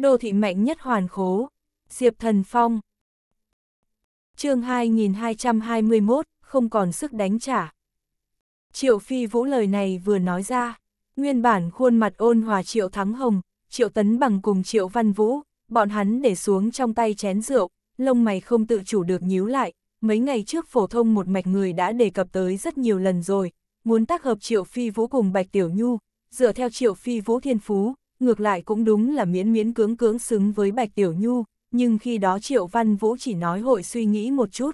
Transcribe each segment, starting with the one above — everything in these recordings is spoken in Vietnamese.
Đô thị mạnh nhất hoàn khố. Diệp Thần Phong. chương 2221, không còn sức đánh trả. Triệu Phi Vũ lời này vừa nói ra, nguyên bản khuôn mặt ôn hòa Triệu Thắng Hồng, Triệu Tấn Bằng cùng Triệu Văn Vũ, bọn hắn để xuống trong tay chén rượu, lông mày không tự chủ được nhíu lại, mấy ngày trước phổ thông một mạch người đã đề cập tới rất nhiều lần rồi, muốn tác hợp Triệu Phi Vũ cùng Bạch Tiểu Nhu, dựa theo Triệu Phi Vũ thiên phú, ngược lại cũng đúng là miễn miễn cưỡng cưỡng xứng với Bạch Tiểu Nhu, nhưng khi đó Triệu Văn Vũ chỉ nói hội suy nghĩ một chút.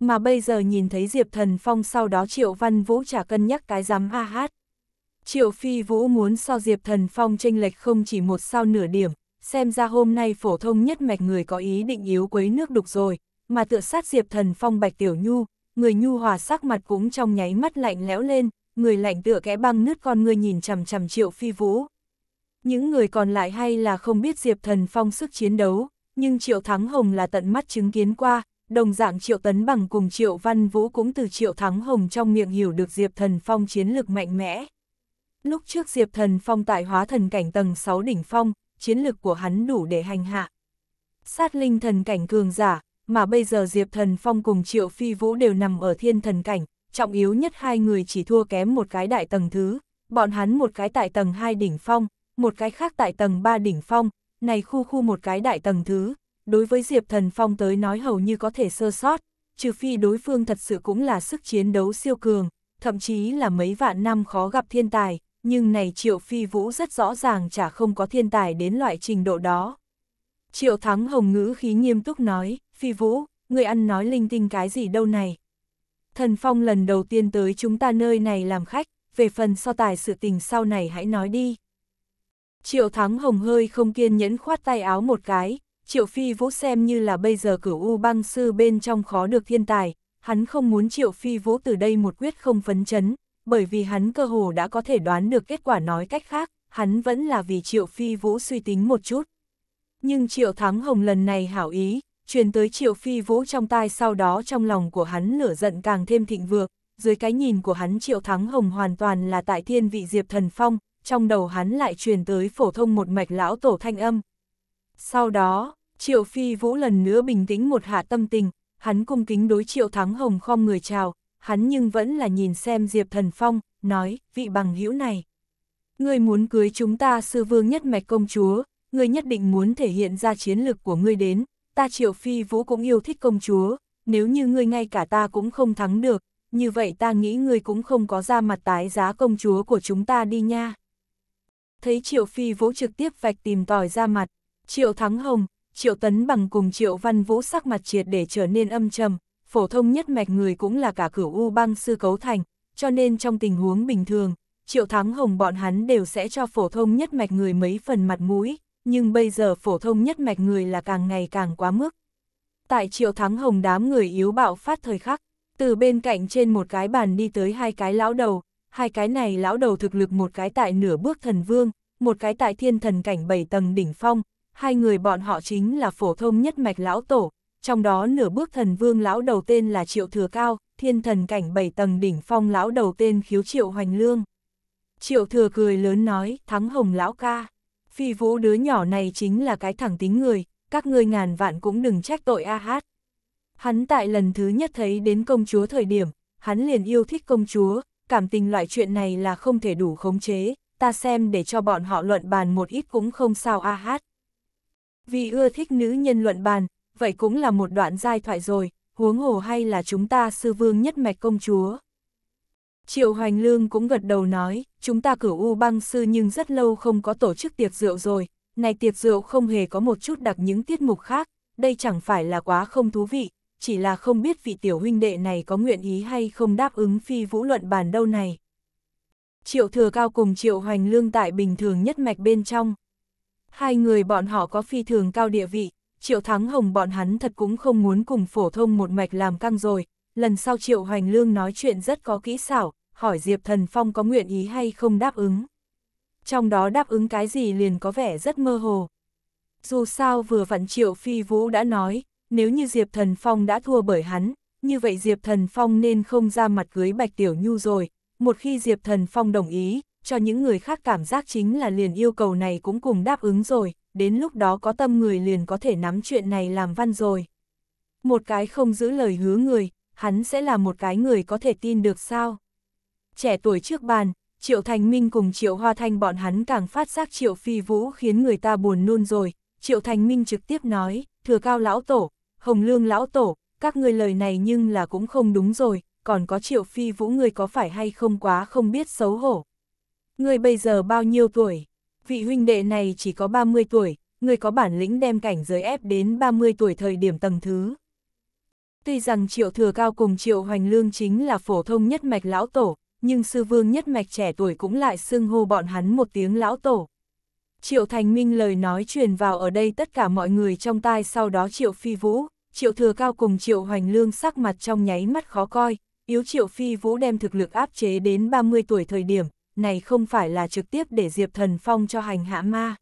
Mà bây giờ nhìn thấy Diệp Thần Phong sau đó Triệu Văn Vũ chả cân nhắc cái giám a hát. Triệu Phi Vũ muốn so Diệp Thần Phong tranh lệch không chỉ một sao nửa điểm, xem ra hôm nay phổ thông nhất mạch người có ý định yếu quấy nước đục rồi, mà tựa sát Diệp Thần Phong Bạch Tiểu Nhu, người Nhu hòa sắc mặt cũng trong nháy mắt lạnh lẽo lên, người lạnh tựa kẽ băng nứt con người nhìn chằm chằm Triệu Phi Vũ. Những người còn lại hay là không biết Diệp Thần Phong sức chiến đấu, nhưng Triệu Thắng Hồng là tận mắt chứng kiến qua, đồng dạng Triệu Tấn Bằng cùng Triệu Văn Vũ cũng từ Triệu Thắng Hồng trong miệng hiểu được Diệp Thần Phong chiến lực mạnh mẽ. Lúc trước Diệp Thần Phong tại hóa thần cảnh tầng 6 đỉnh phong, chiến lực của hắn đủ để hành hạ. Sát linh thần cảnh cường giả, mà bây giờ Diệp Thần Phong cùng Triệu Phi Vũ đều nằm ở thiên thần cảnh, trọng yếu nhất hai người chỉ thua kém một cái đại tầng thứ, bọn hắn một cái tại tầng 2 đỉnh phong, một cái khác tại tầng 3 đỉnh phong, này khu khu một cái đại tầng thứ, đối với Diệp Thần Phong tới nói hầu như có thể sơ sót, trừ phi đối phương thật sự cũng là sức chiến đấu siêu cường, thậm chí là mấy vạn năm khó gặp thiên tài, nhưng này Triệu Phi Vũ rất rõ ràng chả không có thiên tài đến loại trình độ đó. Triệu Thắng Hồng ngữ khí nghiêm túc nói, Phi Vũ, người ăn nói linh tinh cái gì đâu này. Thần Phong lần đầu tiên tới chúng ta nơi này làm khách, về phần so tài sự tình sau này hãy nói đi. Triệu Thắng Hồng hơi không kiên nhẫn khoát tay áo một cái, Triệu Phi Vũ xem như là bây giờ cửu U băng sư bên trong khó được thiên tài, hắn không muốn Triệu Phi Vũ từ đây một quyết không phấn chấn, bởi vì hắn cơ hồ đã có thể đoán được kết quả nói cách khác, hắn vẫn là vì Triệu Phi Vũ suy tính một chút. Nhưng Triệu Thắng Hồng lần này hảo ý, truyền tới Triệu Phi Vũ trong tai sau đó trong lòng của hắn lửa giận càng thêm thịnh vượng, dưới cái nhìn của hắn Triệu Thắng Hồng hoàn toàn là tại thiên vị Diệp Thần Phong, trong đầu hắn lại truyền tới phổ thông một mạch lão tổ thanh âm. Sau đó, Triệu Phi Vũ lần nữa bình tĩnh một hạ tâm tình, hắn cung kính đối Triệu Thắng Hồng khom người chào, hắn nhưng vẫn là nhìn xem Diệp Thần Phong, nói, vị bằng hữu này. Ngươi muốn cưới chúng ta sư vương nhất mạch công chúa, ngươi nhất định muốn thể hiện ra chiến lực của ngươi đến, ta Triệu Phi Vũ cũng yêu thích công chúa, nếu như ngươi ngay cả ta cũng không thắng được, như vậy ta nghĩ ngươi cũng không có ra mặt tái giá công chúa của chúng ta đi nha thấy Triệu Phi Vũ trực tiếp vạch tìm tòi ra mặt, Triệu Thắng Hồng, Triệu Tấn bằng cùng Triệu Văn Vũ sắc mặt triệt để trở nên âm trầm, phổ thông nhất mạch người cũng là cả cửu U băng sư cấu thành, cho nên trong tình huống bình thường, Triệu Thắng Hồng bọn hắn đều sẽ cho phổ thông nhất mạch người mấy phần mặt mũi, nhưng bây giờ phổ thông nhất mạch người là càng ngày càng quá mức. Tại Triệu Thắng Hồng đám người yếu bạo phát thời khắc, từ bên cạnh trên một cái bàn đi tới hai cái lão đầu, hai cái này lão đầu thực lực một cái tại nửa bước thần vương, một cái tại thiên thần cảnh bảy tầng đỉnh phong, hai người bọn họ chính là phổ thông nhất mạch lão tổ, trong đó nửa bước thần vương lão đầu tên là Triệu Thừa Cao, thiên thần cảnh bảy tầng đỉnh phong lão đầu tên khiếu Triệu Hoành Lương. Triệu Thừa cười lớn nói, thắng hồng lão ca, phi vũ đứa nhỏ này chính là cái thẳng tính người, các ngươi ngàn vạn cũng đừng trách tội a hát. Hắn tại lần thứ nhất thấy đến công chúa thời điểm, hắn liền yêu thích công chúa, cảm tình loại chuyện này là không thể đủ khống chế, ta xem để cho bọn họ luận bàn một ít cũng không sao a hát. Vì ưa thích nữ nhân luận bàn, vậy cũng là một đoạn giai thoại rồi, huống hồ hay là chúng ta sư vương nhất mạch công chúa. Triệu Hoành Lương cũng gật đầu nói, chúng ta cửu U băng sư nhưng rất lâu không có tổ chức tiệc rượu rồi, này tiệc rượu không hề có một chút đặc những tiết mục khác, đây chẳng phải là quá không thú vị, chỉ là không biết vị tiểu huynh đệ này có nguyện ý hay không đáp ứng phi vũ luận bàn đâu này. Triệu thừa cao cùng triệu hoành lương tại bình thường nhất mạch bên trong. Hai người bọn họ có phi thường cao địa vị, triệu thắng hồng bọn hắn thật cũng không muốn cùng phổ thông một mạch làm căng rồi. Lần sau triệu hoành lương nói chuyện rất có kỹ xảo, hỏi Diệp Thần Phong có nguyện ý hay không đáp ứng. Trong đó đáp ứng cái gì liền có vẻ rất mơ hồ. Dù sao vừa vặn triệu phi vũ đã nói, nếu như Diệp Thần Phong đã thua bởi hắn, như vậy Diệp Thần Phong nên không ra mặt cưới Bạch Tiểu Nhu rồi, một khi Diệp Thần Phong đồng ý, cho những người khác cảm giác chính là liền yêu cầu này cũng cùng đáp ứng rồi, đến lúc đó có tâm người liền có thể nắm chuyện này làm văn rồi. Một cái không giữ lời hứa người, hắn sẽ là một cái người có thể tin được sao? Trẻ tuổi trước bàn, Triệu Thành Minh cùng Triệu Hoa Thanh bọn hắn càng phát giác Triệu Phi Vũ khiến người ta buồn nôn rồi, Triệu Thành Minh trực tiếp nói, thừa cao lão tổ, Hồng Lương lão tổ, các ngươi lời này nhưng là cũng không đúng rồi, còn có triệu phi vũ người có phải hay không quá không biết xấu hổ. Ngươi bây giờ bao nhiêu tuổi? Vị huynh đệ này chỉ có 30 tuổi, người có bản lĩnh đem cảnh giới ép đến 30 tuổi thời điểm tầng thứ. Tuy rằng triệu thừa cao cùng triệu hoành lương chính là phổ thông nhất mạch lão tổ, nhưng sư vương nhất mạch trẻ tuổi cũng lại xưng hô bọn hắn một tiếng lão tổ. Triệu Thành Minh lời nói truyền vào ở đây tất cả mọi người trong tai sau đó Triệu Phi Vũ, Triệu Thừa Cao cùng Triệu Hoành Lương sắc mặt trong nháy mắt khó coi, yếu Triệu Phi Vũ đem thực lực áp chế đến 30 tuổi thời điểm, này không phải là trực tiếp để Diệp Thần Phong cho hành hạ ma.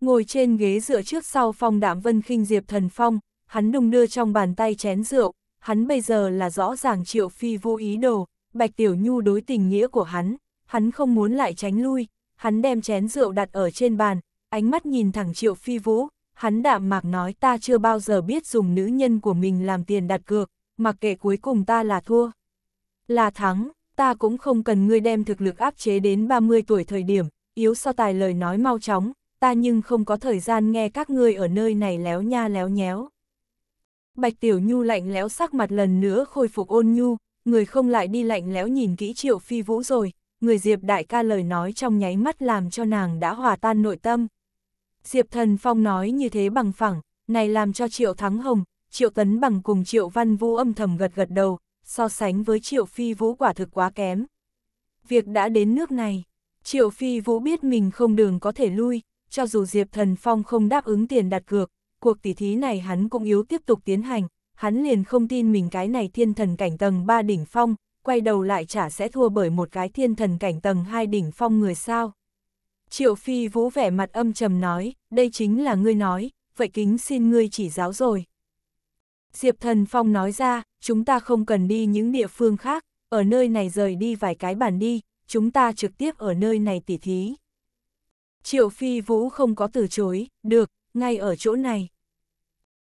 Ngồi trên ghế dựa trước sau Phong Đạm Vân khinh Diệp Thần Phong, hắn đung đưa trong bàn tay chén rượu, hắn bây giờ là rõ ràng Triệu Phi Vũ ý đồ, Bạch Tiểu Nhu đối tình nghĩa của hắn, hắn không muốn lại tránh lui, hắn đem chén rượu đặt ở trên bàn, ánh mắt nhìn thẳng triệu phi vũ, hắn đạm mạc nói ta chưa bao giờ biết dùng nữ nhân của mình làm tiền đặt cược, mặc kệ cuối cùng ta là thua. Là thắng, ta cũng không cần ngươi đem thực lực áp chế đến 30 tuổi thời điểm, yếu so tài lời nói mau chóng, ta nhưng không có thời gian nghe các ngươi ở nơi này léo nha léo nhéo. Bạch Tiểu Nhu lạnh lẽo sắc mặt lần nữa khôi phục ôn nhu, người không lại đi lạnh lẽo nhìn kỹ triệu phi vũ rồi, người Diệp đại ca lời nói trong nháy mắt làm cho nàng đã hòa tan nội tâm. Diệp Thần Phong nói như thế bằng phẳng, này làm cho Triệu Thắng Hồng, Triệu Tấn bằng cùng Triệu Văn Vũ âm thầm gật gật đầu, so sánh với Triệu Phi Vũ quả thực quá kém. Việc đã đến nước này, Triệu Phi Vũ biết mình không đường có thể lui, cho dù Diệp Thần Phong không đáp ứng tiền đặt cược, cuộc tỉ thí này hắn cũng yếu tiếp tục tiến hành, hắn liền không tin mình cái này thiên thần cảnh tầng 3 đỉnh phong, quay đầu lại chả sẽ thua bởi một cái thiên thần cảnh tầng hai đỉnh phong người sao. Triệu Phi Vũ vẻ mặt âm trầm nói, đây chính là ngươi nói, vậy kính xin ngươi chỉ giáo rồi. Diệp Thần Phong nói ra, chúng ta không cần đi những địa phương khác, ở nơi này rời đi vài cái bản đi, chúng ta trực tiếp ở nơi này tỉ thí. Triệu Phi Vũ không có từ chối, được, ngay ở chỗ này.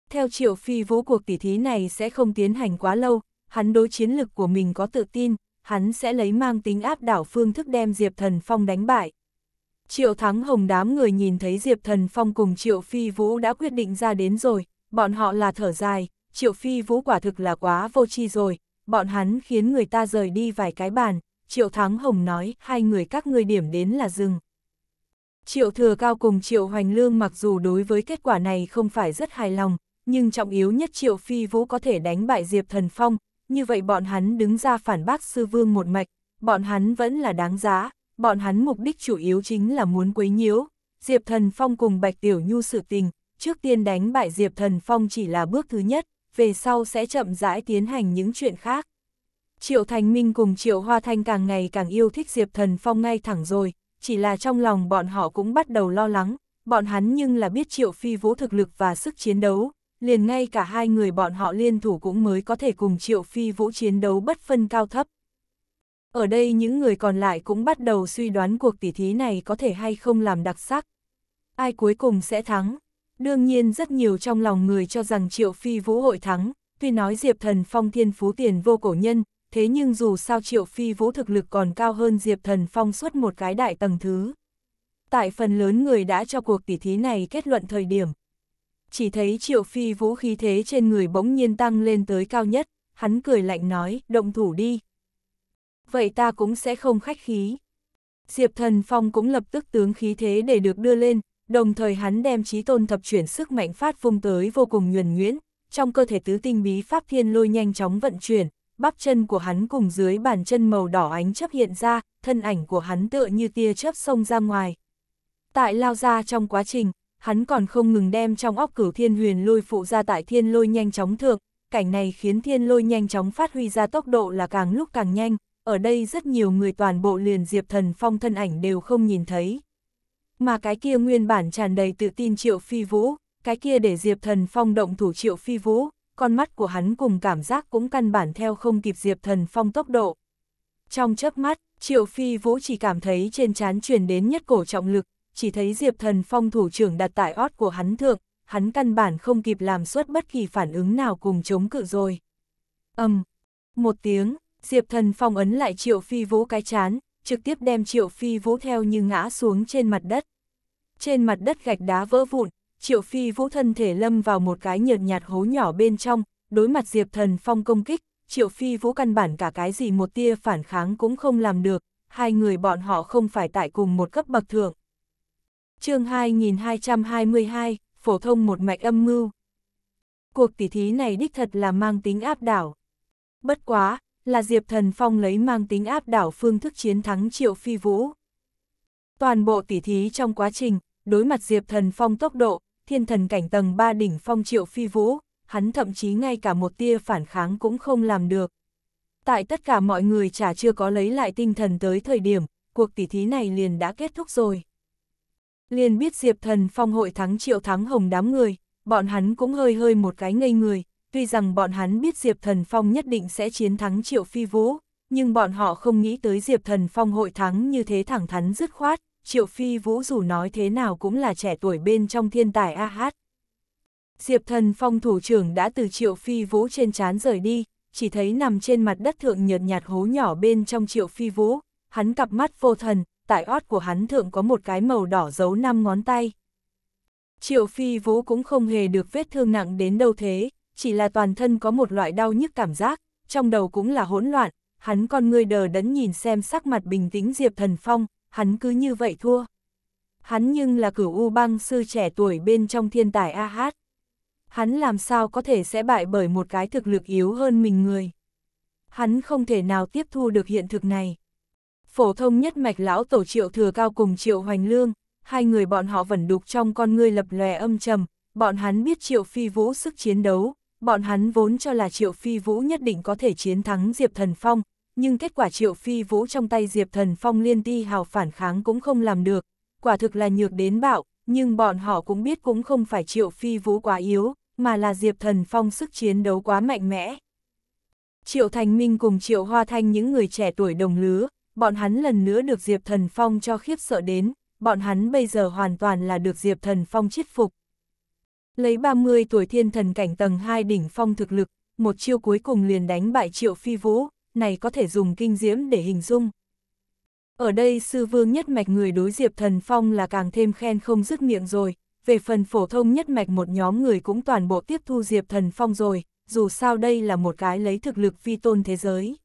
Theo Triệu Phi Vũ cuộc tỉ thí này sẽ không tiến hành quá lâu, hắn đối chiến lực của mình có tự tin, hắn sẽ lấy mang tính áp đảo phương thức đem Diệp Thần Phong đánh bại. Triệu Thắng Hồng đám người nhìn thấy Diệp Thần Phong cùng Triệu Phi Vũ đã quyết định ra đến rồi, bọn họ là thở dài, Triệu Phi Vũ quả thực là quá vô tri rồi, bọn hắn khiến người ta rời đi vài cái bàn, Triệu Thắng Hồng nói hai người các người điểm đến là dừng Triệu Thừa Cao cùng Triệu Hoành Lương mặc dù đối với kết quả này không phải rất hài lòng, nhưng trọng yếu nhất Triệu Phi Vũ có thể đánh bại Diệp Thần Phong, như vậy bọn hắn đứng ra phản bác sư vương một mạch, bọn hắn vẫn là đáng giá, bọn hắn mục đích chủ yếu chính là muốn quấy nhiễu. Diệp Thần Phong cùng Bạch Tiểu Nhu sự tình, trước tiên đánh bại Diệp Thần Phong chỉ là bước thứ nhất, về sau sẽ chậm rãi tiến hành những chuyện khác. Triệu Thành Minh cùng Triệu Hoa Thanh càng ngày càng yêu thích Diệp Thần Phong ngay thẳng rồi, chỉ là trong lòng bọn họ cũng bắt đầu lo lắng, bọn hắn nhưng là biết Triệu Phi Vũ thực lực và sức chiến đấu, liền ngay cả hai người bọn họ liên thủ cũng mới có thể cùng triệu phi vũ chiến đấu bất phân cao thấp. Ở đây những người còn lại cũng bắt đầu suy đoán cuộc tỉ thí này có thể hay không làm đặc sắc. Ai cuối cùng sẽ thắng? Đương nhiên rất nhiều trong lòng người cho rằng triệu phi vũ hội thắng, tuy nói Diệp Thần Phong thiên phú tiền vô cổ nhân, thế nhưng dù sao triệu phi vũ thực lực còn cao hơn Diệp Thần Phong suốt một cái đại tầng thứ. Tại phần lớn người đã cho cuộc tỉ thí này kết luận thời điểm, chỉ thấy triệu phi vũ khí thế trên người bỗng nhiên tăng lên tới cao nhất, hắn cười lạnh nói, động thủ đi. Vậy ta cũng sẽ không khách khí. Diệp thần phong cũng lập tức tướng khí thế để được đưa lên, đồng thời hắn đem trí tôn thập chuyển sức mạnh phát vung tới vô cùng nhuần nhuyễn, trong cơ thể tứ tinh bí pháp thiên lôi nhanh chóng vận chuyển, bắp chân của hắn cùng dưới bàn chân màu đỏ ánh chấp hiện ra, thân ảnh của hắn tựa như tia chớp sông ra ngoài. Tại lao ra trong quá trình, hắn còn không ngừng đem trong óc cửu thiên huyền lôi phụ ra tại thiên lôi nhanh chóng thượng, cảnh này khiến thiên lôi nhanh chóng phát huy ra tốc độ là càng lúc càng nhanh, ở đây rất nhiều người toàn bộ liền diệp thần phong thân ảnh đều không nhìn thấy. Mà cái kia nguyên bản tràn đầy tự tin triệu phi vũ, cái kia để diệp thần phong động thủ triệu phi vũ, con mắt của hắn cùng cảm giác cũng căn bản theo không kịp diệp thần phong tốc độ. Trong chớp mắt, triệu phi vũ chỉ cảm thấy trên trán truyền đến nhất cổ trọng lực, chỉ thấy Diệp Thần Phong thủ trưởng đặt tại ót của hắn thượng, hắn căn bản không kịp làm suất bất kỳ phản ứng nào cùng chống cự rồi. Âm, um, một tiếng, Diệp Thần Phong ấn lại Triệu Phi Vũ cái chán, trực tiếp đem Triệu Phi Vũ theo như ngã xuống trên mặt đất. Trên mặt đất gạch đá vỡ vụn, Triệu Phi Vũ thân thể lâm vào một cái nhợt nhạt hố nhỏ bên trong, đối mặt Diệp Thần Phong công kích, Triệu Phi Vũ căn bản cả cái gì một tia phản kháng cũng không làm được, hai người bọn họ không phải tại cùng một cấp bậc thượng chương 2222, phổ thông một mạch âm mưu. Cuộc tỉ thí này đích thật là mang tính áp đảo. Bất quá, là Diệp Thần Phong lấy mang tính áp đảo phương thức chiến thắng Triệu Phi Vũ. Toàn bộ tỉ thí trong quá trình, đối mặt Diệp Thần Phong tốc độ, thiên thần cảnh tầng 3 đỉnh phong Triệu Phi Vũ, hắn thậm chí ngay cả một tia phản kháng cũng không làm được. Tại tất cả mọi người chả chưa có lấy lại tinh thần tới thời điểm, cuộc tỉ thí này liền đã kết thúc rồi liền biết Diệp Thần Phong hội thắng Triệu Thắng Hồng đám người, bọn hắn cũng hơi hơi một cái ngây người, tuy rằng bọn hắn biết Diệp Thần Phong nhất định sẽ chiến thắng Triệu Phi Vũ, nhưng bọn họ không nghĩ tới Diệp Thần Phong hội thắng như thế thẳng thắn dứt khoát, Triệu Phi Vũ dù nói thế nào cũng là trẻ tuổi bên trong thiên tài ah Diệp Thần Phong thủ trưởng đã từ Triệu Phi Vũ trên chán rời đi, chỉ thấy nằm trên mặt đất thượng nhợt nhạt hố nhỏ bên trong Triệu Phi Vũ, hắn cặp mắt vô thần, tại ót của hắn thượng có một cái màu đỏ giấu năm ngón tay. Triệu Phi Vũ cũng không hề được vết thương nặng đến đâu thế, chỉ là toàn thân có một loại đau nhức cảm giác, trong đầu cũng là hỗn loạn, hắn con người đờ đẫn nhìn xem sắc mặt bình tĩnh Diệp Thần Phong, hắn cứ như vậy thua. Hắn nhưng là cửu U băng sư trẻ tuổi bên trong thiên tài A Hát. Hắn làm sao có thể sẽ bại bởi một cái thực lực yếu hơn mình người. Hắn không thể nào tiếp thu được hiện thực này phổ thông nhất mạch lão tổ triệu thừa cao cùng triệu hoành lương, hai người bọn họ vẫn đục trong con ngươi lập lòe âm trầm, bọn hắn biết triệu phi vũ sức chiến đấu, bọn hắn vốn cho là triệu phi vũ nhất định có thể chiến thắng Diệp Thần Phong, nhưng kết quả triệu phi vũ trong tay Diệp Thần Phong liên ti hào phản kháng cũng không làm được, quả thực là nhược đến bạo, nhưng bọn họ cũng biết cũng không phải triệu phi vũ quá yếu, mà là Diệp Thần Phong sức chiến đấu quá mạnh mẽ. Triệu Thành Minh cùng Triệu Hoa Thanh những người trẻ tuổi đồng lứa, bọn hắn lần nữa được Diệp Thần Phong cho khiếp sợ đến, bọn hắn bây giờ hoàn toàn là được Diệp Thần Phong chiết phục. Lấy 30 tuổi thiên thần cảnh tầng 2 đỉnh phong thực lực, một chiêu cuối cùng liền đánh bại triệu phi vũ, này có thể dùng kinh diễm để hình dung. Ở đây sư vương nhất mạch người đối Diệp Thần Phong là càng thêm khen không dứt miệng rồi, về phần phổ thông nhất mạch một nhóm người cũng toàn bộ tiếp thu Diệp Thần Phong rồi, dù sao đây là một cái lấy thực lực vi tôn thế giới.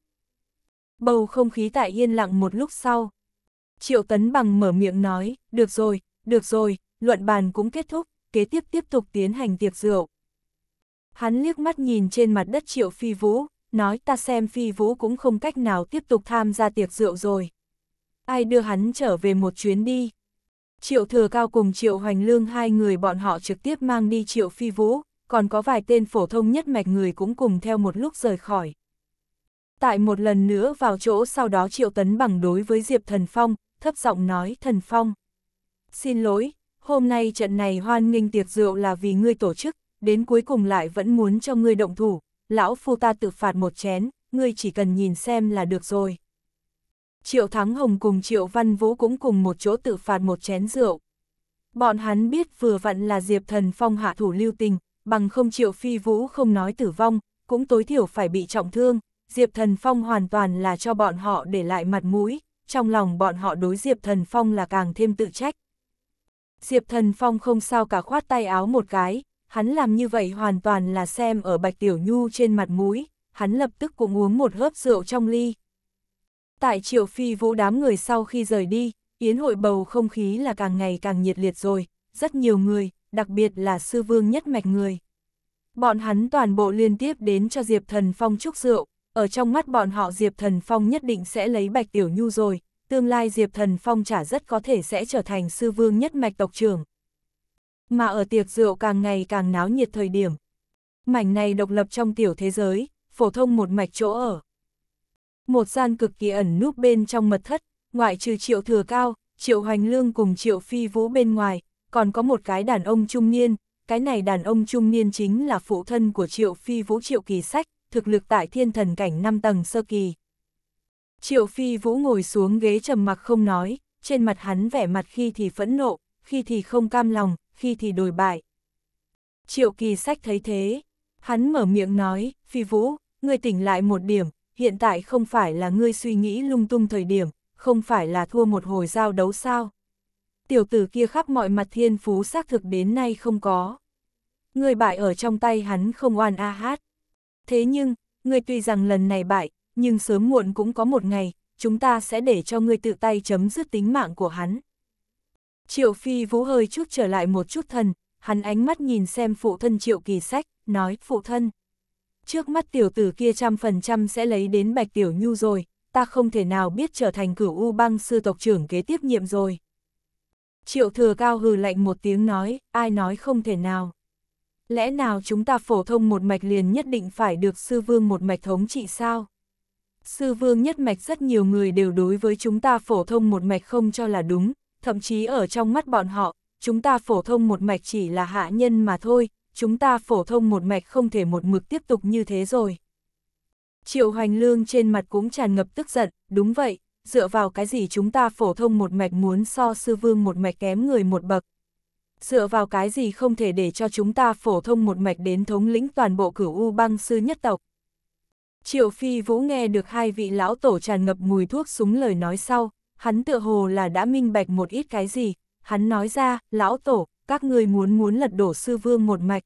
Bầu không khí tại yên lặng một lúc sau. Triệu Tấn Bằng mở miệng nói, được rồi, được rồi, luận bàn cũng kết thúc, kế tiếp tiếp tục tiến hành tiệc rượu. Hắn liếc mắt nhìn trên mặt đất Triệu Phi Vũ, nói ta xem Phi Vũ cũng không cách nào tiếp tục tham gia tiệc rượu rồi. Ai đưa hắn trở về một chuyến đi. Triệu Thừa Cao cùng Triệu Hoành Lương hai người bọn họ trực tiếp mang đi Triệu Phi Vũ, còn có vài tên phổ thông nhất mạch người cũng cùng theo một lúc rời khỏi. Tại một lần nữa vào chỗ sau đó Triệu Tấn bằng đối với Diệp Thần Phong, thấp giọng nói Thần Phong. Xin lỗi, hôm nay trận này hoan nghênh tiệc rượu là vì ngươi tổ chức, đến cuối cùng lại vẫn muốn cho ngươi động thủ, lão phu ta tự phạt một chén, ngươi chỉ cần nhìn xem là được rồi. Triệu Thắng Hồng cùng Triệu Văn Vũ cũng cùng một chỗ tự phạt một chén rượu. Bọn hắn biết vừa vặn là Diệp Thần Phong hạ thủ lưu tình, bằng không Triệu Phi Vũ không nói tử vong, cũng tối thiểu phải bị trọng thương, Diệp Thần Phong hoàn toàn là cho bọn họ để lại mặt mũi, trong lòng bọn họ đối Diệp Thần Phong là càng thêm tự trách. Diệp Thần Phong không sao cả khoát tay áo một cái, hắn làm như vậy hoàn toàn là xem ở Bạch Tiểu Nhu trên mặt mũi, hắn lập tức cũng uống một hớp rượu trong ly. Tại triệu phi vũ đám người sau khi rời đi, yến hội bầu không khí là càng ngày càng nhiệt liệt rồi, rất nhiều người, đặc biệt là sư vương nhất mạch người. Bọn hắn toàn bộ liên tiếp đến cho Diệp Thần Phong chúc rượu, ở trong mắt bọn họ Diệp Thần Phong nhất định sẽ lấy Bạch Tiểu Nhu rồi, tương lai Diệp Thần Phong chả rất có thể sẽ trở thành sư vương nhất mạch tộc trưởng. Mà ở tiệc rượu càng ngày càng náo nhiệt thời điểm. Mảnh này độc lập trong tiểu thế giới, phổ thông một mạch chỗ ở. Một gian cực kỳ ẩn núp bên trong mật thất, ngoại trừ triệu thừa cao, triệu hoành lương cùng triệu phi vũ bên ngoài, còn có một cái đàn ông trung niên, cái này đàn ông trung niên chính là phụ thân của triệu phi vũ triệu kỳ sách thực lực tại thiên thần cảnh 5 tầng sơ kỳ. Triệu Phi Vũ ngồi xuống ghế trầm mặc không nói, trên mặt hắn vẻ mặt khi thì phẫn nộ, khi thì không cam lòng, khi thì đổi bại. Triệu Kỳ Sách thấy thế, hắn mở miệng nói, Phi Vũ, ngươi tỉnh lại một điểm, hiện tại không phải là ngươi suy nghĩ lung tung thời điểm, không phải là thua một hồi giao đấu sao. Tiểu tử kia khắp mọi mặt thiên phú xác thực đến nay không có. Ngươi bại ở trong tay hắn không oan a hát. Thế nhưng, ngươi tuy rằng lần này bại, nhưng sớm muộn cũng có một ngày, chúng ta sẽ để cho ngươi tự tay chấm dứt tính mạng của hắn. Triệu Phi Vũ hơi chút trở lại một chút thần, hắn ánh mắt nhìn xem phụ thân Triệu Kỳ Sách, nói, phụ thân. Trước mắt tiểu tử kia trăm phần trăm sẽ lấy đến Bạch Tiểu Nhu rồi, ta không thể nào biết trở thành cửu U băng sư tộc trưởng kế tiếp nhiệm rồi. Triệu thừa cao hừ lạnh một tiếng nói, ai nói không thể nào lẽ nào chúng ta phổ thông một mạch liền nhất định phải được sư vương một mạch thống trị sao? Sư vương nhất mạch rất nhiều người đều đối với chúng ta phổ thông một mạch không cho là đúng, thậm chí ở trong mắt bọn họ, chúng ta phổ thông một mạch chỉ là hạ nhân mà thôi, chúng ta phổ thông một mạch không thể một mực tiếp tục như thế rồi. Triệu Hoành Lương trên mặt cũng tràn ngập tức giận, đúng vậy, dựa vào cái gì chúng ta phổ thông một mạch muốn so sư vương một mạch kém người một bậc, dựa vào cái gì không thể để cho chúng ta phổ thông một mạch đến thống lĩnh toàn bộ cửu U băng sư nhất tộc. Triệu Phi Vũ nghe được hai vị lão tổ tràn ngập mùi thuốc súng lời nói sau, hắn tựa hồ là đã minh bạch một ít cái gì, hắn nói ra, lão tổ, các người muốn muốn lật đổ sư vương một mạch.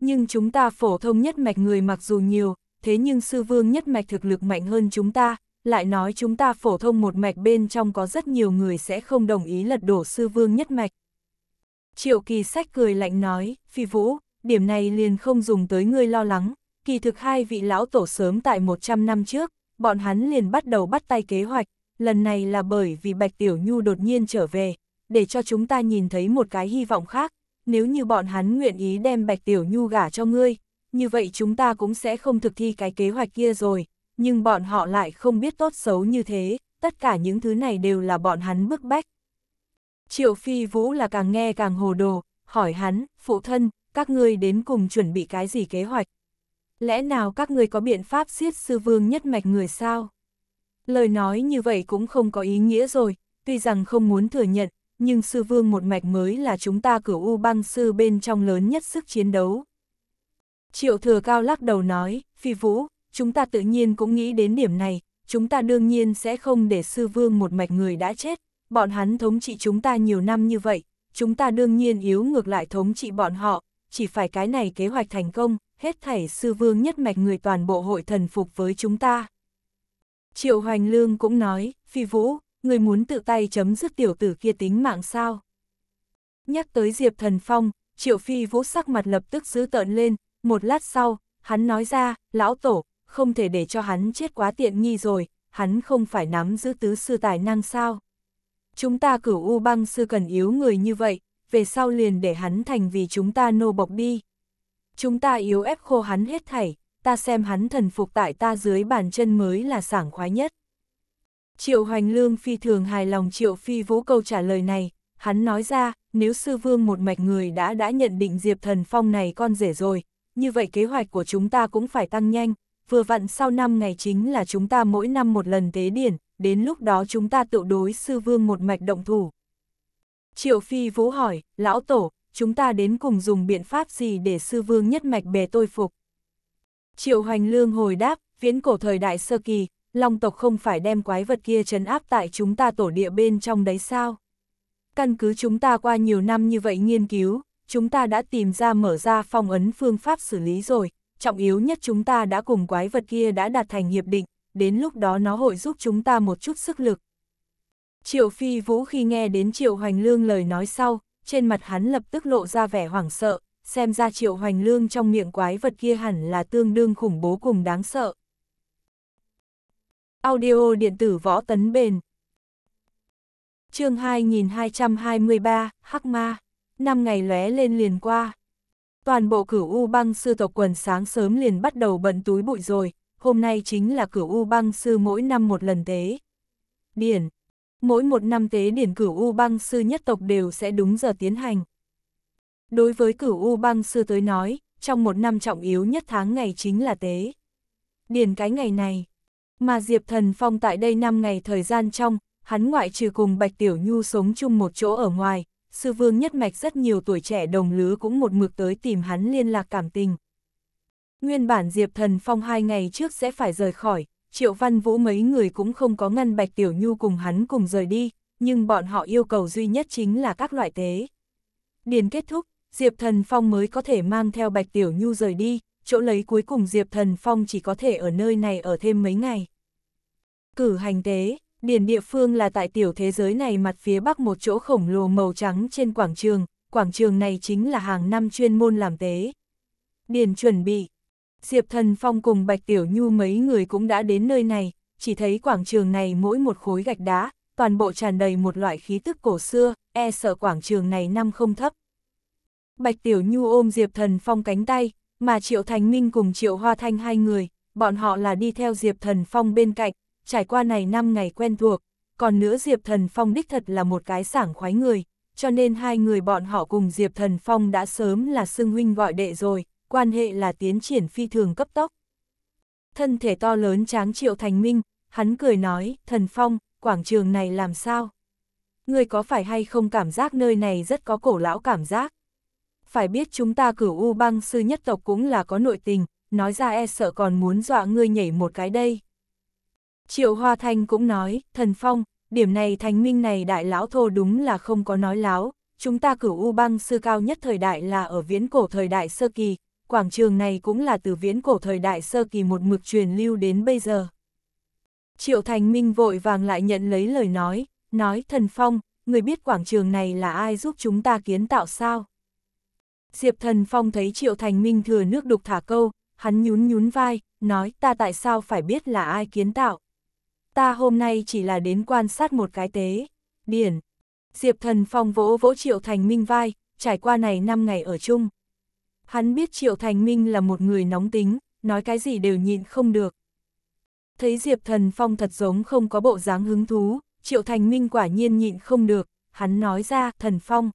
Nhưng chúng ta phổ thông nhất mạch người mặc dù nhiều, thế nhưng sư vương nhất mạch thực lực mạnh hơn chúng ta, lại nói chúng ta phổ thông một mạch bên trong có rất nhiều người sẽ không đồng ý lật đổ sư vương nhất mạch. Triệu kỳ sách cười lạnh nói, phi vũ, điểm này liền không dùng tới ngươi lo lắng, kỳ thực hai vị lão tổ sớm tại 100 năm trước, bọn hắn liền bắt đầu bắt tay kế hoạch, lần này là bởi vì Bạch Tiểu Nhu đột nhiên trở về, để cho chúng ta nhìn thấy một cái hy vọng khác, nếu như bọn hắn nguyện ý đem Bạch Tiểu Nhu gả cho ngươi, như vậy chúng ta cũng sẽ không thực thi cái kế hoạch kia rồi, nhưng bọn họ lại không biết tốt xấu như thế, tất cả những thứ này đều là bọn hắn bức bách, Triệu Phi Vũ là càng nghe càng hồ đồ, hỏi hắn, phụ thân, các ngươi đến cùng chuẩn bị cái gì kế hoạch? Lẽ nào các ngươi có biện pháp siết sư vương nhất mạch người sao? Lời nói như vậy cũng không có ý nghĩa rồi, tuy rằng không muốn thừa nhận, nhưng sư vương một mạch mới là chúng ta cửa u băng sư bên trong lớn nhất sức chiến đấu. Triệu thừa cao lắc đầu nói, phi vũ, chúng ta tự nhiên cũng nghĩ đến điểm này, chúng ta đương nhiên sẽ không để sư vương một mạch người đã chết, bọn hắn thống trị chúng ta nhiều năm như vậy, chúng ta đương nhiên yếu ngược lại thống trị bọn họ, chỉ phải cái này kế hoạch thành công, hết thảy sư vương nhất mạch người toàn bộ hội thần phục với chúng ta. Triệu Hoành Lương cũng nói, Phi Vũ, người muốn tự tay chấm dứt tiểu tử kia tính mạng sao? Nhắc tới Diệp Thần Phong, Triệu Phi Vũ sắc mặt lập tức giữ tợn lên, một lát sau, hắn nói ra, lão tổ, không thể để cho hắn chết quá tiện nghi rồi, hắn không phải nắm giữ tứ sư tài năng sao? chúng ta cửu U băng sư cần yếu người như vậy, về sau liền để hắn thành vì chúng ta nô bộc đi. Chúng ta yếu ép khô hắn hết thảy, ta xem hắn thần phục tại ta dưới bàn chân mới là sảng khoái nhất. Triệu Hoành Lương phi thường hài lòng Triệu Phi Vũ câu trả lời này, hắn nói ra, nếu sư vương một mạch người đã đã nhận định Diệp Thần Phong này con rể rồi, như vậy kế hoạch của chúng ta cũng phải tăng nhanh, vừa vặn sau năm ngày chính là chúng ta mỗi năm một lần tế điển, đến lúc đó chúng ta tự đối sư vương một mạch động thủ. Triệu Phi Vũ hỏi, lão tổ, chúng ta đến cùng dùng biện pháp gì để sư vương nhất mạch bề tôi phục? Triệu Hoành Lương hồi đáp, viễn cổ thời đại sơ kỳ, Long tộc không phải đem quái vật kia trấn áp tại chúng ta tổ địa bên trong đấy sao? Căn cứ chúng ta qua nhiều năm như vậy nghiên cứu, chúng ta đã tìm ra mở ra phong ấn phương pháp xử lý rồi, trọng yếu nhất chúng ta đã cùng quái vật kia đã đạt thành hiệp định, đến lúc đó nó hội giúp chúng ta một chút sức lực. Triệu Phi Vũ khi nghe đến Triệu Hoành Lương lời nói sau, trên mặt hắn lập tức lộ ra vẻ hoảng sợ, xem ra Triệu Hoành Lương trong miệng quái vật kia hẳn là tương đương khủng bố cùng đáng sợ. Audio điện tử võ tấn bền chương 2223, Hắc Ma, năm ngày lóe lên liền qua. Toàn bộ cửu U băng sư tộc quần sáng sớm liền bắt đầu bận túi bụi rồi, hôm nay chính là cửu U băng sư mỗi năm một lần tế. Điển Mỗi một năm tế điển cửu U băng sư nhất tộc đều sẽ đúng giờ tiến hành. Đối với cửu U băng sư tới nói, trong một năm trọng yếu nhất tháng ngày chính là tế. Điển cái ngày này, mà Diệp Thần Phong tại đây 5 ngày thời gian trong, hắn ngoại trừ cùng Bạch Tiểu Nhu sống chung một chỗ ở ngoài, sư vương nhất mạch rất nhiều tuổi trẻ đồng lứa cũng một mực tới tìm hắn liên lạc cảm tình, Nguyên bản Diệp Thần Phong hai ngày trước sẽ phải rời khỏi, Triệu Văn Vũ mấy người cũng không có ngăn Bạch Tiểu Nhu cùng hắn cùng rời đi, nhưng bọn họ yêu cầu duy nhất chính là các loại tế. Điền kết thúc, Diệp Thần Phong mới có thể mang theo Bạch Tiểu Nhu rời đi, chỗ lấy cuối cùng Diệp Thần Phong chỉ có thể ở nơi này ở thêm mấy ngày. Cử hành tế, điền địa phương là tại tiểu thế giới này mặt phía bắc một chỗ khổng lồ màu trắng trên quảng trường, quảng trường này chính là hàng năm chuyên môn làm tế. Điền chuẩn bị, Diệp Thần Phong cùng Bạch Tiểu Nhu mấy người cũng đã đến nơi này, chỉ thấy quảng trường này mỗi một khối gạch đá, toàn bộ tràn đầy một loại khí tức cổ xưa, e sợ quảng trường này năm không thấp. Bạch Tiểu Nhu ôm Diệp Thần Phong cánh tay, mà Triệu Thành Minh cùng Triệu Hoa Thanh hai người, bọn họ là đi theo Diệp Thần Phong bên cạnh, trải qua này năm ngày quen thuộc, còn nữa Diệp Thần Phong đích thật là một cái sảng khoái người, cho nên hai người bọn họ cùng Diệp Thần Phong đã sớm là xưng huynh gọi đệ rồi, quan hệ là tiến triển phi thường cấp tốc. Thân thể to lớn tráng triệu thành minh, hắn cười nói, thần phong, quảng trường này làm sao? Người có phải hay không cảm giác nơi này rất có cổ lão cảm giác? Phải biết chúng ta cửu U băng sư nhất tộc cũng là có nội tình, nói ra e sợ còn muốn dọa ngươi nhảy một cái đây. Triệu Hoa Thanh cũng nói, thần phong, điểm này thành minh này đại lão thô đúng là không có nói láo, chúng ta cửu U băng sư cao nhất thời đại là ở viễn cổ thời đại sơ kỳ, quảng trường này cũng là từ viễn cổ thời đại sơ kỳ một mực truyền lưu đến bây giờ. Triệu Thành Minh vội vàng lại nhận lấy lời nói, nói thần phong, người biết quảng trường này là ai giúp chúng ta kiến tạo sao? Diệp thần phong thấy Triệu Thành Minh thừa nước đục thả câu, hắn nhún nhún vai, nói ta tại sao phải biết là ai kiến tạo? Ta hôm nay chỉ là đến quan sát một cái tế, điển. Diệp thần phong vỗ vỗ Triệu Thành Minh vai, trải qua này 5 ngày ở chung, Hắn biết Triệu Thành Minh là một người nóng tính, nói cái gì đều nhịn không được. Thấy Diệp Thần Phong thật giống không có bộ dáng hứng thú, Triệu Thành Minh quả nhiên nhịn không được, hắn nói ra, Thần Phong.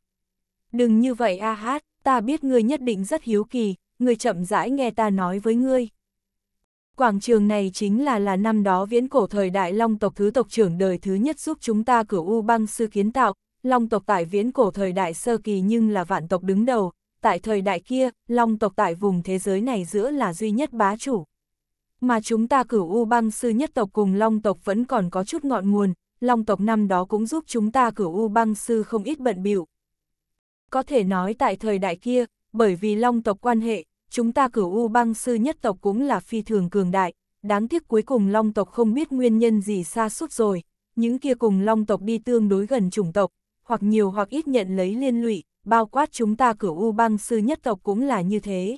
Đừng như vậy a hát, ta biết ngươi nhất định rất hiếu kỳ, ngươi chậm rãi nghe ta nói với ngươi. Quảng trường này chính là là năm đó viễn cổ thời đại Long tộc thứ tộc trưởng đời thứ nhất giúp chúng ta cửu U băng sư kiến tạo, Long tộc tại viễn cổ thời đại sơ kỳ nhưng là vạn tộc đứng đầu, tại thời đại kia, long tộc tại vùng thế giới này giữa là duy nhất bá chủ. Mà chúng ta cửu U băng sư nhất tộc cùng long tộc vẫn còn có chút ngọn nguồn, long tộc năm đó cũng giúp chúng ta cửu U băng sư không ít bận biểu. Có thể nói tại thời đại kia, bởi vì long tộc quan hệ, chúng ta cửu U băng sư nhất tộc cũng là phi thường cường đại, đáng tiếc cuối cùng long tộc không biết nguyên nhân gì xa suốt rồi, những kia cùng long tộc đi tương đối gần chủng tộc, hoặc nhiều hoặc ít nhận lấy liên lụy, bao quát chúng ta cửa U băng sư nhất tộc cũng là như thế.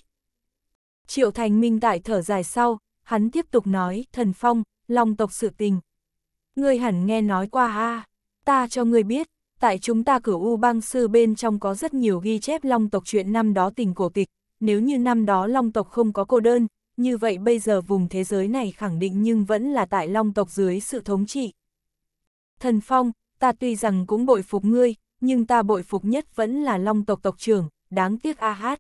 Triệu Thành Minh tại thở dài sau, hắn tiếp tục nói, thần phong, long tộc sự tình. Ngươi hẳn nghe nói qua ha, ta cho ngươi biết, tại chúng ta cửa U băng sư bên trong có rất nhiều ghi chép long tộc chuyện năm đó tình cổ tịch, nếu như năm đó long tộc không có cô đơn, như vậy bây giờ vùng thế giới này khẳng định nhưng vẫn là tại long tộc dưới sự thống trị. Thần Phong, ta tuy rằng cũng bội phục ngươi, nhưng ta bội phục nhất vẫn là long tộc tộc trưởng đáng tiếc a hát.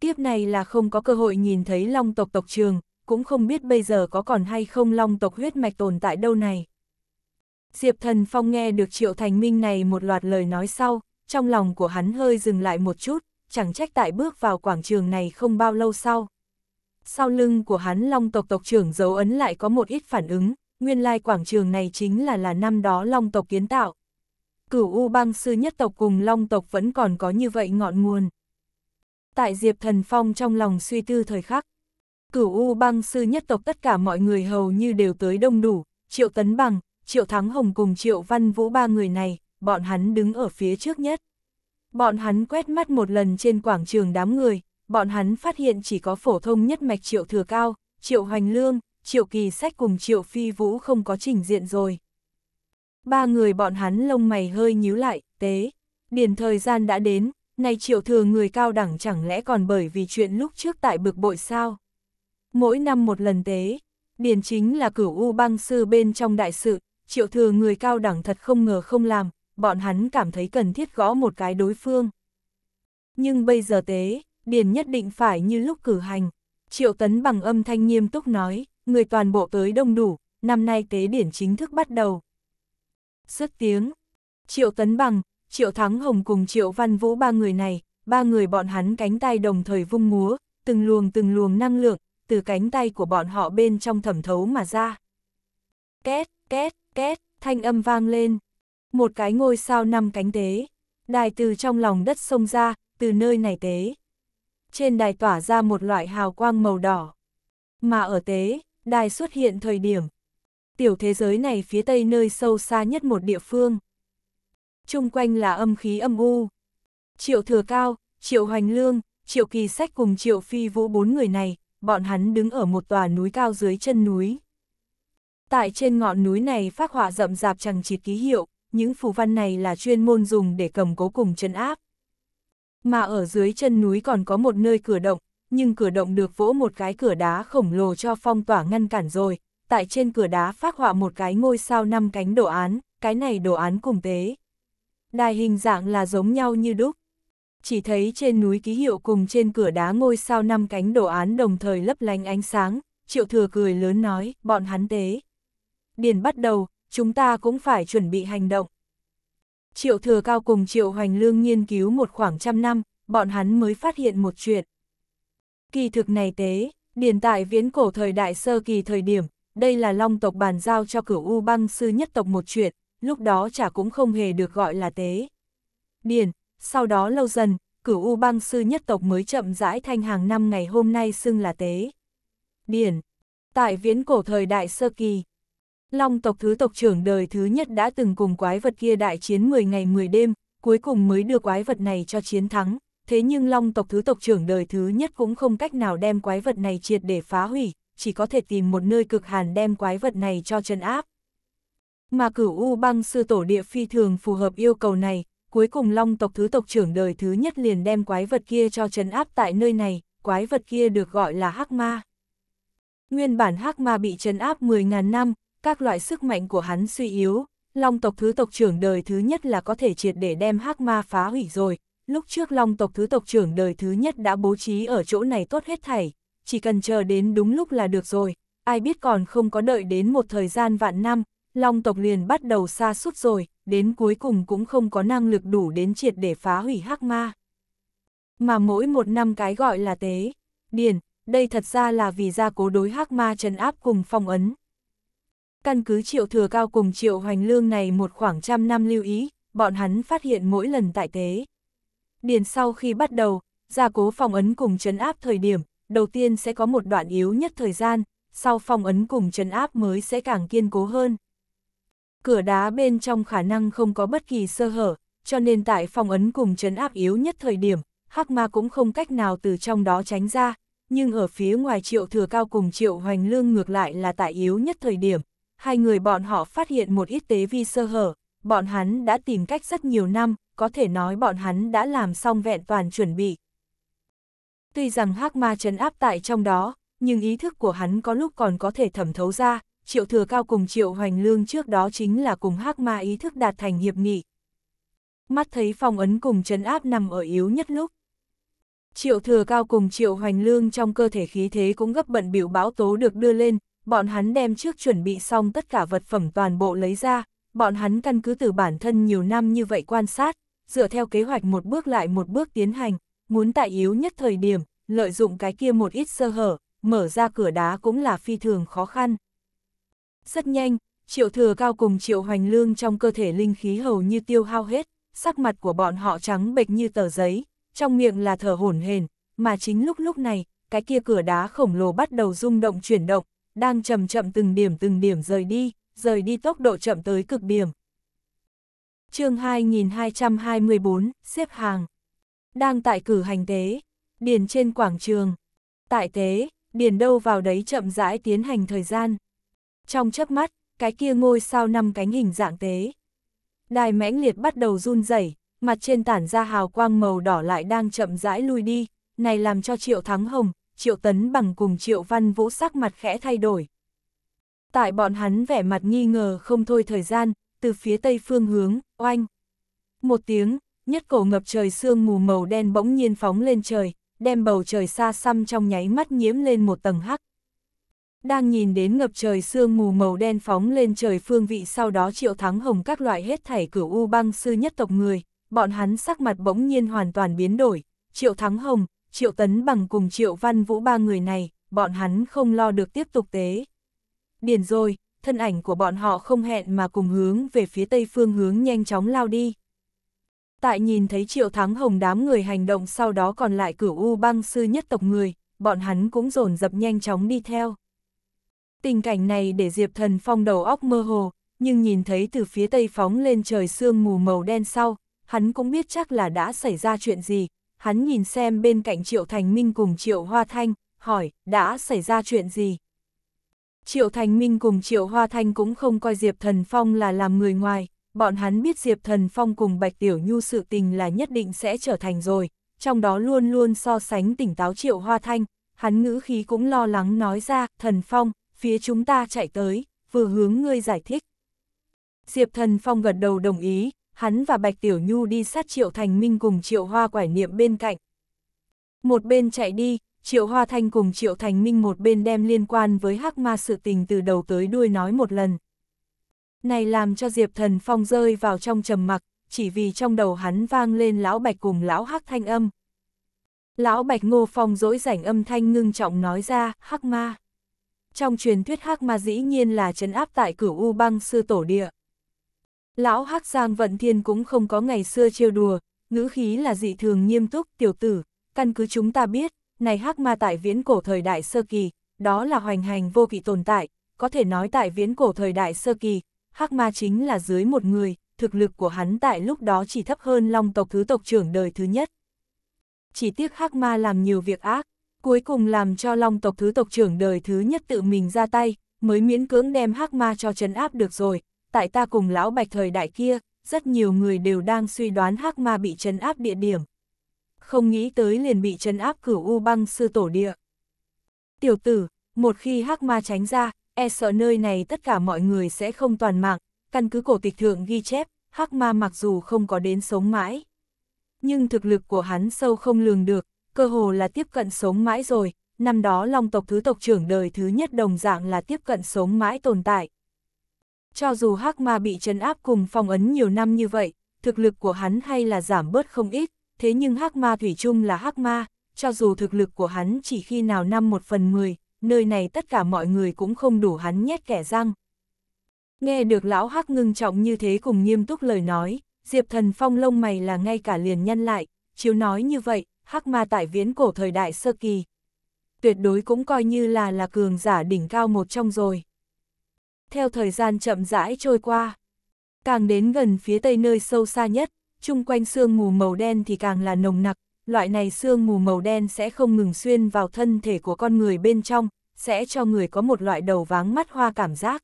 Tiếp này là không có cơ hội nhìn thấy long tộc tộc trưởng cũng không biết bây giờ có còn hay không long tộc huyết mạch tồn tại đâu này. Diệp Thần Phong nghe được Triệu Thành Minh này một loạt lời nói sau, trong lòng của hắn hơi dừng lại một chút, chẳng trách tại bước vào quảng trường này không bao lâu sau. Sau lưng của hắn long tộc tộc trưởng dấu ấn lại có một ít phản ứng, nguyên lai quảng trường này chính là là năm đó long tộc kiến tạo cửu U bang sư nhất tộc cùng long tộc vẫn còn có như vậy ngọn nguồn. Tại Diệp Thần Phong trong lòng suy tư thời khắc, cửu U bang sư nhất tộc tất cả mọi người hầu như đều tới đông đủ, Triệu Tấn Bằng, Triệu Thắng Hồng cùng Triệu Văn Vũ ba người này, bọn hắn đứng ở phía trước nhất. Bọn hắn quét mắt một lần trên quảng trường đám người, bọn hắn phát hiện chỉ có phổ thông nhất mạch Triệu Thừa Cao, Triệu Hoành Lương, Triệu Kỳ Sách cùng Triệu Phi Vũ không có trình diện rồi ba người bọn hắn lông mày hơi nhíu lại, tế. Điển thời gian đã đến, nay triệu thừa người cao đẳng chẳng lẽ còn bởi vì chuyện lúc trước tại bực bội sao? Mỗi năm một lần tế, điển chính là cửu u băng sư bên trong đại sự, triệu thừa người cao đẳng thật không ngờ không làm, bọn hắn cảm thấy cần thiết gõ một cái đối phương. Nhưng bây giờ tế, điển nhất định phải như lúc cử hành. Triệu tấn bằng âm thanh nghiêm túc nói, người toàn bộ tới đông đủ, năm nay tế điển chính thức bắt đầu, rất tiếng. Triệu Tấn Bằng, Triệu Thắng Hồng cùng Triệu Văn Vũ ba người này, ba người bọn hắn cánh tay đồng thời vung múa, từng luồng từng luồng năng lượng, từ cánh tay của bọn họ bên trong thẩm thấu mà ra. Két, két, két, thanh âm vang lên. Một cái ngôi sao năm cánh tế. Đài từ trong lòng đất sông ra, từ nơi này tế. Trên đài tỏa ra một loại hào quang màu đỏ. Mà ở tế, đài xuất hiện thời điểm, tiểu thế giới này phía tây nơi sâu xa nhất một địa phương. Trung quanh là âm khí âm u. Triệu Thừa Cao, Triệu Hoành Lương, Triệu Kỳ Sách cùng Triệu Phi Vũ bốn người này, bọn hắn đứng ở một tòa núi cao dưới chân núi. Tại trên ngọn núi này phát họa rậm rạp chẳng chịt ký hiệu, những phù văn này là chuyên môn dùng để cầm cố cùng chân áp. Mà ở dưới chân núi còn có một nơi cửa động, nhưng cửa động được vỗ một cái cửa đá khổng lồ cho phong tỏa ngăn cản rồi, tại trên cửa đá phát họa một cái ngôi sao năm cánh đồ án, cái này đồ án cùng tế. Đài hình dạng là giống nhau như đúc. Chỉ thấy trên núi ký hiệu cùng trên cửa đá ngôi sao năm cánh đồ án đồng thời lấp lánh ánh sáng, triệu thừa cười lớn nói, bọn hắn tế. Điền bắt đầu, chúng ta cũng phải chuẩn bị hành động. Triệu thừa cao cùng triệu hoành lương nghiên cứu một khoảng trăm năm, bọn hắn mới phát hiện một chuyện. Kỳ thực này tế, điền tại viễn cổ thời đại sơ kỳ thời điểm, đây là long tộc bàn giao cho cửu U băng sư nhất tộc một chuyện, lúc đó chả cũng không hề được gọi là tế. Điền, sau đó lâu dần, cửu U băng sư nhất tộc mới chậm rãi thanh hàng năm ngày hôm nay xưng là tế. Điền, tại viễn cổ thời đại sơ kỳ, long tộc thứ tộc trưởng đời thứ nhất đã từng cùng quái vật kia đại chiến 10 ngày 10 đêm, cuối cùng mới đưa quái vật này cho chiến thắng, thế nhưng long tộc thứ tộc trưởng đời thứ nhất cũng không cách nào đem quái vật này triệt để phá hủy, chỉ có thể tìm một nơi cực hàn đem quái vật này cho chân áp. Mà cửu U băng sư tổ địa phi thường phù hợp yêu cầu này, cuối cùng long tộc thứ tộc trưởng đời thứ nhất liền đem quái vật kia cho trấn áp tại nơi này, quái vật kia được gọi là hắc ma. Nguyên bản hắc ma bị trấn áp 10.000 năm, các loại sức mạnh của hắn suy yếu, long tộc thứ tộc trưởng đời thứ nhất là có thể triệt để đem hắc ma phá hủy rồi. Lúc trước long tộc thứ tộc trưởng đời thứ nhất đã bố trí ở chỗ này tốt hết thảy, chỉ cần chờ đến đúng lúc là được rồi, ai biết còn không có đợi đến một thời gian vạn năm, Long tộc liền bắt đầu xa suốt rồi, đến cuối cùng cũng không có năng lực đủ đến triệt để phá hủy hắc ma. Mà mỗi một năm cái gọi là tế, điển, đây thật ra là vì gia cố đối hắc ma trấn áp cùng phong ấn. Căn cứ triệu thừa cao cùng triệu hoành lương này một khoảng trăm năm lưu ý, bọn hắn phát hiện mỗi lần tại tế. Điền sau khi bắt đầu, gia cố phong ấn cùng trấn áp thời điểm, đầu tiên sẽ có một đoạn yếu nhất thời gian, sau phong ấn cùng trấn áp mới sẽ càng kiên cố hơn. Cửa đá bên trong khả năng không có bất kỳ sơ hở, cho nên tại phong ấn cùng trấn áp yếu nhất thời điểm, Hắc Ma cũng không cách nào từ trong đó tránh ra, nhưng ở phía ngoài Triệu Thừa Cao cùng Triệu Hoành Lương ngược lại là tại yếu nhất thời điểm, hai người bọn họ phát hiện một ít tế vi sơ hở, bọn hắn đã tìm cách rất nhiều năm, có thể nói bọn hắn đã làm xong vẹn toàn chuẩn bị. Tuy rằng hắc ma trấn áp tại trong đó, nhưng ý thức của hắn có lúc còn có thể thẩm thấu ra, triệu thừa cao cùng triệu hoành lương trước đó chính là cùng hắc ma ý thức đạt thành hiệp nghị. Mắt thấy phong ấn cùng trấn áp nằm ở yếu nhất lúc. Triệu thừa cao cùng triệu hoành lương trong cơ thể khí thế cũng gấp bận biểu báo tố được đưa lên, bọn hắn đem trước chuẩn bị xong tất cả vật phẩm toàn bộ lấy ra, bọn hắn căn cứ từ bản thân nhiều năm như vậy quan sát, dựa theo kế hoạch một bước lại một bước tiến hành, muốn tại yếu nhất thời điểm, lợi dụng cái kia một ít sơ hở, mở ra cửa đá cũng là phi thường khó khăn. Rất nhanh, triệu thừa cao cùng triệu hoành lương trong cơ thể linh khí hầu như tiêu hao hết, sắc mặt của bọn họ trắng bệch như tờ giấy, trong miệng là thở hổn hển, mà chính lúc lúc này, cái kia cửa đá khổng lồ bắt đầu rung động chuyển động, đang chậm chậm từng điểm từng điểm rời đi, rời đi tốc độ chậm tới cực điểm. chương 2224, xếp hàng đang tại cử hành tế, điền trên quảng trường. Tại tế, điền đâu vào đấy chậm rãi tiến hành thời gian. Trong chớp mắt, cái kia ngôi sao năm cánh hình dạng tế. Đài mãnh liệt bắt đầu run rẩy, mặt trên tản ra hào quang màu đỏ lại đang chậm rãi lui đi, này làm cho Triệu Thắng Hồng, Triệu Tấn bằng cùng Triệu Văn Vũ sắc mặt khẽ thay đổi. Tại bọn hắn vẻ mặt nghi ngờ không thôi thời gian, từ phía tây phương hướng, oanh. Một tiếng, nhất cổ ngập trời sương mù màu đen bỗng nhiên phóng lên trời, đem bầu trời xa xăm trong nháy mắt nhiễm lên một tầng hắc. Đang nhìn đến ngập trời sương mù màu đen phóng lên trời phương vị sau đó triệu thắng hồng các loại hết thảy cửu u băng sư nhất tộc người, bọn hắn sắc mặt bỗng nhiên hoàn toàn biến đổi, triệu thắng hồng, triệu tấn bằng cùng triệu văn vũ ba người này, bọn hắn không lo được tiếp tục tế. Điền rồi, thân ảnh của bọn họ không hẹn mà cùng hướng về phía tây phương hướng nhanh chóng lao đi. Tại nhìn thấy triệu thắng hồng đám người hành động sau đó còn lại cửu u băng sư nhất tộc người, bọn hắn cũng dồn dập nhanh chóng đi theo. Tình cảnh này để Diệp Thần Phong đầu óc mơ hồ, nhưng nhìn thấy từ phía tây phóng lên trời sương mù màu đen sau, hắn cũng biết chắc là đã xảy ra chuyện gì. Hắn nhìn xem bên cạnh Triệu Thành Minh cùng Triệu Hoa Thanh, hỏi, đã xảy ra chuyện gì? Triệu Thành Minh cùng Triệu Hoa Thanh cũng không coi Diệp Thần Phong là làm người ngoài, bọn hắn biết Diệp Thần Phong cùng Bạch Tiểu Nhu sự tình là nhất định sẽ trở thành rồi, trong đó luôn luôn so sánh tỉnh táo Triệu Hoa Thanh, hắn ngữ khí cũng lo lắng nói ra, Thần Phong, phía chúng ta chạy tới, vừa hướng ngươi giải thích. Diệp Thần Phong gật đầu đồng ý, hắn và Bạch Tiểu Nhu đi sát Triệu Thành Minh cùng Triệu Hoa quải niệm bên cạnh. Một bên chạy đi, Triệu Hoa Thanh cùng Triệu Thành Minh một bên đem liên quan với hắc ma sự tình từ đầu tới đuôi nói một lần này làm cho Diệp Thần Phong rơi vào trong trầm mặc, chỉ vì trong đầu hắn vang lên lão Bạch cùng lão Hắc thanh âm. Lão Bạch Ngô Phong dỗi rảnh âm thanh ngưng trọng nói ra, Hắc Ma. Trong truyền thuyết Hắc Ma dĩ nhiên là trấn áp tại cửu U băng sư tổ địa. Lão Hắc Giang Vận Thiên cũng không có ngày xưa trêu đùa, ngữ khí là dị thường nghiêm túc, tiểu tử, căn cứ chúng ta biết, này Hắc Ma tại viễn cổ thời đại sơ kỳ, đó là hoành hành vô kỵ tồn tại, có thể nói tại viễn cổ thời đại sơ kỳ, Hắc Ma chính là dưới một người, thực lực của hắn tại lúc đó chỉ thấp hơn long tộc thứ tộc trưởng đời thứ nhất. Chỉ tiếc Hắc Ma làm nhiều việc ác, cuối cùng làm cho long tộc thứ tộc trưởng đời thứ nhất tự mình ra tay, mới miễn cưỡng đem Hắc Ma cho chấn áp được rồi, tại ta cùng lão bạch thời đại kia, rất nhiều người đều đang suy đoán Hắc Ma bị chấn áp địa điểm. Không nghĩ tới liền bị chấn áp cửu U băng sư tổ địa. Tiểu tử, một khi Hắc Ma tránh ra, e sợ nơi này tất cả mọi người sẽ không toàn mạng, căn cứ cổ tịch thượng ghi chép, Hắc Ma mặc dù không có đến sống mãi. Nhưng thực lực của hắn sâu không lường được, cơ hồ là tiếp cận sống mãi rồi, năm đó Long tộc thứ tộc trưởng đời thứ nhất đồng dạng là tiếp cận sống mãi tồn tại. Cho dù Hắc Ma bị trấn áp cùng phong ấn nhiều năm như vậy, thực lực của hắn hay là giảm bớt không ít, thế nhưng Hắc Ma thủy chung là Hắc Ma, cho dù thực lực của hắn chỉ khi nào năm một phần mười nơi này tất cả mọi người cũng không đủ hắn nhét kẻ răng. Nghe được lão hắc ngưng trọng như thế cùng nghiêm túc lời nói, Diệp Thần Phong lông mày là ngay cả liền nhân lại, chiếu nói như vậy, hắc ma tại viễn cổ thời đại sơ kỳ. Tuyệt đối cũng coi như là là cường giả đỉnh cao một trong rồi. Theo thời gian chậm rãi trôi qua, càng đến gần phía tây nơi sâu xa nhất, chung quanh sương mù màu đen thì càng là nồng nặc, loại này sương mù màu đen sẽ không ngừng xuyên vào thân thể của con người bên trong, sẽ cho người có một loại đầu váng mắt hoa cảm giác.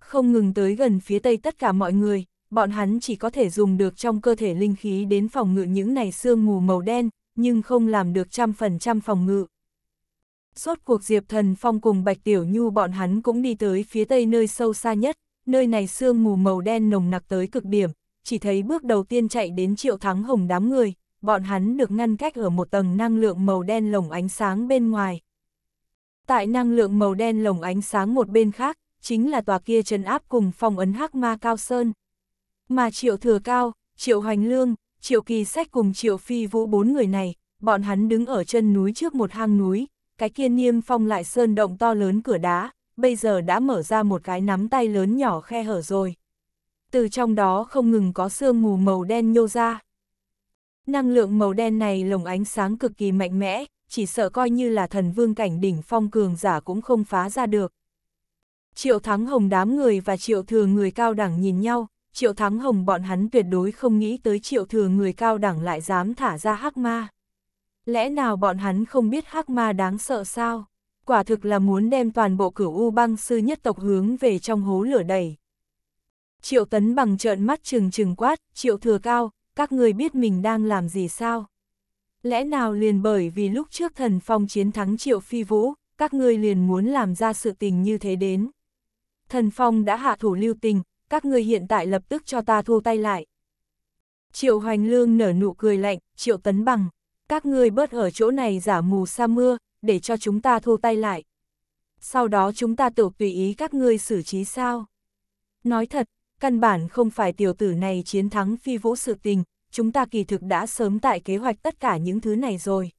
Không ngừng tới gần phía tây tất cả mọi người, bọn hắn chỉ có thể dùng được trong cơ thể linh khí đến phòng ngự những này sương mù màu đen, nhưng không làm được trăm phần trăm phòng ngự. Suốt cuộc Diệp Thần Phong cùng Bạch Tiểu Nhu bọn hắn cũng đi tới phía tây nơi sâu xa nhất, nơi này sương mù màu đen nồng nặc tới cực điểm, chỉ thấy bước đầu tiên chạy đến triệu thắng hồng đám người, bọn hắn được ngăn cách ở một tầng năng lượng màu đen lồng ánh sáng bên ngoài. Tại năng lượng màu đen lồng ánh sáng một bên khác, chính là tòa kia trấn áp cùng phong ấn hắc ma cao sơn. Mà triệu thừa cao, triệu hoành lương, triệu kỳ sách cùng triệu phi vũ bốn người này, bọn hắn đứng ở chân núi trước một hang núi, cái kia niêm phong lại sơn động to lớn cửa đá, bây giờ đã mở ra một cái nắm tay lớn nhỏ khe hở rồi. Từ trong đó không ngừng có sương mù màu đen nhô ra. Năng lượng màu đen này lồng ánh sáng cực kỳ mạnh mẽ, chỉ sợ coi như là thần vương cảnh đỉnh phong cường giả cũng không phá ra được. Triệu Thắng Hồng đám người và Triệu Thừa người cao đẳng nhìn nhau, Triệu Thắng Hồng bọn hắn tuyệt đối không nghĩ tới Triệu Thừa người cao đẳng lại dám thả ra hắc ma. Lẽ nào bọn hắn không biết hắc ma đáng sợ sao? Quả thực là muốn đem toàn bộ cửu U băng sư nhất tộc hướng về trong hố lửa đầy. Triệu Tấn bằng trợn mắt trừng trừng quát, Triệu Thừa Cao, các người biết mình đang làm gì sao? Lẽ nào liền bởi vì lúc trước thần phong chiến thắng triệu phi vũ, các ngươi liền muốn làm ra sự tình như thế đến. Thần phong đã hạ thủ lưu tình, các ngươi hiện tại lập tức cho ta thu tay lại. Triệu hoành lương nở nụ cười lạnh, triệu tấn bằng, các ngươi bớt ở chỗ này giả mù sa mưa, để cho chúng ta thu tay lại. Sau đó chúng ta tự tùy ý các ngươi xử trí sao. Nói thật, căn bản không phải tiểu tử này chiến thắng phi vũ sự tình, chúng ta kỳ thực đã sớm tại kế hoạch tất cả những thứ này rồi.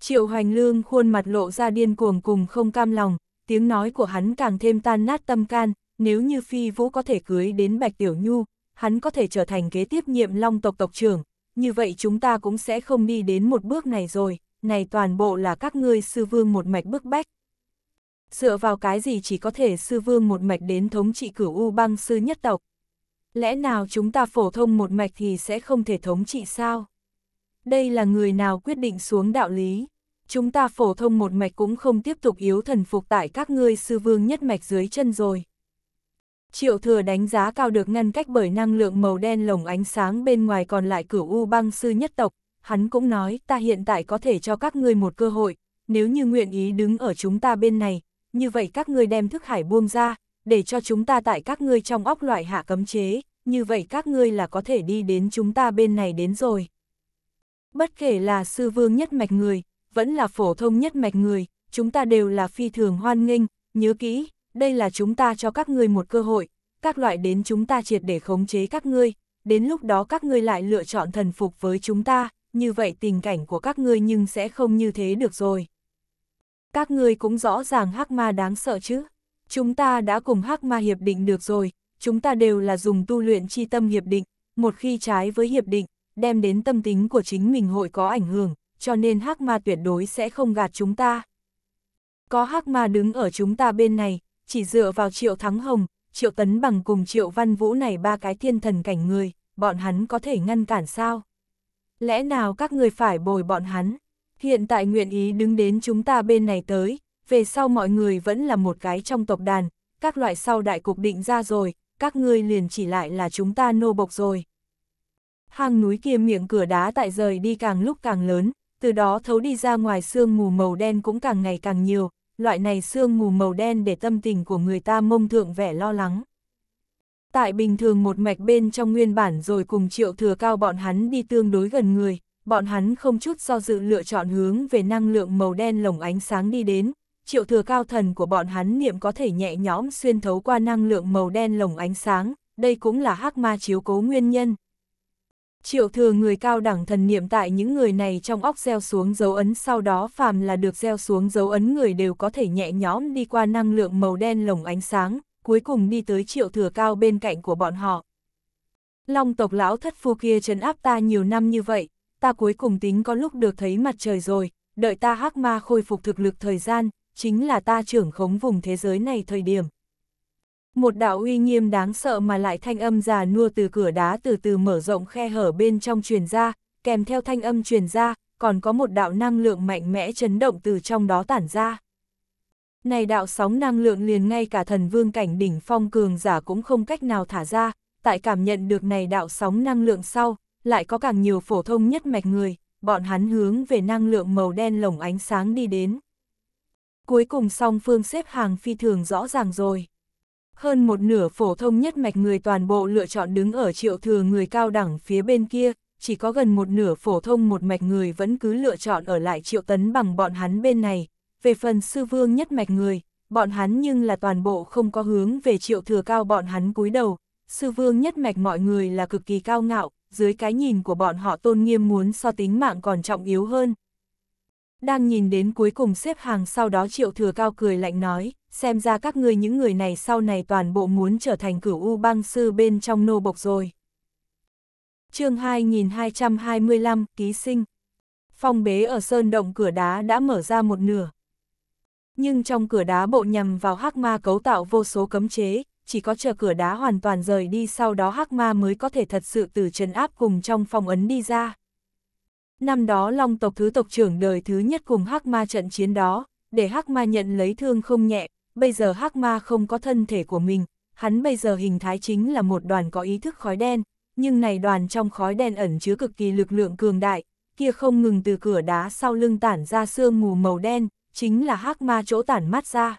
Triệu Hoành Lương khuôn mặt lộ ra điên cuồng cùng không cam lòng, tiếng nói của hắn càng thêm tan nát tâm can, nếu như Phi Vũ có thể cưới đến Bạch Tiểu Nhu, hắn có thể trở thành kế tiếp nhiệm long tộc tộc trưởng, như vậy chúng ta cũng sẽ không đi đến một bước này rồi, này toàn bộ là các ngươi sư vương một mạch bức bách dựa vào cái gì chỉ có thể sư vương một mạch đến thống trị cửu U băng sư nhất tộc. Lẽ nào chúng ta phổ thông một mạch thì sẽ không thể thống trị sao? Đây là người nào quyết định xuống đạo lý? Chúng ta phổ thông một mạch cũng không tiếp tục yếu thần phục tại các ngươi sư vương nhất mạch dưới chân rồi. Triệu thừa đánh giá cao được ngăn cách bởi năng lượng màu đen lồng ánh sáng bên ngoài còn lại cửu U băng sư nhất tộc. Hắn cũng nói ta hiện tại có thể cho các ngươi một cơ hội, nếu như nguyện ý đứng ở chúng ta bên này, như vậy các ngươi đem thức hải buông ra, để cho chúng ta tại các ngươi trong óc loại hạ cấm chế, như vậy các ngươi là có thể đi đến chúng ta bên này đến rồi. Bất kể là sư vương nhất mạch người, vẫn là phổ thông nhất mạch người, chúng ta đều là phi thường hoan nghênh, nhớ kỹ, đây là chúng ta cho các ngươi một cơ hội, các loại đến chúng ta triệt để khống chế các ngươi, đến lúc đó các ngươi lại lựa chọn thần phục với chúng ta, như vậy tình cảnh của các ngươi nhưng sẽ không như thế được rồi các ngươi cũng rõ ràng hắc ma đáng sợ chứ. Chúng ta đã cùng hắc ma hiệp định được rồi, chúng ta đều là dùng tu luyện chi tâm hiệp định, một khi trái với hiệp định, đem đến tâm tính của chính mình hội có ảnh hưởng, cho nên hắc ma tuyệt đối sẽ không gạt chúng ta. Có hắc ma đứng ở chúng ta bên này, chỉ dựa vào triệu thắng hồng, triệu tấn bằng cùng triệu văn vũ này ba cái thiên thần cảnh người, bọn hắn có thể ngăn cản sao? Lẽ nào các người phải bồi bọn hắn? hiện tại nguyện ý đứng đến chúng ta bên này tới, về sau mọi người vẫn là một cái trong tộc đàn, các loại sau đại cục định ra rồi, các ngươi liền chỉ lại là chúng ta nô bộc rồi. Hang núi kia miệng cửa đá tại rời đi càng lúc càng lớn, từ đó thấu đi ra ngoài xương mù màu đen cũng càng ngày càng nhiều, loại này xương mù màu đen để tâm tình của người ta mông thượng vẻ lo lắng. Tại bình thường một mạch bên trong nguyên bản rồi cùng triệu thừa cao bọn hắn đi tương đối gần người, bọn hắn không chút do dự lựa chọn hướng về năng lượng màu đen lồng ánh sáng đi đến, triệu thừa cao thần của bọn hắn niệm có thể nhẹ nhõm xuyên thấu qua năng lượng màu đen lồng ánh sáng, đây cũng là hắc ma chiếu cố nguyên nhân. Triệu thừa người cao đẳng thần niệm tại những người này trong óc gieo xuống dấu ấn sau đó phàm là được gieo xuống dấu ấn người đều có thể nhẹ nhõm đi qua năng lượng màu đen lồng ánh sáng, cuối cùng đi tới triệu thừa cao bên cạnh của bọn họ. Long tộc lão thất phu kia trấn áp ta nhiều năm như vậy, ta cuối cùng tính có lúc được thấy mặt trời rồi, đợi ta hắc ma khôi phục thực lực thời gian, chính là ta trưởng khống vùng thế giới này thời điểm. Một đạo uy nghiêm đáng sợ mà lại thanh âm già nua từ cửa đá từ từ mở rộng khe hở bên trong truyền ra, kèm theo thanh âm truyền ra, còn có một đạo năng lượng mạnh mẽ chấn động từ trong đó tản ra. Này đạo sóng năng lượng liền ngay cả thần vương cảnh đỉnh phong cường giả cũng không cách nào thả ra, tại cảm nhận được này đạo sóng năng lượng sau, lại có càng nhiều phổ thông nhất mạch người, bọn hắn hướng về năng lượng màu đen lồng ánh sáng đi đến. Cuối cùng song phương xếp hàng phi thường rõ ràng rồi. Hơn một nửa phổ thông nhất mạch người toàn bộ lựa chọn đứng ở triệu thừa người cao đẳng phía bên kia, chỉ có gần một nửa phổ thông một mạch người vẫn cứ lựa chọn ở lại triệu tấn bằng bọn hắn bên này. Về phần sư vương nhất mạch người, bọn hắn nhưng là toàn bộ không có hướng về triệu thừa cao bọn hắn cúi đầu. Sư vương nhất mạch mọi người là cực kỳ cao ngạo, dưới cái nhìn của bọn họ tôn nghiêm muốn so tính mạng còn trọng yếu hơn. Đang nhìn đến cuối cùng xếp hàng sau đó triệu thừa cao cười lạnh nói, xem ra các ngươi những người này sau này toàn bộ muốn trở thành cửu u băng sư bên trong nô bộc rồi. chương 2225, ký sinh. Phong bế ở sơn động cửa đá đã mở ra một nửa. Nhưng trong cửa đá bộ nhằm vào hắc ma cấu tạo vô số cấm chế, chỉ có chờ cửa đá hoàn toàn rời đi sau đó hắc ma mới có thể thật sự từ trấn áp cùng trong phong ấn đi ra. Năm đó Long tộc thứ tộc trưởng đời thứ nhất cùng hắc ma trận chiến đó, để hắc ma nhận lấy thương không nhẹ, bây giờ hắc ma không có thân thể của mình, hắn bây giờ hình thái chính là một đoàn có ý thức khói đen, nhưng này đoàn trong khói đen ẩn chứa cực kỳ lực lượng cường đại, kia không ngừng từ cửa đá sau lưng tản ra sương mù màu đen, chính là hắc ma chỗ tản mát ra.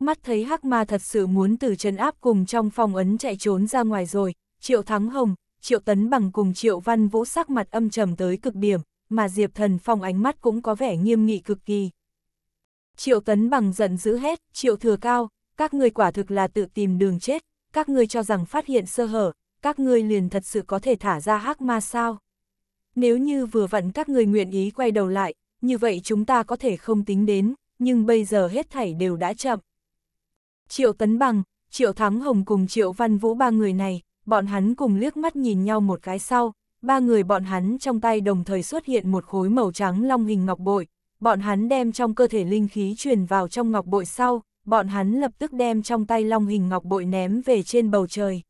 Mắt thấy hắc ma thật sự muốn từ chân áp cùng trong phòng ấn chạy trốn ra ngoài rồi, Triệu Thắng Hồng, Triệu Tấn Bằng cùng Triệu Văn Vũ sắc mặt âm trầm tới cực điểm, mà Diệp Thần Phong ánh mắt cũng có vẻ nghiêm nghị cực kỳ. Triệu Tấn Bằng giận dữ hết, Triệu Thừa Cao, các ngươi quả thực là tự tìm đường chết, các ngươi cho rằng phát hiện sơ hở, các ngươi liền thật sự có thể thả ra hắc ma sao. Nếu như vừa vặn các ngươi nguyện ý quay đầu lại, như vậy chúng ta có thể không tính đến, nhưng bây giờ hết thảy đều đã chậm. Triệu Tấn Bằng, Triệu Thắng Hồng cùng Triệu Văn Vũ ba người này, bọn hắn cùng liếc mắt nhìn nhau một cái sau, ba người bọn hắn trong tay đồng thời xuất hiện một khối màu trắng long hình ngọc bội, bọn hắn đem trong cơ thể linh khí truyền vào trong ngọc bội sau, bọn hắn lập tức đem trong tay long hình ngọc bội ném về trên bầu trời.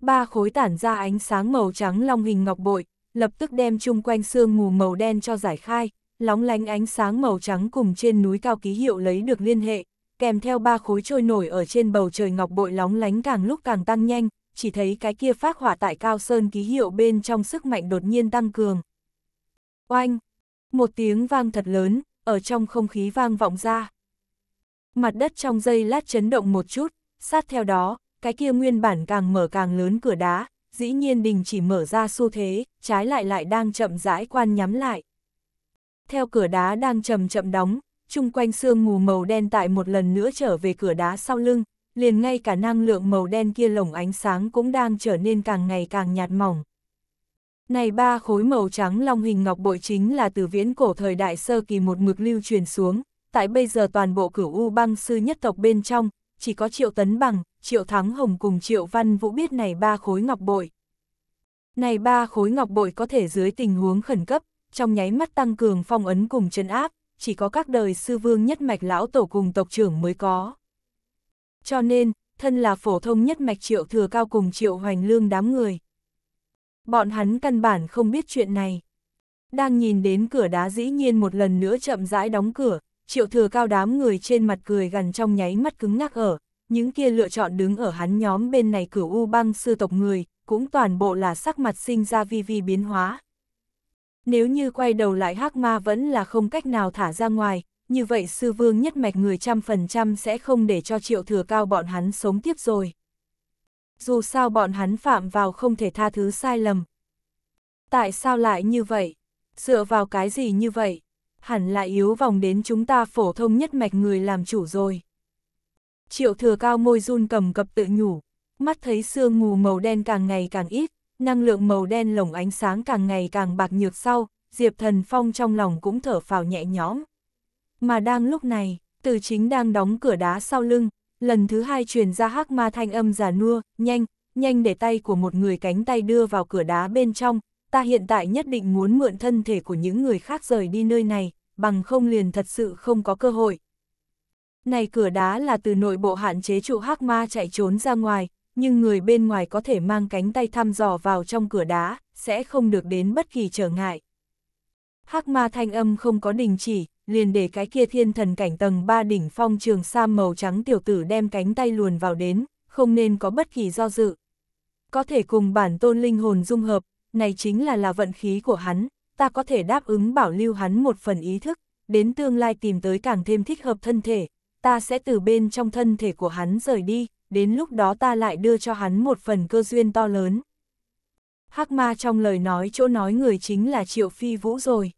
Ba khối tản ra ánh sáng màu trắng long hình ngọc bội, lập tức đem chung quanh sương mù màu đen cho giải khai, lóng lánh ánh sáng màu trắng cùng trên núi cao ký hiệu lấy được liên hệ, kèm theo ba khối trôi nổi ở trên bầu trời ngọc bội lóng lánh càng lúc càng tăng nhanh, chỉ thấy cái kia phát hỏa tại cao sơn ký hiệu bên trong sức mạnh đột nhiên tăng cường. Oanh! Một tiếng vang thật lớn, ở trong không khí vang vọng ra. Mặt đất trong dây lát chấn động một chút, sát theo đó, cái kia nguyên bản càng mở càng lớn cửa đá, dĩ nhiên đình chỉ mở ra xu thế, trái lại lại đang chậm rãi quan nhắm lại. Theo cửa đá đang chậm chậm đóng, chung quanh sương mù màu đen tại một lần nữa trở về cửa đá sau lưng, liền ngay cả năng lượng màu đen kia lồng ánh sáng cũng đang trở nên càng ngày càng nhạt mỏng. Này ba khối màu trắng long hình ngọc bội chính là từ viễn cổ thời đại sơ kỳ một mực lưu truyền xuống, tại bây giờ toàn bộ cửu U băng sư nhất tộc bên trong, chỉ có Triệu Tấn Bằng, Triệu Thắng Hồng cùng Triệu Văn Vũ biết này ba khối ngọc bội. Này ba khối ngọc bội có thể dưới tình huống khẩn cấp, trong nháy mắt tăng cường phong ấn cùng chân áp, chỉ có các đời sư vương nhất mạch lão tổ cùng tộc trưởng mới có. Cho nên, thân là phổ thông nhất mạch triệu thừa cao cùng triệu hoành lương đám người. Bọn hắn căn bản không biết chuyện này. Đang nhìn đến cửa đá dĩ nhiên một lần nữa chậm rãi đóng cửa, triệu thừa cao đám người trên mặt cười gần trong nháy mắt cứng ngắc ở, những kia lựa chọn đứng ở hắn nhóm bên này cửa u băng sư tộc người, cũng toàn bộ là sắc mặt sinh ra vi vi biến hóa. Nếu như quay đầu lại hắc ma vẫn là không cách nào thả ra ngoài, như vậy sư vương nhất mạch người trăm phần trăm sẽ không để cho triệu thừa cao bọn hắn sống tiếp rồi. Dù sao bọn hắn phạm vào không thể tha thứ sai lầm. Tại sao lại như vậy? Dựa vào cái gì như vậy? Hẳn là yếu vòng đến chúng ta phổ thông nhất mạch người làm chủ rồi. Triệu thừa cao môi run cầm cập tự nhủ, mắt thấy sương mù màu đen càng ngày càng ít, năng lượng màu đen lồng ánh sáng càng ngày càng bạc nhược sau, Diệp Thần Phong trong lòng cũng thở phào nhẹ nhõm. Mà đang lúc này, từ chính đang đóng cửa đá sau lưng, lần thứ hai truyền ra hắc ma thanh âm già nua, nhanh, nhanh để tay của một người cánh tay đưa vào cửa đá bên trong, ta hiện tại nhất định muốn mượn thân thể của những người khác rời đi nơi này, bằng không liền thật sự không có cơ hội. Này cửa đá là từ nội bộ hạn chế trụ hắc ma chạy trốn ra ngoài, nhưng người bên ngoài có thể mang cánh tay thăm dò vào trong cửa đá, sẽ không được đến bất kỳ trở ngại. Hắc ma thanh âm không có đình chỉ, liền để cái kia thiên thần cảnh tầng 3 đỉnh phong trường sa màu trắng tiểu tử đem cánh tay luồn vào đến, không nên có bất kỳ do dự. Có thể cùng bản tôn linh hồn dung hợp, này chính là là vận khí của hắn, ta có thể đáp ứng bảo lưu hắn một phần ý thức, đến tương lai tìm tới càng thêm thích hợp thân thể, ta sẽ từ bên trong thân thể của hắn rời đi đến lúc đó ta lại đưa cho hắn một phần cơ duyên to lớn. Hắc ma trong lời nói chỗ nói người chính là Triệu Phi Vũ rồi.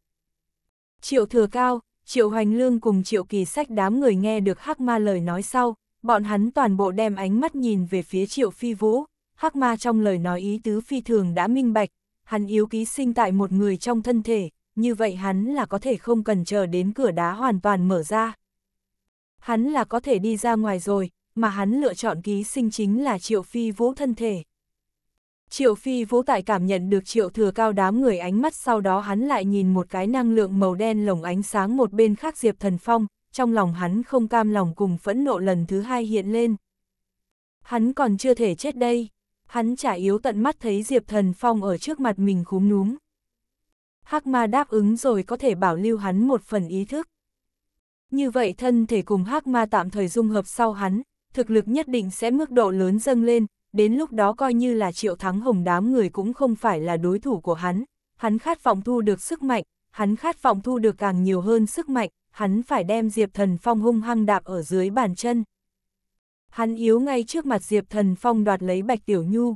Triệu Thừa Cao, Triệu Hoành Lương cùng Triệu Kỳ Sách đám người nghe được Hắc ma lời nói sau, bọn hắn toàn bộ đem ánh mắt nhìn về phía Triệu Phi Vũ. Hắc ma trong lời nói ý tứ phi thường đã minh bạch, hắn yếu ký sinh tại một người trong thân thể, như vậy hắn là có thể không cần chờ đến cửa đá hoàn toàn mở ra. Hắn là có thể đi ra ngoài rồi, mà hắn lựa chọn ký sinh chính là Triệu Phi Vũ thân thể. Triệu Phi Vũ tại cảm nhận được Triệu Thừa Cao đám người ánh mắt sau đó hắn lại nhìn một cái năng lượng màu đen lồng ánh sáng một bên khác Diệp Thần Phong, trong lòng hắn không cam lòng cùng phẫn nộ lần thứ hai hiện lên. Hắn còn chưa thể chết đây, hắn chả yếu tận mắt thấy Diệp Thần Phong ở trước mặt mình khúm núm. Hắc ma đáp ứng rồi có thể bảo lưu hắn một phần ý thức. Như vậy thân thể cùng Hắc ma tạm thời dung hợp sau hắn, thực lực nhất định sẽ mức độ lớn dâng lên, đến lúc đó coi như là triệu thắng hồng đám người cũng không phải là đối thủ của hắn, hắn khát vọng thu được sức mạnh, hắn khát vọng thu được càng nhiều hơn sức mạnh, hắn phải đem Diệp Thần Phong hung hăng đạp ở dưới bàn chân. Hắn yếu ngay trước mặt Diệp Thần Phong đoạt lấy Bạch Tiểu Nhu.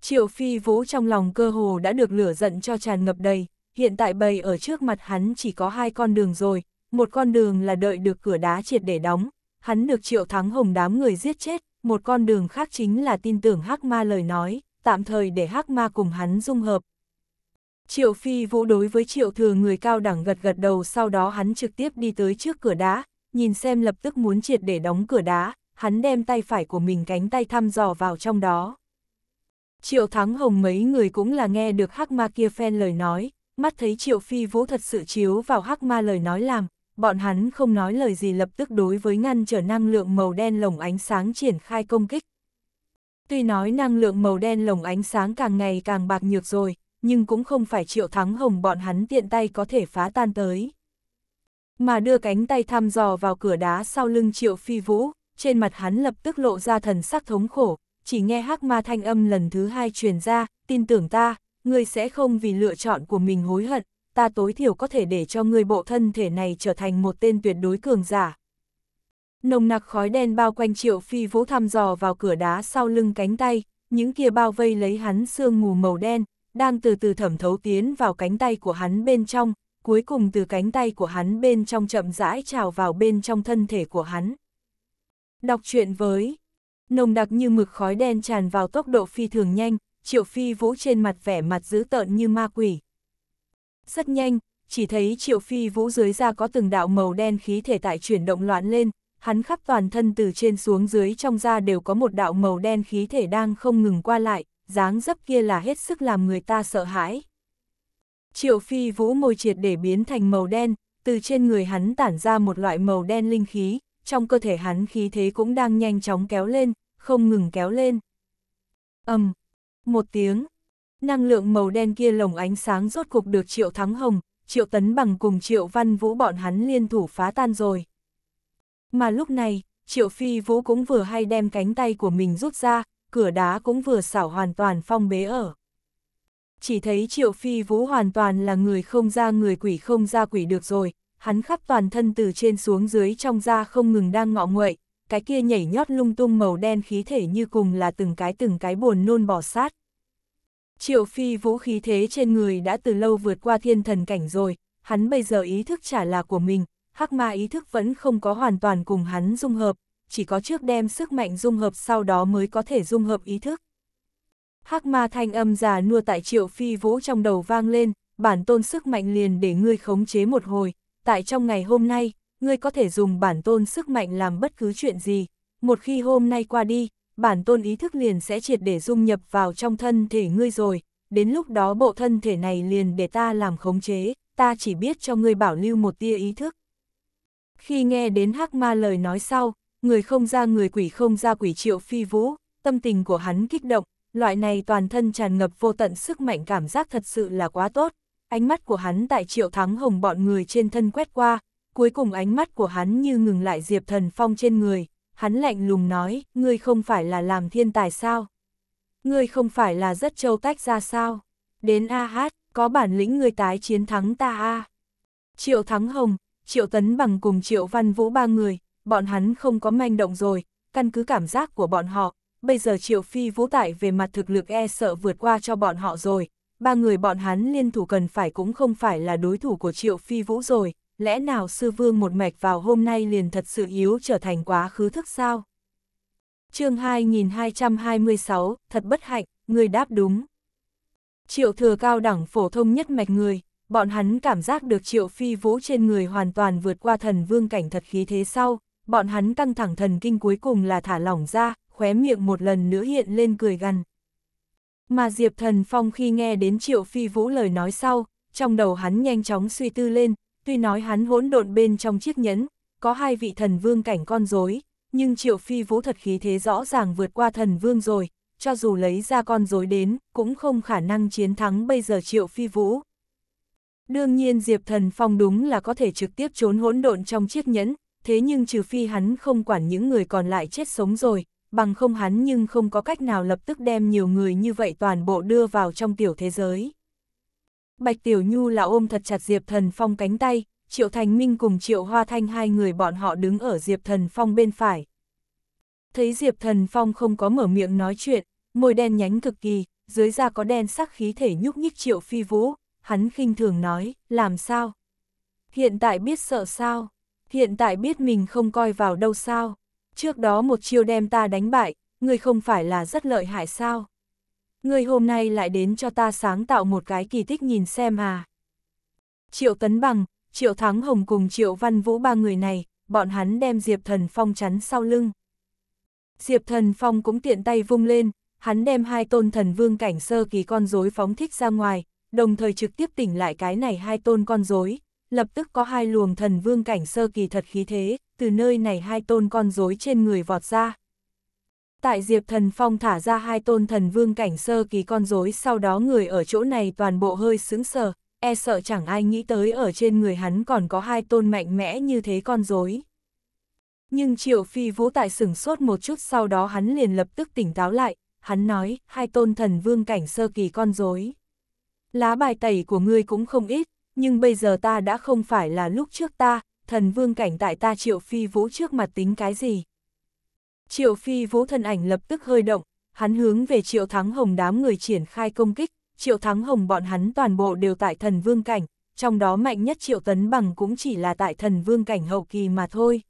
Triệu Phi Vũ trong lòng cơ hồ đã được lửa giận cho tràn ngập đầy, hiện tại bầy ở trước mặt hắn chỉ có hai con đường rồi, một con đường là đợi được cửa đá triệt để đóng, hắn được triệu thắng hồng đám người giết chết, một con đường khác chính là tin tưởng hắc ma lời nói, tạm thời để hắc ma cùng hắn dung hợp. Triệu Phi Vũ đối với Triệu Thừa người cao đẳng gật gật đầu sau đó hắn trực tiếp đi tới trước cửa đá, nhìn xem lập tức muốn triệt để đóng cửa đá, hắn đem tay phải của mình cánh tay thăm dò vào trong đó. Triệu Thắng Hồng mấy người cũng là nghe được Hắc Ma kia phen lời nói, mắt thấy Triệu Phi Vũ thật sự chiếu vào Hắc Ma lời nói làm, bọn hắn không nói lời gì lập tức đối với ngăn trở năng lượng màu đen lồng ánh sáng triển khai công kích. Tuy nói năng lượng màu đen lồng ánh sáng càng ngày càng bạc nhược rồi, nhưng cũng không phải triệu thắng hồng bọn hắn tiện tay có thể phá tan tới. Mà đưa cánh tay thăm dò vào cửa đá sau lưng triệu phi vũ, trên mặt hắn lập tức lộ ra thần sắc thống khổ, chỉ nghe hắc ma thanh âm lần thứ hai truyền ra, tin tưởng ta, người sẽ không vì lựa chọn của mình hối hận, ta tối thiểu có thể để cho người bộ thân thể này trở thành một tên tuyệt đối cường giả. Nồng nặc khói đen bao quanh triệu phi vũ thăm dò vào cửa đá sau lưng cánh tay, những kia bao vây lấy hắn sương mù màu đen, đang từ từ thẩm thấu tiến vào cánh tay của hắn bên trong, cuối cùng từ cánh tay của hắn bên trong chậm rãi trào vào bên trong thân thể của hắn. Đọc truyện với, nồng đặc như mực khói đen tràn vào tốc độ phi thường nhanh, triệu phi vũ trên mặt vẻ mặt dữ tợn như ma quỷ. Rất nhanh, chỉ thấy triệu phi vũ dưới da có từng đạo màu đen khí thể tại chuyển động loạn lên, hắn khắp toàn thân từ trên xuống dưới trong da đều có một đạo màu đen khí thể đang không ngừng qua lại, dáng dấp kia là hết sức làm người ta sợ hãi. Triệu phi vũ môi triệt để biến thành màu đen, từ trên người hắn tản ra một loại màu đen linh khí, trong cơ thể hắn khí thế cũng đang nhanh chóng kéo lên, không ngừng kéo lên. ầm, um, một tiếng, Năng lượng màu đen kia lồng ánh sáng rốt cục được Triệu Thắng Hồng, Triệu Tấn Bằng cùng Triệu Văn Vũ bọn hắn liên thủ phá tan rồi. Mà lúc này, Triệu Phi Vũ cũng vừa hay đem cánh tay của mình rút ra, cửa đá cũng vừa xảo hoàn toàn phong bế ở. Chỉ thấy Triệu Phi Vũ hoàn toàn là người không ra người quỷ không ra quỷ được rồi, hắn khắp toàn thân từ trên xuống dưới trong da không ngừng đang ngọ nguậy, cái kia nhảy nhót lung tung màu đen khí thể như cùng là từng cái từng cái buồn nôn bỏ sát. Triệu Phi Vũ khí thế trên người đã từ lâu vượt qua thiên thần cảnh rồi, hắn bây giờ ý thức trả là của mình, hắc ma ý thức vẫn không có hoàn toàn cùng hắn dung hợp, chỉ có trước đem sức mạnh dung hợp sau đó mới có thể dung hợp ý thức. Hắc ma thanh âm già nua tại Triệu Phi Vũ trong đầu vang lên, bản tôn sức mạnh liền để ngươi khống chế một hồi, tại trong ngày hôm nay, ngươi có thể dùng bản tôn sức mạnh làm bất cứ chuyện gì, một khi hôm nay qua đi, bản tôn ý thức liền sẽ triệt để dung nhập vào trong thân thể ngươi rồi, đến lúc đó bộ thân thể này liền để ta làm khống chế, ta chỉ biết cho ngươi bảo lưu một tia ý thức. Khi nghe đến hắc ma lời nói sau, người không ra người quỷ không ra quỷ triệu phi vũ, tâm tình của hắn kích động, loại này toàn thân tràn ngập vô tận sức mạnh cảm giác thật sự là quá tốt. Ánh mắt của hắn tại triệu thắng hồng bọn người trên thân quét qua, cuối cùng ánh mắt của hắn như ngừng lại diệp thần phong trên người, hắn lạnh lùng nói, ngươi không phải là làm thiên tài sao? Ngươi không phải là rất châu tách ra sao? Đến A Hát, có bản lĩnh ngươi tái chiến thắng ta A. Triệu Thắng Hồng, Triệu Tấn Bằng cùng Triệu Văn Vũ ba người, bọn hắn không có manh động rồi, căn cứ cảm giác của bọn họ, bây giờ Triệu Phi Vũ Tại về mặt thực lực e sợ vượt qua cho bọn họ rồi, ba người bọn hắn liên thủ cần phải cũng không phải là đối thủ của Triệu Phi Vũ rồi, lẽ nào sư vương một mạch vào hôm nay liền thật sự yếu trở thành quá khứ thức sao? chương 2226, thật bất hạnh, người đáp đúng. Triệu thừa cao đẳng phổ thông nhất mạch người, bọn hắn cảm giác được triệu phi vũ trên người hoàn toàn vượt qua thần vương cảnh thật khí thế sau, bọn hắn căng thẳng thần kinh cuối cùng là thả lỏng ra, khóe miệng một lần nữa hiện lên cười gằn. Mà Diệp Thần Phong khi nghe đến Triệu Phi Vũ lời nói sau, trong đầu hắn nhanh chóng suy tư lên, Tuy nói hắn hỗn độn bên trong chiếc nhẫn, có hai vị thần vương cảnh con rối, nhưng triệu phi vũ thật khí thế rõ ràng vượt qua thần vương rồi, cho dù lấy ra con rối đến, cũng không khả năng chiến thắng bây giờ triệu phi vũ. Đương nhiên Diệp Thần Phong đúng là có thể trực tiếp trốn hỗn độn trong chiếc nhẫn, thế nhưng trừ phi hắn không quản những người còn lại chết sống rồi, bằng không hắn nhưng không có cách nào lập tức đem nhiều người như vậy toàn bộ đưa vào trong tiểu thế giới. Bạch Tiểu Nhu là ôm thật chặt Diệp Thần Phong cánh tay, Triệu Thành Minh cùng Triệu Hoa Thanh hai người bọn họ đứng ở Diệp Thần Phong bên phải. Thấy Diệp Thần Phong không có mở miệng nói chuyện, môi đen nhánh cực kỳ, dưới da có đen sắc khí thể nhúc nhích Triệu Phi Vũ, hắn khinh thường nói, làm sao? Hiện tại biết sợ sao? Hiện tại biết mình không coi vào đâu sao? Trước đó một chiêu đem ta đánh bại, người không phải là rất lợi hại sao? Người hôm nay lại đến cho ta sáng tạo một cái kỳ tích nhìn xem à. Triệu Tấn Bằng, Triệu Thắng Hồng cùng Triệu Văn Vũ ba người này, bọn hắn đem Diệp Thần Phong chắn sau lưng. Diệp Thần Phong cũng tiện tay vung lên, hắn đem hai tôn thần vương cảnh sơ kỳ con rối phóng thích ra ngoài, đồng thời trực tiếp tỉnh lại cái này hai tôn con rối, lập tức có hai luồng thần vương cảnh sơ kỳ thật khí thế, từ nơi này hai tôn con rối trên người vọt ra, Tại Diệp Thần Phong thả ra hai tôn thần vương cảnh sơ kỳ con rối sau đó người ở chỗ này toàn bộ hơi sững sờ, e sợ chẳng ai nghĩ tới ở trên người hắn còn có hai tôn mạnh mẽ như thế con rối. Nhưng Triệu Phi Vũ tại sửng sốt một chút sau đó hắn liền lập tức tỉnh táo lại, hắn nói, hai tôn thần vương cảnh sơ kỳ con rối. Lá bài tẩy của ngươi cũng không ít, nhưng bây giờ ta đã không phải là lúc trước ta, thần vương cảnh tại ta Triệu Phi Vũ trước mặt tính cái gì. Triệu Phi Vũ thân ảnh lập tức hơi động, hắn hướng về Triệu Thắng Hồng đám người triển khai công kích, Triệu Thắng Hồng bọn hắn toàn bộ đều tại thần vương cảnh, trong đó mạnh nhất Triệu Tấn Bằng cũng chỉ là tại thần vương cảnh hậu kỳ mà thôi.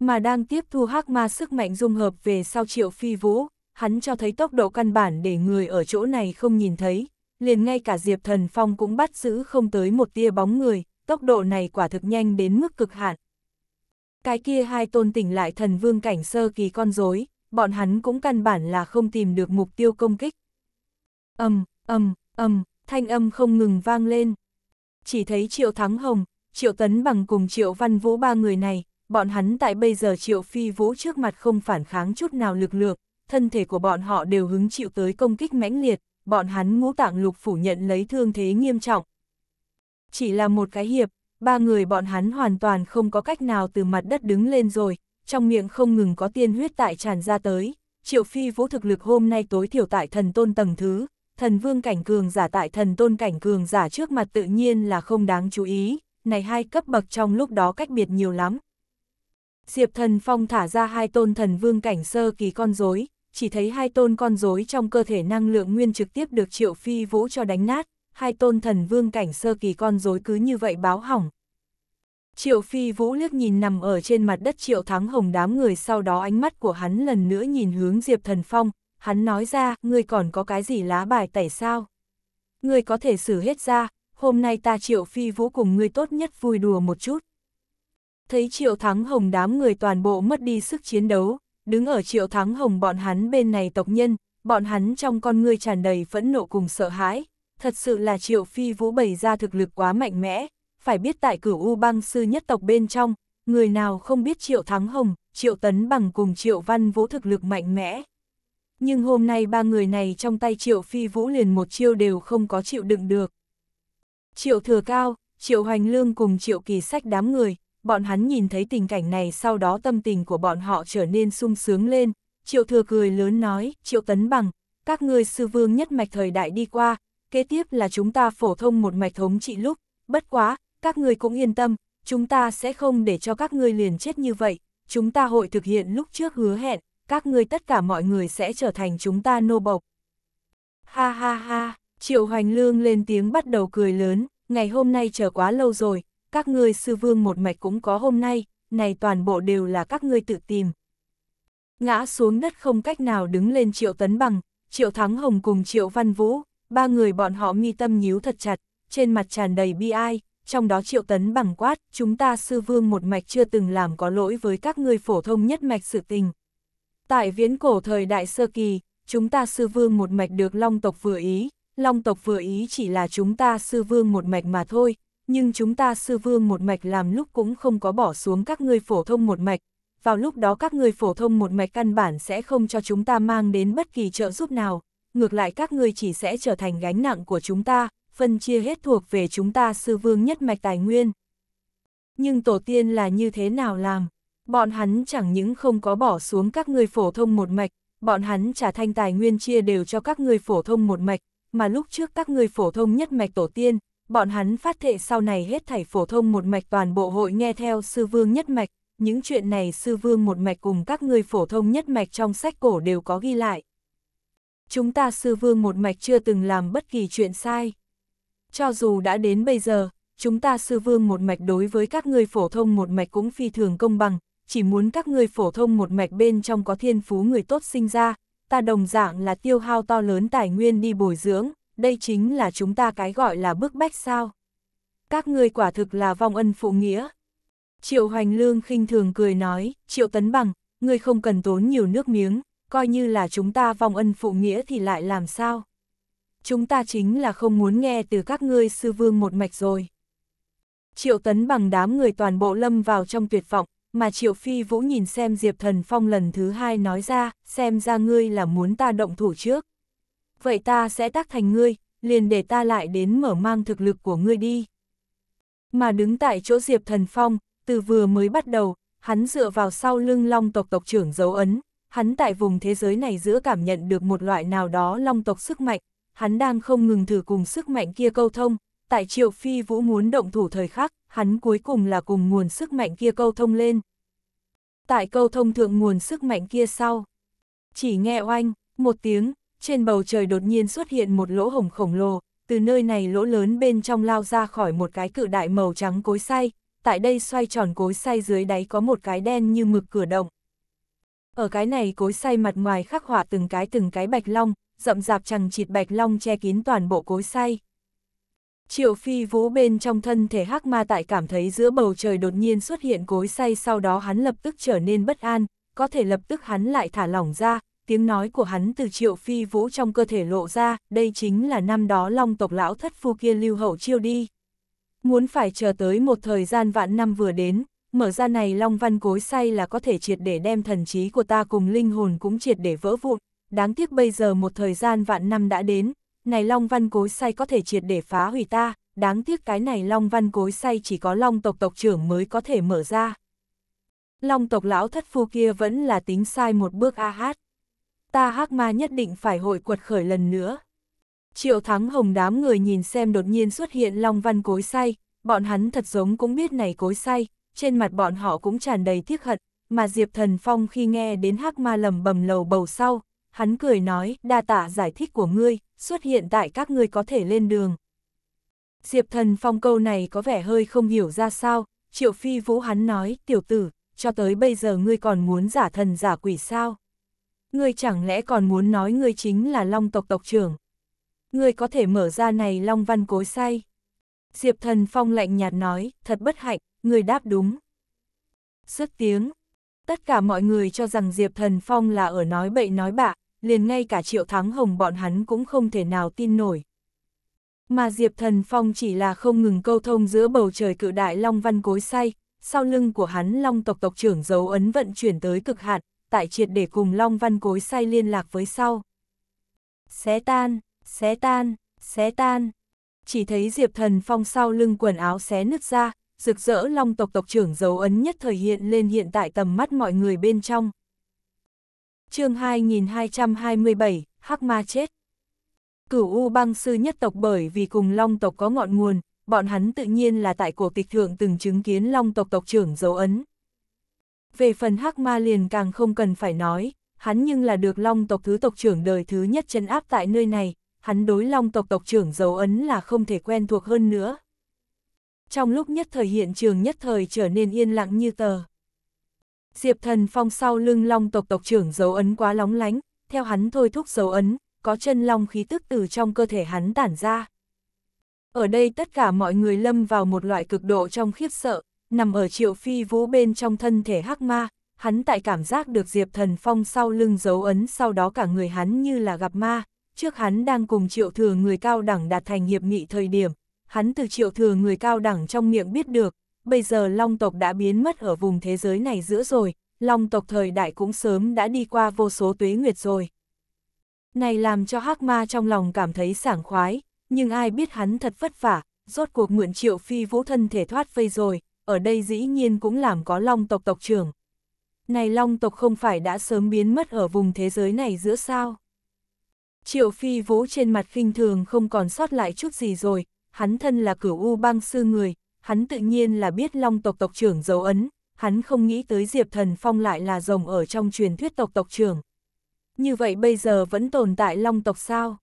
Mà đang tiếp thu hắc ma sức mạnh dung hợp về sau Triệu Phi Vũ, hắn cho thấy tốc độ căn bản để người ở chỗ này không nhìn thấy, liền ngay cả Diệp Thần Phong cũng bắt giữ không tới một tia bóng người, tốc độ này quả thực nhanh đến mức cực hạn, cái kia hai tôn tỉnh lại thần vương cảnh sơ kỳ con rối, bọn hắn cũng căn bản là không tìm được mục tiêu công kích. Âm, âm, âm, thanh âm không ngừng vang lên. Chỉ thấy Triệu Thắng Hồng, Triệu Tấn bằng cùng Triệu Văn Vũ ba người này, bọn hắn tại bây giờ Triệu Phi Vũ trước mặt không phản kháng chút nào lực lượng, thân thể của bọn họ đều hứng chịu tới công kích mãnh liệt, bọn hắn ngũ tạng lục phủ nhận lấy thương thế nghiêm trọng. Chỉ là một cái hiệp, ba người bọn hắn hoàn toàn không có cách nào từ mặt đất đứng lên rồi, trong miệng không ngừng có tiên huyết tại tràn ra tới, triệu phi vũ thực lực hôm nay tối thiểu tại thần tôn tầng thứ, thần vương cảnh cường giả tại thần tôn cảnh cường giả trước mặt tự nhiên là không đáng chú ý, này hai cấp bậc trong lúc đó cách biệt nhiều lắm. Diệp thần phong thả ra hai tôn thần vương cảnh sơ kỳ con rối, chỉ thấy hai tôn con rối trong cơ thể năng lượng nguyên trực tiếp được triệu phi vũ cho đánh nát, hai tôn thần vương cảnh sơ kỳ con rối cứ như vậy báo hỏng. Triệu Phi Vũ liếc nhìn nằm ở trên mặt đất Triệu Thắng Hồng đám người sau đó ánh mắt của hắn lần nữa nhìn hướng Diệp Thần Phong, hắn nói ra, ngươi còn có cái gì lá bài tẩy sao? Ngươi có thể xử hết ra, hôm nay ta Triệu Phi Vũ cùng ngươi tốt nhất vui đùa một chút. Thấy Triệu Thắng Hồng đám người toàn bộ mất đi sức chiến đấu, đứng ở Triệu Thắng Hồng bọn hắn bên này tộc nhân, bọn hắn trong con ngươi tràn đầy phẫn nộ cùng sợ hãi, thật sự là Triệu Phi Vũ bày ra thực lực quá mạnh mẽ, phải biết tại cửu U băng sư nhất tộc bên trong, người nào không biết Triệu Thắng Hồng, Triệu Tấn Bằng cùng Triệu Văn Vũ thực lực mạnh mẽ. Nhưng hôm nay ba người này trong tay Triệu Phi Vũ liền một chiêu đều không có chịu đựng được. Triệu Thừa Cao, Triệu Hoành Lương cùng Triệu Kỳ Sách đám người, bọn hắn nhìn thấy tình cảnh này sau đó tâm tình của bọn họ trở nên sung sướng lên. Triệu Thừa cười lớn nói, Triệu Tấn Bằng, các ngươi sư vương nhất mạch thời đại đi qua, kế tiếp là chúng ta phổ thông một mạch thống trị lúc, bất quá, các người cũng yên tâm, chúng ta sẽ không để cho các ngươi liền chết như vậy, chúng ta hội thực hiện lúc trước hứa hẹn, các ngươi tất cả mọi người sẽ trở thành chúng ta nô bộc. Ha ha ha, Triệu Hoành Lương lên tiếng bắt đầu cười lớn, ngày hôm nay chờ quá lâu rồi, các ngươi sư vương một mạch cũng có hôm nay, này toàn bộ đều là các ngươi tự tìm. Ngã xuống đất không cách nào đứng lên Triệu Tấn Bằng, Triệu Thắng Hồng cùng Triệu Văn Vũ, ba người bọn họ mi tâm nhíu thật chặt, trên mặt tràn đầy bi ai, trong đó triệu tấn bằng quát, chúng ta sư vương một mạch chưa từng làm có lỗi với các người phổ thông nhất mạch sự tình. Tại viễn cổ thời đại sơ kỳ, chúng ta sư vương một mạch được long tộc vừa ý, long tộc vừa ý chỉ là chúng ta sư vương một mạch mà thôi, nhưng chúng ta sư vương một mạch làm lúc cũng không có bỏ xuống các người phổ thông một mạch, vào lúc đó các người phổ thông một mạch căn bản sẽ không cho chúng ta mang đến bất kỳ trợ giúp nào, ngược lại các ngươi chỉ sẽ trở thành gánh nặng của chúng ta, phân chia hết thuộc về chúng ta sư vương nhất mạch tài nguyên. Nhưng tổ tiên là như thế nào làm? Bọn hắn chẳng những không có bỏ xuống các ngươi phổ thông một mạch, bọn hắn trả thanh tài nguyên chia đều cho các ngươi phổ thông một mạch, mà lúc trước các ngươi phổ thông nhất mạch tổ tiên, bọn hắn phát thệ sau này hết thảy phổ thông một mạch toàn bộ hội nghe theo sư vương nhất mạch, những chuyện này sư vương một mạch cùng các ngươi phổ thông nhất mạch trong sách cổ đều có ghi lại chúng ta sư vương một mạch chưa từng làm bất kỳ chuyện sai. Cho dù đã đến bây giờ, chúng ta sư vương một mạch đối với các người phổ thông một mạch cũng phi thường công bằng, chỉ muốn các người phổ thông một mạch bên trong có thiên phú người tốt sinh ra, ta đồng dạng là tiêu hao to lớn tài nguyên đi bồi dưỡng, đây chính là chúng ta cái gọi là bức bách sao. Các người quả thực là vong ân phụ nghĩa. Triệu Hoành Lương khinh thường cười nói, Triệu Tấn Bằng, người không cần tốn nhiều nước miếng, coi như là chúng ta vong ân phụ nghĩa thì lại làm sao? Chúng ta chính là không muốn nghe từ các ngươi sư vương một mạch rồi. Triệu tấn bằng đám người toàn bộ lâm vào trong tuyệt vọng, mà Triệu Phi Vũ nhìn xem Diệp Thần Phong lần thứ hai nói ra, xem ra ngươi là muốn ta động thủ trước. Vậy ta sẽ tác thành ngươi, liền để ta lại đến mở mang thực lực của ngươi đi. Mà đứng tại chỗ Diệp Thần Phong, từ vừa mới bắt đầu, hắn dựa vào sau lưng long tộc tộc trưởng dấu ấn, hắn tại vùng thế giới này giữa cảm nhận được một loại nào đó long tộc sức mạnh, hắn đang không ngừng thử cùng sức mạnh kia câu thông, tại triệu phi vũ muốn động thủ thời khắc, hắn cuối cùng là cùng nguồn sức mạnh kia câu thông lên. Tại câu thông thượng nguồn sức mạnh kia sau, chỉ nghe oanh, một tiếng, trên bầu trời đột nhiên xuất hiện một lỗ hồng khổng lồ, từ nơi này lỗ lớn bên trong lao ra khỏi một cái cự đại màu trắng cối xay, tại đây xoay tròn cối xay dưới đáy có một cái đen như mực cửa động. Ở cái này cối xay mặt ngoài khắc họa từng cái từng cái bạch long, rậm rạp chẳng chịt bạch long che kín toàn bộ cối xay. Triệu Phi Vũ bên trong thân thể hắc ma tại cảm thấy giữa bầu trời đột nhiên xuất hiện cối say sau đó hắn lập tức trở nên bất an, có thể lập tức hắn lại thả lỏng ra, tiếng nói của hắn từ Triệu Phi Vũ trong cơ thể lộ ra, đây chính là năm đó long tộc lão thất phu kia lưu hậu chiêu đi. Muốn phải chờ tới một thời gian vạn năm vừa đến, mở ra này long văn cối say là có thể triệt để đem thần trí của ta cùng linh hồn cũng triệt để vỡ vụn, đáng tiếc bây giờ một thời gian vạn năm đã đến, này long văn cối say có thể triệt để phá hủy ta, đáng tiếc cái này long văn cối say chỉ có long tộc tộc trưởng mới có thể mở ra. Long tộc lão thất phu kia vẫn là tính sai một bước a hát. Ta hắc ma nhất định phải hội quật khởi lần nữa. Triệu thắng hồng đám người nhìn xem đột nhiên xuất hiện long văn cối say, bọn hắn thật giống cũng biết này cối say, trên mặt bọn họ cũng tràn đầy tiếc hận, mà Diệp Thần Phong khi nghe đến hắc ma lầm bầm lầu bầu sau, hắn cười nói, đa tả giải thích của ngươi, xuất hiện tại các ngươi có thể lên đường. Diệp Thần Phong câu này có vẻ hơi không hiểu ra sao, Triệu Phi Vũ hắn nói, tiểu tử, cho tới bây giờ ngươi còn muốn giả thần giả quỷ sao? Ngươi chẳng lẽ còn muốn nói ngươi chính là long tộc tộc trưởng? Ngươi có thể mở ra này long văn cối say. Diệp Thần Phong lạnh nhạt nói, thật bất hạnh, người đáp đúng. Xuất tiếng, tất cả mọi người cho rằng Diệp Thần Phong là ở nói bậy nói bạ, liền ngay cả Triệu Thắng Hồng bọn hắn cũng không thể nào tin nổi. Mà Diệp Thần Phong chỉ là không ngừng câu thông giữa bầu trời cự đại Long Văn Cối Say, sau lưng của hắn Long tộc tộc trưởng dấu ấn vận chuyển tới cực hạn, tại triệt để cùng Long Văn Cối Say liên lạc với sau. Xé tan, xé tan, xé tan. Chỉ thấy Diệp Thần Phong sau lưng quần áo xé nứt ra, rực rỡ long tộc tộc trưởng dấu ấn nhất thời hiện lên hiện tại tầm mắt mọi người bên trong. chương 2227, Hắc Ma chết. Cửu U băng sư nhất tộc bởi vì cùng long tộc có ngọn nguồn, bọn hắn tự nhiên là tại cuộc tịch thượng từng chứng kiến long tộc tộc trưởng dấu ấn. Về phần Hắc Ma liền càng không cần phải nói, hắn nhưng là được long tộc thứ tộc trưởng đời thứ nhất chân áp tại nơi này, hắn đối long tộc tộc trưởng dấu ấn là không thể quen thuộc hơn nữa trong lúc nhất thời hiện trường nhất thời trở nên yên lặng như tờ. Diệp thần phong sau lưng long tộc tộc trưởng dấu ấn quá lóng lánh, theo hắn thôi thúc dấu ấn, có chân long khí tức từ trong cơ thể hắn tản ra. Ở đây tất cả mọi người lâm vào một loại cực độ trong khiếp sợ, nằm ở triệu phi vũ bên trong thân thể hắc ma, hắn tại cảm giác được Diệp Thần Phong sau lưng dấu ấn sau đó cả người hắn như là gặp ma, trước hắn đang cùng triệu thừa người cao đẳng đạt thành hiệp nghị thời điểm, hắn từ triệu thừa người cao đẳng trong miệng biết được, bây giờ long tộc đã biến mất ở vùng thế giới này giữa rồi, long tộc thời đại cũng sớm đã đi qua vô số tuế nguyệt rồi. Này làm cho hắc ma trong lòng cảm thấy sảng khoái, nhưng ai biết hắn thật vất vả, rốt cuộc mượn triệu phi vũ thân thể thoát phây rồi, ở đây dĩ nhiên cũng làm có long tộc tộc trưởng. Này long tộc không phải đã sớm biến mất ở vùng thế giới này giữa sao? Triệu phi vũ trên mặt khinh thường không còn sót lại chút gì rồi, hắn thân là cửu U bang sư người, hắn tự nhiên là biết long tộc tộc trưởng dấu ấn, hắn không nghĩ tới Diệp Thần Phong lại là rồng ở trong truyền thuyết tộc tộc trưởng. Như vậy bây giờ vẫn tồn tại long tộc sao?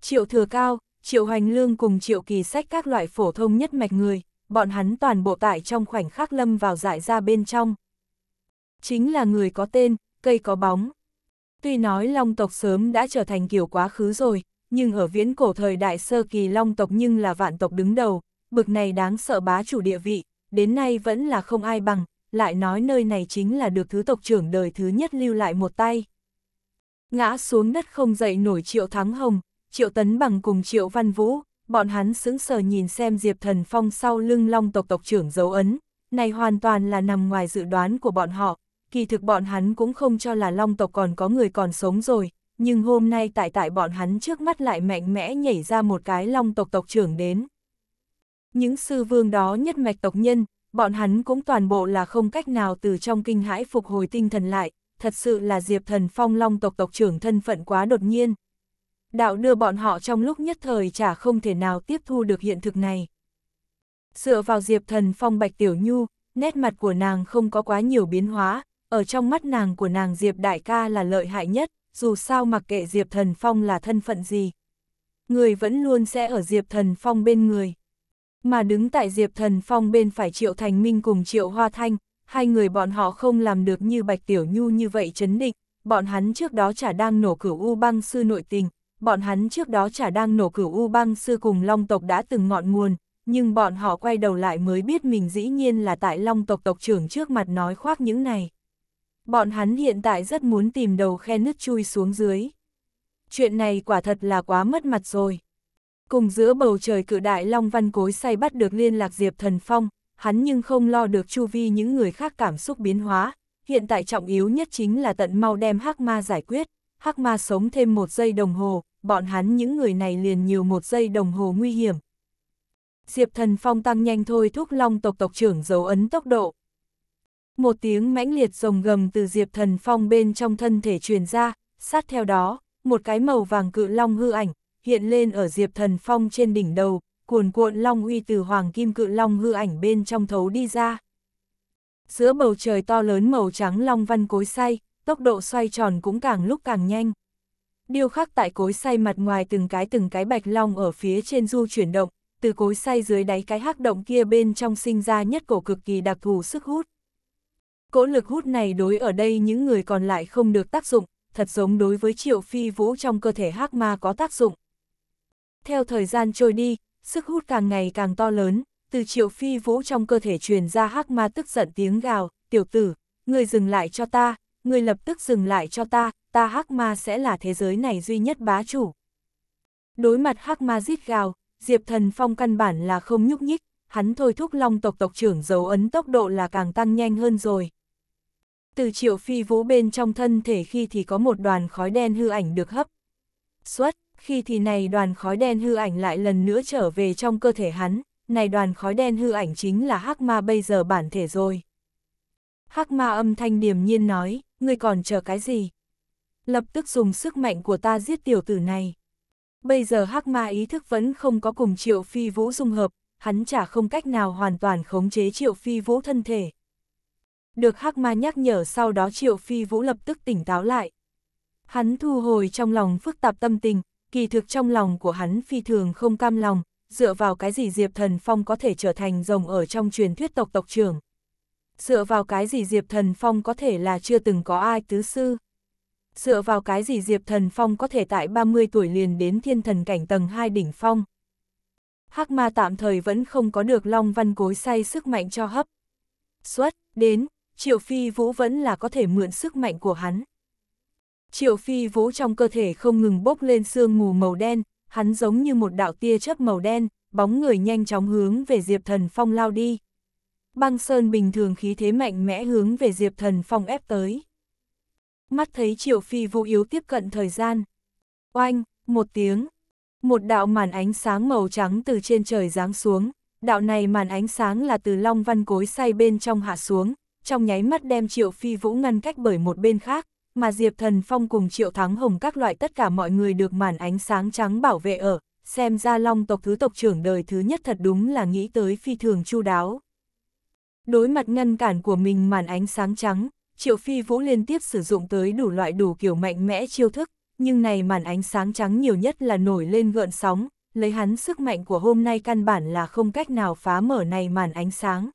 Triệu Thừa Cao, Triệu Hoành Lương cùng Triệu Kỳ Sách các loại phổ thông nhất mạch người, bọn hắn toàn bộ tại trong khoảnh khắc lâm vào dại ra bên trong. Chính là người có tên, cây có bóng. Tuy nói long tộc sớm đã trở thành kiểu quá khứ rồi, nhưng ở viễn cổ thời đại sơ kỳ long tộc nhưng là vạn tộc đứng đầu, bực này đáng sợ bá chủ địa vị, đến nay vẫn là không ai bằng, lại nói nơi này chính là được thứ tộc trưởng đời thứ nhất lưu lại một tay. Ngã xuống đất không dậy nổi triệu thắng hồng, triệu tấn bằng cùng triệu văn vũ, bọn hắn sững sờ nhìn xem Diệp Thần Phong sau lưng long tộc tộc trưởng dấu ấn, này hoàn toàn là nằm ngoài dự đoán của bọn họ, kỳ thực bọn hắn cũng không cho là long tộc còn có người còn sống rồi, nhưng hôm nay tại tại bọn hắn trước mắt lại mạnh mẽ nhảy ra một cái long tộc tộc trưởng đến. Những sư vương đó nhất mạch tộc nhân, bọn hắn cũng toàn bộ là không cách nào từ trong kinh hãi phục hồi tinh thần lại, thật sự là Diệp Thần Phong long tộc tộc trưởng thân phận quá đột nhiên. Đạo đưa bọn họ trong lúc nhất thời chả không thể nào tiếp thu được hiện thực này. Dựa vào Diệp Thần Phong Bạch Tiểu Nhu, nét mặt của nàng không có quá nhiều biến hóa, ở trong mắt nàng của nàng Diệp Đại ca là lợi hại nhất, dù sao mặc kệ Diệp Thần Phong là thân phận gì. Người vẫn luôn sẽ ở Diệp Thần Phong bên người. Mà đứng tại Diệp Thần Phong bên phải Triệu Thành Minh cùng Triệu Hoa Thanh, hai người bọn họ không làm được như Bạch Tiểu Nhu như vậy chấn định, bọn hắn trước đó chả đang nổ cửu U băng sư nội tình, bọn hắn trước đó chả đang nổ cửu U băng sư cùng Long tộc đã từng ngọn nguồn, nhưng bọn họ quay đầu lại mới biết mình dĩ nhiên là tại Long tộc tộc trưởng trước mặt nói khoác những này. Bọn hắn hiện tại rất muốn tìm đầu khe nứt chui xuống dưới. Chuyện này quả thật là quá mất mặt rồi. Cùng giữa bầu trời cự đại Long Văn Cối say bắt được liên lạc Diệp Thần Phong, hắn nhưng không lo được chu vi những người khác cảm xúc biến hóa. Hiện tại trọng yếu nhất chính là tận mau đem Hắc Ma giải quyết. Hắc Ma sống thêm một giây đồng hồ, bọn hắn những người này liền nhiều một giây đồng hồ nguy hiểm. Diệp Thần Phong tăng nhanh thôi thúc Long tộc tộc trưởng dấu ấn tốc độ, một tiếng mãnh liệt rồng gầm từ Diệp Thần Phong bên trong thân thể truyền ra, sát theo đó, một cái màu vàng cự long hư ảnh, hiện lên ở Diệp Thần Phong trên đỉnh đầu, cuồn cuộn long uy từ hoàng kim cự long hư ảnh bên trong thấu đi ra. Giữa bầu trời to lớn màu trắng long văn cối say, tốc độ xoay tròn cũng càng lúc càng nhanh. Điêu khắc tại cối say mặt ngoài từng cái từng cái bạch long ở phía trên du chuyển động, từ cối say dưới đáy cái hắc động kia bên trong sinh ra nhất cổ cực kỳ đặc thù sức hút. Cỗ lực hút này đối ở đây những người còn lại không được tác dụng, thật giống đối với triệu phi vũ trong cơ thể hắc ma có tác dụng. Theo thời gian trôi đi, sức hút càng ngày càng to lớn, từ triệu phi vũ trong cơ thể truyền ra hắc ma tức giận tiếng gào, tiểu tử, người dừng lại cho ta, người lập tức dừng lại cho ta, ta hắc ma sẽ là thế giới này duy nhất bá chủ. Đối mặt hắc ma rít gào, Diệp Thần Phong căn bản là không nhúc nhích, hắn thôi thúc long tộc tộc trưởng dấu ấn tốc độ là càng tăng nhanh hơn rồi. Từ triệu phi vũ bên trong thân thể khi thì có một đoàn khói đen hư ảnh được hấp. Xuất, khi thì này đoàn khói đen hư ảnh lại lần nữa trở về trong cơ thể hắn, này đoàn khói đen hư ảnh chính là hắc ma bây giờ bản thể rồi. Hắc ma âm thanh điềm nhiên nói, ngươi còn chờ cái gì? Lập tức dùng sức mạnh của ta giết tiểu tử này. Bây giờ hắc ma ý thức vẫn không có cùng triệu phi vũ dung hợp, hắn chả không cách nào hoàn toàn khống chế triệu phi vũ thân thể. Được Hắc Ma nhắc nhở sau đó Triệu Phi Vũ lập tức tỉnh táo lại. Hắn thu hồi trong lòng phức tạp tâm tình, kỳ thực trong lòng của hắn phi thường không cam lòng, dựa vào cái gì Diệp Thần Phong có thể trở thành rồng ở trong truyền thuyết tộc tộc trưởng. Dựa vào cái gì Diệp Thần Phong có thể là chưa từng có ai tứ sư. Dựa vào cái gì Diệp Thần Phong có thể tại 30 tuổi liền đến thiên thần cảnh tầng 2 đỉnh phong. Hắc ma tạm thời vẫn không có được Long Văn Cối say sức mạnh cho hấp. Xuất, đến, Triệu Phi Vũ vẫn là có thể mượn sức mạnh của hắn. Triệu Phi Vũ trong cơ thể không ngừng bốc lên sương mù màu đen, hắn giống như một đạo tia chớp màu đen, bóng người nhanh chóng hướng về Diệp Thần Phong lao đi. Băng Sơn bình thường khí thế mạnh mẽ hướng về Diệp Thần Phong ép tới. Mắt thấy Triệu Phi Vũ yếu tiếp cận thời gian. Oanh, một tiếng, một đạo màn ánh sáng màu trắng từ trên trời giáng xuống, đạo này màn ánh sáng là từ Long Văn Cối say bên trong hạ xuống, trong nháy mắt đem Triệu Phi Vũ ngăn cách bởi một bên khác, mà Diệp Thần Phong cùng Triệu Thắng Hồng các loại tất cả mọi người được màn ánh sáng trắng bảo vệ ở, xem ra long tộc thứ tộc trưởng đời thứ nhất thật đúng là nghĩ tới phi thường chu đáo. Đối mặt ngăn cản của mình màn ánh sáng trắng, Triệu Phi Vũ liên tiếp sử dụng tới đủ loại đủ kiểu mạnh mẽ chiêu thức, nhưng này màn ánh sáng trắng nhiều nhất là nổi lên gợn sóng, lấy hắn sức mạnh của hôm nay căn bản là không cách nào phá mở này màn ánh sáng.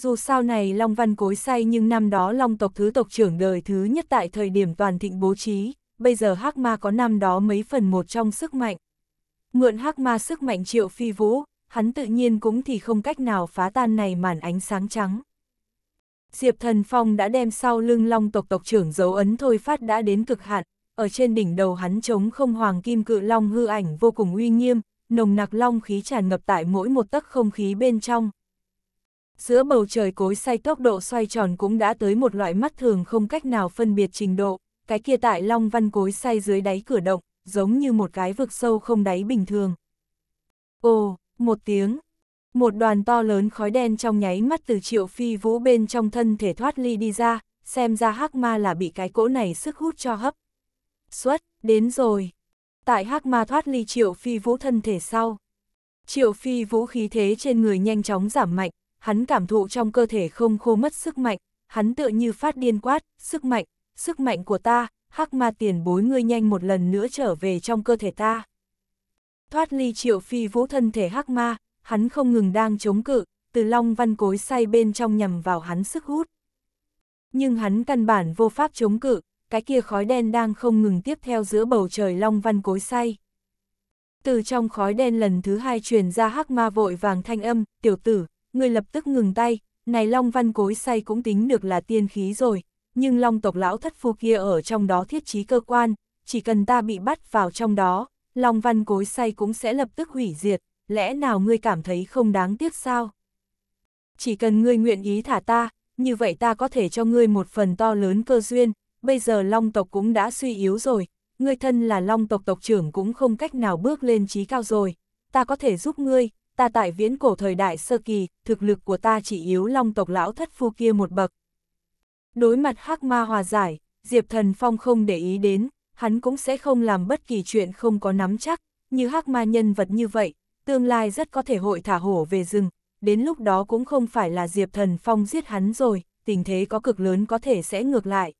Dù sao này Long Văn cối say nhưng năm đó Long tộc thứ tộc trưởng đời thứ nhất tại thời điểm toàn thịnh bố trí, bây giờ Hắc Ma có năm đó mấy phần một trong sức mạnh. Mượn Hắc Ma sức mạnh triệu phi vũ, hắn tự nhiên cũng thì không cách nào phá tan này màn ánh sáng trắng. Diệp Thần Phong đã đem sau lưng Long tộc tộc trưởng dấu ấn thôi phát đã đến cực hạn, ở trên đỉnh đầu hắn trống không hoàng kim cự long hư ảnh vô cùng uy nghiêm, nồng nặc long khí tràn ngập tại mỗi một tấc không khí bên trong, giữa bầu trời cối xay tốc độ xoay tròn cũng đã tới một loại mắt thường không cách nào phân biệt trình độ, cái kia tại long văn cối xay dưới đáy cửa động, giống như một cái vực sâu không đáy bình thường. Ồ, một tiếng, một đoàn to lớn khói đen trong nháy mắt từ triệu phi vũ bên trong thân thể thoát ly đi ra, xem ra hắc ma là bị cái cỗ này sức hút cho hấp. Xuất, đến rồi. Tại hắc ma thoát ly triệu phi vũ thân thể sau. Triệu phi vũ khí thế trên người nhanh chóng giảm mạnh, hắn cảm thụ trong cơ thể không khô mất sức mạnh, hắn tựa như phát điên quát, sức mạnh, sức mạnh của ta, hắc ma tiền bối ngươi nhanh một lần nữa trở về trong cơ thể ta. Thoát ly triệu phi vũ thân thể hắc ma, hắn không ngừng đang chống cự, từ long văn cối say bên trong nhằm vào hắn sức hút. Nhưng hắn căn bản vô pháp chống cự, cái kia khói đen đang không ngừng tiếp theo giữa bầu trời long văn cối say. Từ trong khói đen lần thứ hai truyền ra hắc ma vội vàng thanh âm, tiểu tử, người lập tức ngừng tay, này Long Văn cối say cũng tính được là tiên khí rồi, nhưng Long tộc lão thất phu kia ở trong đó thiết trí cơ quan, chỉ cần ta bị bắt vào trong đó, Long Văn cối say cũng sẽ lập tức hủy diệt, lẽ nào ngươi cảm thấy không đáng tiếc sao? Chỉ cần ngươi nguyện ý thả ta, như vậy ta có thể cho ngươi một phần to lớn cơ duyên, bây giờ Long tộc cũng đã suy yếu rồi, ngươi thân là Long tộc tộc trưởng cũng không cách nào bước lên trí cao rồi, ta có thể giúp ngươi, ta tại viễn cổ thời đại sơ kỳ, thực lực của ta chỉ yếu long tộc lão thất phu kia một bậc. Đối mặt hắc ma hòa giải, Diệp Thần Phong không để ý đến, hắn cũng sẽ không làm bất kỳ chuyện không có nắm chắc, như hắc ma nhân vật như vậy, tương lai rất có thể hội thả hổ về rừng, đến lúc đó cũng không phải là Diệp Thần Phong giết hắn rồi, tình thế có cực lớn có thể sẽ ngược lại.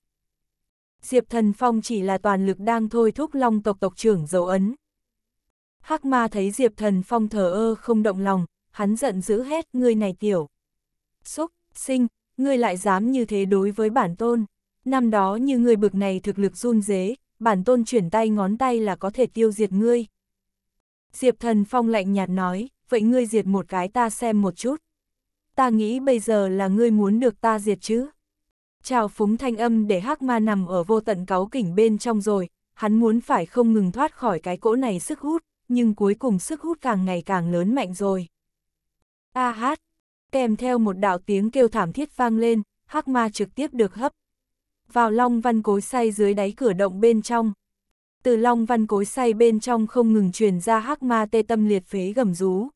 Diệp Thần Phong chỉ là toàn lực đang thôi thúc long tộc tộc trưởng dấu ấn, Hắc ma thấy Diệp Thần Phong thờ ơ không động lòng, hắn giận dữ hét ngươi này tiểu. Xúc, sinh, ngươi lại dám như thế đối với bản tôn. Năm đó như ngươi bực này thực lực run dế, bản tôn chuyển tay ngón tay là có thể tiêu diệt ngươi. Diệp Thần Phong lạnh nhạt nói, vậy ngươi diệt một cái ta xem một chút. Ta nghĩ bây giờ là ngươi muốn được ta diệt chứ. Chào phúng thanh âm để hắc ma nằm ở vô tận cáu kỉnh bên trong rồi, hắn muốn phải không ngừng thoát khỏi cái cỗ này sức hút nhưng cuối cùng sức hút càng ngày càng lớn mạnh rồi. A hát, kèm theo một đạo tiếng kêu thảm thiết vang lên, hắc ma trực tiếp được hấp. Vào long văn cối say dưới đáy cửa động bên trong. Từ long văn cối say bên trong không ngừng truyền ra hắc ma tê tâm liệt phế gầm rú.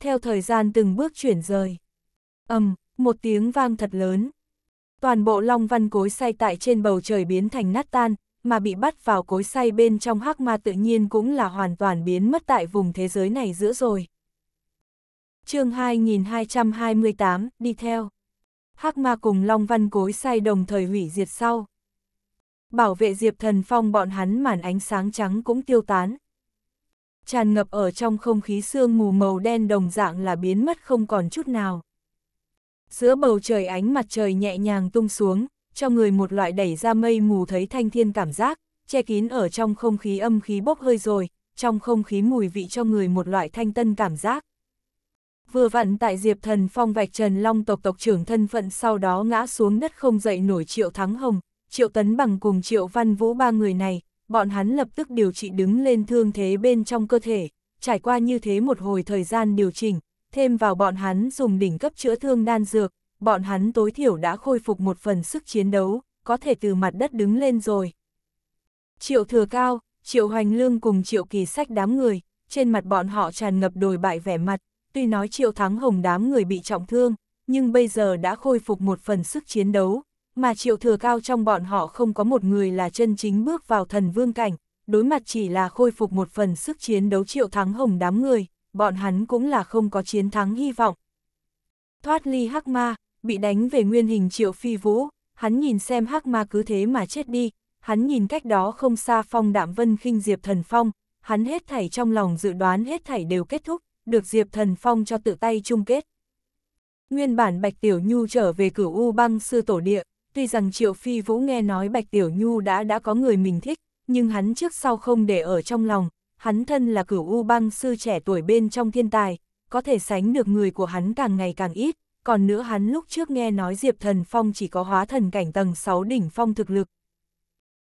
Theo thời gian từng bước chuyển rời. ầm, một tiếng vang thật lớn. Toàn bộ long văn cối say tại trên bầu trời biến thành nát tan, mà bị bắt vào cối say bên trong hắc ma tự nhiên cũng là hoàn toàn biến mất tại vùng thế giới này giữa rồi. chương 2228, đi theo. Hắc ma cùng Long Văn cối say đồng thời hủy diệt sau. Bảo vệ Diệp Thần Phong bọn hắn màn ánh sáng trắng cũng tiêu tán. Tràn ngập ở trong không khí sương mù màu đen đồng dạng là biến mất không còn chút nào. Giữa bầu trời ánh mặt trời nhẹ nhàng tung xuống, cho người một loại đẩy ra mây mù thấy thanh thiên cảm giác, che kín ở trong không khí âm khí bốc hơi rồi, trong không khí mùi vị cho người một loại thanh tân cảm giác. Vừa vặn tại Diệp Thần Phong vạch Trần Long tộc tộc trưởng thân phận sau đó ngã xuống đất không dậy nổi Triệu Thắng Hồng, Triệu Tấn Bằng cùng Triệu Văn Vũ ba người này, bọn hắn lập tức điều trị đứng lên thương thế bên trong cơ thể, trải qua như thế một hồi thời gian điều chỉnh, thêm vào bọn hắn dùng đỉnh cấp chữa thương đan dược, bọn hắn tối thiểu đã khôi phục một phần sức chiến đấu, có thể từ mặt đất đứng lên rồi. Triệu thừa cao, triệu hoành lương cùng triệu kỳ sách đám người, trên mặt bọn họ tràn ngập đồi bại vẻ mặt, tuy nói triệu thắng hồng đám người bị trọng thương, nhưng bây giờ đã khôi phục một phần sức chiến đấu, mà triệu thừa cao trong bọn họ không có một người là chân chính bước vào thần vương cảnh, đối mặt chỉ là khôi phục một phần sức chiến đấu triệu thắng hồng đám người, bọn hắn cũng là không có chiến thắng hy vọng. Thoát ly hắc ma, bị đánh về nguyên hình triệu phi vũ, hắn nhìn xem hắc ma cứ thế mà chết đi, hắn nhìn cách đó không xa phong đạm vân khinh Diệp Thần Phong, hắn hết thảy trong lòng dự đoán hết thảy đều kết thúc, được Diệp Thần Phong cho tự tay chung kết. Nguyên bản Bạch Tiểu Nhu trở về cửu U băng sư tổ địa, tuy rằng Triệu Phi Vũ nghe nói Bạch Tiểu Nhu đã đã có người mình thích, nhưng hắn trước sau không để ở trong lòng, hắn thân là cửu U băng sư trẻ tuổi bên trong thiên tài, có thể sánh được người của hắn càng ngày càng ít, còn nữa hắn lúc trước nghe nói Diệp Thần Phong chỉ có hóa thần cảnh tầng 6 đỉnh phong thực lực.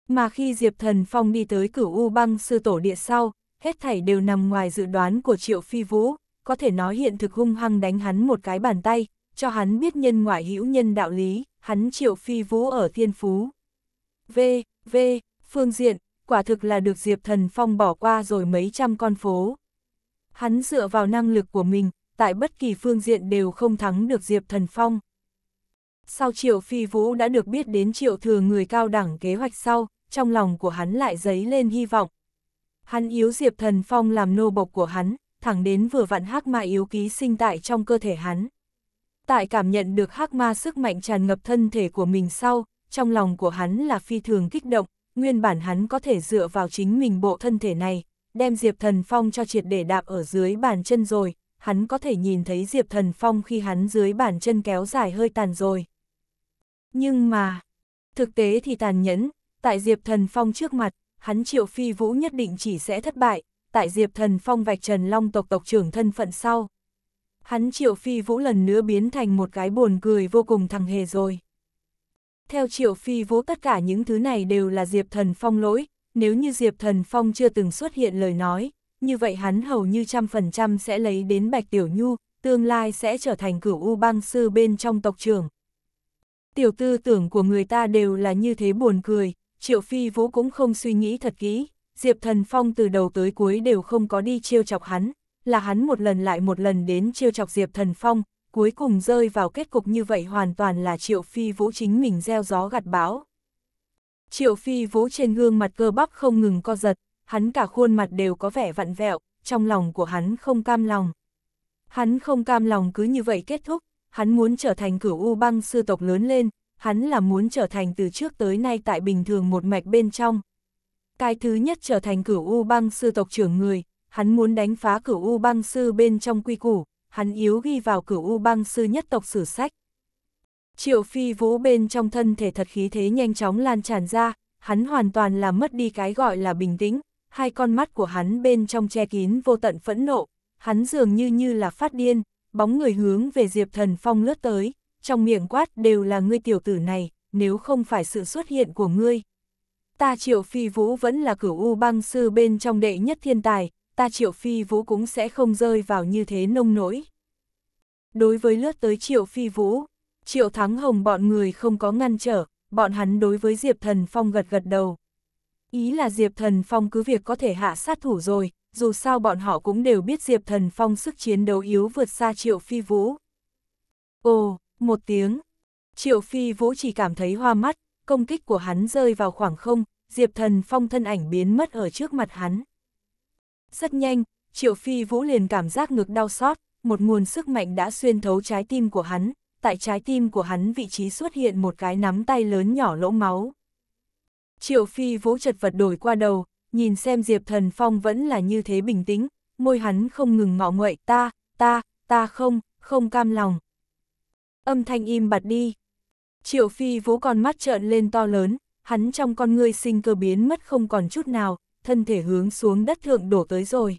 Mà khi Diệp Thần Phong đi tới cửu U băng sư tổ địa sau, hết thảy đều nằm ngoài dự đoán của Triệu Phi Vũ, có thể nói hiện thực hung hăng đánh hắn một cái bàn tay, cho hắn biết nhân ngoại hữu nhân đạo lý, hắn Triệu Phi Vũ ở Thiên Phú. V, V, phương diện, quả thực là được Diệp Thần Phong bỏ qua rồi mấy trăm con phố. Hắn dựa vào năng lực của mình, tại bất kỳ phương diện đều không thắng được Diệp Thần Phong. Sau Triệu Phi Vũ đã được biết đến Triệu Thừa người cao đẳng kế hoạch sau, trong lòng của hắn lại dấy lên hy vọng. Hắn yếu Diệp Thần Phong làm nô bộc của hắn, thẳng đến vừa vặn hắc ma yếu ký sinh tại trong cơ thể hắn. Tại cảm nhận được hắc ma sức mạnh tràn ngập thân thể của mình sau, trong lòng của hắn là phi thường kích động, nguyên bản hắn có thể dựa vào chính mình bộ thân thể này, đem Diệp Thần Phong cho triệt để đạp ở dưới bàn chân rồi, hắn có thể nhìn thấy Diệp Thần Phong khi hắn dưới bàn chân kéo dài hơi tàn rồi. Nhưng mà, thực tế thì tàn nhẫn, tại Diệp Thần Phong trước mặt, hắn Triệu Phi Vũ nhất định chỉ sẽ thất bại, tại Diệp Thần Phong vạch Trần Long tộc tộc trưởng thân phận sau. Hắn Triệu Phi Vũ lần nữa biến thành một cái buồn cười vô cùng thằng hề rồi. Theo Triệu Phi Vũ tất cả những thứ này đều là Diệp Thần Phong lỗi, nếu như Diệp Thần Phong chưa từng xuất hiện lời nói, như vậy hắn hầu như trăm phần trăm sẽ lấy đến Bạch Tiểu Nhu, tương lai sẽ trở thành cửu u băng sư bên trong tộc trưởng. Tiểu tư tưởng của người ta đều là như thế buồn cười, Triệu Phi Vũ cũng không suy nghĩ thật kỹ, Diệp Thần Phong từ đầu tới cuối đều không có đi trêu chọc hắn, là hắn một lần lại một lần đến trêu chọc Diệp Thần Phong, cuối cùng rơi vào kết cục như vậy hoàn toàn là Triệu Phi Vũ chính mình gieo gió gặt bão. Triệu Phi Vũ trên gương mặt cơ bắp không ngừng co giật, hắn cả khuôn mặt đều có vẻ vặn vẹo, trong lòng của hắn không cam lòng. Hắn không cam lòng cứ như vậy kết thúc, hắn muốn trở thành cửu u băng sư tộc lớn lên, hắn là muốn trở thành từ trước tới nay tại bình thường một mạch bên trong. Cái thứ nhất trở thành cửu u băng sư tộc trưởng người, hắn muốn đánh phá cửu u băng sư bên trong quy củ, hắn yếu ghi vào cửu u băng sư nhất tộc sử sách. Triệu phi vũ bên trong thân thể thật khí thế nhanh chóng lan tràn ra, hắn hoàn toàn là mất đi cái gọi là bình tĩnh, hai con mắt của hắn bên trong che kín vô tận phẫn nộ, hắn dường như như là phát điên, bóng người hướng về Diệp Thần Phong lướt tới, trong miệng quát đều là ngươi tiểu tử này, nếu không phải sự xuất hiện của ngươi. Ta Triệu Phi Vũ vẫn là cửu U băng sư bên trong đệ nhất thiên tài, ta Triệu Phi Vũ cũng sẽ không rơi vào như thế nông nỗi. Đối với lướt tới Triệu Phi Vũ, Triệu Thắng Hồng bọn người không có ngăn trở, bọn hắn đối với Diệp Thần Phong gật gật đầu. Ý là Diệp Thần Phong cứ việc có thể hạ sát thủ rồi, dù sao bọn họ cũng đều biết Diệp Thần Phong sức chiến đấu yếu vượt xa Triệu Phi Vũ. Ồ, một tiếng. Triệu Phi Vũ chỉ cảm thấy hoa mắt, công kích của hắn rơi vào khoảng không, Diệp Thần Phong thân ảnh biến mất ở trước mặt hắn. Rất nhanh, Triệu Phi Vũ liền cảm giác ngực đau xót, một nguồn sức mạnh đã xuyên thấu trái tim của hắn, tại trái tim của hắn vị trí xuất hiện một cái nắm tay lớn nhỏ lỗ máu. Triệu Phi Vũ chật vật đổi qua đầu, nhìn xem Diệp Thần Phong vẫn là như thế bình tĩnh, môi hắn không ngừng ngọ nguậy ta, ta, ta không, không cam lòng. Âm thanh im bặt đi. Triệu Phi Vũ con mắt trợn lên to lớn, hắn trong con người sinh cơ biến mất không còn chút nào, thân thể hướng xuống đất thượng đổ tới rồi.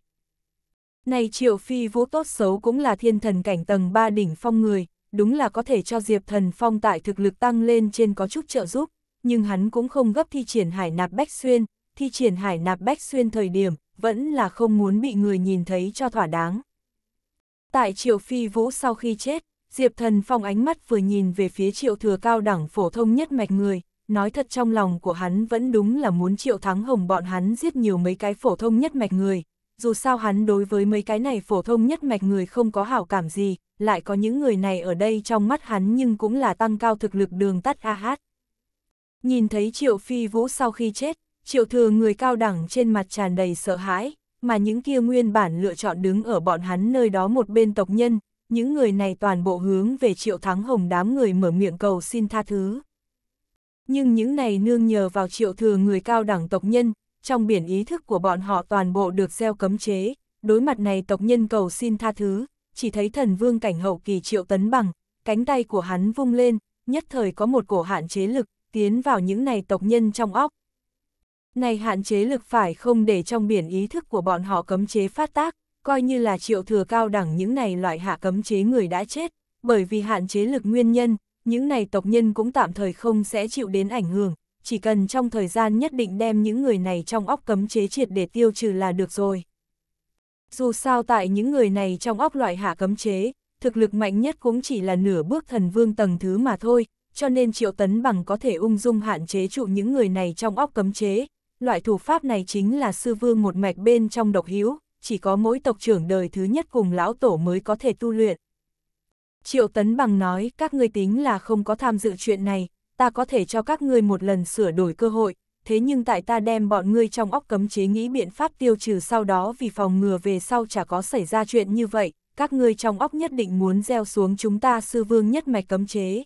Này Triệu Phi Vũ tốt xấu cũng là thiên thần cảnh tầng 3 đỉnh phong người, đúng là có thể cho Diệp Thần Phong tại thực lực tăng lên trên có chút trợ giúp nhưng hắn cũng không gấp thi triển hải nạp bách xuyên, thi triển hải nạp bách xuyên thời điểm, vẫn là không muốn bị người nhìn thấy cho thỏa đáng. Tại Triệu Phi Vũ sau khi chết, Diệp Thần Phong ánh mắt vừa nhìn về phía Triệu Thừa cao đẳng phổ thông nhất mạch người, nói thật trong lòng của hắn vẫn đúng là muốn Triệu Thắng Hồng bọn hắn giết nhiều mấy cái phổ thông nhất mạch người, dù sao hắn đối với mấy cái này phổ thông nhất mạch người không có hảo cảm gì, lại có những người này ở đây trong mắt hắn nhưng cũng là tăng cao thực lực đường tắt a AH. hát. Nhìn thấy Triệu Phi Vũ sau khi chết, Triệu Thừa người cao đẳng trên mặt tràn đầy sợ hãi, mà những kia nguyên bản lựa chọn đứng ở bọn hắn nơi đó một bên tộc nhân, những người này toàn bộ hướng về Triệu Thắng Hồng đám người mở miệng cầu xin tha thứ. Nhưng những này nương nhờ vào Triệu Thừa người cao đẳng tộc nhân, trong biển ý thức của bọn họ toàn bộ được gieo cấm chế, đối mặt này tộc nhân cầu xin tha thứ, chỉ thấy thần vương cảnh hậu kỳ Triệu Tấn Bằng, cánh tay của hắn vung lên, nhất thời có một cổ hạn chế lực tiến vào những này tộc nhân trong óc. Này hạn chế lực phải không để trong biển ý thức của bọn họ cấm chế phát tác, coi như là triệu thừa cao đẳng những này loại hạ cấm chế người đã chết, bởi vì hạn chế lực nguyên nhân, những này tộc nhân cũng tạm thời không sẽ chịu đến ảnh hưởng, chỉ cần trong thời gian nhất định đem những người này trong óc cấm chế triệt để tiêu trừ là được rồi. Dù sao tại những người này trong óc loại hạ cấm chế, thực lực mạnh nhất cũng chỉ là nửa bước thần vương tầng thứ mà thôi, cho nên Triệu Tấn Bằng có thể ung dung hạn chế trụ những người này trong óc cấm chế. Loại thủ pháp này chính là sư vương một mạch bên trong độc hiếu, chỉ có mỗi tộc trưởng đời thứ nhất cùng lão tổ mới có thể tu luyện. Triệu Tấn Bằng nói các ngươi tính là không có tham dự chuyện này, ta có thể cho các ngươi một lần sửa đổi cơ hội, thế nhưng tại ta đem bọn ngươi trong óc cấm chế nghĩ biện pháp tiêu trừ sau đó vì phòng ngừa về sau chả có xảy ra chuyện như vậy, các ngươi trong óc nhất định muốn gieo xuống chúng ta sư vương nhất mạch cấm chế.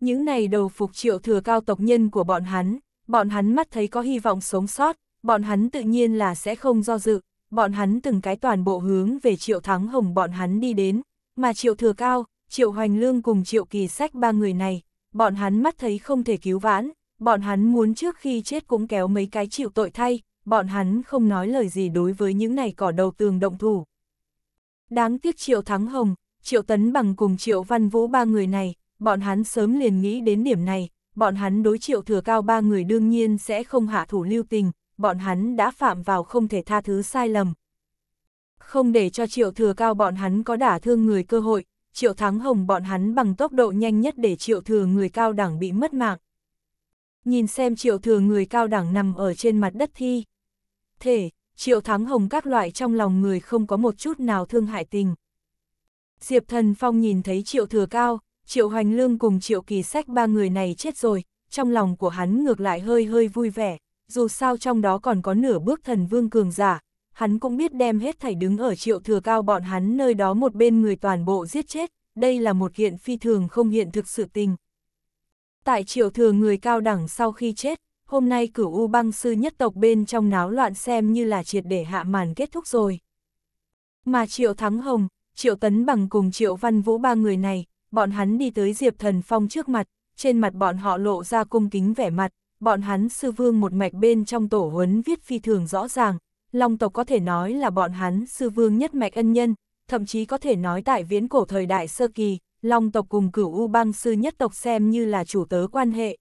Những này đầu phục triệu thừa cao tộc nhân của bọn hắn, bọn hắn mắt thấy có hy vọng sống sót, bọn hắn tự nhiên là sẽ không do dự, bọn hắn từng cái toàn bộ hướng về triệu thắng hồng bọn hắn đi đến, mà triệu thừa cao, triệu hoành lương cùng triệu kỳ sách ba người này, bọn hắn mắt thấy không thể cứu vãn, bọn hắn muốn trước khi chết cũng kéo mấy cái chịu tội thay, bọn hắn không nói lời gì đối với những này cỏ đầu tường động thủ. Đáng tiếc triệu thắng hồng, triệu tấn bằng cùng triệu văn vũ ba người này, bọn hắn sớm liền nghĩ đến điểm này, bọn hắn đối triệu thừa cao ba người đương nhiên sẽ không hạ thủ lưu tình, bọn hắn đã phạm vào không thể tha thứ sai lầm. Không để cho triệu thừa cao bọn hắn có đả thương người cơ hội, triệu thắng hồng bọn hắn bằng tốc độ nhanh nhất để triệu thừa người cao đẳng bị mất mạng. Nhìn xem triệu thừa người cao đẳng nằm ở trên mặt đất thi. Thể, triệu thắng hồng các loại trong lòng người không có một chút nào thương hại tình. Diệp thần phong nhìn thấy triệu thừa cao, Triệu Hoành Lương cùng Triệu Kỳ Sách ba người này chết rồi, trong lòng của hắn ngược lại hơi hơi vui vẻ, dù sao trong đó còn có nửa bước thần vương cường giả, hắn cũng biết đem hết thảy đứng ở triệu thừa cao bọn hắn nơi đó một bên người toàn bộ giết chết, đây là một kiện phi thường không hiện thực sự tình. Tại triệu thừa người cao đẳng sau khi chết, hôm nay cửu U băng sư nhất tộc bên trong náo loạn xem như là triệt để hạ màn kết thúc rồi. Mà triệu thắng hồng, triệu tấn bằng cùng triệu văn vũ ba người này, bọn hắn đi tới Diệp Thần Phong trước mặt, trên mặt bọn họ lộ ra cung kính vẻ mặt, bọn hắn sư vương một mạch bên trong tổ huấn viết phi thường rõ ràng, Long tộc có thể nói là bọn hắn sư vương nhất mạch ân nhân, thậm chí có thể nói tại viễn cổ thời đại sơ kỳ, Long tộc cùng cửu U bang sư nhất tộc xem như là chủ tớ quan hệ.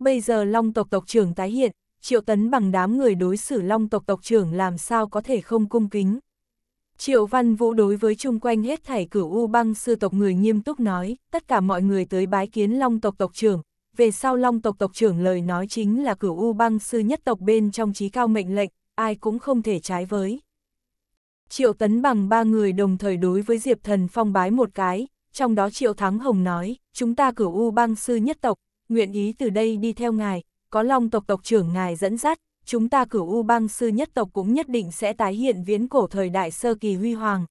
Bây giờ Long tộc tộc trưởng tái hiện, triệu tấn bằng đám người đối xử Long tộc tộc trưởng làm sao có thể không cung kính. Triệu Văn Vũ đối với chung quanh hết thảy cửu U băng sư tộc người nghiêm túc nói, tất cả mọi người tới bái kiến Long tộc tộc trưởng, về sau Long tộc tộc trưởng lời nói chính là cửu U băng sư nhất tộc bên trong trí cao mệnh lệnh, ai cũng không thể trái với. Triệu Tấn bằng ba người đồng thời đối với Diệp Thần phong bái một cái, trong đó Triệu Thắng Hồng nói, chúng ta cửu U băng sư nhất tộc, nguyện ý từ đây đi theo ngài, có Long tộc tộc trưởng ngài dẫn dắt, chúng ta cửu U băng sư nhất tộc cũng nhất định sẽ tái hiện viễn cổ thời đại sơ kỳ huy hoàng.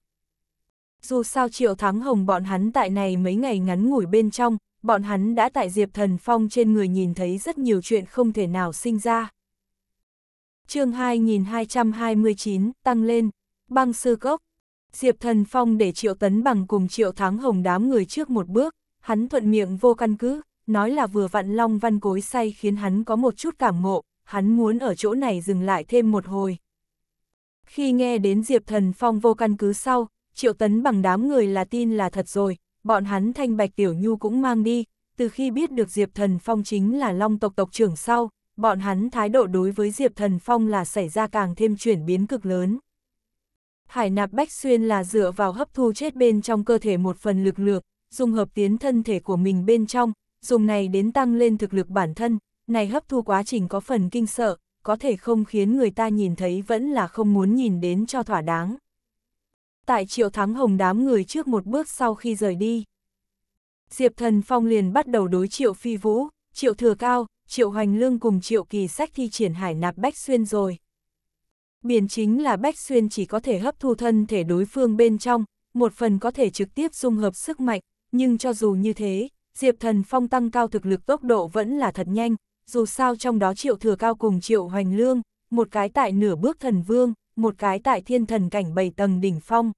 Dù sao triệu thắng hồng bọn hắn tại này mấy ngày ngắn ngủi bên trong, bọn hắn đã tại Diệp Thần Phong trên người nhìn thấy rất nhiều chuyện không thể nào sinh ra. chương 2229 tăng lên, băng sư gốc Diệp Thần Phong để Triệu Tấn Bằng cùng Triệu Thắng Hồng đám người trước một bước, hắn thuận miệng vô căn cứ, nói là vừa vặn Long Văn Cối say khiến hắn có một chút cảm ngộ, hắn muốn ở chỗ này dừng lại thêm một hồi. Khi nghe đến Diệp Thần Phong vô căn cứ sau, triệu tấn bằng đám người là tin là thật rồi, bọn hắn thanh bạch tiểu nhu cũng mang đi, từ khi biết được Diệp Thần Phong chính là long tộc tộc trưởng sau, bọn hắn thái độ đối với Diệp Thần Phong là xảy ra càng thêm chuyển biến cực lớn. Hải nạp bách xuyên là dựa vào hấp thu chết bên trong cơ thể một phần lực lược, dùng hợp tiến thân thể của mình bên trong, dùng này đến tăng lên thực lực bản thân, này hấp thu quá trình có phần kinh sợ, có thể không khiến người ta nhìn thấy vẫn là không muốn nhìn đến cho thỏa đáng. Tại triệu thắng hồng đám người trước một bước sau khi rời đi. Diệp thần phong liền bắt đầu đối triệu phi vũ, triệu thừa cao, triệu hoành lương cùng triệu kỳ sách thi triển hải nạp Bách Xuyên rồi. Biển chính là Bách Xuyên chỉ có thể hấp thu thân thể đối phương bên trong, một phần có thể trực tiếp dung hợp sức mạnh, nhưng cho dù như thế, Diệp thần phong tăng cao thực lực tốc độ vẫn là thật nhanh, dù sao trong đó triệu thừa cao cùng triệu hoành lương, một cái tại nửa bước thần vương, một cái tại thiên thần cảnh bảy tầng đỉnh phong.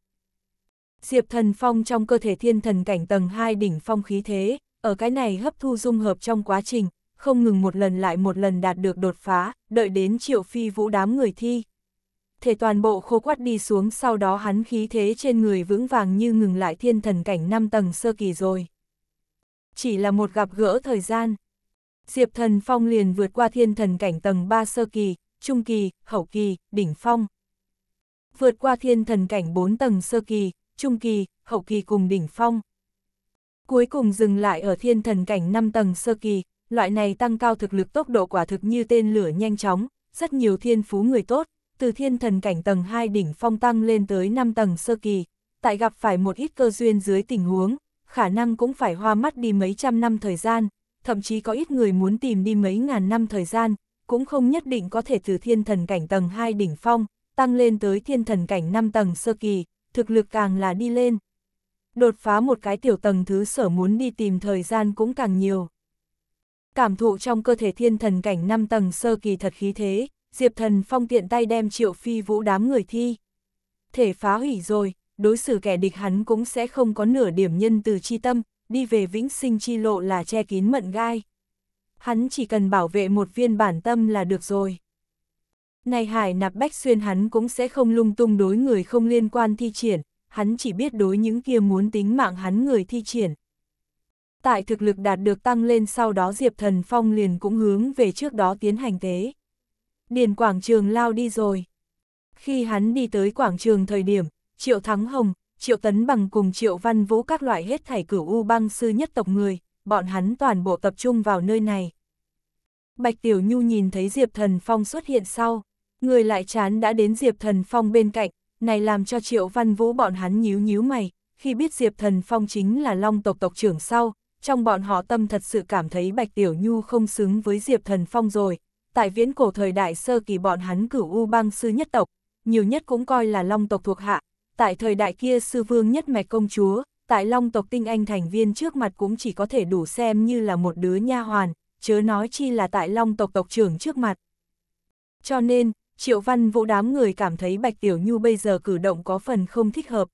Diệp thần phong trong cơ thể thiên thần cảnh tầng 2 đỉnh phong khí thế, ở cái này hấp thu dung hợp trong quá trình, không ngừng một lần lại một lần đạt được đột phá, đợi đến triệu phi vũ đám người thi. Thể toàn bộ khô quát đi xuống sau đó hắn khí thế trên người vững vàng như ngừng lại thiên thần cảnh 5 tầng sơ kỳ rồi. Chỉ là một gặp gỡ thời gian. Diệp Thần Phong liền vượt qua thiên thần cảnh tầng 3 sơ kỳ, trung kỳ, hậu kỳ, đỉnh phong. Vượt qua thiên thần cảnh 4 tầng sơ kỳ, trung kỳ, hậu kỳ cùng đỉnh phong. Cuối cùng dừng lại ở thiên thần cảnh 5 tầng sơ kỳ, loại này tăng cao thực lực tốc độ quả thực như tên lửa nhanh chóng, rất nhiều thiên phú người tốt, từ thiên thần cảnh tầng 2 đỉnh phong tăng lên tới 5 tầng sơ kỳ, tại gặp phải một ít cơ duyên dưới tình huống, khả năng cũng phải hoa mắt đi mấy trăm năm thời gian, thậm chí có ít người muốn tìm đi mấy ngàn năm thời gian, cũng không nhất định có thể từ thiên thần cảnh tầng 2 đỉnh phong, tăng lên tới thiên thần cảnh 5 tầng sơ kỳ, thực lực càng là đi lên. Đột phá một cái tiểu tầng thứ sở muốn đi tìm thời gian cũng càng nhiều. Cảm thụ trong cơ thể thiên thần cảnh 5 tầng sơ kỳ thật khí thế, Diệp Thần Phong tiện tay đem triệu phi vũ đám người thi. Thể phá hủy rồi, đối xử kẻ địch hắn cũng sẽ không có nửa điểm nhân từ chi tâm, đi về vĩnh sinh chi lộ là che kín mận gai. Hắn chỉ cần bảo vệ một viên bản tâm là được rồi. Này hải nạp bách xuyên hắn cũng sẽ không lung tung đối người không liên quan thi triển, hắn chỉ biết đối những kia muốn tính mạng hắn người thi triển. Tại thực lực đạt được tăng lên sau đó Diệp Thần Phong liền cũng hướng về trước đó tiến hành tế. Điền quảng trường lao đi rồi. Khi hắn đi tới quảng trường thời điểm, Triệu Thắng Hồng, Triệu Tấn Bằng cùng Triệu Văn Vũ các loại hết thảy cửu U băng sư nhất tộc người, bọn hắn toàn bộ tập trung vào nơi này. Bạch Tiểu Nhu nhìn thấy Diệp Thần Phong xuất hiện sau, người lại chán đã đến Diệp Thần Phong bên cạnh, này làm cho Triệu Văn Vũ bọn hắn nhíu nhíu mày, khi biết Diệp Thần Phong chính là Long tộc tộc trưởng sau, trong bọn họ tâm thật sự cảm thấy Bạch Tiểu Nhu không xứng với Diệp Thần Phong rồi. Tại viễn cổ thời đại sơ kỳ bọn hắn cửu U băng sư nhất tộc, nhiều nhất cũng coi là Long tộc thuộc hạ, tại thời đại kia sư vương nhất mạch công chúa, tại long tộc tinh anh thành viên trước mặt cũng chỉ có thể đủ xem như là một đứa nha hoàn, chớ nói chi là tại long tộc tộc trưởng trước mặt. Cho nên, triệu văn vũ đám người cảm thấy Bạch Tiểu Nhu bây giờ cử động có phần không thích hợp.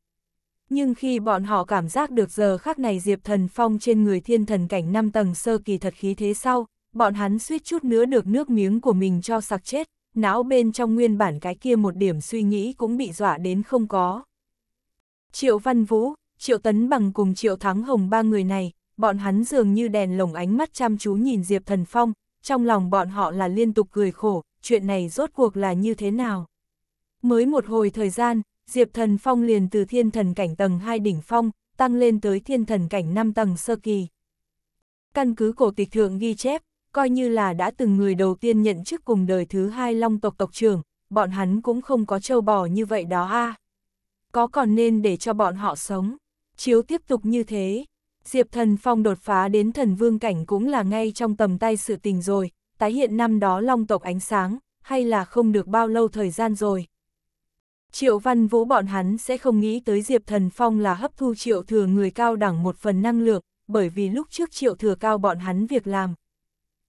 Nhưng khi bọn họ cảm giác được giờ khắc này Diệp Thần Phong trên người thiên thần cảnh 5 tầng sơ kỳ thật khí thế sau, bọn hắn suýt chút nữa được nước miếng của mình cho sặc chết, não bên trong nguyên bản cái kia một điểm suy nghĩ cũng bị dọa đến không có. Triệu Văn Vũ, Triệu Tấn Bằng cùng Triệu Thắng Hồng ba người này, bọn hắn dường như đèn lồng ánh mắt chăm chú nhìn Diệp Thần Phong, trong lòng bọn họ là liên tục cười khổ, chuyện này rốt cuộc là như thế nào. Mới một hồi thời gian, Diệp Thần Phong liền từ thiên thần cảnh tầng 2 đỉnh phong, tăng lên tới thiên thần cảnh 5 tầng sơ kỳ. Căn cứ cổ tịch thượng ghi chép, coi như là đã từng người đầu tiên nhận chức cùng đời thứ hai long tộc tộc trưởng, bọn hắn cũng không có trâu bò như vậy đó a. À có còn nên để cho bọn họ sống. Chiếu tiếp tục như thế, Diệp Thần Phong đột phá đến thần vương cảnh cũng là ngay trong tầm tay sự tình rồi, tái hiện năm đó long tộc ánh sáng, hay là không được bao lâu thời gian rồi. Triệu Văn Vũ bọn hắn sẽ không nghĩ tới Diệp Thần Phong là hấp thu triệu thừa người cao đẳng một phần năng lượng, bởi vì lúc trước triệu thừa cao bọn hắn việc làm.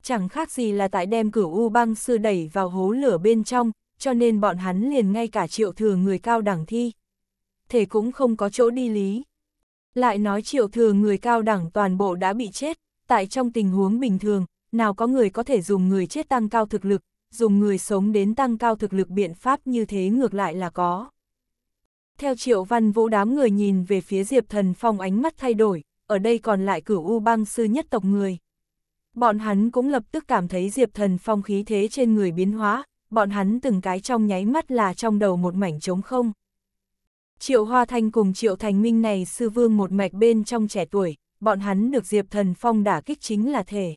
Chẳng khác gì là tại đem cửu U băng sư đẩy vào hố lửa bên trong, cho nên bọn hắn liền ngay cả triệu thừa người cao đẳng thi thể cũng không có chỗ đi lý. Lại nói triệu thừa người cao đẳng toàn bộ đã bị chết, tại trong tình huống bình thường, nào có người có thể dùng người chết tăng cao thực lực, dùng người sống đến tăng cao thực lực biện pháp như thế ngược lại là có. Theo triệu văn vũ đám người nhìn về phía Diệp Thần Phong ánh mắt thay đổi, ở đây còn lại cửu U bang sư nhất tộc người. Bọn hắn cũng lập tức cảm thấy Diệp Thần Phong khí thế trên người biến hóa, bọn hắn từng cái trong nháy mắt là trong đầu một mảnh trống không. Triệu Hoa Thanh cùng Triệu Thành Minh này sư vương một mạch bên trong trẻ tuổi, bọn hắn được Diệp Thần Phong đả kích chính là thể.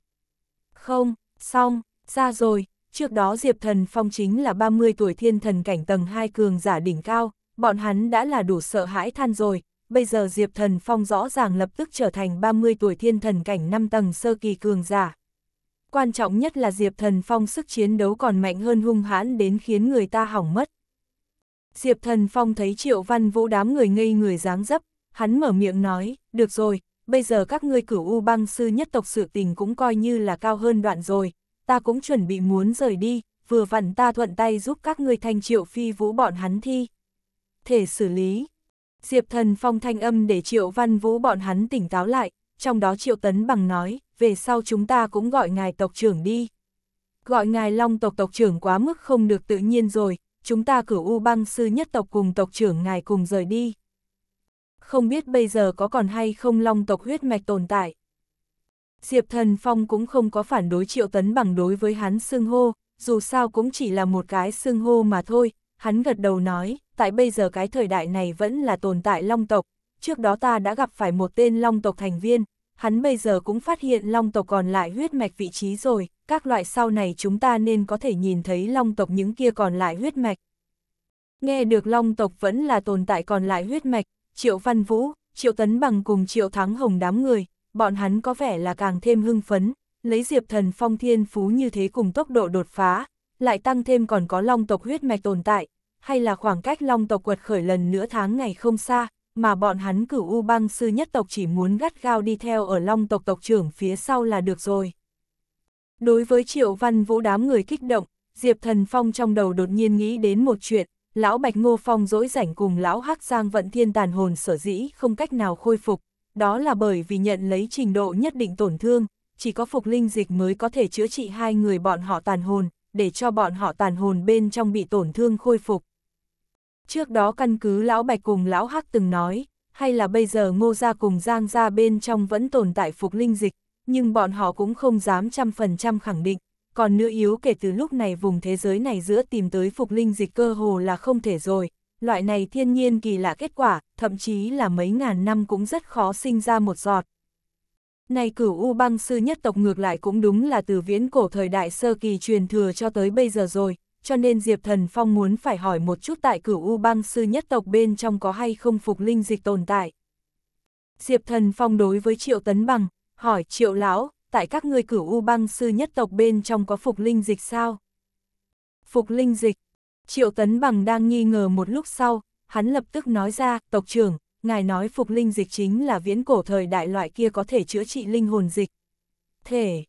Không, xong, ra rồi, trước đó Diệp Thần Phong chính là 30 tuổi thiên thần cảnh tầng 2 cường giả đỉnh cao, bọn hắn đã là đủ sợ hãi than rồi, bây giờ Diệp Thần Phong rõ ràng lập tức trở thành 30 tuổi thiên thần cảnh 5 tầng sơ kỳ cường giả. Quan trọng nhất là Diệp Thần Phong sức chiến đấu còn mạnh hơn hung hãn đến khiến người ta hỏng mất. Diệp Thần Phong thấy Triệu Văn Vũ đám người ngây người dáng dấp, hắn mở miệng nói, được rồi, bây giờ các ngươi cửu U băng sư nhất tộc sự tình cũng coi như là cao hơn đoạn rồi, ta cũng chuẩn bị muốn rời đi, vừa vặn ta thuận tay giúp các ngươi thanh Triệu Phi Vũ bọn hắn thi. Thể xử lý. Diệp Thần Phong thanh âm để Triệu Văn Vũ bọn hắn tỉnh táo lại, trong đó Triệu Tấn bằng nói, về sau chúng ta cũng gọi ngài tộc trưởng đi. Gọi ngài Long tộc tộc trưởng quá mức không được tự nhiên rồi, chúng ta cửu U băng sư nhất tộc cùng tộc trưởng ngài cùng rời đi. Không biết bây giờ có còn hay không long tộc huyết mạch tồn tại. Diệp Thần Phong cũng không có phản đối triệu tấn bằng đối với hắn xưng hô, dù sao cũng chỉ là một cái xưng hô mà thôi, hắn gật đầu nói, tại bây giờ cái thời đại này vẫn là tồn tại long tộc, trước đó ta đã gặp phải một tên long tộc thành viên, hắn bây giờ cũng phát hiện long tộc còn lại huyết mạch vị trí rồi, các loại sau này chúng ta nên có thể nhìn thấy long tộc những kia còn lại huyết mạch. Nghe được long tộc vẫn là tồn tại còn lại huyết mạch, Triệu Văn Vũ, Triệu Tấn Bằng cùng Triệu Thắng Hồng đám người, bọn hắn có vẻ là càng thêm hưng phấn, lấy diệp thần phong thiên phú như thế cùng tốc độ đột phá, lại tăng thêm còn có long tộc huyết mạch tồn tại, hay là khoảng cách long tộc quật khởi lần nữa tháng ngày không xa, mà bọn hắn cửu u băng sư nhất tộc chỉ muốn gắt gao đi theo ở long tộc tộc trưởng phía sau là được rồi. Đối với Triệu Văn Vũ đám người kích động, Diệp Thần Phong trong đầu đột nhiên nghĩ đến một chuyện, lão Bạch Ngô Phong dỗi rảnh cùng lão Hắc Giang Vận Thiên Tàn Hồn sở dĩ không cách nào khôi phục, đó là bởi vì nhận lấy trình độ nhất định tổn thương, chỉ có phục linh dịch mới có thể chữa trị hai người bọn họ tàn hồn, để cho bọn họ tàn hồn bên trong bị tổn thương khôi phục. Trước đó căn cứ lão Bạch cùng lão Hắc từng nói, hay là bây giờ Ngô Gia cùng Giang Gia bên trong vẫn tồn tại phục linh dịch, nhưng bọn họ cũng không dám trăm phần trăm khẳng định, còn nữa yếu kể từ lúc này vùng thế giới này giữa tìm tới phục linh dịch cơ hồ là không thể rồi, loại này thiên nhiên kỳ lạ kết quả, thậm chí là mấy ngàn năm cũng rất khó sinh ra một giọt. Này cửu U băng sư nhất tộc ngược lại cũng đúng là từ viễn cổ thời đại sơ kỳ truyền thừa cho tới bây giờ rồi, cho nên Diệp Thần Phong muốn phải hỏi một chút tại cửu U băng sư nhất tộc bên trong có hay không phục linh dịch tồn tại. Diệp Thần Phong đối với Triệu Tấn Bằng, hỏi triệu lão, tại các ngươi cửu u băng sư nhất tộc bên trong có phục linh dịch sao? Phục linh dịch, triệu tấn bằng đang nghi ngờ một lúc sau, hắn lập tức nói ra, tộc trưởng, ngài nói phục linh dịch chính là viễn cổ thời đại loại kia có thể chữa trị linh hồn dịch. Thể,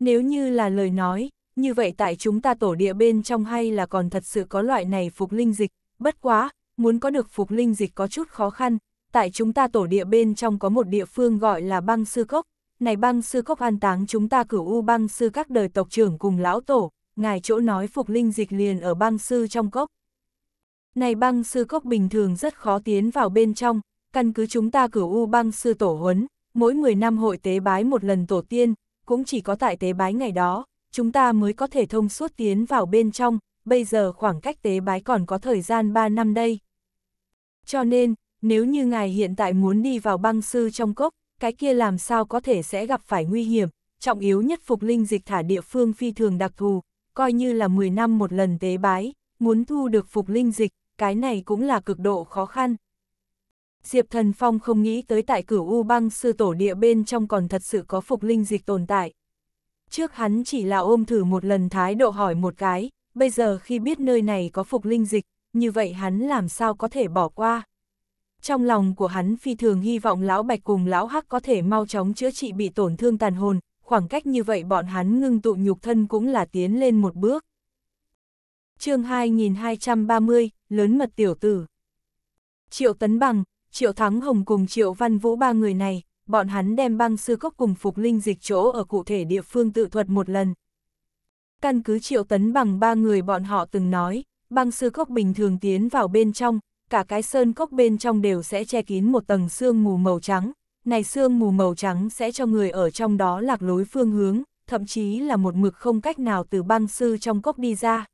nếu như là lời nói, như vậy tại chúng ta tổ địa bên trong hay là còn thật sự có loại này phục linh dịch, bất quá, muốn có được phục linh dịch có chút khó khăn, tại chúng ta tổ địa bên trong có một địa phương gọi là băng sư cốc, này băng sư cốc an táng chúng ta cửu u băng sư các đời tộc trưởng cùng lão tổ, ngài chỗ nói phục linh dịch liền ở băng sư trong cốc. Này băng sư cốc bình thường rất khó tiến vào bên trong, căn cứ chúng ta cửu u băng sư tổ huấn, mỗi 10 năm hội tế bái một lần tổ tiên, cũng chỉ có tại tế bái ngày đó, chúng ta mới có thể thông suốt tiến vào bên trong, bây giờ khoảng cách tế bái còn có thời gian 3 năm đây. Cho nên, nếu như ngài hiện tại muốn đi vào băng sư trong cốc, cái kia làm sao có thể sẽ gặp phải nguy hiểm, trọng yếu nhất phục linh dịch thả địa phương phi thường đặc thù, coi như là 10 năm một lần tế bái, muốn thu được phục linh dịch, cái này cũng là cực độ khó khăn. Diệp Thần Phong không nghĩ tới tại cửu U băng sư tổ địa bên trong còn thật sự có phục linh dịch tồn tại. Trước hắn chỉ là ôm thử một lần thái độ hỏi một cái, bây giờ khi biết nơi này có phục linh dịch, như vậy hắn làm sao có thể bỏ qua. Trong lòng của hắn phi thường hy vọng Lão Bạch cùng Lão Hắc có thể mau chóng chữa trị bị tổn thương tàn hồn, khoảng cách như vậy bọn hắn ngưng tụ nhục thân cũng là tiến lên một bước. chương 2230, Lớn Mật Tiểu Tử Triệu Tấn Bằng, Triệu Thắng Hồng cùng Triệu Văn Vũ ba người này, bọn hắn đem băng sư cốc cùng phục linh dịch chỗ ở cụ thể địa phương tự thuật một lần. Căn cứ Triệu Tấn Bằng ba người bọn họ từng nói, băng sư cốc bình thường tiến vào bên trong, cả cái sơn cốc bên trong đều sẽ che kín một tầng sương mù màu trắng, này sương mù màu trắng sẽ cho người ở trong đó lạc lối phương hướng, thậm chí là một mực không cách nào từ băng sư trong cốc đi ra.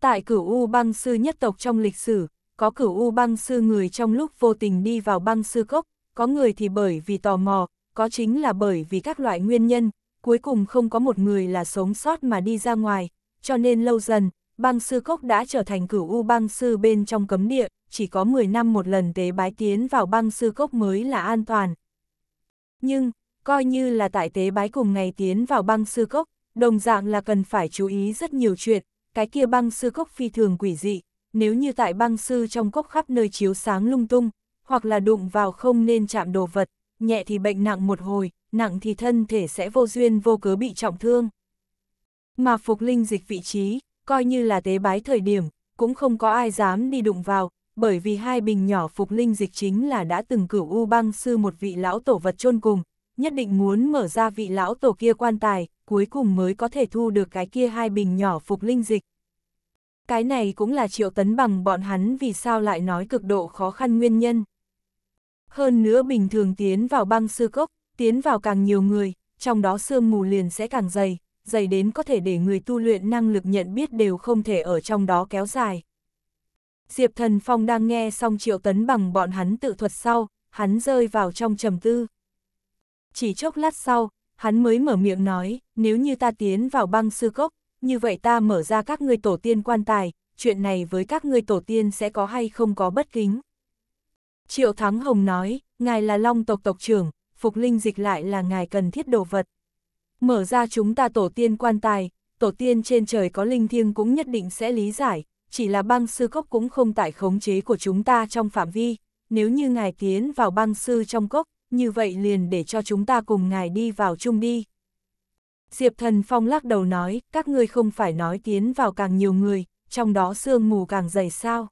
Tại cửu U băng sư nhất tộc trong lịch sử, có cửu U băng sư người trong lúc vô tình đi vào băng sư cốc, có người thì bởi vì tò mò, có chính là bởi vì các loại nguyên nhân, cuối cùng không có một người là sống sót mà đi ra ngoài, cho nên lâu dần, Băng sư cốc đã trở thành cửu u băng sư bên trong cấm địa, chỉ có 10 năm một lần tế bái tiến vào băng sư cốc mới là an toàn. Nhưng, coi như là tại tế bái cùng ngày tiến vào băng sư cốc, đồng dạng là cần phải chú ý rất nhiều chuyện, cái kia băng sư cốc phi thường quỷ dị, nếu như tại băng sư trong cốc khắp nơi chiếu sáng lung tung, hoặc là đụng vào không nên chạm đồ vật, nhẹ thì bệnh nặng một hồi, nặng thì thân thể sẽ vô duyên vô cớ bị trọng thương. Mà phục linh dịch vị trí, coi như là tế bái thời điểm, cũng không có ai dám đi đụng vào, bởi vì hai bình nhỏ phục linh dịch chính là đã từng cửu u băng sư một vị lão tổ vật chôn cùng, nhất định muốn mở ra vị lão tổ kia quan tài, cuối cùng mới có thể thu được cái kia hai bình nhỏ phục linh dịch. Cái này cũng là triệu tấn bằng bọn hắn vì sao lại nói cực độ khó khăn nguyên nhân. Hơn nữa bình thường tiến vào băng sư cốc, tiến vào càng nhiều người, trong đó sương mù liền sẽ càng dày, dày đến có thể để người tu luyện năng lực nhận biết đều không thể ở trong đó kéo dài. Diệp Thần Phong đang nghe xong triệu tấn bằng bọn hắn tự thuật sau, hắn rơi vào trong trầm tư. Chỉ chốc lát sau, hắn mới mở miệng nói, nếu như ta tiến vào băng sư cốc, như vậy ta mở ra các ngươi tổ tiên quan tài, chuyện này với các ngươi tổ tiên sẽ có hay không có bất kính. Triệu Thắng Hồng nói, ngài là long tộc tộc trưởng, phục linh dịch lại là ngài cần thiết đồ vật. Mở ra chúng ta tổ tiên quan tài, tổ tiên trên trời có linh thiêng cũng nhất định sẽ lý giải, chỉ là băng sư cốc cũng không tại khống chế của chúng ta trong phạm vi, nếu như ngài tiến vào băng sư trong cốc, như vậy liền để cho chúng ta cùng ngài đi vào chung đi. Diệp Thần Phong lắc đầu nói, các ngươi không phải nói tiến vào càng nhiều người, trong đó sương mù càng dày sao.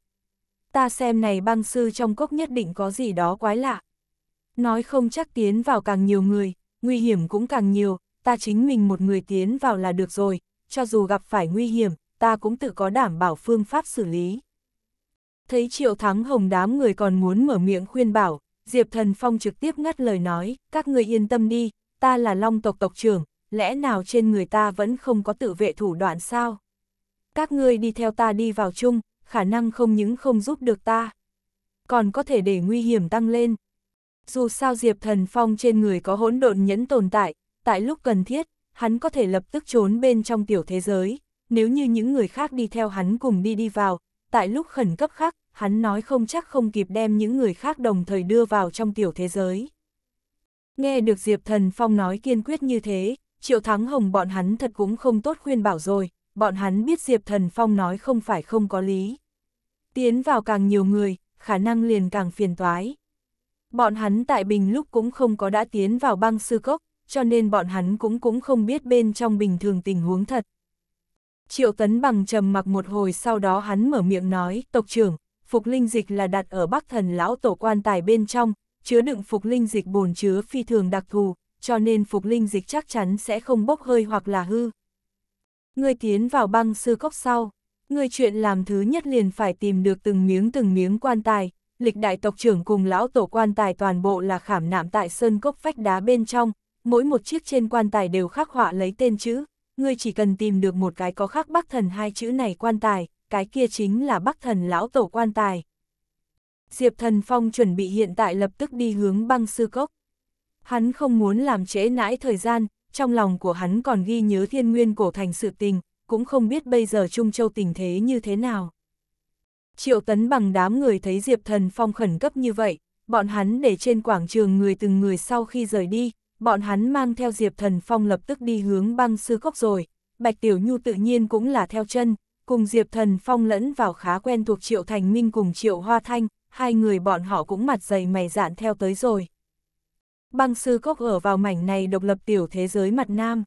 Ta xem này băng sư trong cốc nhất định có gì đó quái lạ. Nói không chắc tiến vào càng nhiều người, nguy hiểm cũng càng nhiều, ta chính mình một người tiến vào là được rồi, cho dù gặp phải nguy hiểm, ta cũng tự có đảm bảo phương pháp xử lý. Thấy triệu thắng hồng đám người còn muốn mở miệng khuyên bảo, Diệp Thần Phong trực tiếp ngắt lời nói, các người yên tâm đi, ta là long tộc tộc trưởng, lẽ nào trên người ta vẫn không có tự vệ thủ đoạn sao? Các ngươi đi theo ta đi vào chung, khả năng không những không giúp được ta, còn có thể để nguy hiểm tăng lên. Dù sao Diệp Thần Phong trên người có hỗn độn nhẫn tồn tại, tại lúc cần thiết, hắn có thể lập tức trốn bên trong tiểu thế giới, nếu như những người khác đi theo hắn cùng đi đi vào, tại lúc khẩn cấp khác, hắn nói không chắc không kịp đem những người khác đồng thời đưa vào trong tiểu thế giới. Nghe được Diệp Thần Phong nói kiên quyết như thế, Triệu Thắng Hồng bọn hắn thật cũng không tốt khuyên bảo rồi, bọn hắn biết Diệp Thần Phong nói không phải không có lý. Tiến vào càng nhiều người, khả năng liền càng phiền toái. Bọn hắn tại Bình lúc cũng không có đã tiến vào băng sư cốc, cho nên bọn hắn cũng cũng không biết bên trong bình thường tình huống thật. Triệu Tấn Bằng trầm mặc một hồi sau đó hắn mở miệng nói, tộc trưởng, phục linh dịch là đặt ở bắc thần lão tổ quan tài bên trong, chứa đựng phục linh dịch bồn chứa phi thường đặc thù, cho nên phục linh dịch chắc chắn sẽ không bốc hơi hoặc là hư. Người tiến vào băng sư cốc sau, người chuyện làm thứ nhất liền phải tìm được từng miếng từng miếng quan tài, lịch đại tộc trưởng cùng lão tổ quan tài toàn bộ là khảm nạm tại sơn cốc vách đá bên trong, mỗi một chiếc trên quan tài đều khắc họa lấy tên chữ, ngươi chỉ cần tìm được một cái có khắc bắc thần hai chữ này quan tài, cái kia chính là bắc thần lão tổ quan tài. Diệp Thần Phong chuẩn bị hiện tại lập tức đi hướng băng sư cốc. Hắn không muốn làm trễ nãi thời gian, trong lòng của hắn còn ghi nhớ thiên nguyên cổ thành sự tình, cũng không biết bây giờ Trung Châu tình thế như thế nào. Triệu tấn bằng đám người thấy Diệp Thần Phong khẩn cấp như vậy, bọn hắn để trên quảng trường người từng người sau khi rời đi, bọn hắn mang theo Diệp Thần Phong lập tức đi hướng băng sư cốc rồi, Bạch Tiểu Nhu tự nhiên cũng là theo chân, cùng Diệp Thần Phong lẫn vào khá quen thuộc Triệu Thành Minh cùng Triệu Hoa Thanh, hai người bọn họ cũng mặt dày mày dạn theo tới rồi. Băng sư cốc ở vào mảnh này độc lập tiểu thế giới mặt nam.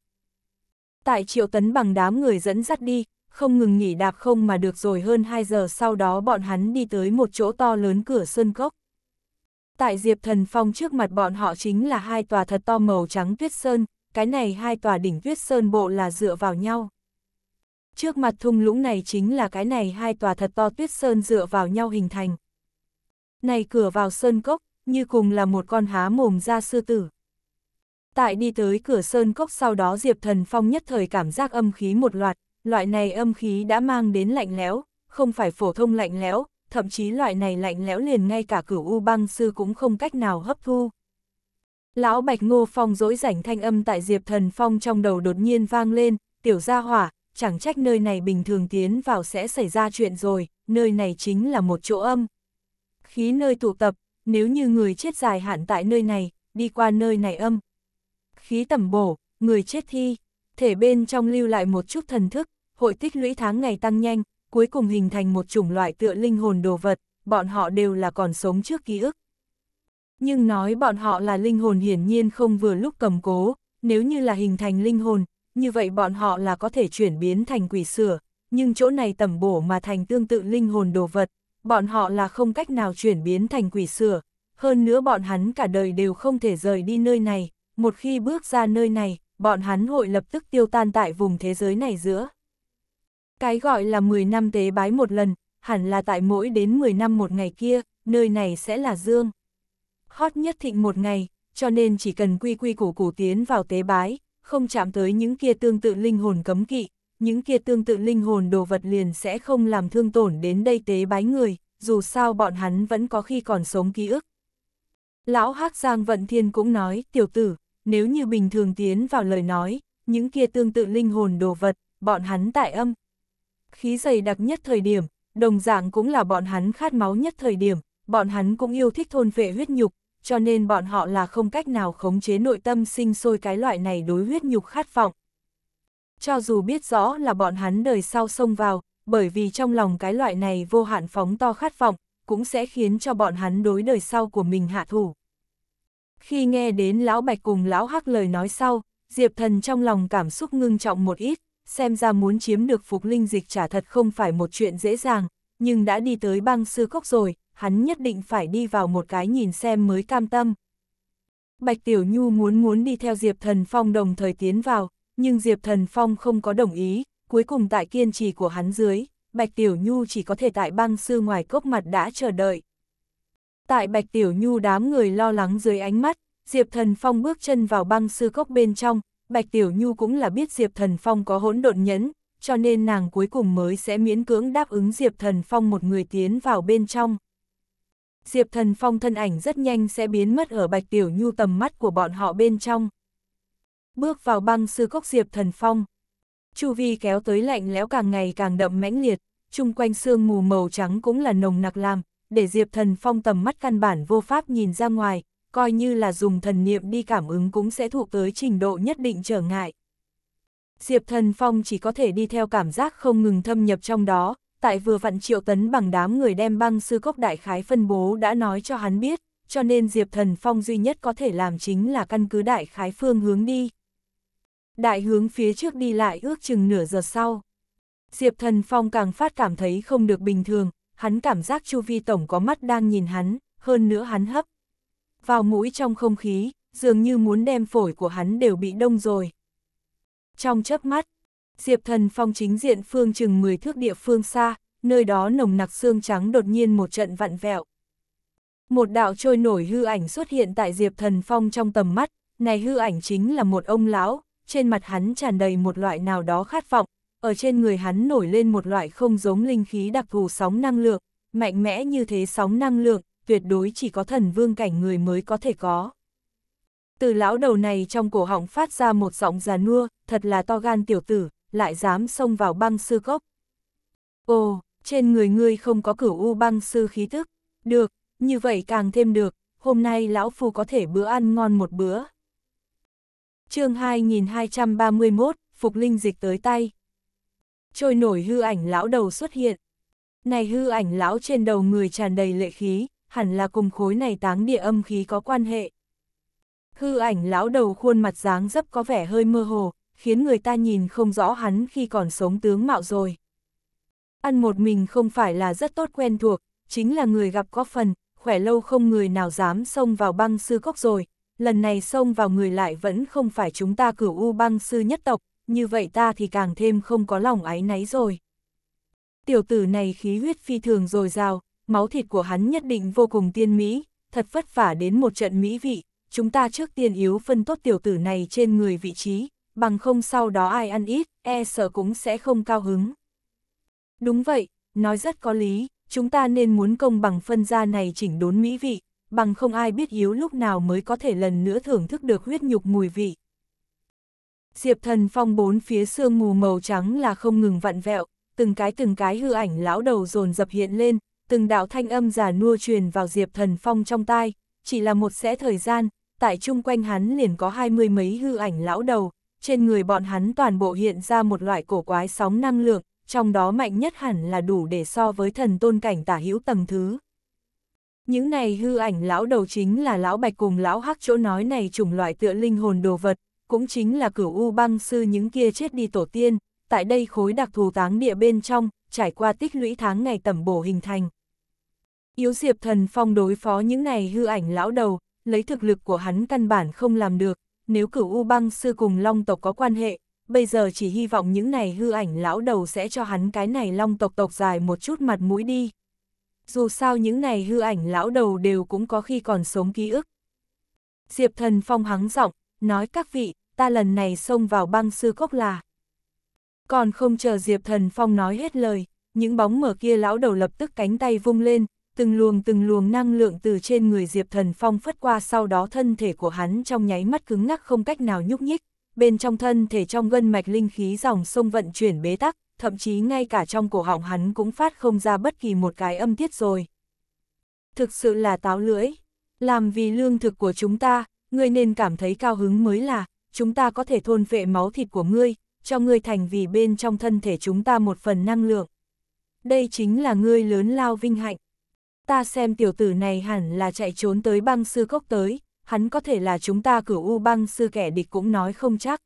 Tại Triệu Tấn bằng đám người dẫn dắt đi, không ngừng nghỉ đạp không mà được rồi hơn 2 giờ sau đó bọn hắn đi tới một chỗ to lớn cửa sơn cốc. Tại Diệp Thần Phong trước mặt bọn họ chính là hai tòa thật to màu trắng tuyết sơn, cái này hai tòa đỉnh tuyết sơn bộ là dựa vào nhau. Trước mặt thung lũng này chính là cái này hai tòa thật to tuyết sơn dựa vào nhau hình thành. Này cửa vào sơn cốc, như cùng là một con há mồm ra sư tử. Tại đi tới cửa sơn cốc sau đó Diệp Thần Phong nhất thời cảm giác âm khí một loạt, loại này âm khí đã mang đến lạnh lẽo, không phải phổ thông lạnh lẽo, thậm chí loại này lạnh lẽo liền ngay cả cửu u băng sư cũng không cách nào hấp thu. Lão Bạch Ngô Phong dỗi rảnh thanh âm tại Diệp Thần Phong trong đầu đột nhiên vang lên, tiểu gia hỏa, chẳng trách nơi này bình thường tiến vào sẽ xảy ra chuyện rồi, nơi này chính là một chỗ âm. Khí nơi tụ tập, nếu như người chết dài hạn tại nơi này, đi qua nơi này âm. Khí tẩm bổ, người chết thi, thể bên trong lưu lại một chút thần thức, hội tích lũy tháng ngày tăng nhanh, cuối cùng hình thành một chủng loại tựa linh hồn đồ vật, bọn họ đều là còn sống trước ký ức. Nhưng nói bọn họ là linh hồn hiển nhiên không vừa lúc cầm cố, nếu như là hình thành linh hồn, như vậy bọn họ là có thể chuyển biến thành quỷ sửa, nhưng chỗ này tầm bổ mà thành tương tự linh hồn đồ vật, bọn họ là không cách nào chuyển biến thành quỷ sửa, hơn nữa bọn hắn cả đời đều không thể rời đi nơi này, một khi bước ra nơi này, bọn hắn hội lập tức tiêu tan tại vùng thế giới này giữa. Cái gọi là 10 năm tế bái một lần, hẳn là tại mỗi đến 10 năm một ngày kia, nơi này sẽ là dương. Hot nhất thịnh một ngày, cho nên chỉ cần quy quy củ củ tiến vào tế bái, không chạm tới những kia tương tự linh hồn cấm kỵ, những kia tương tự linh hồn đồ vật liền sẽ không làm thương tổn đến đây tế bái người, dù sao bọn hắn vẫn có khi còn sống ký ức. Lão hắc Giang Vận Thiên cũng nói, tiểu tử, nếu như bình thường tiến vào lời nói, những kia tương tự linh hồn đồ vật, bọn hắn tại âm, khí dày đặc nhất thời điểm, đồng dạng cũng là bọn hắn khát máu nhất thời điểm, bọn hắn cũng yêu thích thôn vệ huyết nhục, cho nên bọn họ là không cách nào khống chế nội tâm sinh sôi cái loại này đối huyết nhục khát vọng. Cho dù biết rõ là bọn hắn đời sau xông vào, bởi vì trong lòng cái loại này vô hạn phóng to khát vọng, cũng sẽ khiến cho bọn hắn đối đời sau của mình hạ thủ. Khi nghe đến Lão Bạch cùng Lão Hắc lời nói sau, Diệp Thần trong lòng cảm xúc ngưng trọng một ít xem ra muốn chiếm được phục linh dịch trả thật không phải một chuyện dễ dàng, nhưng đã đi tới băng sư cốc rồi, hắn nhất định phải đi vào một cái nhìn xem mới cam tâm. Bạch Tiểu Nhu muốn muốn đi theo Diệp Thần Phong đồng thời tiến vào, nhưng Diệp Thần Phong không có đồng ý, cuối cùng tại kiên trì của hắn dưới, Bạch Tiểu Nhu chỉ có thể tại băng sư ngoài cốc mặt đã chờ đợi. Tại Bạch Tiểu Nhu đám người lo lắng dưới ánh mắt, Diệp Thần Phong bước chân vào băng sư cốc bên trong, Bạch Tiểu Nhu cũng là biết Diệp Thần Phong có hỗn độn nhẫn, cho nên nàng cuối cùng mới sẽ miễn cưỡng đáp ứng Diệp Thần Phong một người tiến vào bên trong. Diệp Thần Phong thân ảnh rất nhanh sẽ biến mất ở Bạch Tiểu Nhu tầm mắt của bọn họ bên trong. Bước vào băng sư cốc Diệp Thần Phong, chu vi kéo tới lạnh lẽo càng ngày càng đậm mãnh liệt, chung quanh sương mù màu trắng cũng là nồng nặc làm, để Diệp Thần Phong tầm mắt căn bản vô pháp nhìn ra ngoài, coi như là dùng thần niệm đi cảm ứng cũng sẽ thuộc tới trình độ nhất định trở ngại. Diệp Thần Phong chỉ có thể đi theo cảm giác không ngừng thâm nhập trong đó, tại vừa vặn triệu tấn bằng đám người đem băng sư cốc đại khái phân bố đã nói cho hắn biết, cho nên Diệp Thần Phong duy nhất có thể làm chính là căn cứ đại khái phương hướng đi. Đại hướng phía trước đi lại ước chừng nửa giờ sau. Diệp Thần Phong càng phát cảm thấy không được bình thường, hắn cảm giác chu vi tổng có mắt đang nhìn hắn, hơn nữa hắn hấp vào mũi trong không khí, dường như muốn đem phổi của hắn đều bị đông rồi. Trong chớp mắt, Diệp Thần Phong chính diện phương chừng 10 thước địa phương xa, nơi đó nồng nặc xương trắng đột nhiên một trận vặn vẹo. Một đạo trôi nổi hư ảnh xuất hiện tại Diệp Thần Phong trong tầm mắt, này hư ảnh chính là một ông lão, trên mặt hắn tràn đầy một loại nào đó khát vọng, ở trên người hắn nổi lên một loại không giống linh khí đặc thù sóng năng lượng, mạnh mẽ như thế sóng năng lượng, tuyệt đối chỉ có thần vương cảnh người mới có thể có. Từ lão đầu này trong cổ họng phát ra một giọng già nua, thật là to gan tiểu tử, lại dám xông vào băng sư gốc. Ồ, trên người ngươi không có cửu u băng sư khí tức. Được, như vậy càng thêm được, hôm nay lão phu có thể bữa ăn ngon một bữa. chương 2231, Phục Linh dịch tới tay. Trôi nổi hư ảnh lão đầu xuất hiện. Này hư ảnh lão trên đầu người tràn đầy lệ khí, hẳn là cùng khối này táng địa âm khí có quan hệ. Hư ảnh lão đầu khuôn mặt dáng dấp có vẻ hơi mơ hồ, khiến người ta nhìn không rõ hắn khi còn sống tướng mạo rồi. Ăn một mình không phải là rất tốt quen thuộc, chính là người gặp có phần, khỏe lâu không người nào dám xông vào băng sư cốc rồi, lần này xông vào người lại vẫn không phải chúng ta cửu u băng sư nhất tộc, như vậy ta thì càng thêm không có lòng áy náy rồi. Tiểu tử này khí huyết phi thường rồi rào, máu thịt của hắn nhất định vô cùng tiên mỹ, thật vất vả đến một trận mỹ vị, chúng ta trước tiên yếu phân tốt tiểu tử này trên người vị trí, bằng không sau đó ai ăn ít, e sợ cũng sẽ không cao hứng. Đúng vậy, nói rất có lý, chúng ta nên muốn công bằng phân gia này chỉnh đốn mỹ vị, bằng không ai biết yếu lúc nào mới có thể lần nữa thưởng thức được huyết nhục mùi vị. Diệp thần phong bốn phía sương mù màu trắng là không ngừng vặn vẹo, từng cái từng cái hư ảnh lão đầu dồn dập hiện lên, từng đạo thanh âm giả nua truyền vào Diệp Thần Phong trong tai, chỉ là một sẽ thời gian, tại chung quanh hắn liền có hai mươi mấy hư ảnh lão đầu, trên người bọn hắn toàn bộ hiện ra một loại cổ quái sóng năng lượng, trong đó mạnh nhất hẳn là đủ để so với thần tôn cảnh tả hữu tầng thứ. Những này hư ảnh lão đầu chính là lão bạch cùng lão hắc chỗ nói này chủng loại tựa linh hồn đồ vật, cũng chính là cửu u băng sư những kia chết đi tổ tiên, tại đây khối đặc thù táng địa bên trong, trải qua tích lũy tháng ngày tẩm bổ hình thành. Yếu diệp thần phong đối phó những này hư ảnh lão đầu, lấy thực lực của hắn căn bản không làm được, nếu cửu U băng sư cùng long tộc có quan hệ, bây giờ chỉ hy vọng những này hư ảnh lão đầu sẽ cho hắn cái này long tộc tộc dài một chút mặt mũi đi. Dù sao những này hư ảnh lão đầu đều cũng có khi còn sống ký ức. Diệp thần phong hắng giọng, nói các vị, ta lần này xông vào băng sư cốc là... Còn không chờ Diệp Thần Phong nói hết lời, những bóng mở kia lão đầu lập tức cánh tay vung lên, từng luồng từng luồng năng lượng từ trên người Diệp Thần Phong phất qua sau đó thân thể của hắn trong nháy mắt cứng ngắc không cách nào nhúc nhích, bên trong thân thể trong gân mạch linh khí dòng sông vận chuyển bế tắc, thậm chí ngay cả trong cổ họng hắn cũng phát không ra bất kỳ một cái âm tiết rồi. Thực sự là táo lưỡi, làm vì lương thực của chúng ta, ngươi nên cảm thấy cao hứng mới là, chúng ta có thể thôn vệ máu thịt của ngươi, cho ngươi thành vì bên trong thân thể chúng ta một phần năng lượng. Đây chính là ngươi lớn lao vinh hạnh. Ta xem tiểu tử này hẳn là chạy trốn tới băng sư cốc tới, hắn có thể là chúng ta cửu u băng sư kẻ địch cũng nói không chắc.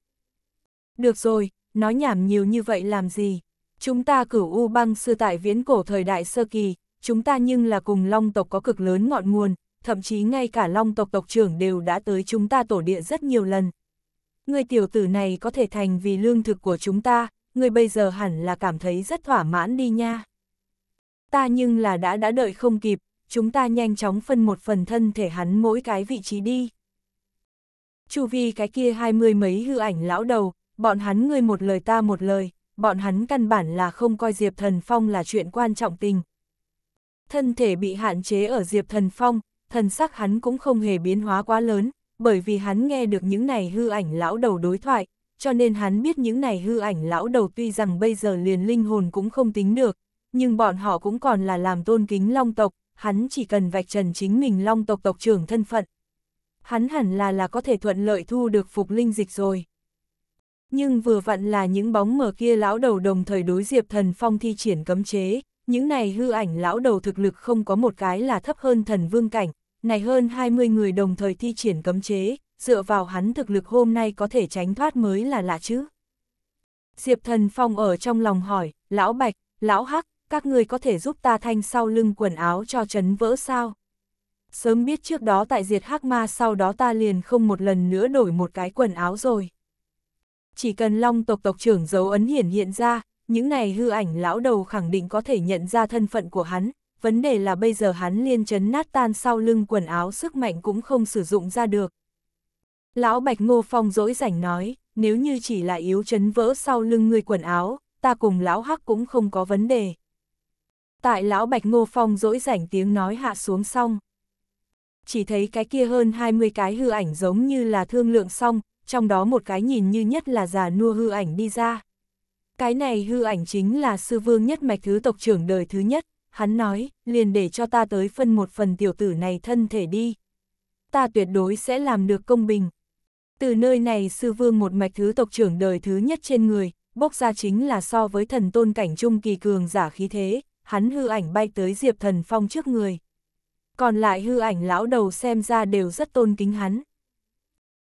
Được rồi, nói nhảm nhiều như vậy làm gì? Chúng ta cửu u băng sư tại viễn cổ thời đại sơ kỳ, chúng ta nhưng là cùng long tộc có cực lớn ngọn nguồn, thậm chí ngay cả long tộc tộc trưởng đều đã tới chúng ta tổ địa rất nhiều lần người tiểu tử này có thể thành vì lương thực của chúng ta, người bây giờ hẳn là cảm thấy rất thỏa mãn đi nha. Ta nhưng là đã đã đợi không kịp, chúng ta nhanh chóng phân một phần thân thể hắn mỗi cái vị trí đi. Chu vi cái kia hai mươi mấy hư ảnh lão đầu, bọn hắn ngươi một lời ta một lời, bọn hắn căn bản là không coi Diệp Thần Phong là chuyện quan trọng tình. Thân thể bị hạn chế ở Diệp Thần Phong, thần sắc hắn cũng không hề biến hóa quá lớn, bởi vì hắn nghe được những này hư ảnh lão đầu đối thoại, cho nên hắn biết những này hư ảnh lão đầu tuy rằng bây giờ liền linh hồn cũng không tính được, nhưng bọn họ cũng còn là làm tôn kính long tộc, hắn chỉ cần vạch trần chính mình long tộc tộc trưởng thân phận. Hắn hẳn là là có thể thuận lợi thu được phục linh dịch rồi. Nhưng vừa vặn là những bóng mờ kia lão đầu đồng thời đối diệp thần phong thi triển cấm chế, những này hư ảnh lão đầu thực lực không có một cái là thấp hơn thần vương cảnh, này hơn 20 người đồng thời thi triển cấm chế, dựa vào hắn thực lực hôm nay có thể tránh thoát mới là lạ chứ. Diệp Thần Phong ở trong lòng hỏi, lão Bạch, lão Hắc, các người có thể giúp ta thanh sau lưng quần áo cho chấn vỡ sao? Sớm biết trước đó tại diệt hắc ma sau đó ta liền không một lần nữa đổi một cái quần áo rồi. Chỉ cần long tộc tộc trưởng dấu ấn hiển hiện ra, những này hư ảnh lão đầu khẳng định có thể nhận ra thân phận của hắn, vấn đề là bây giờ hắn liên chấn nát tan sau lưng quần áo sức mạnh cũng không sử dụng ra được. Lão Bạch Ngô Phong dỗi rảnh nói, nếu như chỉ là yếu chấn vỡ sau lưng người quần áo, ta cùng lão Hắc cũng không có vấn đề. Tại lão Bạch Ngô Phong dỗi rảnh tiếng nói hạ xuống xong. Chỉ thấy cái kia hơn 20 cái hư ảnh giống như là thương lượng xong, trong đó một cái nhìn như nhất là già nua hư ảnh đi ra. Cái này hư ảnh chính là sư vương nhất mạch thứ tộc trưởng đời thứ nhất, hắn nói, liền để cho ta tới phân một phần tiểu tử này thân thể đi. Ta tuyệt đối sẽ làm được công bình. Từ nơi này sư vương một mạch thứ tộc trưởng đời thứ nhất trên người, bốc ra chính là so với thần tôn cảnh trung kỳ cường giả khí thế, hắn hư ảnh bay tới Diệp Thần Phong trước người. Còn lại hư ảnh lão đầu xem ra đều rất tôn kính hắn.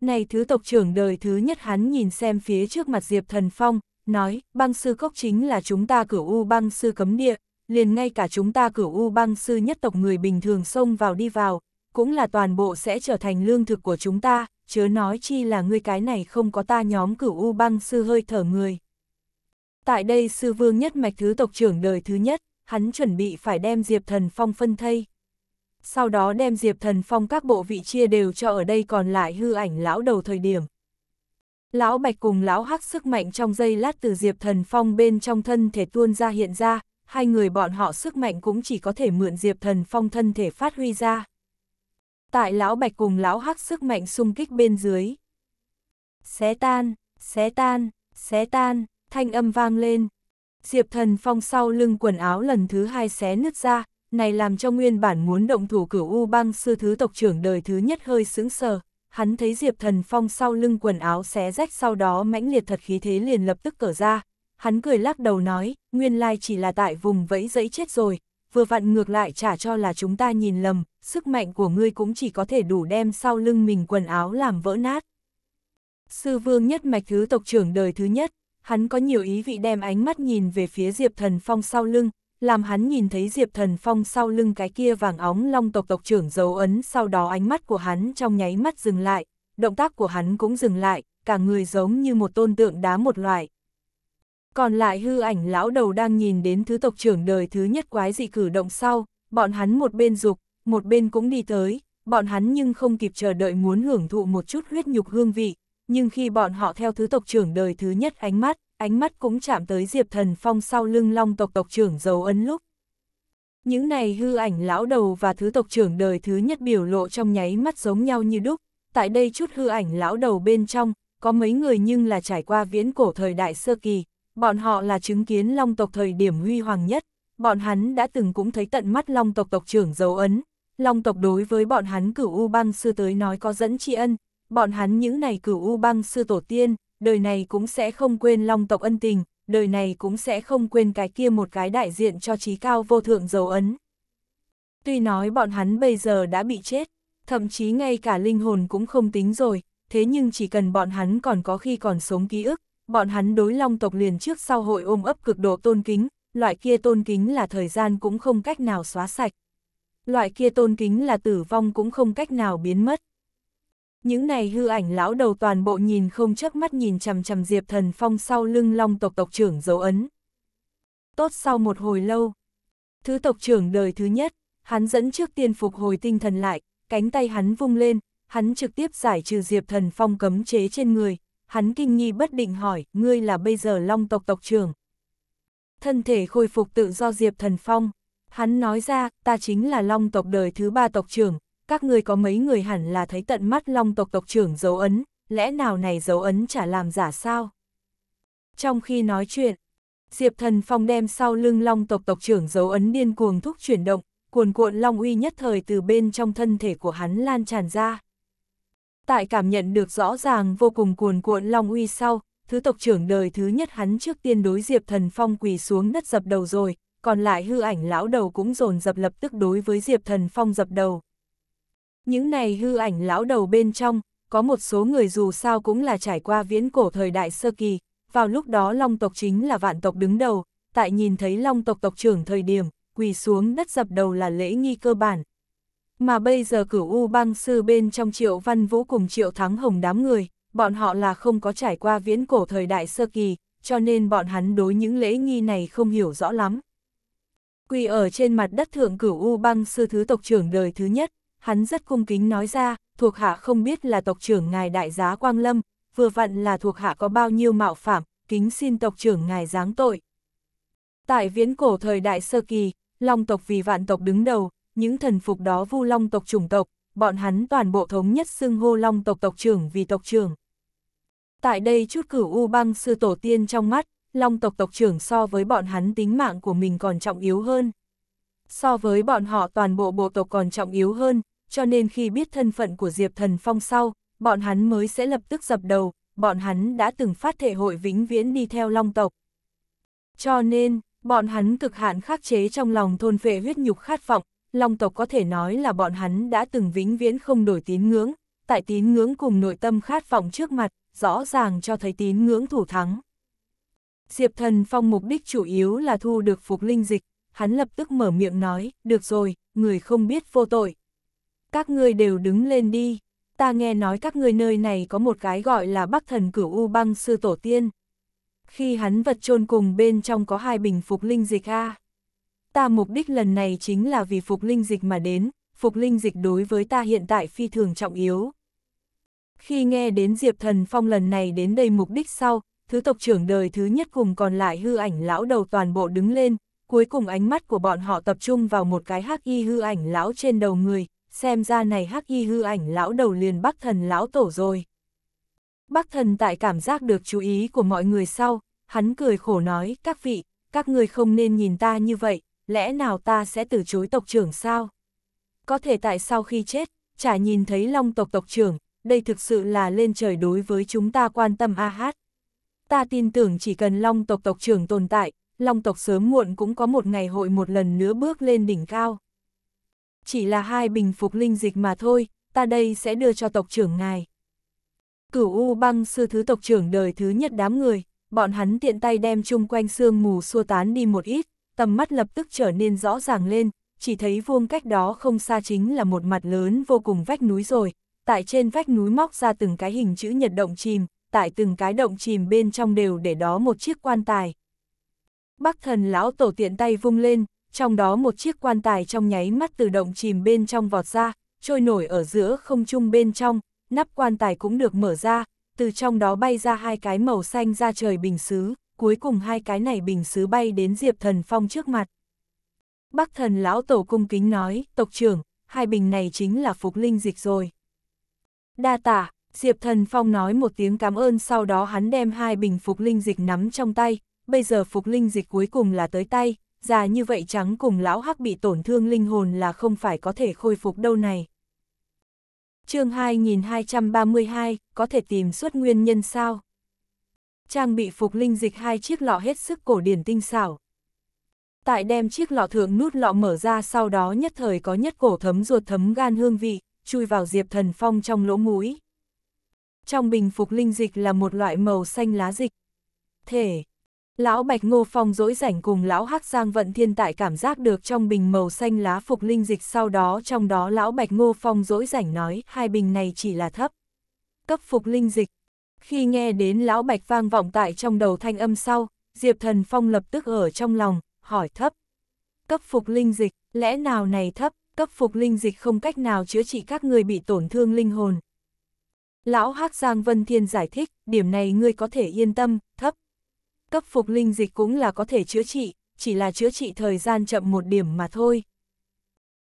Này thứ tộc trưởng đời thứ nhất hắn nhìn xem phía trước mặt Diệp Thần Phong, nói, băng sư cốc chính là chúng ta cửu u băng sư cấm địa, liền ngay cả chúng ta cửu U băng sư nhất tộc người bình thường xông vào đi vào, cũng là toàn bộ sẽ trở thành lương thực của chúng ta, chớ nói chi là ngươi cái này không có ta nhóm cửu U băng sư hơi thở người. Tại đây sư vương nhất mạch thứ tộc trưởng đời thứ nhất, hắn chuẩn bị phải đem Diệp Thần Phong phân thây. Sau đó đem Diệp Thần Phong các bộ vị chia đều cho ở đây còn lại hư ảnh lão đầu thời điểm. Lão Bạch cùng lão Hắc sức mạnh trong giây lát từ Diệp Thần Phong bên trong thân thể tuôn ra hiện ra, hai người bọn họ sức mạnh cũng chỉ có thể mượn Diệp Thần Phong thân thể phát huy ra. Tại Lão Bạch cùng Lão Hắc sức mạnh xung kích bên dưới. Xé tan, xé tan, xé tan, thanh âm vang lên. Diệp Thần Phong sau lưng quần áo lần thứ hai xé nứt ra, này làm cho nguyên bản muốn động thủ cửu U băng sư thứ tộc trưởng đời thứ nhất hơi sững sờ. Hắn thấy Diệp Thần Phong sau lưng quần áo xé rách sau đó mãnh liệt thật khí thế liền lập tức cở ra, hắn cười lắc đầu nói, nguyên lai chỉ là tại vùng vẫy dẫy chết rồi, vừa vặn ngược lại trả cho là chúng ta nhìn lầm, sức mạnh của ngươi cũng chỉ có thể đủ đem sau lưng mình quần áo làm vỡ nát. Sư vương nhất mạch thứ tộc trưởng đời thứ nhất, hắn có nhiều ý vị đem ánh mắt nhìn về phía Diệp Thần Phong sau lưng, làm hắn nhìn thấy Diệp Thần Phong sau lưng cái kia vàng óng long tộc tộc trưởng dấu ấn sau đó ánh mắt của hắn trong nháy mắt dừng lại, động tác của hắn cũng dừng lại, cả người giống như một tôn tượng đá một loại, còn lại hư ảnh lão đầu đang nhìn đến thứ tộc trưởng đời thứ nhất quái dị cử động sau, bọn hắn một bên dục, một bên cũng đi tới, bọn hắn nhưng không kịp chờ đợi muốn hưởng thụ một chút huyết nhục hương vị, nhưng khi bọn họ theo thứ tộc trưởng đời thứ nhất ánh mắt, ánh mắt cũng chạm tới Diệp Thần Phong sau lưng long tộc tộc trưởng dấu ấn lúc. Những này hư ảnh lão đầu và thứ tộc trưởng đời thứ nhất biểu lộ trong nháy mắt giống nhau như đúc, tại đây chút hư ảnh lão đầu bên trong, có mấy người nhưng là trải qua viễn cổ thời đại sơ kỳ, Bọn họ là chứng kiến long tộc thời điểm huy hoàng nhất, bọn hắn đã từng cũng thấy tận mắt long tộc tộc trưởng dấu ấn. Long tộc đối với bọn hắn cửu U băng sư tới nói có dẫn tri ân, bọn hắn những này cửu U băng sư tổ tiên, đời này cũng sẽ không quên long tộc ân tình, đời này cũng sẽ không quên cái kia một cái đại diện cho trí cao vô thượng dấu ấn. Tuy nói bọn hắn bây giờ đã bị chết, thậm chí ngay cả linh hồn cũng không tính rồi, thế nhưng chỉ cần bọn hắn còn có khi còn sống ký ức, bọn hắn đối long tộc liền trước sau hội ôm ấp cực độ tôn kính, loại kia tôn kính là thời gian cũng không cách nào xóa sạch. Loại kia tôn kính là tử vong cũng không cách nào biến mất. Những này hư ảnh lão đầu toàn bộ nhìn không chớp mắt nhìn chằm chằm Diệp Thần Phong sau lưng long tộc tộc trưởng dấu ấn. Tốt sau một hồi lâu, thứ tộc trưởng đời thứ nhất, hắn dẫn trước tiên phục hồi tinh thần lại, cánh tay hắn vung lên, hắn trực tiếp giải trừ Diệp Thần Phong cấm chế trên người, hắn kinh nghi bất định hỏi, ngươi là bây giờ long tộc tộc trưởng. Thân thể khôi phục tự do Diệp Thần Phong, hắn nói ra, ta chính là long tộc đời thứ ba tộc trưởng, các ngươi có mấy người hẳn là thấy tận mắt long tộc tộc trưởng dấu ấn, lẽ nào này dấu ấn chả làm giả sao? Trong khi nói chuyện, Diệp Thần Phong đem sau lưng long tộc tộc trưởng dấu ấn điên cuồng thúc chuyển động, cuồn cuộn long uy nhất thời từ bên trong thân thể của hắn lan tràn ra tại cảm nhận được rõ ràng vô cùng cuồn cuộn long uy sau, thứ tộc trưởng đời thứ nhất hắn trước tiên đối Diệp Thần Phong quỳ xuống đất dập đầu rồi, còn lại hư ảnh lão đầu cũng dồn dập lập tức đối với Diệp Thần Phong dập đầu. Những này hư ảnh lão đầu bên trong, có một số người dù sao cũng là trải qua viễn cổ thời đại sơ kỳ, vào lúc đó long tộc chính là vạn tộc đứng đầu, tại nhìn thấy long tộc tộc trưởng thời điểm, quỳ xuống đất dập đầu là lễ nghi cơ bản, mà bây giờ cửu U băng sư bên trong triệu văn vũ cùng triệu thắng hồng đám người, bọn họ là không có trải qua viễn cổ thời đại sơ kỳ, cho nên bọn hắn đối những lễ nghi này không hiểu rõ lắm. Quỳ ở trên mặt đất thượng cửu U băng sư thứ tộc trưởng đời thứ nhất, hắn rất cung kính nói ra, thuộc hạ không biết là tộc trưởng ngài đại giá Quang Lâm, vừa vặn là thuộc hạ có bao nhiêu mạo phạm, kính xin tộc trưởng ngài giáng tội. Tại viễn cổ thời đại sơ kỳ, Long tộc vì vạn tộc đứng đầu, những thần phục đó vu long tộc chủng tộc, bọn hắn toàn bộ thống nhất xưng hô long tộc tộc trưởng vì tộc trưởng. Tại đây chút cửu u băng sư tổ tiên trong mắt, long tộc tộc trưởng so với bọn hắn tính mạng của mình còn trọng yếu hơn. So với bọn họ toàn bộ bộ tộc còn trọng yếu hơn, cho nên khi biết thân phận của Diệp Thần Phong sau, bọn hắn mới sẽ lập tức dập đầu, bọn hắn đã từng phát thể hội vĩnh viễn đi theo long tộc. Cho nên, bọn hắn cực hạn khắc chế trong lòng thôn phệ huyết nhục khát vọng, Long tộc có thể nói là bọn hắn đã từng vĩnh viễn không đổi tín ngưỡng, tại tín ngưỡng cùng nội tâm khát vọng trước mặt, rõ ràng cho thấy tín ngưỡng thủ thắng. Diệp Thần Phong mục đích chủ yếu là thu được phục linh dịch, hắn lập tức mở miệng nói, được rồi, người không biết vô tội. Các ngươi đều đứng lên đi, ta nghe nói các ngươi nơi này có một cái gọi là Bắc Thần Cửu U Băng Sư Tổ Tiên. Khi hắn vật chôn cùng bên trong có hai bình phục linh dịch A ta mục đích lần này chính là vì phục linh dịch mà đến, phục linh dịch đối với ta hiện tại phi thường trọng yếu. Khi nghe đến Diệp Thần Phong lần này đến đây mục đích sau, thứ tộc trưởng đời thứ nhất cùng còn lại hư ảnh lão đầu toàn bộ đứng lên, cuối cùng ánh mắt của bọn họ tập trung vào một cái hắc y hư ảnh lão trên đầu người, xem ra này hắc y hư ảnh lão đầu liền bắc thần lão tổ rồi. Bắc thần tại cảm giác được chú ý của mọi người sau, hắn cười khổ nói, các vị, các người không nên nhìn ta như vậy, lẽ nào ta sẽ từ chối tộc trưởng sao? Có thể tại sau khi chết, chả nhìn thấy long tộc tộc trưởng, đây thực sự là lên trời đối với chúng ta quan tâm a hát. Ta tin tưởng chỉ cần long tộc tộc trưởng tồn tại, long tộc sớm muộn cũng có một ngày hội một lần nữa bước lên đỉnh cao. Chỉ là hai bình phục linh dịch mà thôi, ta đây sẽ đưa cho tộc trưởng ngài. Cửu U băng sư thứ tộc trưởng đời thứ nhất đám người, bọn hắn tiện tay đem chung quanh sương mù xua tán đi một ít, tầm mắt lập tức trở nên rõ ràng lên, chỉ thấy vuông cách đó không xa chính là một mặt lớn vô cùng vách núi rồi, tại trên vách núi móc ra từng cái hình chữ nhật động chìm, tại từng cái động chìm bên trong đều để đó một chiếc quan tài. Bắc thần lão tổ tiện tay vung lên, trong đó một chiếc quan tài trong nháy mắt tự động chìm bên trong vọt ra, trôi nổi ở giữa không trung bên trong, nắp quan tài cũng được mở ra, từ trong đó bay ra hai cái màu xanh ra trời bình xứ, cuối cùng hai cái này bình xứ bay đến Diệp Thần Phong trước mặt. Bắc thần lão tổ cung kính nói, tộc trưởng, hai bình này chính là phục linh dịch rồi. Đa tả, Diệp Thần Phong nói một tiếng cảm ơn sau đó hắn đem hai bình phục linh dịch nắm trong tay, bây giờ phục linh dịch cuối cùng là tới tay, già như vậy trắng cùng lão hắc bị tổn thương linh hồn là không phải có thể khôi phục đâu này. chương 2232, có thể tìm suốt nguyên nhân sao? trang bị phục linh dịch hai chiếc lọ hết sức cổ điển tinh xảo. Tại đem chiếc lọ thượng nút lọ mở ra sau đó nhất thời có nhất cổ thấm ruột thấm gan hương vị, chui vào Diệp Thần Phong trong lỗ mũi. Trong bình phục linh dịch là một loại màu xanh lá dịch. Thể, lão Bạch Ngô Phong dỗi rảnh cùng lão Hắc Giang Vận Thiên tại cảm giác được trong bình màu xanh lá phục linh dịch sau đó trong đó lão Bạch Ngô Phong dỗi rảnh nói hai bình này chỉ là thấp. Cấp phục linh dịch, khi nghe đến lão bạch vang vọng tại trong đầu thanh âm sau, Diệp Thần Phong lập tức ở trong lòng, hỏi thấp. Cấp phục linh dịch, lẽ nào này thấp, cấp phục linh dịch không cách nào chữa trị các người bị tổn thương linh hồn. Lão Hắc Giang Vân Thiên giải thích, điểm này ngươi có thể yên tâm, thấp. Cấp phục linh dịch cũng là có thể chữa trị, chỉ là chữa trị thời gian chậm một điểm mà thôi.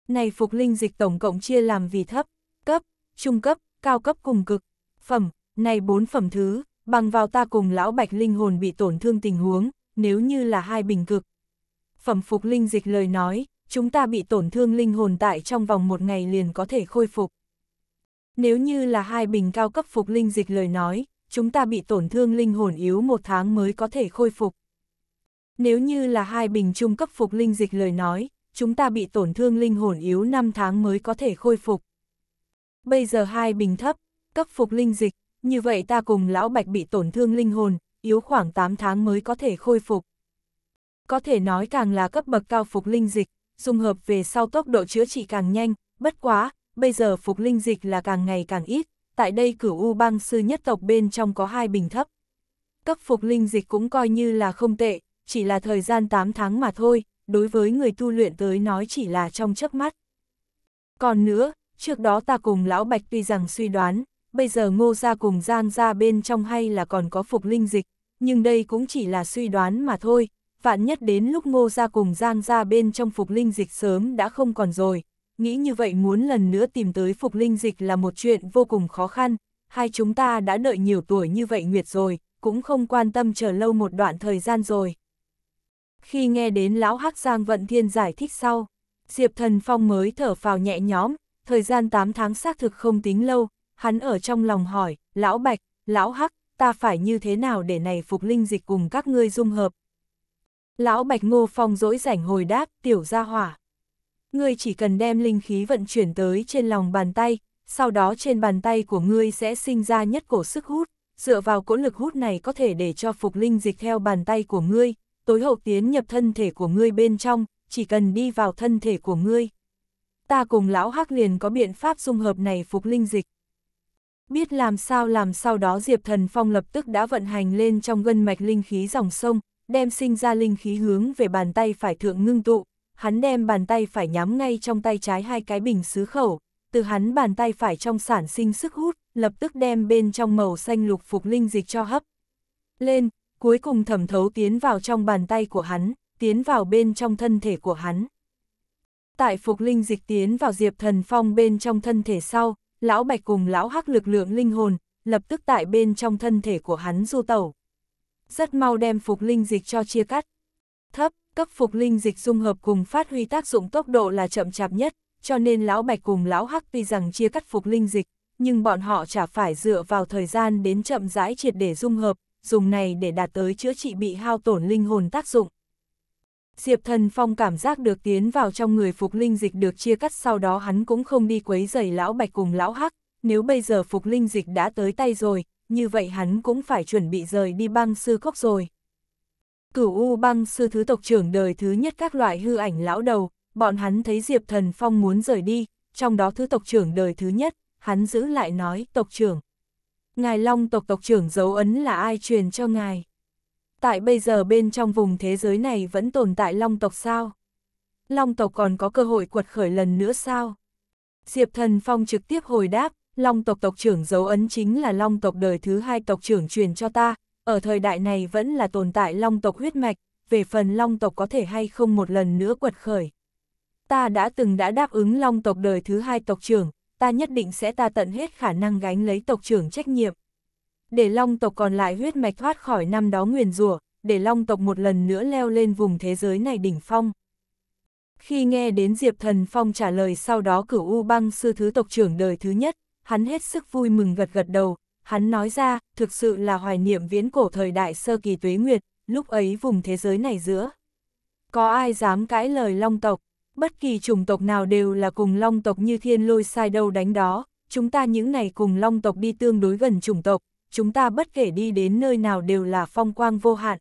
Này phục linh dịch tổng cộng chia làm vì thấp, cấp, trung cấp, cao cấp cùng cực, phẩm, này bốn phẩm thứ, bằng vào ta cùng lão bạch linh hồn bị tổn thương tình huống, nếu như là hai bình cực. Phẩm phục linh dịch lời nói, chúng ta bị tổn thương linh hồn tại trong vòng một ngày liền có thể khôi phục. Nếu như là hai bình cao cấp phục linh dịch lời nói, chúng ta bị tổn thương linh hồn yếu một tháng mới có thể khôi phục. Nếu như là hai bình trung cấp phục linh dịch lời nói, chúng ta bị tổn thương linh hồn yếu 5 tháng mới có thể khôi phục. Bây giờ hai bình thấp, cấp phục linh dịch, như vậy ta cùng lão bạch bị tổn thương linh hồn, yếu khoảng 8 tháng mới có thể khôi phục. Có thể nói càng là cấp bậc cao phục linh dịch, dung hợp về sau tốc độ chữa trị càng nhanh, bất quá, bây giờ phục linh dịch là càng ngày càng ít, tại đây cửu U băng sư nhất tộc bên trong có hai bình thấp. Cấp phục linh dịch cũng coi như là không tệ, chỉ là thời gian 8 tháng mà thôi, đối với người tu luyện tới nói chỉ là trong chớp mắt. Còn nữa, trước đó ta cùng lão Bạch tuy rằng suy đoán, bây giờ ngô ra cùng gian ra bên trong hay là còn có phục linh dịch, nhưng đây cũng chỉ là suy đoán mà thôi, vạn nhất đến lúc ngô ra cùng gian ra bên trong phục linh dịch sớm đã không còn rồi, nghĩ như vậy muốn lần nữa tìm tới phục linh dịch là một chuyện vô cùng khó khăn, hai chúng ta đã đợi nhiều tuổi như vậy nguyệt rồi, cũng không quan tâm chờ lâu một đoạn thời gian rồi. Khi nghe đến lão Hắc Giang Vận Thiên giải thích sau, Diệp Thần Phong mới thở phào nhẹ nhõm, thời gian 8 tháng xác thực không tính lâu, hắn ở trong lòng hỏi, lão bạch, lão hắc, ta phải như thế nào để này phục linh dịch cùng các ngươi dung hợp? Lão bạch ngô phong dỗi rảnh hồi đáp, tiểu gia hỏa. Ngươi chỉ cần đem linh khí vận chuyển tới trên lòng bàn tay, sau đó trên bàn tay của ngươi sẽ sinh ra nhất cổ sức hút, dựa vào cỗ lực hút này có thể để cho phục linh dịch theo bàn tay của ngươi, tối hậu tiến nhập thân thể của ngươi bên trong, chỉ cần đi vào thân thể của ngươi. Ta cùng lão hắc liền có biện pháp dung hợp này phục linh dịch. Biết làm sao làm sau đó Diệp Thần Phong lập tức đã vận hành lên trong gân mạch linh khí dòng sông, đem sinh ra linh khí hướng về bàn tay phải thượng ngưng tụ, hắn đem bàn tay phải nhắm ngay trong tay trái hai cái bình sứ khẩu, từ hắn bàn tay phải trong sản sinh sức hút, lập tức đem bên trong màu xanh lục phục linh dịch cho hấp. Lên, cuối cùng thẩm thấu tiến vào trong bàn tay của hắn, tiến vào bên trong thân thể của hắn. Tại phục linh dịch tiến vào Diệp Thần Phong bên trong thân thể sau, lão bạch cùng lão hắc lực lượng linh hồn, lập tức tại bên trong thân thể của hắn du tẩu. Rất mau đem phục linh dịch cho chia cắt. Thấp, cấp phục linh dịch dung hợp cùng phát huy tác dụng tốc độ là chậm chạp nhất, cho nên lão bạch cùng lão hắc tuy rằng chia cắt phục linh dịch, nhưng bọn họ chả phải dựa vào thời gian đến chậm rãi triệt để dung hợp, dùng này để đạt tới chữa trị bị hao tổn linh hồn tác dụng. Diệp Thần Phong cảm giác được tiến vào trong người Phục Linh Dịch được chia cắt sau đó hắn cũng không đi quấy giày lão bạch cùng lão hắc, nếu bây giờ Phục Linh Dịch đã tới tay rồi, như vậy hắn cũng phải chuẩn bị rời đi băng sư cốc rồi. Cửu U băng sư thứ tộc trưởng đời thứ nhất các loại hư ảnh lão đầu, bọn hắn thấy Diệp Thần Phong muốn rời đi, trong đó thứ tộc trưởng đời thứ nhất, hắn giữ lại nói, tộc trưởng. Ngài Long tộc tộc trưởng dấu ấn là ai truyền cho ngài? tại bây giờ bên trong vùng thế giới này vẫn tồn tại long tộc sao? Long tộc còn có cơ hội quật khởi lần nữa sao? Diệp Thần Phong trực tiếp hồi đáp, long tộc tộc trưởng dấu ấn chính là long tộc đời thứ hai tộc trưởng truyền cho ta, ở thời đại này vẫn là tồn tại long tộc huyết mạch, về phần long tộc có thể hay không một lần nữa quật khởi. Ta đã từng đã đáp ứng long tộc đời thứ hai tộc trưởng, ta nhất định sẽ ta tận hết khả năng gánh lấy tộc trưởng trách nhiệm để long tộc còn lại huyết mạch thoát khỏi năm đó nguyền rủa, để long tộc một lần nữa leo lên vùng thế giới này đỉnh phong. Khi nghe đến Diệp Thần Phong trả lời sau đó cửu U băng sư thứ tộc trưởng đời thứ nhất, hắn hết sức vui mừng gật gật đầu, hắn nói ra, thực sự là hoài niệm viễn cổ thời đại sơ kỳ tuế nguyệt, lúc ấy vùng thế giới này giữa. Có ai dám cãi lời long tộc, bất kỳ chủng tộc nào đều là cùng long tộc như thiên lôi sai đâu đánh đó, chúng ta những này cùng long tộc đi tương đối gần chủng tộc, chúng ta bất kể đi đến nơi nào đều là phong quang vô hạn.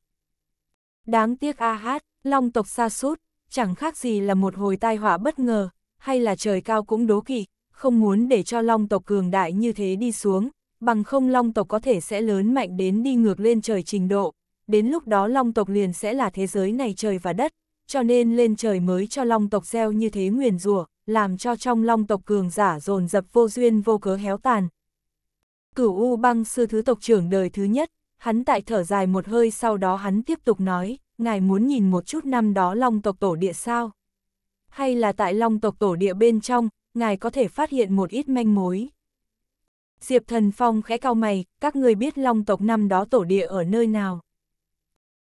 Đáng tiếc A Hát, long tộc xa sút chẳng khác gì là một hồi tai họa bất ngờ, hay là trời cao cũng đố kỵ, không muốn để cho long tộc cường đại như thế đi xuống, bằng không long tộc có thể sẽ lớn mạnh đến đi ngược lên trời trình độ, đến lúc đó long tộc liền sẽ là thế giới này trời và đất, cho nên lên trời mới cho long tộc gieo như thế nguyền rủa làm cho trong long tộc cường giả dồn dập vô duyên vô cớ héo tàn, cửu U băng sư thứ tộc trưởng đời thứ nhất, hắn tại thở dài một hơi sau đó hắn tiếp tục nói, ngài muốn nhìn một chút năm đó long tộc tổ địa sao? Hay là tại long tộc tổ địa bên trong, ngài có thể phát hiện một ít manh mối? Diệp Thần Phong khẽ cao mày, các người biết long tộc năm đó tổ địa ở nơi nào?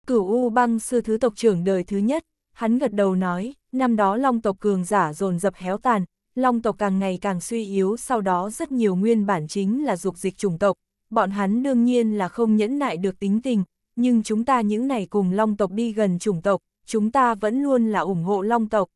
Cửu U băng sư thứ tộc trưởng đời thứ nhất, hắn gật đầu nói, năm đó long tộc cường giả dồn dập héo tàn, Long tộc càng ngày càng suy yếu sau đó rất nhiều nguyên bản chính là dục dịch chủng tộc, bọn hắn đương nhiên là không nhẫn nại được tính tình, nhưng chúng ta những này cùng long tộc đi gần chủng tộc, chúng ta vẫn luôn là ủng hộ long tộc.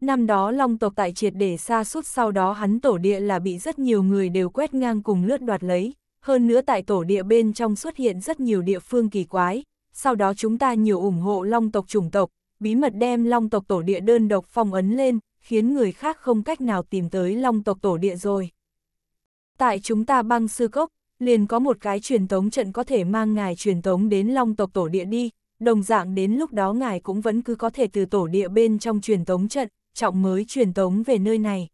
Năm đó long tộc tại triệt để xa suốt sau đó hắn tổ địa là bị rất nhiều người đều quét ngang cùng lướt đoạt lấy, hơn nữa tại tổ địa bên trong xuất hiện rất nhiều địa phương kỳ quái, sau đó chúng ta nhiều ủng hộ long tộc chủng tộc, bí mật đem long tộc tổ địa đơn độc phong ấn lên, khiến người khác không cách nào tìm tới long tộc tổ địa rồi. Tại chúng ta băng sư cốc, liền có một cái truyền tống trận có thể mang ngài truyền tống đến long tộc tổ địa đi, đồng dạng đến lúc đó ngài cũng vẫn cứ có thể từ tổ địa bên trong truyền tống trận, trọng mới truyền tống về nơi này.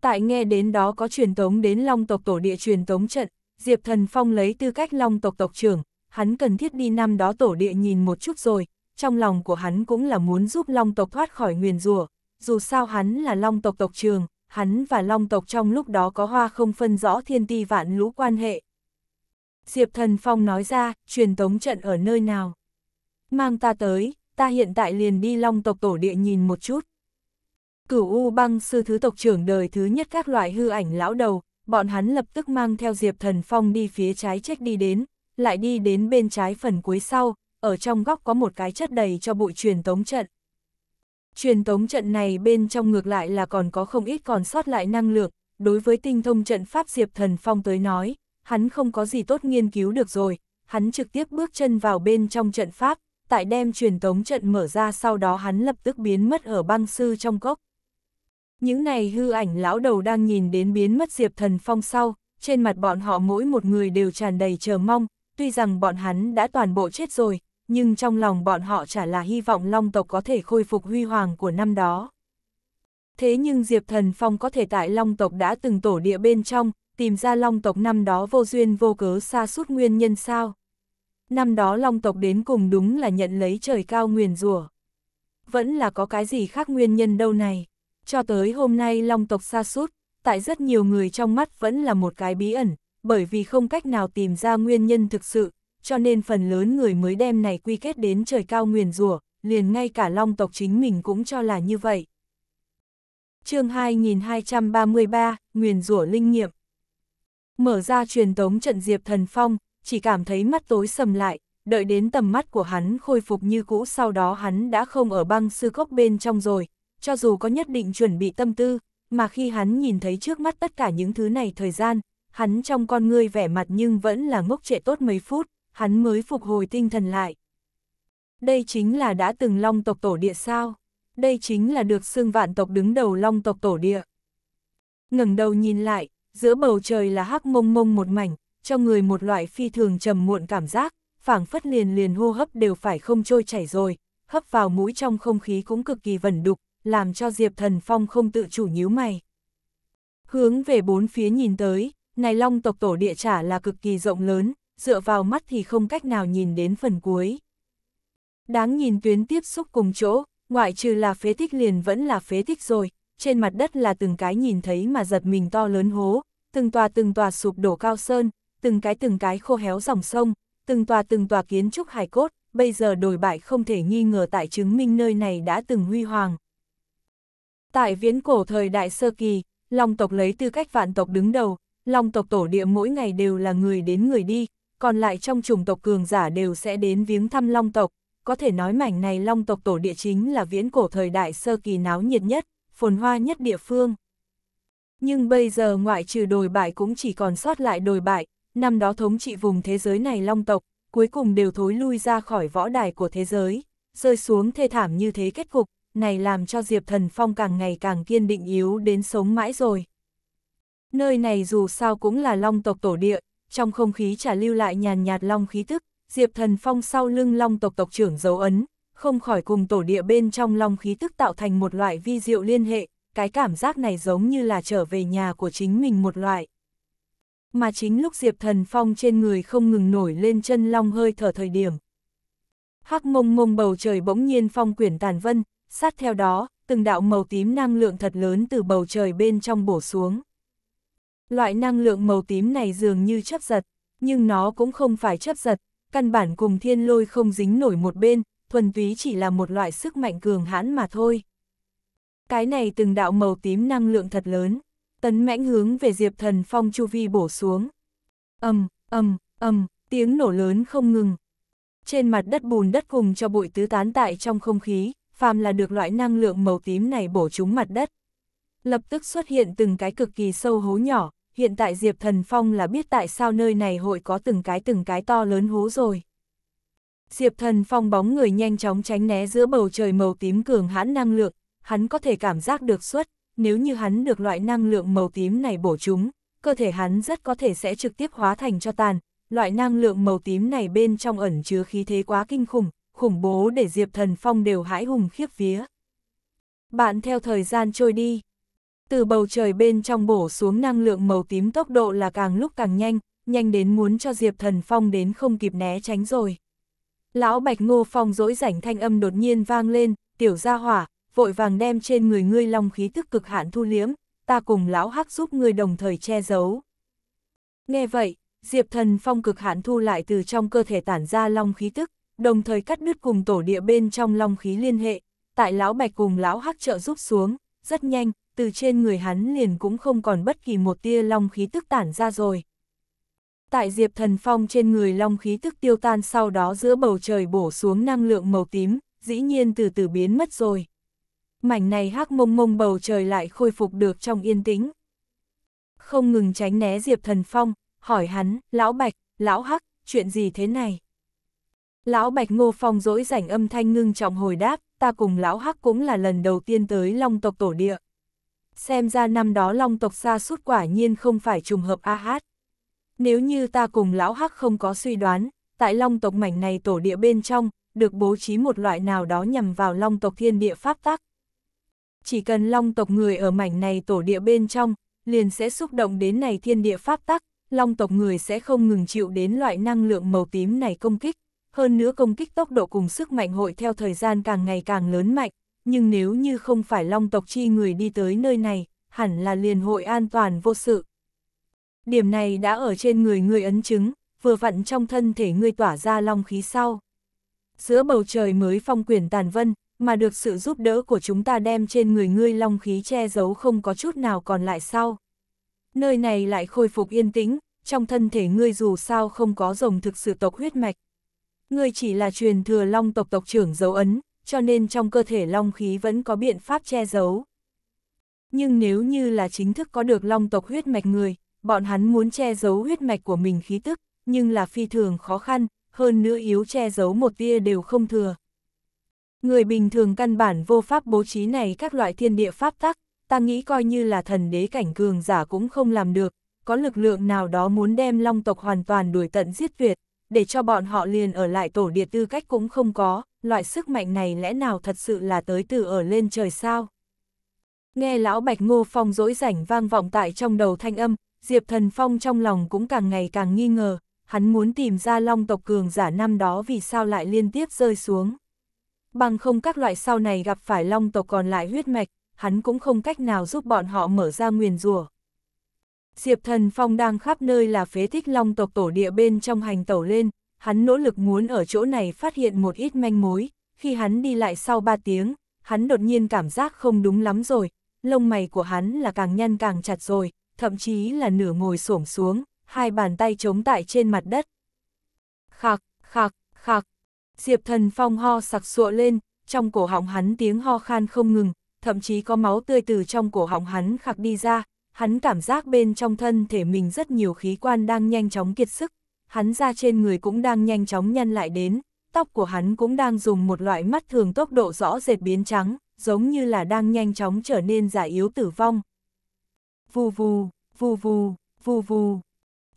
Tại nghe đến đó có truyền tống đến long tộc tổ địa truyền tống trận, Diệp Thần Phong lấy tư cách long tộc tộc trưởng, hắn cần thiết đi năm đó tổ địa nhìn một chút rồi, trong lòng của hắn cũng là muốn giúp long tộc thoát khỏi nguyền rủa dù sao hắn là long tộc tộc trường, hắn và long tộc trong lúc đó có hoa không phân rõ thiên ti vạn lũ quan hệ. Diệp Thần Phong nói ra, truyền tống trận ở nơi nào? Mang ta tới, ta hiện tại liền đi long tộc tổ địa nhìn một chút. Cửu U băng sư thứ tộc trưởng đời thứ nhất các loại hư ảnh lão đầu, bọn hắn lập tức mang theo Diệp Thần Phong đi phía trái trách đi đến, lại đi đến bên trái phần cuối sau, ở trong góc có một cái chất đầy cho bụi truyền tống trận. Truyền tống trận này bên trong ngược lại là còn có không ít còn sót lại năng lượng, đối với tinh thông trận pháp Diệp Thần Phong tới nói, hắn không có gì tốt nghiên cứu được rồi, hắn trực tiếp bước chân vào bên trong trận pháp, tại đem truyền tống trận mở ra sau đó hắn lập tức biến mất ở băng sư trong cốc. Những này hư ảnh lão đầu đang nhìn đến biến mất Diệp Thần Phong sau, trên mặt bọn họ mỗi một người đều tràn đầy chờ mong, tuy rằng bọn hắn đã toàn bộ chết rồi, nhưng trong lòng bọn họ chả là hy vọng long tộc có thể khôi phục huy hoàng của năm đó. Thế nhưng Diệp Thần Phong có thể tại long tộc đã từng tổ địa bên trong, tìm ra long tộc năm đó vô duyên vô cớ xa suốt nguyên nhân sao. Năm đó long tộc đến cùng đúng là nhận lấy trời cao nguyền rủa Vẫn là có cái gì khác nguyên nhân đâu này. Cho tới hôm nay long tộc xa suốt, tại rất nhiều người trong mắt vẫn là một cái bí ẩn, bởi vì không cách nào tìm ra nguyên nhân thực sự, cho nên phần lớn người mới đem này quy kết đến trời cao nguyền rủa, liền ngay cả long tộc chính mình cũng cho là như vậy. chương 2233, nguyền rủa linh nghiệm Mở ra truyền tống trận Diệp Thần Phong, chỉ cảm thấy mắt tối sầm lại, đợi đến tầm mắt của hắn khôi phục như cũ sau đó hắn đã không ở băng sư cốc bên trong rồi, cho dù có nhất định chuẩn bị tâm tư, mà khi hắn nhìn thấy trước mắt tất cả những thứ này thời gian, hắn trong con ngươi vẻ mặt nhưng vẫn là ngốc trệ tốt mấy phút, hắn mới phục hồi tinh thần lại. Đây chính là đã từng long tộc tổ địa sao? Đây chính là được xương vạn tộc đứng đầu long tộc tổ địa. ngẩng đầu nhìn lại, giữa bầu trời là hắc mông mông một mảnh, cho người một loại phi thường trầm muộn cảm giác, phảng phất liền liền hô hấp đều phải không trôi chảy rồi, hấp vào mũi trong không khí cũng cực kỳ vẩn đục, làm cho Diệp Thần Phong không tự chủ nhíu mày. Hướng về bốn phía nhìn tới, này long tộc tổ địa trả là cực kỳ rộng lớn, dựa vào mắt thì không cách nào nhìn đến phần cuối. Đáng nhìn tuyến tiếp xúc cùng chỗ, ngoại trừ là phế tích liền vẫn là phế tích rồi, trên mặt đất là từng cái nhìn thấy mà giật mình to lớn hố, từng tòa từng tòa sụp đổ cao sơn, từng cái từng cái khô héo dòng sông, từng tòa từng tòa kiến trúc hài cốt, bây giờ đổi bại không thể nghi ngờ tại chứng minh nơi này đã từng huy hoàng. Tại viễn cổ thời đại sơ kỳ, Long tộc lấy tư cách vạn tộc đứng đầu, Long tộc tổ địa mỗi ngày đều là người đến người đi, còn lại trong chủng tộc cường giả đều sẽ đến viếng thăm long tộc, có thể nói mảnh này long tộc tổ địa chính là viễn cổ thời đại sơ kỳ náo nhiệt nhất, phồn hoa nhất địa phương. Nhưng bây giờ ngoại trừ đồi bại cũng chỉ còn sót lại đồi bại, năm đó thống trị vùng thế giới này long tộc, cuối cùng đều thối lui ra khỏi võ đài của thế giới, rơi xuống thê thảm như thế kết cục, này làm cho Diệp Thần Phong càng ngày càng kiên định yếu đến sống mãi rồi. Nơi này dù sao cũng là long tộc tổ địa, trong không khí trả lưu lại nhàn nhạt long khí tức, Diệp Thần Phong sau lưng long tộc tộc trưởng dấu ấn, không khỏi cùng tổ địa bên trong long khí tức tạo thành một loại vi diệu liên hệ, cái cảm giác này giống như là trở về nhà của chính mình một loại. Mà chính lúc Diệp Thần Phong trên người không ngừng nổi lên chân long hơi thở thời điểm. Hắc mông mông bầu trời bỗng nhiên phong quyển tàn vân, sát theo đó, từng đạo màu tím năng lượng thật lớn từ bầu trời bên trong bổ xuống. Loại năng lượng màu tím này dường như chấp giật, nhưng nó cũng không phải chấp giật, căn bản cùng thiên lôi không dính nổi một bên, thuần túy chỉ là một loại sức mạnh cường hãn mà thôi. Cái này từng đạo màu tím năng lượng thật lớn, tấn mãnh hướng về Diệp Thần Phong chu vi bổ xuống. Ầm, ầm, ầm, tiếng nổ lớn không ngừng. Trên mặt đất bùn đất cùng cho bụi tứ tán tại trong không khí, phàm là được loại năng lượng màu tím này bổ trúng mặt đất. Lập tức xuất hiện từng cái cực kỳ sâu hố nhỏ, hiện tại Diệp Thần Phong là biết tại sao nơi này hội có từng cái từng cái to lớn hố rồi. Diệp Thần Phong bóng người nhanh chóng tránh né giữa bầu trời màu tím cường hãn năng lượng, hắn có thể cảm giác được suất, nếu như hắn được loại năng lượng màu tím này bổ chúng, cơ thể hắn rất có thể sẽ trực tiếp hóa thành cho tàn, loại năng lượng màu tím này bên trong ẩn chứa khí thế quá kinh khủng, khủng bố để Diệp Thần Phong đều hãi hùng khiếp vía. Bạn theo thời gian trôi đi, từ bầu trời bên trong bổ xuống năng lượng màu tím tốc độ là càng lúc càng nhanh, nhanh đến muốn cho Diệp Thần Phong đến không kịp né tránh rồi. Lão Bạch Ngô Phong dỗi rảnh thanh âm đột nhiên vang lên, tiểu gia hỏa, vội vàng đem trên người ngươi long khí tức cực hạn thu liếm, ta cùng lão hắc giúp ngươi đồng thời che giấu. Nghe vậy, Diệp Thần Phong cực hạn thu lại từ trong cơ thể tản ra long khí tức, đồng thời cắt đứt cùng tổ địa bên trong long khí liên hệ, tại lão Bạch cùng lão hắc trợ giúp xuống, rất nhanh, từ trên người hắn liền cũng không còn bất kỳ một tia long khí tức tản ra rồi. Tại Diệp Thần Phong trên người long khí tức tiêu tan sau đó giữa bầu trời bổ xuống năng lượng màu tím, dĩ nhiên từ từ biến mất rồi. Mảnh này hắc mông mông bầu trời lại khôi phục được trong yên tĩnh. Không ngừng tránh né Diệp Thần Phong, hỏi hắn, lão bạch, lão hắc, chuyện gì thế này? Lão Bạch Ngô Phong dỗi rảnh âm thanh ngưng trọng hồi đáp, ta cùng lão Hắc cũng là lần đầu tiên tới Long tộc tổ địa xem ra năm đó long tộc xa suốt quả nhiên không phải trùng hợp a hát. Nếu như ta cùng lão hắc không có suy đoán, tại long tộc mảnh này tổ địa bên trong, được bố trí một loại nào đó nhằm vào long tộc thiên địa pháp tắc. Chỉ cần long tộc người ở mảnh này tổ địa bên trong, liền sẽ xúc động đến này thiên địa pháp tắc, long tộc người sẽ không ngừng chịu đến loại năng lượng màu tím này công kích. Hơn nữa công kích tốc độ cùng sức mạnh hội theo thời gian càng ngày càng lớn mạnh, nhưng nếu như không phải long tộc chi người đi tới nơi này, hẳn là liền hội an toàn vô sự. Điểm này đã ở trên người người ấn chứng, vừa vặn trong thân thể người tỏa ra long khí sau. Giữa bầu trời mới phong quyển tàn vân, mà được sự giúp đỡ của chúng ta đem trên người ngươi long khí che giấu không có chút nào còn lại sau. Nơi này lại khôi phục yên tĩnh, trong thân thể ngươi dù sao không có rồng thực sự tộc huyết mạch. Ngươi chỉ là truyền thừa long tộc tộc trưởng dấu ấn, cho nên trong cơ thể long khí vẫn có biện pháp che giấu. Nhưng nếu như là chính thức có được long tộc huyết mạch người, bọn hắn muốn che giấu huyết mạch của mình khí tức, nhưng là phi thường khó khăn, hơn nữa yếu che giấu một tia đều không thừa. Người bình thường căn bản vô pháp bố trí này các loại thiên địa pháp tắc, ta nghĩ coi như là thần đế cảnh cường giả cũng không làm được, có lực lượng nào đó muốn đem long tộc hoàn toàn đuổi tận giết tuyệt, để cho bọn họ liền ở lại tổ địa tư cách cũng không có, loại sức mạnh này lẽ nào thật sự là tới từ ở lên trời sao? Nghe lão Bạch Ngô Phong dỗi rảnh vang vọng tại trong đầu thanh âm, Diệp Thần Phong trong lòng cũng càng ngày càng nghi ngờ, hắn muốn tìm ra long tộc cường giả năm đó vì sao lại liên tiếp rơi xuống. Bằng không các loại sau này gặp phải long tộc còn lại huyết mạch, hắn cũng không cách nào giúp bọn họ mở ra nguyền rùa. Diệp Thần Phong đang khắp nơi là phế thích long tộc tổ địa bên trong hành tẩu lên, hắn nỗ lực muốn ở chỗ này phát hiện một ít manh mối, khi hắn đi lại sau 3 tiếng, hắn đột nhiên cảm giác không đúng lắm rồi, lông mày của hắn là càng nhăn càng chặt rồi, thậm chí là nửa ngồi xổm xuống, hai bàn tay chống tại trên mặt đất. Khạc, khạc, khạc, Diệp Thần Phong ho sặc sụa lên, trong cổ họng hắn tiếng ho khan không ngừng, thậm chí có máu tươi từ trong cổ họng hắn khạc đi ra, hắn cảm giác bên trong thân thể mình rất nhiều khí quan đang nhanh chóng kiệt sức, hắn da trên người cũng đang nhanh chóng nhăn lại đến, tóc của hắn cũng đang dùng một loại mắt thường tốc độ rõ rệt biến trắng, giống như là đang nhanh chóng trở nên giả yếu tử vong. Vù vù, vù vù, vù vù.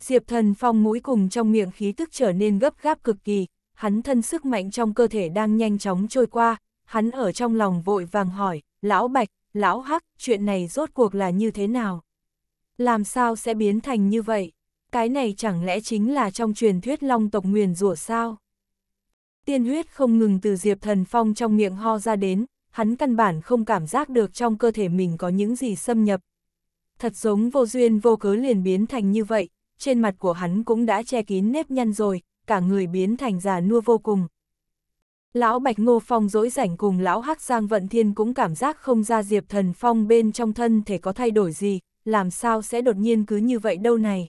Diệp thần phong mũi cùng trong miệng khí tức trở nên gấp gáp cực kỳ, hắn thân sức mạnh trong cơ thể đang nhanh chóng trôi qua, hắn ở trong lòng vội vàng hỏi, lão bạch, lão hắc, chuyện này rốt cuộc là như thế nào? Làm sao sẽ biến thành như vậy? Cái này chẳng lẽ chính là trong truyền thuyết long tộc nguyền rủa sao? Tiên huyết không ngừng từ Diệp Thần Phong trong miệng ho ra đến, hắn căn bản không cảm giác được trong cơ thể mình có những gì xâm nhập. Thật giống vô duyên vô cớ liền biến thành như vậy, trên mặt của hắn cũng đã che kín nếp nhăn rồi, cả người biến thành già nua vô cùng. Lão Bạch Ngô Phong dỗi rảnh cùng lão Hắc Giang Vận Thiên cũng cảm giác không ra Diệp Thần Phong bên trong thân thể có thay đổi gì, làm sao sẽ đột nhiên cứ như vậy đâu này.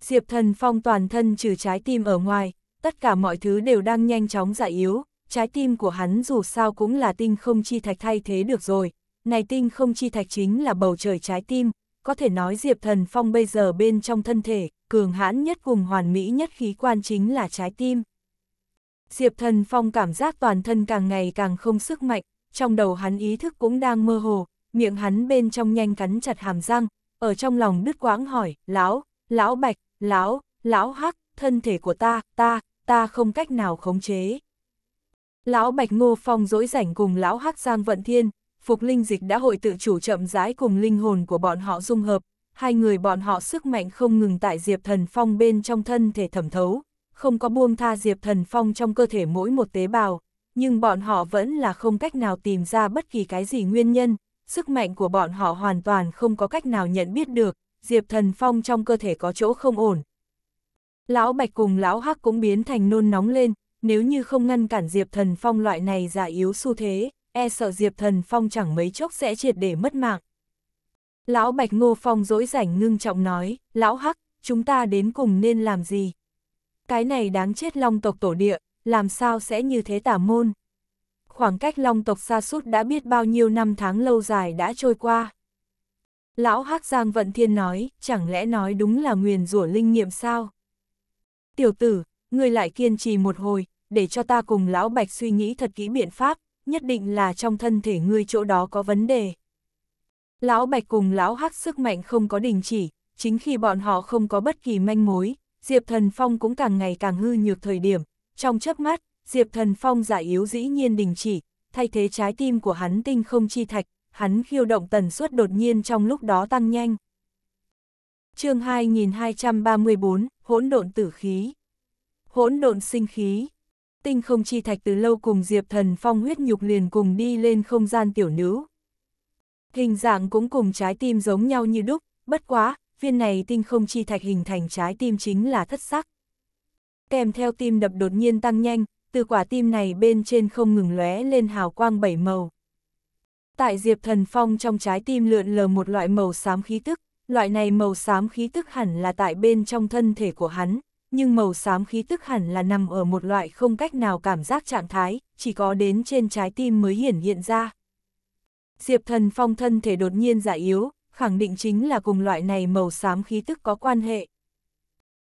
Diệp thần phong toàn thân trừ trái tim ở ngoài, tất cả mọi thứ đều đang nhanh chóng giải yếu, trái tim của hắn dù sao cũng là tinh không chi thạch thay thế được rồi, này tinh không chi thạch chính là bầu trời trái tim, có thể nói Diệp Thần Phong bây giờ bên trong thân thể, cường hãn nhất cùng hoàn mỹ nhất khí quan chính là trái tim. Diệp Thần Phong cảm giác toàn thân càng ngày càng không sức mạnh, trong đầu hắn ý thức cũng đang mơ hồ, miệng hắn bên trong nhanh cắn chặt hàm răng, ở trong lòng đứt quãng hỏi, lão, lão bạch, lão, lão hắc, thân thể của ta, ta, ta không cách nào khống chế. Lão Bạch Ngô Phong dỗi rảnh cùng lão Hắc Giang Vận Thiên, Phục Linh Dịch đã hội tự chủ chậm rãi cùng linh hồn của bọn họ dung hợp, hai người bọn họ sức mạnh không ngừng tại Diệp Thần Phong bên trong thân thể thẩm thấu, không có buông tha Diệp Thần Phong trong cơ thể mỗi một tế bào, nhưng bọn họ vẫn là không cách nào tìm ra bất kỳ cái gì nguyên nhân, sức mạnh của bọn họ hoàn toàn không có cách nào nhận biết được, Diệp Thần Phong trong cơ thể có chỗ không ổn. Lão Bạch cùng Lão Hắc cũng biến thành nôn nóng lên, nếu như không ngăn cản Diệp Thần Phong loại này giả yếu xu thế, e sợ Diệp Thần Phong chẳng mấy chốc sẽ triệt để mất mạng. Lão Bạch Ngô Phong dỗi rảnh ngưng trọng nói, Lão Hắc, chúng ta đến cùng nên làm gì? Cái này đáng chết long tộc tổ địa, làm sao sẽ như thế tả môn? khoảng cách long tộc xa suốt đã biết bao nhiêu năm tháng lâu dài đã trôi qua. Lão hắc Giang Vận Thiên nói, chẳng lẽ nói đúng là nguyền rủa linh nghiệm sao? Tiểu tử, ngươi lại kiên trì một hồi, để cho ta cùng lão Bạch suy nghĩ thật kỹ biện pháp, nhất định là trong thân thể ngươi chỗ đó có vấn đề. Lão Bạch cùng lão hắc sức mạnh không có đình chỉ, chính khi bọn họ không có bất kỳ manh mối, Diệp Thần Phong cũng càng ngày càng hư nhược thời điểm, trong chớp mắt, Diệp Thần Phong giải yếu dĩ nhiên đình chỉ, thay thế trái tim của hắn tinh không chi thạch, hắn khiêu động tần suất đột nhiên trong lúc đó tăng nhanh. chương 2234, hỗn độn tử khí. Hỗn độn sinh khí. Tinh không chi thạch từ lâu cùng Diệp Thần Phong huyết nhục liền cùng đi lên không gian tiểu nữ. Hình dạng cũng cùng trái tim giống nhau như đúc, bất quá, viên này tinh không chi thạch hình thành trái tim chính là thất sắc. Kèm theo tim đập đột nhiên tăng nhanh, từ quả tim này bên trên không ngừng lóe lên hào quang bảy màu. Tại Diệp Thần Phong trong trái tim lượn lờ một loại màu xám khí tức, loại này màu xám khí tức hẳn là tại bên trong thân thể của hắn, nhưng màu xám khí tức hẳn là nằm ở một loại không cách nào cảm giác trạng thái, chỉ có đến trên trái tim mới hiển hiện ra. Diệp Thần Phong thân thể đột nhiên giả yếu, khẳng định chính là cùng loại này màu xám khí tức có quan hệ.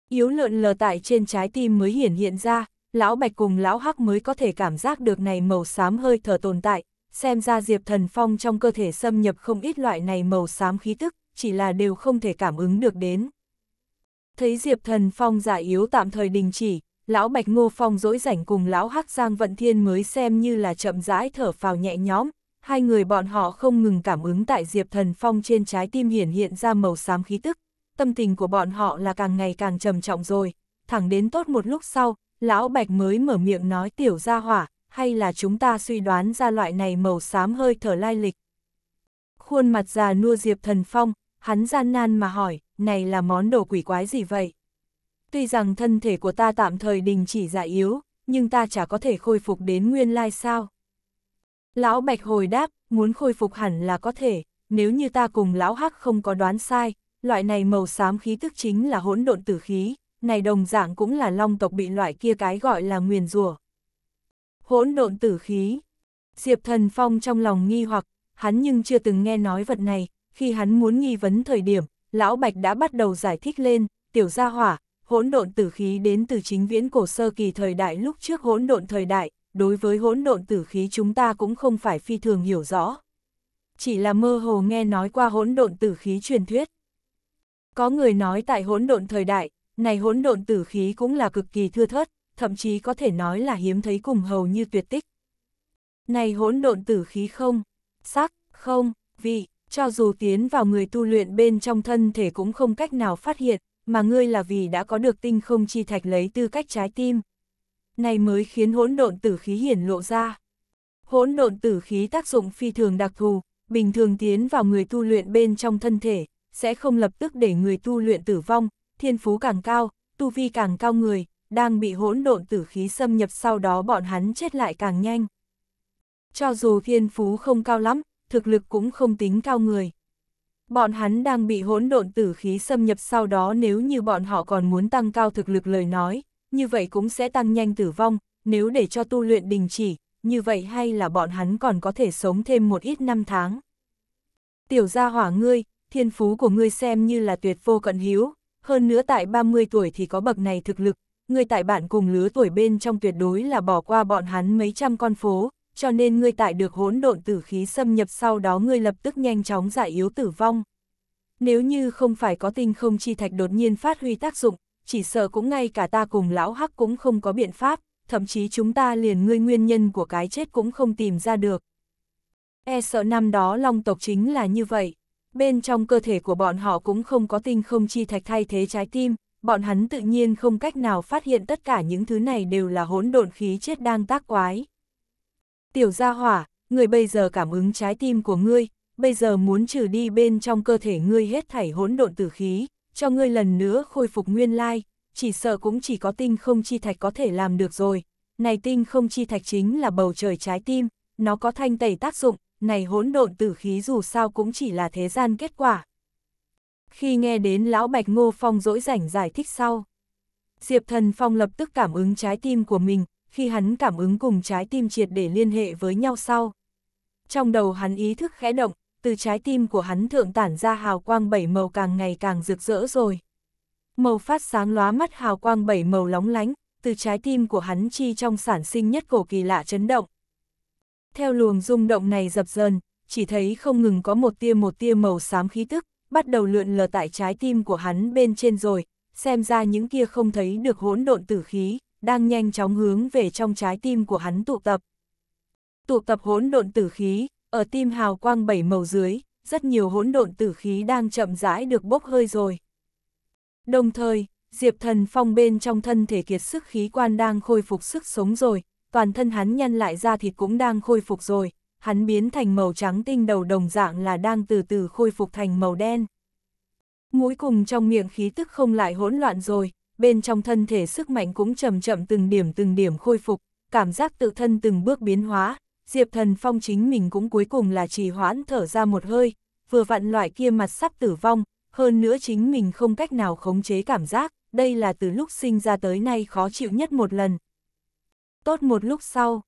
Yếu lượn lờ tại trên trái tim mới hiển hiện ra, lão bạch cùng lão hắc mới có thể cảm giác được này màu xám hơi thở tồn tại, xem ra Diệp Thần Phong trong cơ thể xâm nhập không ít loại này màu xám khí tức, chỉ là đều không thể cảm ứng được đến. Thấy Diệp Thần Phong giả yếu tạm thời đình chỉ, lão Bạch Ngô Phong dỗi rảnh cùng lão Hắc Giang Vận Thiên mới xem như là chậm rãi thở phào nhẹ nhõm, hai người bọn họ không ngừng cảm ứng tại Diệp Thần Phong trên trái tim hiển hiện ra màu xám khí tức, tâm tình của bọn họ là càng ngày càng trầm trọng rồi, thẳng đến tốt một lúc sau, Lão Bạch mới mở miệng nói tiểu gia hỏa, hay là chúng ta suy đoán ra loại này màu xám hơi thở lai lịch. Khuôn mặt già nua Diệp Thần Phong, hắn gian nan mà hỏi, này là món đồ quỷ quái gì vậy? Tuy rằng thân thể của ta tạm thời đình chỉ dạ yếu, nhưng ta chả có thể khôi phục đến nguyên lai sao? Lão Bạch hồi đáp, muốn khôi phục hẳn là có thể, nếu như ta cùng Lão Hắc không có đoán sai, loại này màu xám khí tức chính là hỗn độn tử khí này đồng dạng cũng là long tộc bị loại kia cái gọi là nguyền rủa. Hỗn độn tử khí. Diệp Thần Phong trong lòng nghi hoặc, hắn nhưng chưa từng nghe nói vật này, khi hắn muốn nghi vấn thời điểm, lão Bạch đã bắt đầu giải thích lên, tiểu gia hỏa, hỗn độn tử khí đến từ chính viễn cổ sơ kỳ thời đại lúc trước hỗn độn thời đại, đối với hỗn độn tử khí chúng ta cũng không phải phi thường hiểu rõ. Chỉ là mơ hồ nghe nói qua hỗn độn tử khí truyền thuyết. Có người nói tại hỗn độn thời đại, này hỗn độn tử khí cũng là cực kỳ thưa thớt, thậm chí có thể nói là hiếm thấy cùng hầu như tuyệt tích. Này hỗn độn tử khí không, sắc, không, vị, cho dù tiến vào người tu luyện bên trong thân thể cũng không cách nào phát hiện, mà ngươi là vì đã có được tinh không chi thạch lấy tư cách trái tim. Này mới khiến hỗn độn tử khí hiển lộ ra. Hỗn độn tử khí tác dụng phi thường đặc thù, bình thường tiến vào người tu luyện bên trong thân thể, sẽ không lập tức để người tu luyện tử vong, thiên phú càng cao, tu vi càng cao người, đang bị hỗn độn tử khí xâm nhập sau đó bọn hắn chết lại càng nhanh. Cho dù thiên phú không cao lắm, thực lực cũng không tính cao người. Bọn hắn đang bị hỗn độn tử khí xâm nhập sau đó nếu như bọn họ còn muốn tăng cao thực lực lời nói, như vậy cũng sẽ tăng nhanh tử vong, nếu để cho tu luyện đình chỉ, như vậy hay là bọn hắn còn có thể sống thêm một ít năm tháng. Tiểu gia hỏa ngươi, thiên phú của ngươi xem như là tuyệt vô cận hiếu, hơn nữa tại 30 tuổi thì có bậc này thực lực, người tại bạn cùng lứa tuổi bên trong tuyệt đối là bỏ qua bọn hắn mấy trăm con phố, cho nên người tại được hỗn độn tử khí xâm nhập sau đó người lập tức nhanh chóng giải yếu tử vong. Nếu như không phải có tinh không chi thạch đột nhiên phát huy tác dụng, chỉ sợ cũng ngay cả ta cùng lão hắc cũng không có biện pháp, thậm chí chúng ta liền ngươi nguyên nhân của cái chết cũng không tìm ra được. E sợ năm đó long tộc chính là như vậy bên trong cơ thể của bọn họ cũng không có tinh không chi thạch thay thế trái tim, bọn hắn tự nhiên không cách nào phát hiện tất cả những thứ này đều là hỗn độn khí chết đang tác quái. Tiểu gia hỏa, người bây giờ cảm ứng trái tim của ngươi, bây giờ muốn trừ đi bên trong cơ thể ngươi hết thảy hỗn độn tử khí, cho ngươi lần nữa khôi phục nguyên lai, chỉ sợ cũng chỉ có tinh không chi thạch có thể làm được rồi. Này tinh không chi thạch chính là bầu trời trái tim, nó có thanh tẩy tác dụng, này hỗn độn tử khí dù sao cũng chỉ là thế gian kết quả. Khi nghe đến Lão Bạch Ngô Phong dỗi rảnh giải thích sau, Diệp Thần Phong lập tức cảm ứng trái tim của mình, khi hắn cảm ứng cùng trái tim triệt để liên hệ với nhau sau. Trong đầu hắn ý thức khẽ động, từ trái tim của hắn thượng tản ra hào quang bảy màu càng ngày càng rực rỡ rồi. Màu phát sáng lóa mắt hào quang bảy màu lóng lánh, từ trái tim của hắn chi trong sản sinh nhất cổ kỳ lạ chấn động. Theo luồng rung động này dập dần, chỉ thấy không ngừng có một tia một tia màu xám khí tức, bắt đầu lượn lờ tại trái tim của hắn bên trên rồi, xem ra những kia không thấy được hỗn độn tử khí, đang nhanh chóng hướng về trong trái tim của hắn tụ tập. Tụ tập hỗn độn tử khí, ở tim hào quang bảy màu dưới, rất nhiều hỗn độn tử khí đang chậm rãi được bốc hơi rồi. Đồng thời, Diệp Thần Phong bên trong thân thể kiệt sức khí quan đang khôi phục sức sống rồi, toàn thân hắn nhăn lại da thịt cũng đang khôi phục rồi, hắn biến thành màu trắng tinh đầu đồng dạng là đang từ từ khôi phục thành màu đen. Mũi cùng trong miệng khí tức không lại hỗn loạn rồi, bên trong thân thể sức mạnh cũng chậm chậm từng điểm từng điểm khôi phục, cảm giác tự thân từng bước biến hóa, Diệp Thần Phong chính mình cũng cuối cùng là trì hoãn thở ra một hơi, vừa vặn loại kia mặt sắp tử vong, hơn nữa chính mình không cách nào khống chế cảm giác, đây là từ lúc sinh ra tới nay khó chịu nhất một lần, tốt một lúc sau.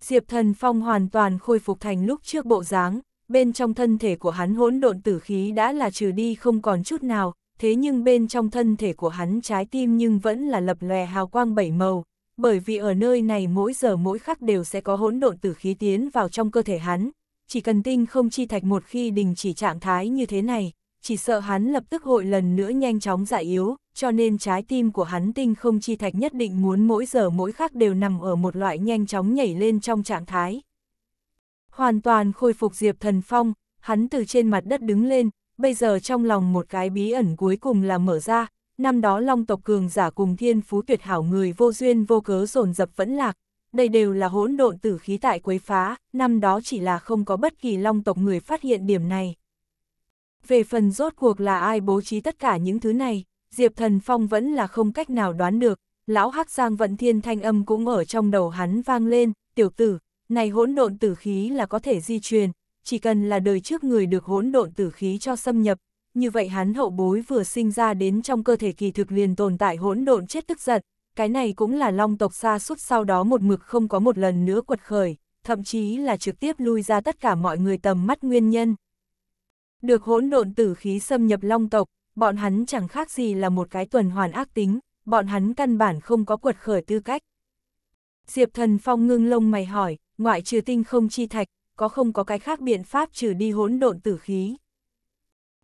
Diệp Thần Phong hoàn toàn khôi phục thành lúc trước bộ dáng, bên trong thân thể của hắn hỗn độn tử khí đã là trừ đi không còn chút nào, thế nhưng bên trong thân thể của hắn trái tim nhưng vẫn là lập lòe hào quang bảy màu, bởi vì ở nơi này mỗi giờ mỗi khắc đều sẽ có hỗn độn tử khí tiến vào trong cơ thể hắn, chỉ cần tinh không chi thạch một khi đình chỉ trạng thái như thế này, chỉ sợ hắn lập tức hội lần nữa nhanh chóng giải yếu, cho nên trái tim của hắn tinh không chi thạch nhất định muốn mỗi giờ mỗi khắc đều nằm ở một loại nhanh chóng nhảy lên trong trạng thái. Hoàn toàn khôi phục Diệp Thần Phong, hắn từ trên mặt đất đứng lên, bây giờ trong lòng một cái bí ẩn cuối cùng là mở ra, năm đó long tộc cường giả cùng thiên phú tuyệt hảo người vô duyên vô cớ dồn dập vẫn lạc, đây đều là hỗn độn tử khí tại quấy phá, năm đó chỉ là không có bất kỳ long tộc người phát hiện điểm này. Về phần rốt cuộc là ai bố trí tất cả những thứ này, Diệp Thần Phong vẫn là không cách nào đoán được, lão Hắc Giang Vận Thiên thanh âm cũng ở trong đầu hắn vang lên, tiểu tử, này hỗn độn tử khí là có thể di truyền, chỉ cần là đời trước người được hỗn độn tử khí cho xâm nhập, như vậy hắn hậu bối vừa sinh ra đến trong cơ thể kỳ thực liền tồn tại hỗn độn chết tức giận, cái này cũng là long tộc xa suốt sau đó một mực không có một lần nữa quật khởi, thậm chí là trực tiếp lui ra tất cả mọi người tầm mắt nguyên nhân. Được hỗn độn tử khí xâm nhập long tộc, bọn hắn chẳng khác gì là một cái tuần hoàn ác tính, bọn hắn căn bản không có quật khởi tư cách. Diệp thần phong ngưng lông mày hỏi, ngoại trừ tinh không chi thạch, có không có cái khác biện pháp trừ đi hỗn độn tử khí?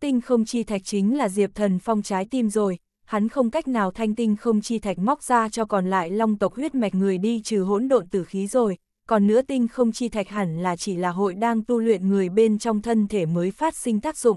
Tinh không chi thạch chính là diệp thần phong trái tim rồi, hắn không cách nào thanh tinh không chi thạch móc ra cho còn lại long tộc huyết mạch người đi trừ hỗn độn tử khí rồi, còn nữa tinh không chi thạch hẳn là chỉ là hội đang tu luyện người bên trong thân thể mới phát sinh tác dụng.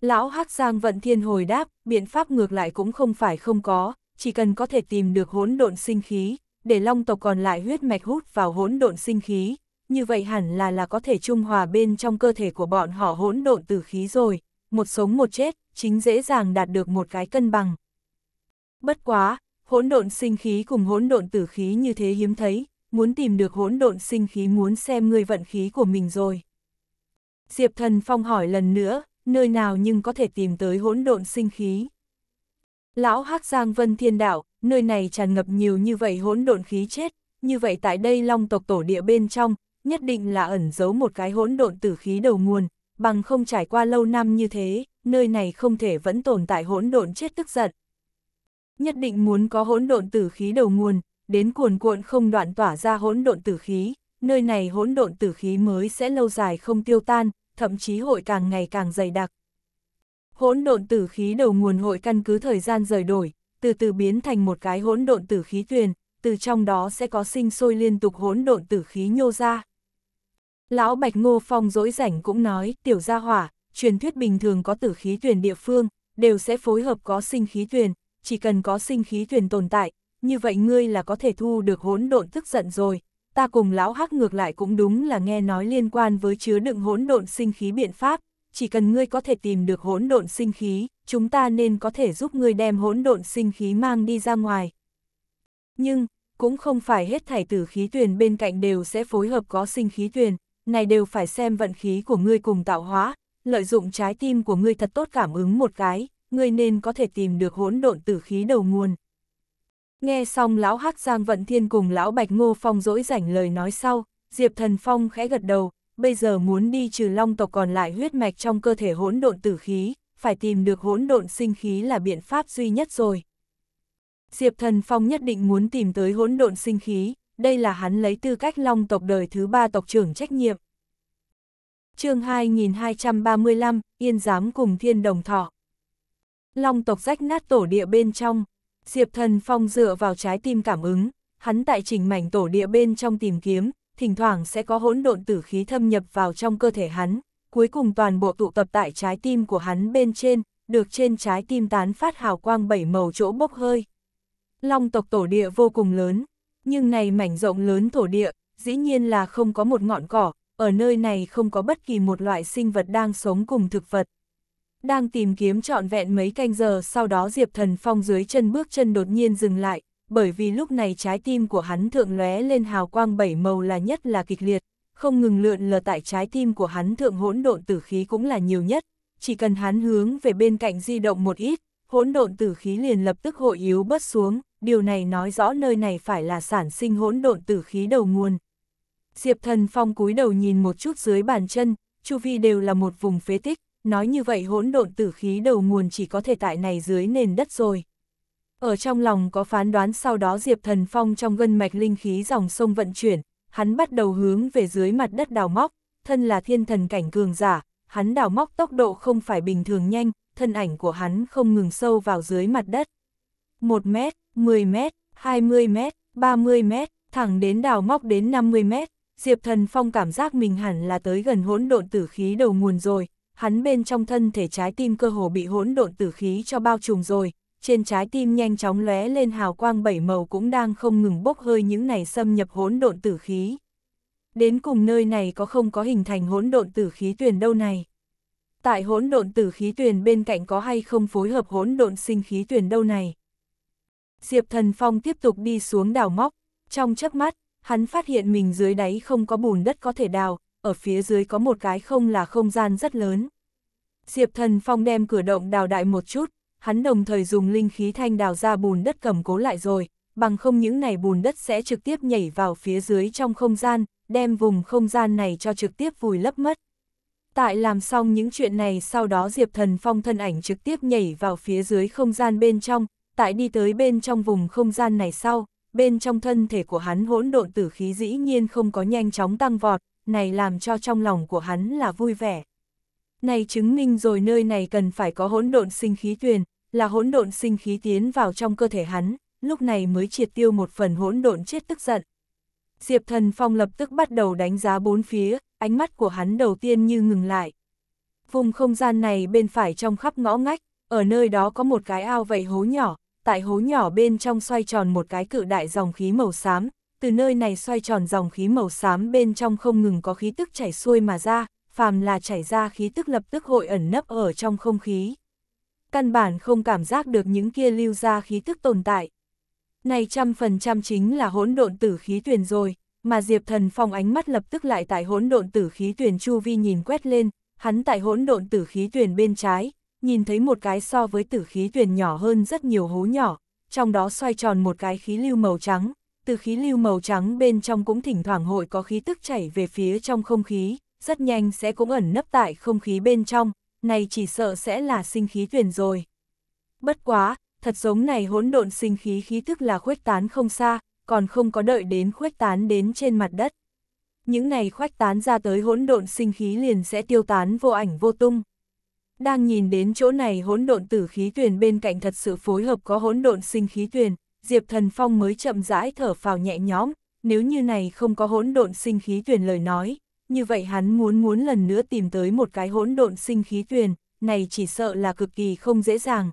Lão Hắc Giang Vận Thiên hồi đáp, biện pháp ngược lại cũng không phải không có, chỉ cần có thể tìm được hỗn độn sinh khí, để long tộc còn lại huyết mạch hút vào hỗn độn sinh khí, như vậy hẳn là là có thể trung hòa bên trong cơ thể của bọn họ hỗn độn tử khí rồi, một sống một chết, chính dễ dàng đạt được một cái cân bằng. Bất quá, hỗn độn sinh khí cùng hỗn độn tử khí như thế hiếm thấy, muốn tìm được hỗn độn sinh khí muốn xem người vận khí của mình rồi. Diệp Thần Phong hỏi lần nữa, nơi nào nhưng có thể tìm tới hỗn độn sinh khí. Lão Hắc Giang Vân Thiên Đạo, nơi này tràn ngập nhiều như vậy hỗn độn khí chết, như vậy tại đây long tộc tổ địa bên trong, nhất định là ẩn giấu một cái hỗn độn tử khí đầu nguồn, bằng không trải qua lâu năm như thế, nơi này không thể vẫn tồn tại hỗn độn chết tức giận. Nhất định muốn có hỗn độn tử khí đầu nguồn, đến cuồn cuộn không đoạn tỏa ra hỗn độn tử khí, nơi này hỗn độn tử khí mới sẽ lâu dài không tiêu tan, thậm chí hội càng ngày càng dày đặc. Hỗn độn tử khí đầu nguồn hội căn cứ thời gian rời đổi, từ từ biến thành một cái hỗn độn tử khí tuyền, từ trong đó sẽ có sinh sôi liên tục hỗn độn tử khí nhô ra. Lão Bạch Ngô Phong dỗi rảnh cũng nói, tiểu gia hỏa, truyền thuyết bình thường có tử khí tuyền địa phương, đều sẽ phối hợp có sinh khí tuyền, chỉ cần có sinh khí tuyền tồn tại, như vậy ngươi là có thể thu được hỗn độn tức giận rồi. Ta cùng lão hắc ngược lại cũng đúng là nghe nói liên quan với chứa đựng hỗn độn sinh khí biện pháp, chỉ cần ngươi có thể tìm được hỗn độn sinh khí, chúng ta nên có thể giúp ngươi đem hỗn độn sinh khí mang đi ra ngoài. Nhưng, cũng không phải hết thảy tử khí tuyền bên cạnh đều sẽ phối hợp có sinh khí tuyền, này đều phải xem vận khí của ngươi cùng tạo hóa, lợi dụng trái tim của ngươi thật tốt cảm ứng một cái, ngươi nên có thể tìm được hỗn độn tử khí đầu nguồn. Nghe xong lão Hắc Giang Vận Thiên cùng lão Bạch Ngô Phong dỗi rảnh lời nói sau, Diệp Thần Phong khẽ gật đầu, bây giờ muốn đi trừ long tộc còn lại huyết mạch trong cơ thể hỗn độn tử khí, phải tìm được hỗn độn sinh khí là biện pháp duy nhất rồi. Diệp Thần Phong nhất định muốn tìm tới hỗn độn sinh khí, đây là hắn lấy tư cách long tộc đời thứ ba tộc trưởng trách nhiệm. chương 2235, Yên Giám cùng Thiên Đồng Thọ Long tộc rách nát tổ địa bên trong, Diệp Thần Phong dựa vào trái tim cảm ứng, hắn tại trình mảnh tổ địa bên trong tìm kiếm, thỉnh thoảng sẽ có hỗn độn tử khí thâm nhập vào trong cơ thể hắn, cuối cùng toàn bộ tụ tập tại trái tim của hắn bên trên, được trên trái tim tán phát hào quang bảy màu chỗ bốc hơi. Long tộc tổ địa vô cùng lớn, nhưng này mảnh rộng lớn thổ địa, dĩ nhiên là không có một ngọn cỏ, ở nơi này không có bất kỳ một loại sinh vật đang sống cùng thực vật, đang tìm kiếm trọn vẹn mấy canh giờ sau đó Diệp Thần Phong dưới chân bước chân đột nhiên dừng lại, bởi vì lúc này trái tim của hắn thượng lóe lên hào quang bảy màu là nhất là kịch liệt, không ngừng lượn lờ tại trái tim của hắn thượng hỗn độn tử khí cũng là nhiều nhất, chỉ cần hắn hướng về bên cạnh di động một ít, hỗn độn tử khí liền lập tức hội yếu bớt xuống, điều này nói rõ nơi này phải là sản sinh hỗn độn tử khí đầu nguồn. Diệp Thần Phong cúi đầu nhìn một chút dưới bàn chân, chu vi đều là một vùng phế tích, nói như vậy hỗn độn tử khí đầu nguồn chỉ có thể tại này dưới nền đất rồi. Ở trong lòng có phán đoán sau đó Diệp Thần Phong trong gân mạch linh khí dòng sông vận chuyển, hắn bắt đầu hướng về dưới mặt đất đào móc, thân là thiên thần cảnh cường giả, hắn đào móc tốc độ không phải bình thường nhanh, thân ảnh của hắn không ngừng sâu vào dưới mặt đất. 1 mét, 10 mét, 20 mét, 30 mét, thẳng đến đào móc đến 50 mét, Diệp Thần Phong cảm giác mình hẳn là tới gần hỗn độn tử khí đầu nguồn rồi, hắn bên trong thân thể trái tim cơ hồ bị hỗn độn tử khí cho bao trùm rồi, trên trái tim nhanh chóng lóe lên hào quang bảy màu cũng đang không ngừng bốc hơi những này xâm nhập hỗn độn tử khí. Đến cùng nơi này có không có hình thành hỗn độn tử khí tuyền đâu này? Tại hỗn độn tử khí tuyền bên cạnh có hay không phối hợp hỗn độn sinh khí tuyền đâu này? Diệp Thần Phong tiếp tục đi xuống đào móc, trong chớp mắt, hắn phát hiện mình dưới đáy không có bùn đất có thể đào, ở phía dưới có một cái không là không gian rất lớn. Diệp Thần Phong đem cửa động đào đại một chút, hắn đồng thời dùng linh khí thanh đào ra bùn đất cầm cố lại rồi, bằng không những này bùn đất sẽ trực tiếp nhảy vào phía dưới trong không gian, đem vùng không gian này cho trực tiếp vùi lấp mất. Tại làm xong những chuyện này sau đó Diệp Thần Phong thân ảnh trực tiếp nhảy vào phía dưới không gian bên trong, tại đi tới bên trong vùng không gian này sau, bên trong thân thể của hắn hỗn độn tử khí dĩ nhiên không có nhanh chóng tăng vọt, này làm cho trong lòng của hắn là vui vẻ. Này chứng minh rồi nơi này cần phải có hỗn độn sinh khí tuyền, là hỗn độn sinh khí tiến vào trong cơ thể hắn, lúc này mới triệt tiêu một phần hỗn độn chết tức giận. Diệp Thần Phong lập tức bắt đầu đánh giá bốn phía, ánh mắt của hắn đầu tiên như ngừng lại. Vùng không gian này bên phải trong khắp ngõ ngách, ở nơi đó có một cái ao vậy hố nhỏ, tại hố nhỏ bên trong xoay tròn một cái cự đại dòng khí màu xám, từ nơi này xoay tròn dòng khí màu xám bên trong không ngừng có khí tức chảy xuôi mà ra, phàm là chảy ra khí tức lập tức hội ẩn nấp ở trong không khí. Căn bản không cảm giác được những kia lưu ra khí tức tồn tại. Này trăm phần trăm chính là hỗn độn tử khí tuyển rồi, mà Diệp Thần Phong ánh mắt lập tức lại tại hỗn độn tử khí tuyển chu vi nhìn quét lên, hắn tại hỗn độn tử khí tuyển bên trái, nhìn thấy một cái so với tử khí tuyển nhỏ hơn rất nhiều hố nhỏ, trong đó xoay tròn một cái khí lưu màu trắng, từ khí lưu màu trắng bên trong cũng thỉnh thoảng hội có khí tức chảy về phía trong không khí, rất nhanh sẽ cũng ẩn nấp tại không khí bên trong, này chỉ sợ sẽ là sinh khí tuyển rồi. Bất quá, thật giống này hỗn độn sinh khí khí tức là khuếch tán không xa, còn không có đợi đến khuếch tán đến trên mặt đất. Những này khuếch tán ra tới hỗn độn sinh khí liền sẽ tiêu tán vô ảnh vô tung. Đang nhìn đến chỗ này hỗn độn tử khí tuyển bên cạnh thật sự phối hợp có hỗn độn sinh khí tuyển, Diệp Thần Phong mới chậm rãi thở phào nhẹ nhõm, nếu như này không có hỗn độn sinh khí tuyển lời nói, như vậy hắn muốn muốn lần nữa tìm tới một cái hỗn độn sinh khí tuyển, này chỉ sợ là cực kỳ không dễ dàng.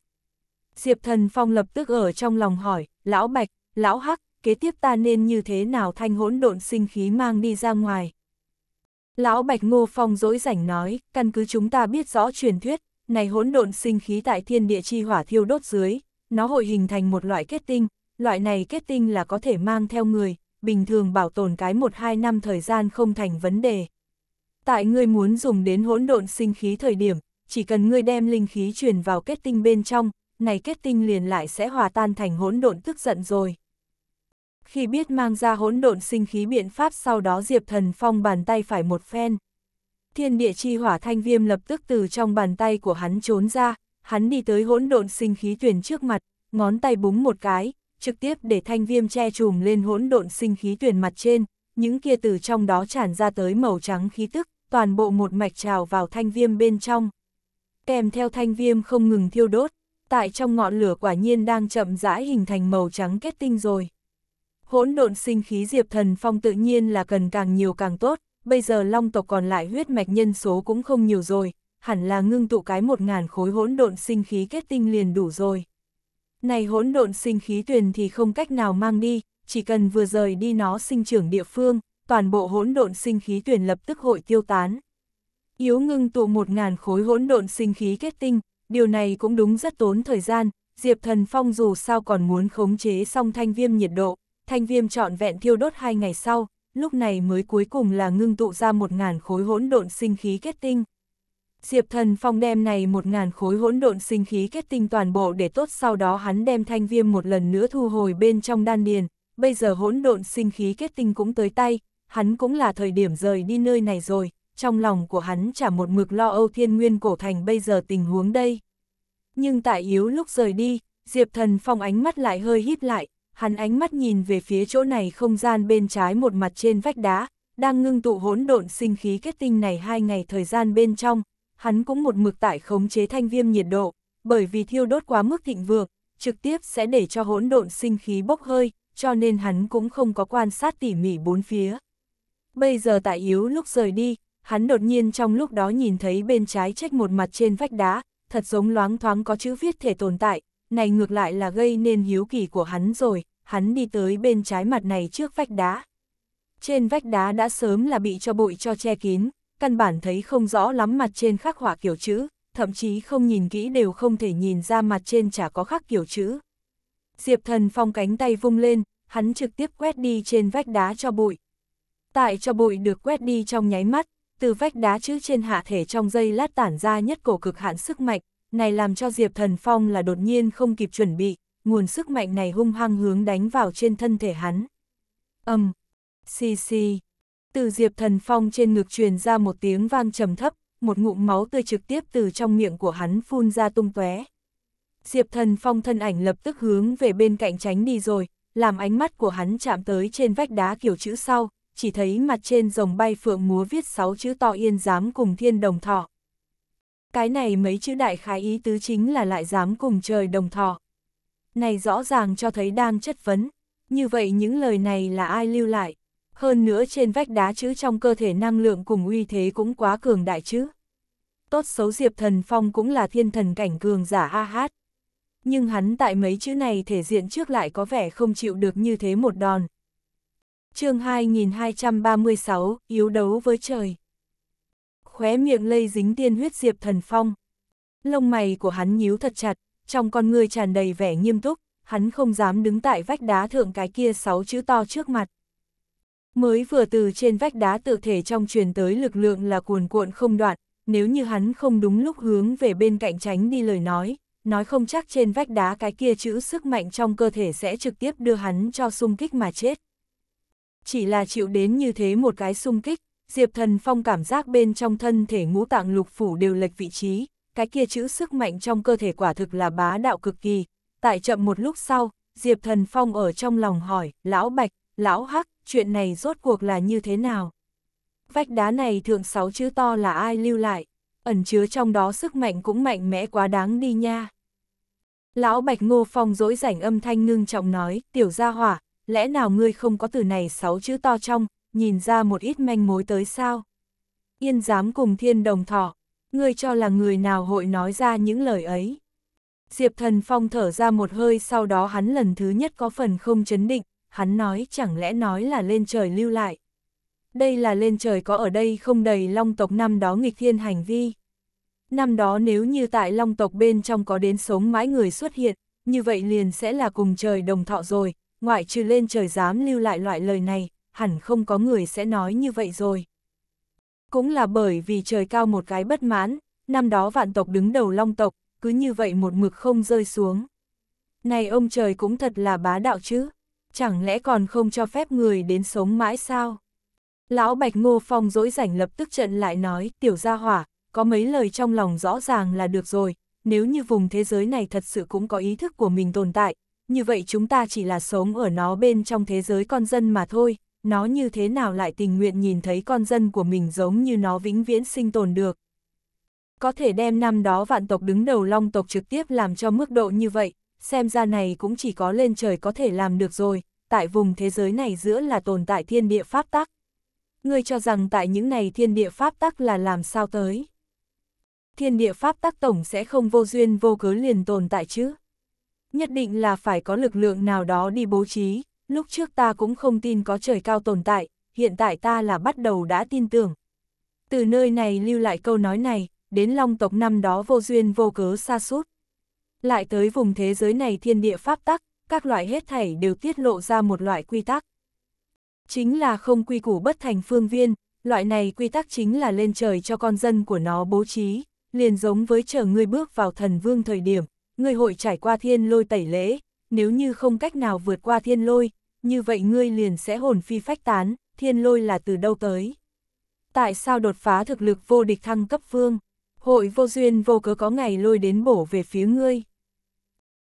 Diệp Thần Phong lập tức ở trong lòng hỏi, lão Bạch, lão Hắc, kế tiếp ta nên như thế nào thanh hỗn độn sinh khí mang đi ra ngoài. Lão Bạch Ngô Phong dỗi rảnh nói, căn cứ chúng ta biết rõ truyền thuyết, này hỗn độn sinh khí tại thiên địa chi hỏa thiêu đốt dưới, nó hội hình thành một loại kết tinh, loại này kết tinh là có thể mang theo người, bình thường bảo tồn cái 1-2 năm thời gian không thành vấn đề. Tại ngươi muốn dùng đến hỗn độn sinh khí thời điểm, chỉ cần ngươi đem linh khí truyền vào kết tinh bên trong, này kết tinh liền lại sẽ hòa tan thành hỗn độn tức giận rồi. Khi biết mang ra hỗn độn sinh khí biện pháp sau đó Diệp Thần Phong bàn tay phải một phen. Thiên địa chi hỏa thanh viêm lập tức từ trong bàn tay của hắn trốn ra, hắn đi tới hỗn độn sinh khí tuyển trước mặt, ngón tay búng một cái, trực tiếp để thanh viêm che trùm lên hỗn độn sinh khí tuyển mặt trên, những kia từ trong đó tràn ra tới màu trắng khí tức, toàn bộ một mạch trào vào thanh viêm bên trong. Kèm theo thanh viêm không ngừng thiêu đốt, tại trong ngọn lửa quả nhiên đang chậm rãi hình thành màu trắng kết tinh rồi. Hỗn độn sinh khí diệp thần phong tự nhiên là cần càng nhiều càng tốt, bây giờ long tộc còn lại huyết mạch nhân số cũng không nhiều rồi, hẳn là ngưng tụ cái một ngàn khối hỗn độn sinh khí kết tinh liền đủ rồi. Này hỗn độn sinh khí tuyền thì không cách nào mang đi, chỉ cần vừa rời đi nó sinh trưởng địa phương, toàn bộ hỗn độn sinh khí tuyền lập tức hội tiêu tán. Yếu ngưng tụ một ngàn khối hỗn độn sinh khí kết tinh, điều này cũng đúng rất tốn thời gian, Diệp Thần Phong dù sao còn muốn khống chế xong thanh viêm nhiệt độ, thanh viêm trọn vẹn thiêu đốt hai ngày sau, lúc này mới cuối cùng là ngưng tụ ra một ngàn khối hỗn độn sinh khí kết tinh. Diệp Thần Phong đem này một ngàn khối hỗn độn sinh khí kết tinh toàn bộ để tốt sau đó hắn đem thanh viêm một lần nữa thu hồi bên trong đan điền, bây giờ hỗn độn sinh khí kết tinh cũng tới tay, hắn cũng là thời điểm rời đi nơi này rồi, trong lòng của hắn chả một mực lo âu thiên nguyên cổ thành bây giờ tình huống đây. Nhưng tại yếu lúc rời đi, Diệp Thần Phong ánh mắt lại hơi hít lại, hắn ánh mắt nhìn về phía chỗ này không gian bên trái một mặt trên vách đá, đang ngưng tụ hỗn độn sinh khí kết tinh này hai ngày thời gian bên trong, hắn cũng một mực tại khống chế thanh viêm nhiệt độ, bởi vì thiêu đốt quá mức thịnh vượng, trực tiếp sẽ để cho hỗn độn sinh khí bốc hơi, cho nên hắn cũng không có quan sát tỉ mỉ bốn phía. Bây giờ tại yếu lúc rời đi, hắn đột nhiên trong lúc đó nhìn thấy bên trái trách một mặt trên vách đá, thật giống loáng thoáng có chữ viết thể tồn tại, này ngược lại là gây nên hiếu kỳ của hắn rồi, hắn đi tới bên trái mặt này trước vách đá. Trên vách đá đã sớm là bị cho bụi cho che kín, căn bản thấy không rõ lắm mặt trên khắc họa kiểu chữ, thậm chí không nhìn kỹ đều không thể nhìn ra mặt trên chả có khắc kiểu chữ. Diệp thần phong cánh tay vung lên, hắn trực tiếp quét đi trên vách đá cho bụi. Tại cho bụi được quét đi trong nháy mắt, từ vách đá chữ trên hạ thể trong dây lát tản ra nhất cổ cực hạn sức mạnh, này làm cho Diệp Thần Phong là đột nhiên không kịp chuẩn bị, nguồn sức mạnh này hung hăng hướng đánh vào trên thân thể hắn. Âm, um, xì xì, từ Diệp Thần Phong trên ngực truyền ra một tiếng vang trầm thấp, một ngụm máu tươi trực tiếp từ trong miệng của hắn phun ra tung tóe. Diệp Thần Phong thân ảnh lập tức hướng về bên cạnh tránh đi rồi, làm ánh mắt của hắn chạm tới trên vách đá kiểu chữ sau, chỉ thấy mặt trên rồng bay phượng múa viết sáu chữ to yên dám cùng thiên đồng thọ. Cái này mấy chữ đại khái ý tứ chính là lại dám cùng trời đồng thọ. Này rõ ràng cho thấy đang chất vấn, như vậy những lời này là ai lưu lại? hơn nữa trên vách đá chữ trong cơ thể năng lượng cùng uy thế cũng quá cường đại chứ. Tốt xấu Diệp Thần Phong cũng là thiên thần cảnh cường giả a hát. Nhưng hắn tại mấy chữ này thể diện trước lại có vẻ không chịu được như thế một đòn. chương 2236, yếu đấu với trời. Khóe miệng lây dính tiên huyết Diệp Thần Phong. Lông mày của hắn nhíu thật chặt, trong con người tràn đầy vẻ nghiêm túc, hắn không dám đứng tại vách đá thượng cái kia sáu chữ to trước mặt. Mới vừa từ trên vách đá tự thể trong truyền tới lực lượng là cuồn cuộn không đoạn, nếu như hắn không đúng lúc hướng về bên cạnh tránh đi lời nói, nói không chắc trên vách đá cái kia chữ sức mạnh trong cơ thể sẽ trực tiếp đưa hắn cho xung kích mà chết. Chỉ là chịu đến như thế một cái xung kích, Diệp Thần Phong cảm giác bên trong thân thể ngũ tạng lục phủ đều lệch vị trí, cái kia chữ sức mạnh trong cơ thể quả thực là bá đạo cực kỳ. Tại chậm một lúc sau, Diệp Thần Phong ở trong lòng hỏi, lão bạch, lão hắc, chuyện này rốt cuộc là như thế nào? Vách đá này thượng sáu chữ to là ai lưu lại, ẩn chứa trong đó sức mạnh cũng mạnh mẽ quá đáng đi nha. Lão Bạch Ngô Phong dỗi rảnh âm thanh ngưng trọng nói, tiểu gia hỏa, lẽ nào ngươi không có từ này sáu chữ to trong, nhìn ra một ít manh mối tới sao? Yên dám cùng thiên đồng thọ, ngươi cho là người nào hội nói ra những lời ấy. Diệp thần phong thở ra một hơi sau đó hắn lần thứ nhất có phần không chấn định, hắn nói chẳng lẽ nói là lên trời lưu lại. Đây là lên trời có ở đây không đầy long tộc năm đó nghịch thiên hành vi. Năm đó nếu như tại long tộc bên trong có đến sống mãi người xuất hiện, như vậy liền sẽ là cùng trời đồng thọ rồi, ngoại trừ lên trời dám lưu lại loại lời này, hẳn không có người sẽ nói như vậy rồi. Cũng là bởi vì trời cao một cái bất mãn, năm đó vạn tộc đứng đầu long tộc, cứ như vậy một mực không rơi xuống. Này ông trời cũng thật là bá đạo chứ chẳng lẽ còn không cho phép người đến sống mãi sao? Lão Bạch Ngô Phong dỗi rảnh lập tức trận lại nói, tiểu gia hỏa, có mấy lời trong lòng rõ ràng là được rồi, nếu như vùng thế giới này thật sự cũng có ý thức của mình tồn tại, như vậy chúng ta chỉ là sống ở nó bên trong thế giới con dân mà thôi, nó như thế nào lại tình nguyện nhìn thấy con dân của mình giống như nó vĩnh viễn sinh tồn được. Có thể đem năm đó vạn tộc đứng đầu long tộc trực tiếp làm cho mức độ như vậy, xem ra này cũng chỉ có lên trời có thể làm được rồi, tại vùng thế giới này giữa là tồn tại thiên địa pháp tắc. Ngươi cho rằng tại những này thiên địa pháp tắc là làm sao tới? Thiên địa pháp tắc tổng sẽ không vô duyên vô cớ liền tồn tại chứ? Nhất định là phải có lực lượng nào đó đi bố trí, lúc trước ta cũng không tin có trời cao tồn tại, hiện tại ta là bắt đầu đã tin tưởng. Từ nơi này lưu lại câu nói này, đến long tộc năm đó vô duyên vô cớ xa suốt. Lại tới vùng thế giới này thiên địa pháp tắc, các loại hết thảy đều tiết lộ ra một loại quy tắc. Chính là không quy củ bất thành phương viên, loại này quy tắc chính là lên trời cho con dân của nó bố trí, liền giống với chờ ngươi bước vào thần vương thời điểm, ngươi hội trải qua thiên lôi tẩy lễ, nếu như không cách nào vượt qua thiên lôi, như vậy ngươi liền sẽ hồn phi phách tán, thiên lôi là từ đâu tới. Tại sao đột phá thực lực vô địch thăng cấp phương hội vô duyên vô cớ có ngày lôi đến bổ về phía ngươi.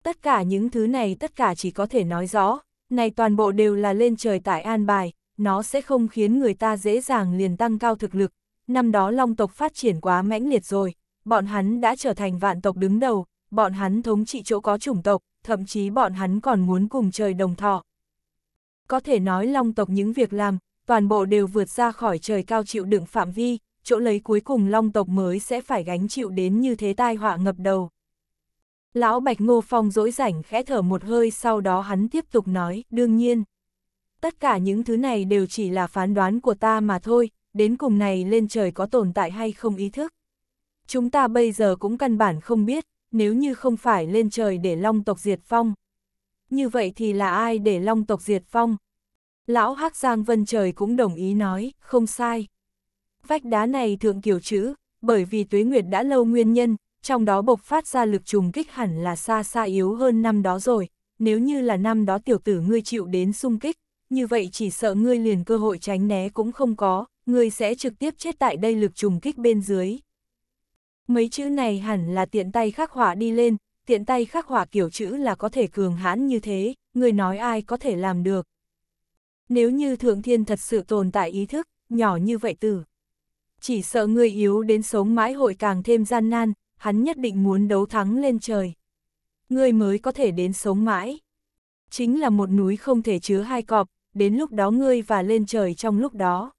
Tất cả những thứ này tất cả chỉ có thể nói rõ, này toàn bộ đều là lên trời tại an bài, nó sẽ không khiến người ta dễ dàng liền tăng cao thực lực. Năm đó long tộc phát triển quá mãnh liệt rồi, bọn hắn đã trở thành vạn tộc đứng đầu, bọn hắn thống trị chỗ có chủng tộc, thậm chí bọn hắn còn muốn cùng trời đồng thọ. Có thể nói long tộc những việc làm, toàn bộ đều vượt ra khỏi trời cao chịu đựng phạm vi, chỗ lấy cuối cùng long tộc mới sẽ phải gánh chịu đến như thế tai họa ngập đầu. Lão Bạch Ngô Phong dỗi rảnh khẽ thở một hơi sau đó hắn tiếp tục nói, đương nhiên. Tất cả những thứ này đều chỉ là phán đoán của ta mà thôi, đến cùng này lên trời có tồn tại hay không ý thức. Chúng ta bây giờ cũng căn bản không biết, nếu như không phải lên trời để long tộc diệt phong. Như vậy thì là ai để long tộc diệt phong? Lão Hắc Giang Vân Trời cũng đồng ý nói, không sai vách đá này thượng kiểu chữ, bởi vì tuế nguyệt đã lâu nguyên nhân, trong đó bộc phát ra lực trùng kích hẳn là xa xa yếu hơn năm đó rồi, nếu như là năm đó tiểu tử ngươi chịu đến xung kích, như vậy chỉ sợ ngươi liền cơ hội tránh né cũng không có, ngươi sẽ trực tiếp chết tại đây lực trùng kích bên dưới. Mấy chữ này hẳn là tiện tay khắc họa đi lên, tiện tay khắc họa kiểu chữ là có thể cường hãn như thế, người nói ai có thể làm được. Nếu như Thượng Thiên thật sự tồn tại ý thức, nhỏ như vậy từ chỉ sợ ngươi yếu đến sống mãi hội càng thêm gian nan, hắn nhất định muốn đấu thắng lên trời. Ngươi mới có thể đến sống mãi. Chính là một núi không thể chứa hai cọp, đến lúc đó ngươi và lên trời trong lúc đó.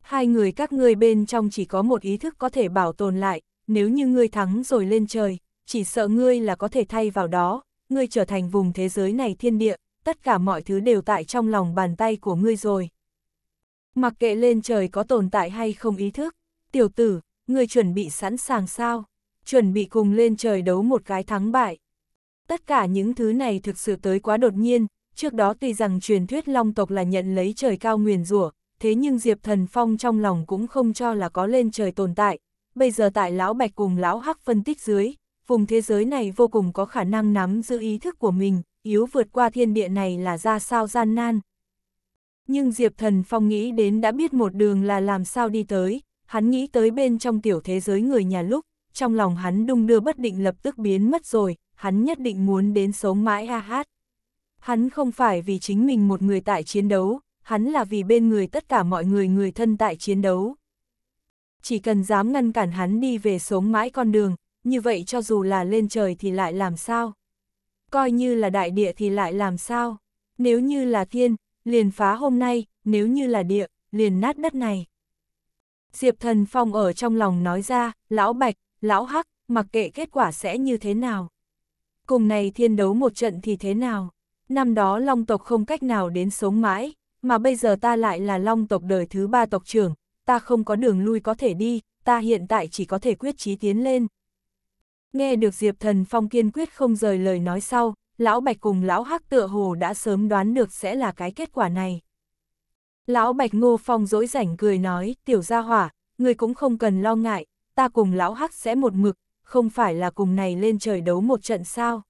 Hai người các ngươi bên trong chỉ có một ý thức có thể bảo tồn lại, nếu như ngươi thắng rồi lên trời, chỉ sợ ngươi là có thể thay vào đó, ngươi trở thành vùng thế giới này thiên địa, tất cả mọi thứ đều tại trong lòng bàn tay của ngươi rồi. Mặc kệ lên trời có tồn tại hay không ý thức, tiểu tử, người chuẩn bị sẵn sàng sao? Chuẩn bị cùng lên trời đấu một cái thắng bại. Tất cả những thứ này thực sự tới quá đột nhiên, trước đó tuy rằng truyền thuyết long tộc là nhận lấy trời cao nguyền rủa thế nhưng Diệp Thần Phong trong lòng cũng không cho là có lên trời tồn tại. Bây giờ tại Lão Bạch cùng Lão Hắc phân tích dưới, vùng thế giới này vô cùng có khả năng nắm giữ ý thức của mình, yếu vượt qua thiên địa này là ra sao gian nan, nhưng Diệp Thần Phong nghĩ đến đã biết một đường là làm sao đi tới, hắn nghĩ tới bên trong tiểu thế giới người nhà lúc, trong lòng hắn đung đưa bất định lập tức biến mất rồi, hắn nhất định muốn đến sống mãi a hát. Hắn không phải vì chính mình một người tại chiến đấu, hắn là vì bên người tất cả mọi người người thân tại chiến đấu. Chỉ cần dám ngăn cản hắn đi về sống mãi con đường, như vậy cho dù là lên trời thì lại làm sao? Coi như là đại địa thì lại làm sao? Nếu như là thiên, liền phá hôm nay, nếu như là địa, liền nát đất này. Diệp Thần Phong ở trong lòng nói ra, lão bạch, lão hắc, mặc kệ kết quả sẽ như thế nào. Cùng này thiên đấu một trận thì thế nào? Năm đó long tộc không cách nào đến sống mãi, mà bây giờ ta lại là long tộc đời thứ ba tộc trưởng, ta không có đường lui có thể đi, ta hiện tại chỉ có thể quyết chí tiến lên. Nghe được Diệp Thần Phong kiên quyết không rời lời nói sau, Lão Bạch cùng Lão Hắc tựa hồ đã sớm đoán được sẽ là cái kết quả này. Lão Bạch Ngô Phong dỗi rảnh cười nói, tiểu gia hỏa, người cũng không cần lo ngại, ta cùng Lão Hắc sẽ một mực, không phải là cùng này lên trời đấu một trận sao.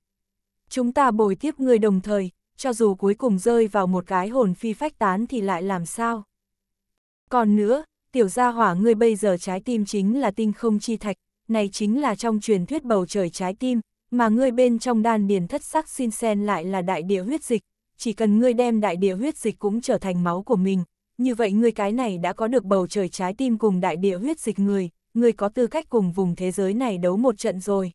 Chúng ta bồi tiếp người đồng thời, cho dù cuối cùng rơi vào một cái hồn phi phách tán thì lại làm sao. Còn nữa, tiểu gia hỏa ngươi bây giờ trái tim chính là tinh không chi thạch, này chính là trong truyền thuyết bầu trời trái tim, mà ngươi bên trong đan điền thất sắc xin sen lại là đại địa huyết dịch, chỉ cần ngươi đem đại địa huyết dịch cũng trở thành máu của mình, như vậy ngươi cái này đã có được bầu trời trái tim cùng đại địa huyết dịch người, ngươi có tư cách cùng vùng thế giới này đấu một trận rồi.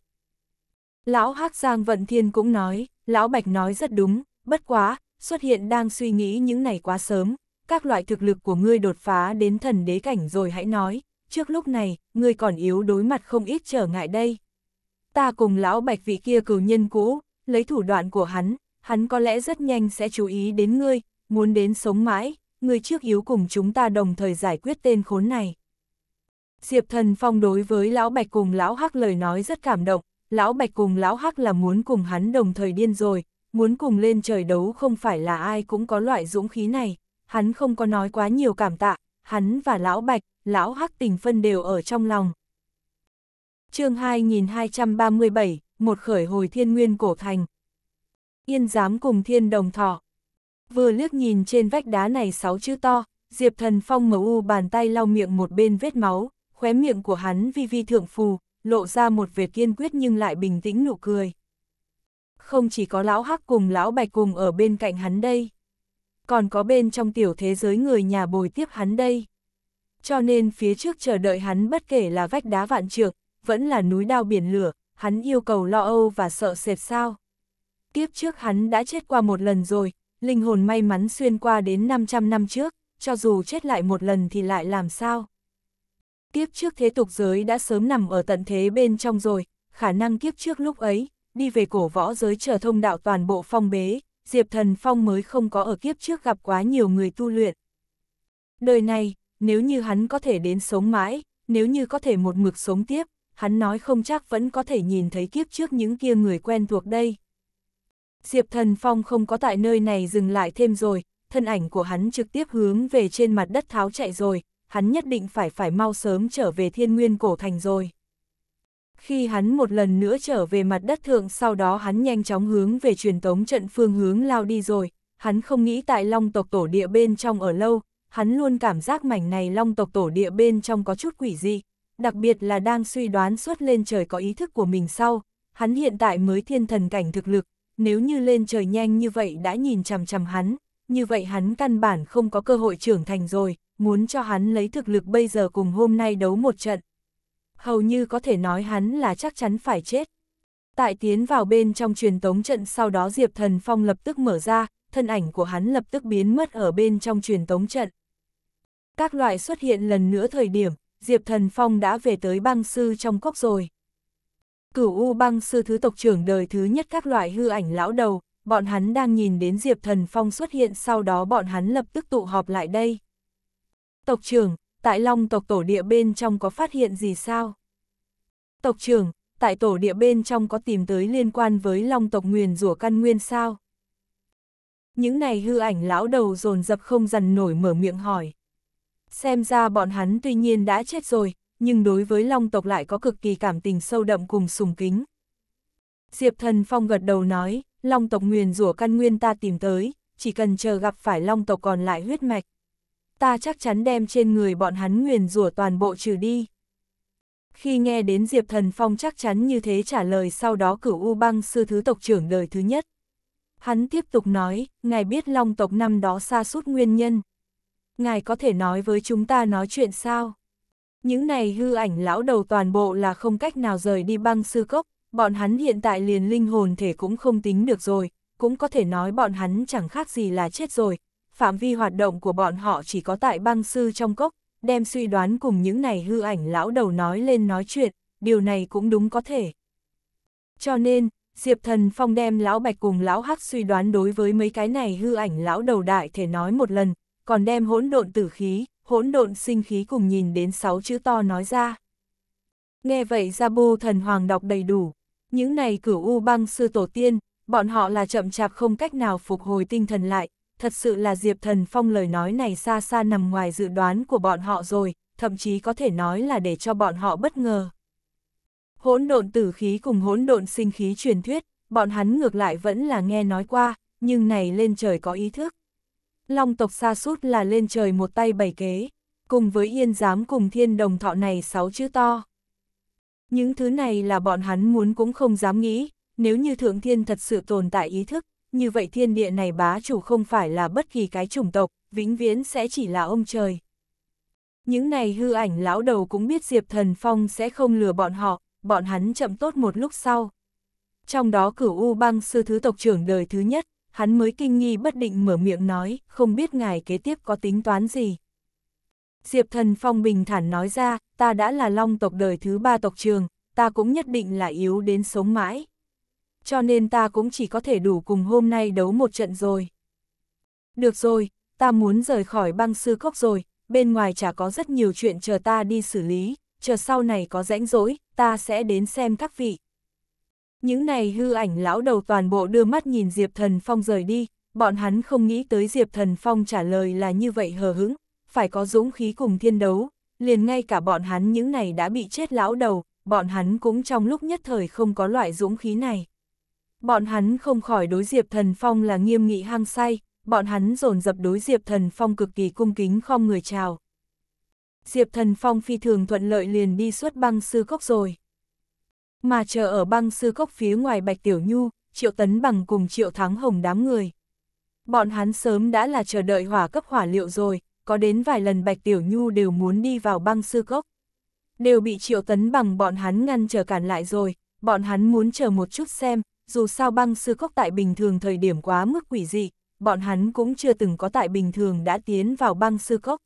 Lão hắc Giang Vận Thiên cũng nói, Lão Bạch nói rất đúng, bất quá, xuất hiện đang suy nghĩ những này quá sớm, các loại thực lực của ngươi đột phá đến thần đế cảnh rồi hãy nói, trước lúc này, ngươi còn yếu đối mặt không ít trở ngại đây ta cùng lão bạch vị kia cửu nhân cũ, lấy thủ đoạn của hắn, hắn có lẽ rất nhanh sẽ chú ý đến ngươi, muốn đến sống mãi, ngươi trước yếu cùng chúng ta đồng thời giải quyết tên khốn này. Diệp Thần Phong đối với lão bạch cùng lão hắc lời nói rất cảm động, lão bạch cùng lão hắc là muốn cùng hắn đồng thời điên rồi, muốn cùng lên trời đấu không phải là ai cũng có loại dũng khí này, hắn không có nói quá nhiều cảm tạ, hắn và lão bạch, lão hắc tình phân đều ở trong lòng chương 2237, một khởi hồi thiên nguyên cổ thành. Yên giám cùng thiên đồng thọ. Vừa liếc nhìn trên vách đá này sáu chữ to, Diệp Thần Phong mở u bàn tay lau miệng một bên vết máu, khóe miệng của hắn vi vi thượng phù, lộ ra một việc kiên quyết nhưng lại bình tĩnh nụ cười. Không chỉ có lão hắc cùng lão bạch cùng ở bên cạnh hắn đây, còn có bên trong tiểu thế giới người nhà bồi tiếp hắn đây. Cho nên phía trước chờ đợi hắn bất kể là vách đá vạn trược, vẫn là núi đao biển lửa, hắn yêu cầu lo âu và sợ sệt sao. Kiếp trước hắn đã chết qua một lần rồi, linh hồn may mắn xuyên qua đến 500 năm trước, cho dù chết lại một lần thì lại làm sao. Kiếp trước thế tục giới đã sớm nằm ở tận thế bên trong rồi, khả năng kiếp trước lúc ấy, đi về cổ võ giới trở thông đạo toàn bộ phong bế, Diệp Thần Phong mới không có ở kiếp trước gặp quá nhiều người tu luyện. Đời này, nếu như hắn có thể đến sống mãi, nếu như có thể một mực sống tiếp, hắn nói không chắc vẫn có thể nhìn thấy kiếp trước những kia người quen thuộc đây. Diệp Thần Phong không có tại nơi này dừng lại thêm rồi, thân ảnh của hắn trực tiếp hướng về trên mặt đất tháo chạy rồi, hắn nhất định phải phải mau sớm trở về thiên nguyên cổ thành rồi. Khi hắn một lần nữa trở về mặt đất thượng sau đó hắn nhanh chóng hướng về truyền tống trận phương hướng lao đi rồi, hắn không nghĩ tại long tộc tổ địa bên trong ở lâu, hắn luôn cảm giác mảnh này long tộc tổ địa bên trong có chút quỷ dị, đặc biệt là đang suy đoán suốt lên trời có ý thức của mình sau, hắn hiện tại mới thiên thần cảnh thực lực, nếu như lên trời nhanh như vậy đã nhìn chằm chằm hắn, như vậy hắn căn bản không có cơ hội trưởng thành rồi, muốn cho hắn lấy thực lực bây giờ cùng hôm nay đấu một trận. Hầu như có thể nói hắn là chắc chắn phải chết. Tại tiến vào bên trong truyền tống trận sau đó Diệp Thần Phong lập tức mở ra, thân ảnh của hắn lập tức biến mất ở bên trong truyền tống trận. Các loại xuất hiện lần nữa thời điểm, Diệp Thần Phong đã về tới băng sư trong cốc rồi. Cửu U băng sư thứ tộc trưởng đời thứ nhất các loại hư ảnh lão đầu, bọn hắn đang nhìn đến Diệp Thần Phong xuất hiện sau đó bọn hắn lập tức tụ họp lại đây. Tộc trưởng, tại long tộc tổ địa bên trong có phát hiện gì sao? Tộc trưởng, tại tổ địa bên trong có tìm tới liên quan với long tộc nguyền rủa căn nguyên sao? Những này hư ảnh lão đầu dồn dập không dằn nổi mở miệng hỏi. Xem ra bọn hắn tuy nhiên đã chết rồi, nhưng đối với Long tộc lại có cực kỳ cảm tình sâu đậm cùng sùng kính. Diệp Thần Phong gật đầu nói, Long tộc nguyền rủa căn nguyên ta tìm tới, chỉ cần chờ gặp phải Long tộc còn lại huyết mạch. Ta chắc chắn đem trên người bọn hắn nguyền rủa toàn bộ trừ đi. Khi nghe đến Diệp Thần Phong chắc chắn như thế trả lời sau đó cửu U băng sư thứ tộc trưởng đời thứ nhất. Hắn tiếp tục nói, ngài biết Long tộc năm đó xa suốt nguyên nhân ngài có thể nói với chúng ta nói chuyện sao? Những này hư ảnh lão đầu toàn bộ là không cách nào rời đi băng sư cốc, bọn hắn hiện tại liền linh hồn thể cũng không tính được rồi, cũng có thể nói bọn hắn chẳng khác gì là chết rồi. Phạm vi hoạt động của bọn họ chỉ có tại băng sư trong cốc, đem suy đoán cùng những này hư ảnh lão đầu nói lên nói chuyện, điều này cũng đúng có thể. Cho nên, Diệp Thần Phong đem lão bạch cùng lão hắc suy đoán đối với mấy cái này hư ảnh lão đầu đại thể nói một lần, còn đem hỗn độn tử khí, hỗn độn sinh khí cùng nhìn đến sáu chữ to nói ra. Nghe vậy ra bu thần hoàng đọc đầy đủ, những này cửu u băng sư tổ tiên, bọn họ là chậm chạp không cách nào phục hồi tinh thần lại, thật sự là Diệp Thần Phong lời nói này xa xa nằm ngoài dự đoán của bọn họ rồi, thậm chí có thể nói là để cho bọn họ bất ngờ. Hỗn độn tử khí cùng hỗn độn sinh khí truyền thuyết, bọn hắn ngược lại vẫn là nghe nói qua, nhưng này lên trời có ý thức. Long tộc xa sút là lên trời một tay bảy kế, cùng với yên giám cùng thiên đồng thọ này sáu chữ to. Những thứ này là bọn hắn muốn cũng không dám nghĩ, nếu như thượng thiên thật sự tồn tại ý thức, như vậy thiên địa này bá chủ không phải là bất kỳ cái chủng tộc, vĩnh viễn sẽ chỉ là ông trời. Những này hư ảnh lão đầu cũng biết Diệp Thần Phong sẽ không lừa bọn họ, bọn hắn chậm tốt một lúc sau. Trong đó cửu U băng sư thứ tộc trưởng đời thứ nhất, hắn mới kinh nghi bất định mở miệng nói, không biết ngài kế tiếp có tính toán gì. Diệp Thần Phong bình thản nói ra, ta đã là long tộc đời thứ ba tộc trường, ta cũng nhất định là yếu đến sống mãi. Cho nên ta cũng chỉ có thể đủ cùng hôm nay đấu một trận rồi. Được rồi, ta muốn rời khỏi băng sư cốc rồi, bên ngoài chả có rất nhiều chuyện chờ ta đi xử lý, chờ sau này có rãnh rỗi, ta sẽ đến xem các vị. Những này hư ảnh lão đầu toàn bộ đưa mắt nhìn Diệp Thần Phong rời đi, bọn hắn không nghĩ tới Diệp Thần Phong trả lời là như vậy hờ hững, phải có dũng khí cùng thiên đấu, liền ngay cả bọn hắn những này đã bị chết lão đầu, bọn hắn cũng trong lúc nhất thời không có loại dũng khí này. Bọn hắn không khỏi đối Diệp Thần Phong là nghiêm nghị hang say, bọn hắn dồn dập đối Diệp Thần Phong cực kỳ cung kính không người chào. Diệp Thần Phong phi thường thuận lợi liền đi xuất băng sư cốc rồi. Mà chờ ở băng sư cốc phía ngoài Bạch Tiểu Nhu, Triệu Tấn Bằng cùng Triệu Thắng Hồng đám người. Bọn hắn sớm đã là chờ đợi hỏa cấp hỏa liệu rồi, có đến vài lần Bạch Tiểu Nhu đều muốn đi vào băng sư cốc. Đều bị Triệu Tấn Bằng bọn hắn ngăn trở cản lại rồi, bọn hắn muốn chờ một chút xem, dù sao băng sư cốc tại bình thường thời điểm quá mức quỷ dị, bọn hắn cũng chưa từng có tại bình thường đã tiến vào băng sư cốc.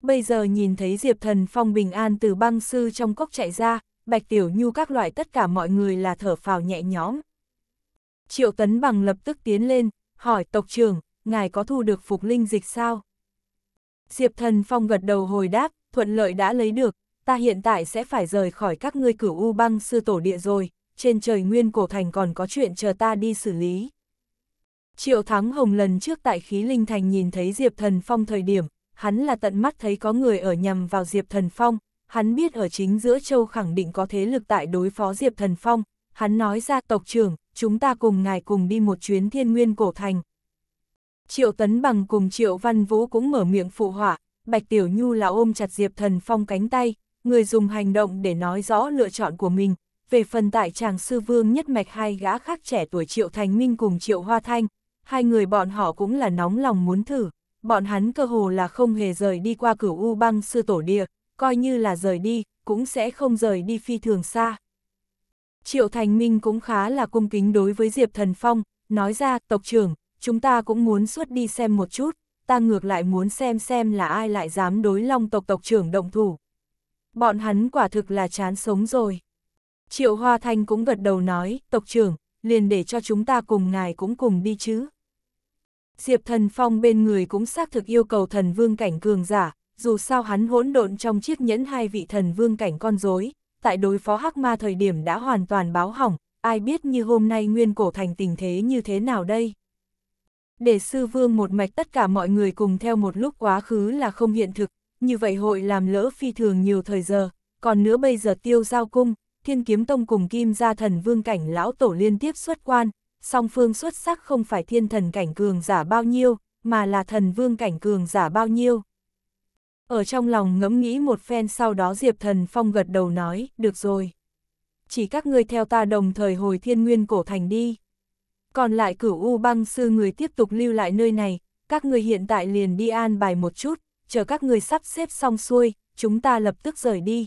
Bây giờ nhìn thấy Diệp Thần Phong bình an từ băng sư trong cốc chạy ra, Bạch Tiểu Nhu các loại tất cả mọi người là thở phào nhẹ nhõm. Triệu Tấn Bằng lập tức tiến lên, hỏi tộc trưởng, ngài có thu được phục linh dịch sao? Diệp Thần Phong gật đầu hồi đáp, thuận lợi đã lấy được, ta hiện tại sẽ phải rời khỏi các ngươi cửu u băng sư tổ địa rồi, trên trời nguyên cổ thành còn có chuyện chờ ta đi xử lý. Triệu Thắng Hồng lần trước tại khí linh thành nhìn thấy Diệp Thần Phong thời điểm, hắn là tận mắt thấy có người ở nhầm vào Diệp Thần Phong, hắn biết ở chính giữa châu khẳng định có thế lực tại đối phó Diệp Thần Phong, hắn nói ra tộc trưởng, chúng ta cùng ngài cùng đi một chuyến thiên nguyên cổ thành. Triệu Tấn Bằng cùng Triệu Văn Vũ cũng mở miệng phụ họa, Bạch Tiểu Nhu là ôm chặt Diệp Thần Phong cánh tay, người dùng hành động để nói rõ lựa chọn của mình, về phần tại chàng sư vương nhất mạch hai gã khác trẻ tuổi Triệu Thành Minh cùng Triệu Hoa Thanh, hai người bọn họ cũng là nóng lòng muốn thử, bọn hắn cơ hồ là không hề rời đi qua cửu U băng sư tổ địa, coi như là rời đi, cũng sẽ không rời đi phi thường xa. Triệu Thành Minh cũng khá là cung kính đối với Diệp Thần Phong, nói ra, tộc trưởng, chúng ta cũng muốn suốt đi xem một chút, ta ngược lại muốn xem xem là ai lại dám đối long tộc tộc trưởng động thủ. Bọn hắn quả thực là chán sống rồi. Triệu Hoa Thanh cũng gật đầu nói, tộc trưởng, liền để cho chúng ta cùng ngài cũng cùng đi chứ. Diệp Thần Phong bên người cũng xác thực yêu cầu thần vương cảnh cường giả, dù sao hắn hỗn độn trong chiếc nhẫn hai vị thần vương cảnh con rối, tại đối phó hắc ma thời điểm đã hoàn toàn báo hỏng, ai biết như hôm nay nguyên cổ thành tình thế như thế nào đây. Để sư vương một mạch tất cả mọi người cùng theo một lúc quá khứ là không hiện thực, như vậy hội làm lỡ phi thường nhiều thời giờ, còn nữa bây giờ tiêu giao cung, thiên kiếm tông cùng kim gia thần vương cảnh lão tổ liên tiếp xuất quan, song phương xuất sắc không phải thiên thần cảnh cường giả bao nhiêu, mà là thần vương cảnh cường giả bao nhiêu. Ở trong lòng ngẫm nghĩ một phen sau đó Diệp Thần Phong gật đầu nói, được rồi. Chỉ các ngươi theo ta đồng thời hồi thiên nguyên cổ thành đi. Còn lại cửu U băng sư người tiếp tục lưu lại nơi này, các ngươi hiện tại liền đi an bài một chút, chờ các ngươi sắp xếp xong xuôi, chúng ta lập tức rời đi.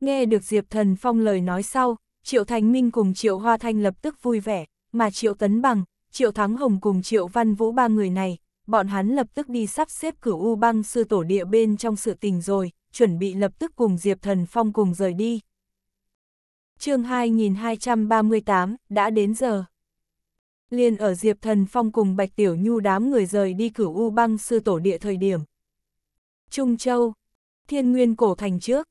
Nghe được Diệp Thần Phong lời nói sau, Triệu Thành Minh cùng Triệu Hoa Thanh lập tức vui vẻ, mà Triệu Tấn Bằng, Triệu Thắng Hồng cùng Triệu Văn Vũ ba người này, bọn hắn lập tức đi sắp xếp cửu U băng sư tổ địa bên trong sự tình rồi, chuẩn bị lập tức cùng Diệp Thần Phong cùng rời đi. chương 2238, đã đến giờ. Liên ở Diệp Thần Phong cùng Bạch Tiểu Nhu đám người rời đi cửu U băng sư tổ địa thời điểm. Trung Châu, thiên nguyên cổ thành trước.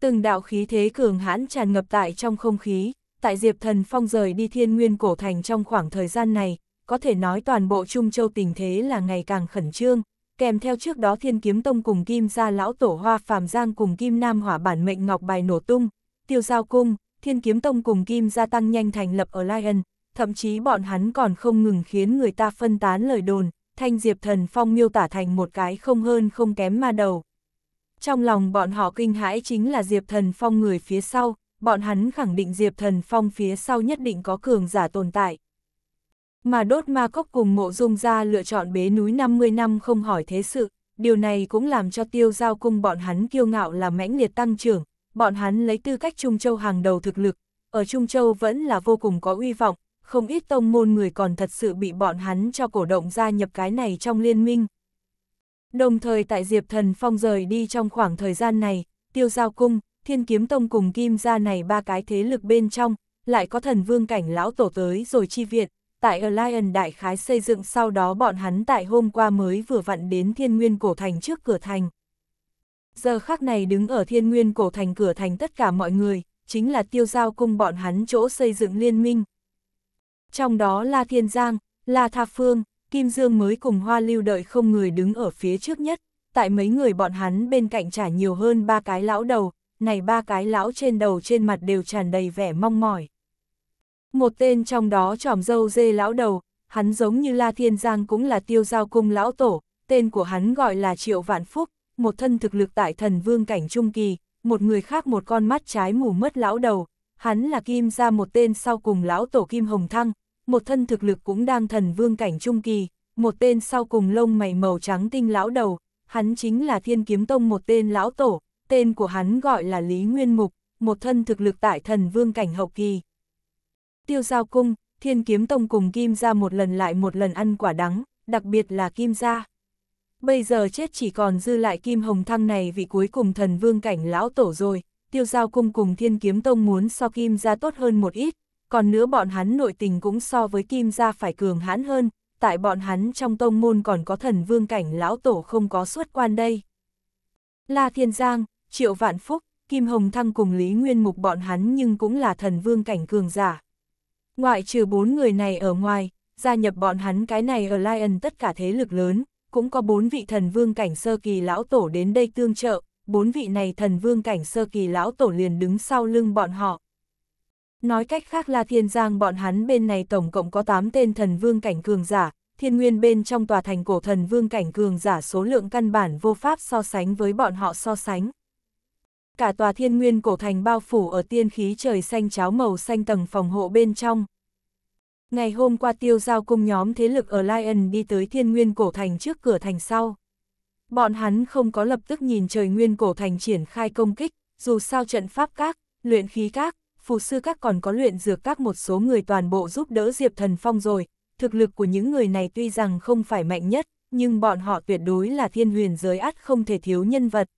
Từng đạo khí thế cường hãn tràn ngập tại trong không khí, tại Diệp Thần Phong rời đi thiên nguyên cổ thành trong khoảng thời gian này, có thể nói toàn bộ Trung Châu tình thế là ngày càng khẩn trương, kèm theo trước đó Thiên Kiếm Tông cùng Kim gia lão tổ Hoa Phàm Giang cùng Kim Nam Hỏa bản mệnh ngọc bài nổ tung, Tiêu Giao cung, Thiên Kiếm Tông cùng Kim gia tăng nhanh thành lập ở Lion, thậm chí bọn hắn còn không ngừng khiến người ta phân tán lời đồn, Thanh Diệp Thần Phong miêu tả thành một cái không hơn không kém ma đầu. Trong lòng bọn họ kinh hãi chính là Diệp Thần Phong người phía sau, bọn hắn khẳng định Diệp Thần Phong phía sau nhất định có cường giả tồn tại. Mà đốt ma cốc cùng mộ dung ra lựa chọn bế núi 50 năm không hỏi thế sự, điều này cũng làm cho tiêu giao cung bọn hắn kiêu ngạo là mãnh liệt tăng trưởng, bọn hắn lấy tư cách Trung Châu hàng đầu thực lực, ở Trung Châu vẫn là vô cùng có uy vọng, không ít tông môn người còn thật sự bị bọn hắn cho cổ động gia nhập cái này trong liên minh. Đồng thời tại Diệp Thần Phong rời đi trong khoảng thời gian này, tiêu giao cung, thiên kiếm tông cùng kim gia này ba cái thế lực bên trong, lại có thần vương cảnh lão tổ tới rồi chi viện, tại Alliance đại khái xây dựng sau đó bọn hắn tại hôm qua mới vừa vặn đến thiên nguyên cổ thành trước cửa thành. Giờ khắc này đứng ở thiên nguyên cổ thành cửa thành tất cả mọi người, chính là tiêu giao cung bọn hắn chỗ xây dựng liên minh. Trong đó là Thiên Giang, là Tha Phương, Kim Dương mới cùng Hoa Lưu đợi không người đứng ở phía trước nhất, tại mấy người bọn hắn bên cạnh trả nhiều hơn ba cái lão đầu, này ba cái lão trên đầu trên mặt đều tràn đầy vẻ mong mỏi. Một tên trong đó tròm dâu dê lão đầu, hắn giống như La Thiên Giang cũng là tiêu giao cung lão tổ, tên của hắn gọi là Triệu Vạn Phúc, một thân thực lực tại thần vương cảnh trung kỳ, một người khác một con mắt trái mù mất lão đầu, hắn là Kim ra một tên sau cùng lão tổ Kim Hồng Thăng, một thân thực lực cũng đang thần vương cảnh trung kỳ, một tên sau cùng lông mày màu trắng tinh lão đầu, hắn chính là Thiên Kiếm Tông một tên lão tổ, tên của hắn gọi là Lý Nguyên Mục, một thân thực lực tại thần vương cảnh hậu kỳ tiêu giao cung, thiên kiếm tông cùng kim ra một lần lại một lần ăn quả đắng, đặc biệt là kim ra. Bây giờ chết chỉ còn dư lại kim hồng thăng này vì cuối cùng thần vương cảnh lão tổ rồi, tiêu giao cung cùng thiên kiếm tông muốn so kim ra tốt hơn một ít, còn nữa bọn hắn nội tình cũng so với kim ra phải cường hãn hơn, tại bọn hắn trong tông môn còn có thần vương cảnh lão tổ không có xuất quan đây. La Thiên Giang, Triệu Vạn Phúc, Kim Hồng Thăng cùng Lý Nguyên Mục bọn hắn nhưng cũng là thần vương cảnh cường giả, Ngoại trừ bốn người này ở ngoài, gia nhập bọn hắn cái này ở Lion tất cả thế lực lớn, cũng có bốn vị thần vương cảnh sơ kỳ lão tổ đến đây tương trợ, bốn vị này thần vương cảnh sơ kỳ lão tổ liền đứng sau lưng bọn họ. Nói cách khác là thiên giang bọn hắn bên này tổng cộng có 8 tên thần vương cảnh cường giả, thiên nguyên bên trong tòa thành cổ thần vương cảnh cường giả số lượng căn bản vô pháp so sánh với bọn họ so sánh cả tòa thiên nguyên cổ thành bao phủ ở tiên khí trời xanh cháo màu xanh tầng phòng hộ bên trong. Ngày hôm qua tiêu giao cung nhóm thế lực ở Lion đi tới thiên nguyên cổ thành trước cửa thành sau. Bọn hắn không có lập tức nhìn trời nguyên cổ thành triển khai công kích, dù sao trận pháp các, luyện khí các, phù sư các còn có luyện dược các một số người toàn bộ giúp đỡ Diệp Thần Phong rồi. Thực lực của những người này tuy rằng không phải mạnh nhất, nhưng bọn họ tuyệt đối là thiên huyền giới ắt không thể thiếu nhân vật.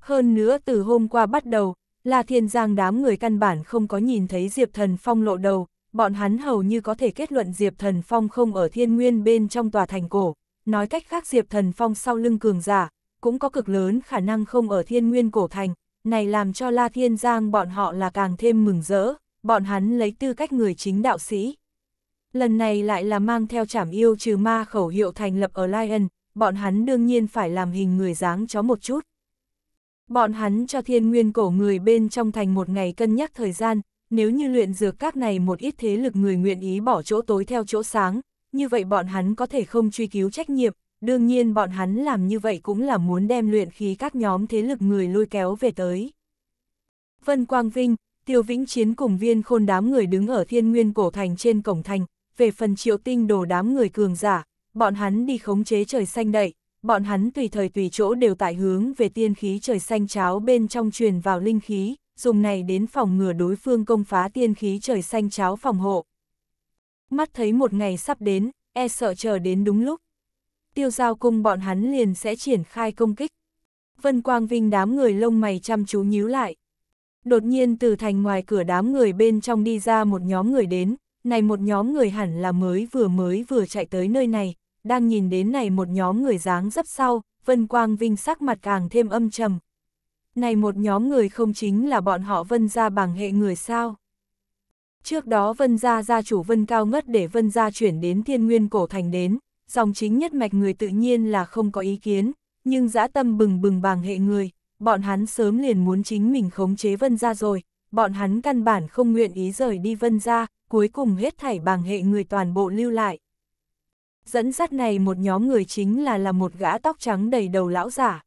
Hơn nữa từ hôm qua bắt đầu, la thiên giang đám người căn bản không có nhìn thấy Diệp Thần Phong lộ đầu, bọn hắn hầu như có thể kết luận Diệp Thần Phong không ở thiên nguyên bên trong tòa thành cổ. Nói cách khác Diệp Thần Phong sau lưng cường giả, cũng có cực lớn khả năng không ở thiên nguyên cổ thành, này làm cho La Thiên Giang bọn họ là càng thêm mừng rỡ, bọn hắn lấy tư cách người chính đạo sĩ. Lần này lại là mang theo trảm yêu trừ ma khẩu hiệu thành lập ở Lion, bọn hắn đương nhiên phải làm hình người dáng chó một chút. Bọn hắn cho thiên nguyên cổ người bên trong thành một ngày cân nhắc thời gian, nếu như luyện dược các này một ít thế lực người nguyện ý bỏ chỗ tối theo chỗ sáng, như vậy bọn hắn có thể không truy cứu trách nhiệm, đương nhiên bọn hắn làm như vậy cũng là muốn đem luyện khí các nhóm thế lực người lôi kéo về tới. Vân Quang Vinh, Tiêu Vĩnh Chiến cùng viên khôn đám người đứng ở thiên nguyên cổ thành trên cổng thành, về phần triệu tinh đồ đám người cường giả, bọn hắn đi khống chế trời xanh đậy, bọn hắn tùy thời tùy chỗ đều tại hướng về tiên khí trời xanh cháo bên trong truyền vào linh khí, dùng này đến phòng ngừa đối phương công phá tiên khí trời xanh cháo phòng hộ. Mắt thấy một ngày sắp đến, e sợ chờ đến đúng lúc. Tiêu giao cung bọn hắn liền sẽ triển khai công kích. Vân Quang Vinh đám người lông mày chăm chú nhíu lại. Đột nhiên từ thành ngoài cửa đám người bên trong đi ra một nhóm người đến, này một nhóm người hẳn là mới vừa mới vừa chạy tới nơi này, đang nhìn đến này một nhóm người dáng dấp sau, Vân Quang Vinh sắc mặt càng thêm âm trầm. Này một nhóm người không chính là bọn họ Vân gia bằng hệ người sao? Trước đó Vân gia gia chủ Vân Cao ngất để Vân gia chuyển đến Thiên Nguyên cổ thành đến, dòng chính nhất mạch người tự nhiên là không có ý kiến, nhưng dã tâm bừng bừng bằng hệ người, bọn hắn sớm liền muốn chính mình khống chế Vân gia rồi, bọn hắn căn bản không nguyện ý rời đi Vân gia, cuối cùng hết thảy bằng hệ người toàn bộ lưu lại. Dẫn dắt này một nhóm người chính là là một gã tóc trắng đầy đầu lão giả.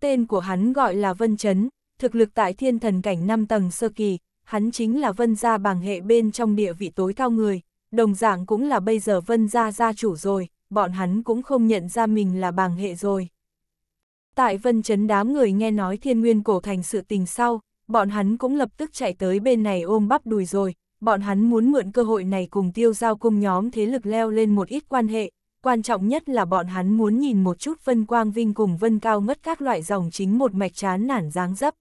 Tên của hắn gọi là Vân Chấn, thực lực tại thiên thần cảnh 5 tầng sơ kỳ, hắn chính là Vân gia bảng hệ bên trong địa vị tối cao người, đồng dạng cũng là bây giờ Vân gia gia chủ rồi, bọn hắn cũng không nhận ra mình là bảng hệ rồi. Tại Vân Chấn đám người nghe nói thiên nguyên cổ thành sự tình sau, bọn hắn cũng lập tức chạy tới bên này ôm bắp đùi rồi, bọn hắn muốn mượn cơ hội này cùng tiêu giao cùng nhóm thế lực leo lên một ít quan hệ, quan trọng nhất là bọn hắn muốn nhìn một chút Vân Quang Vinh cùng Vân Cao ngất các loại dòng chính một mạch chán nản dáng dấp.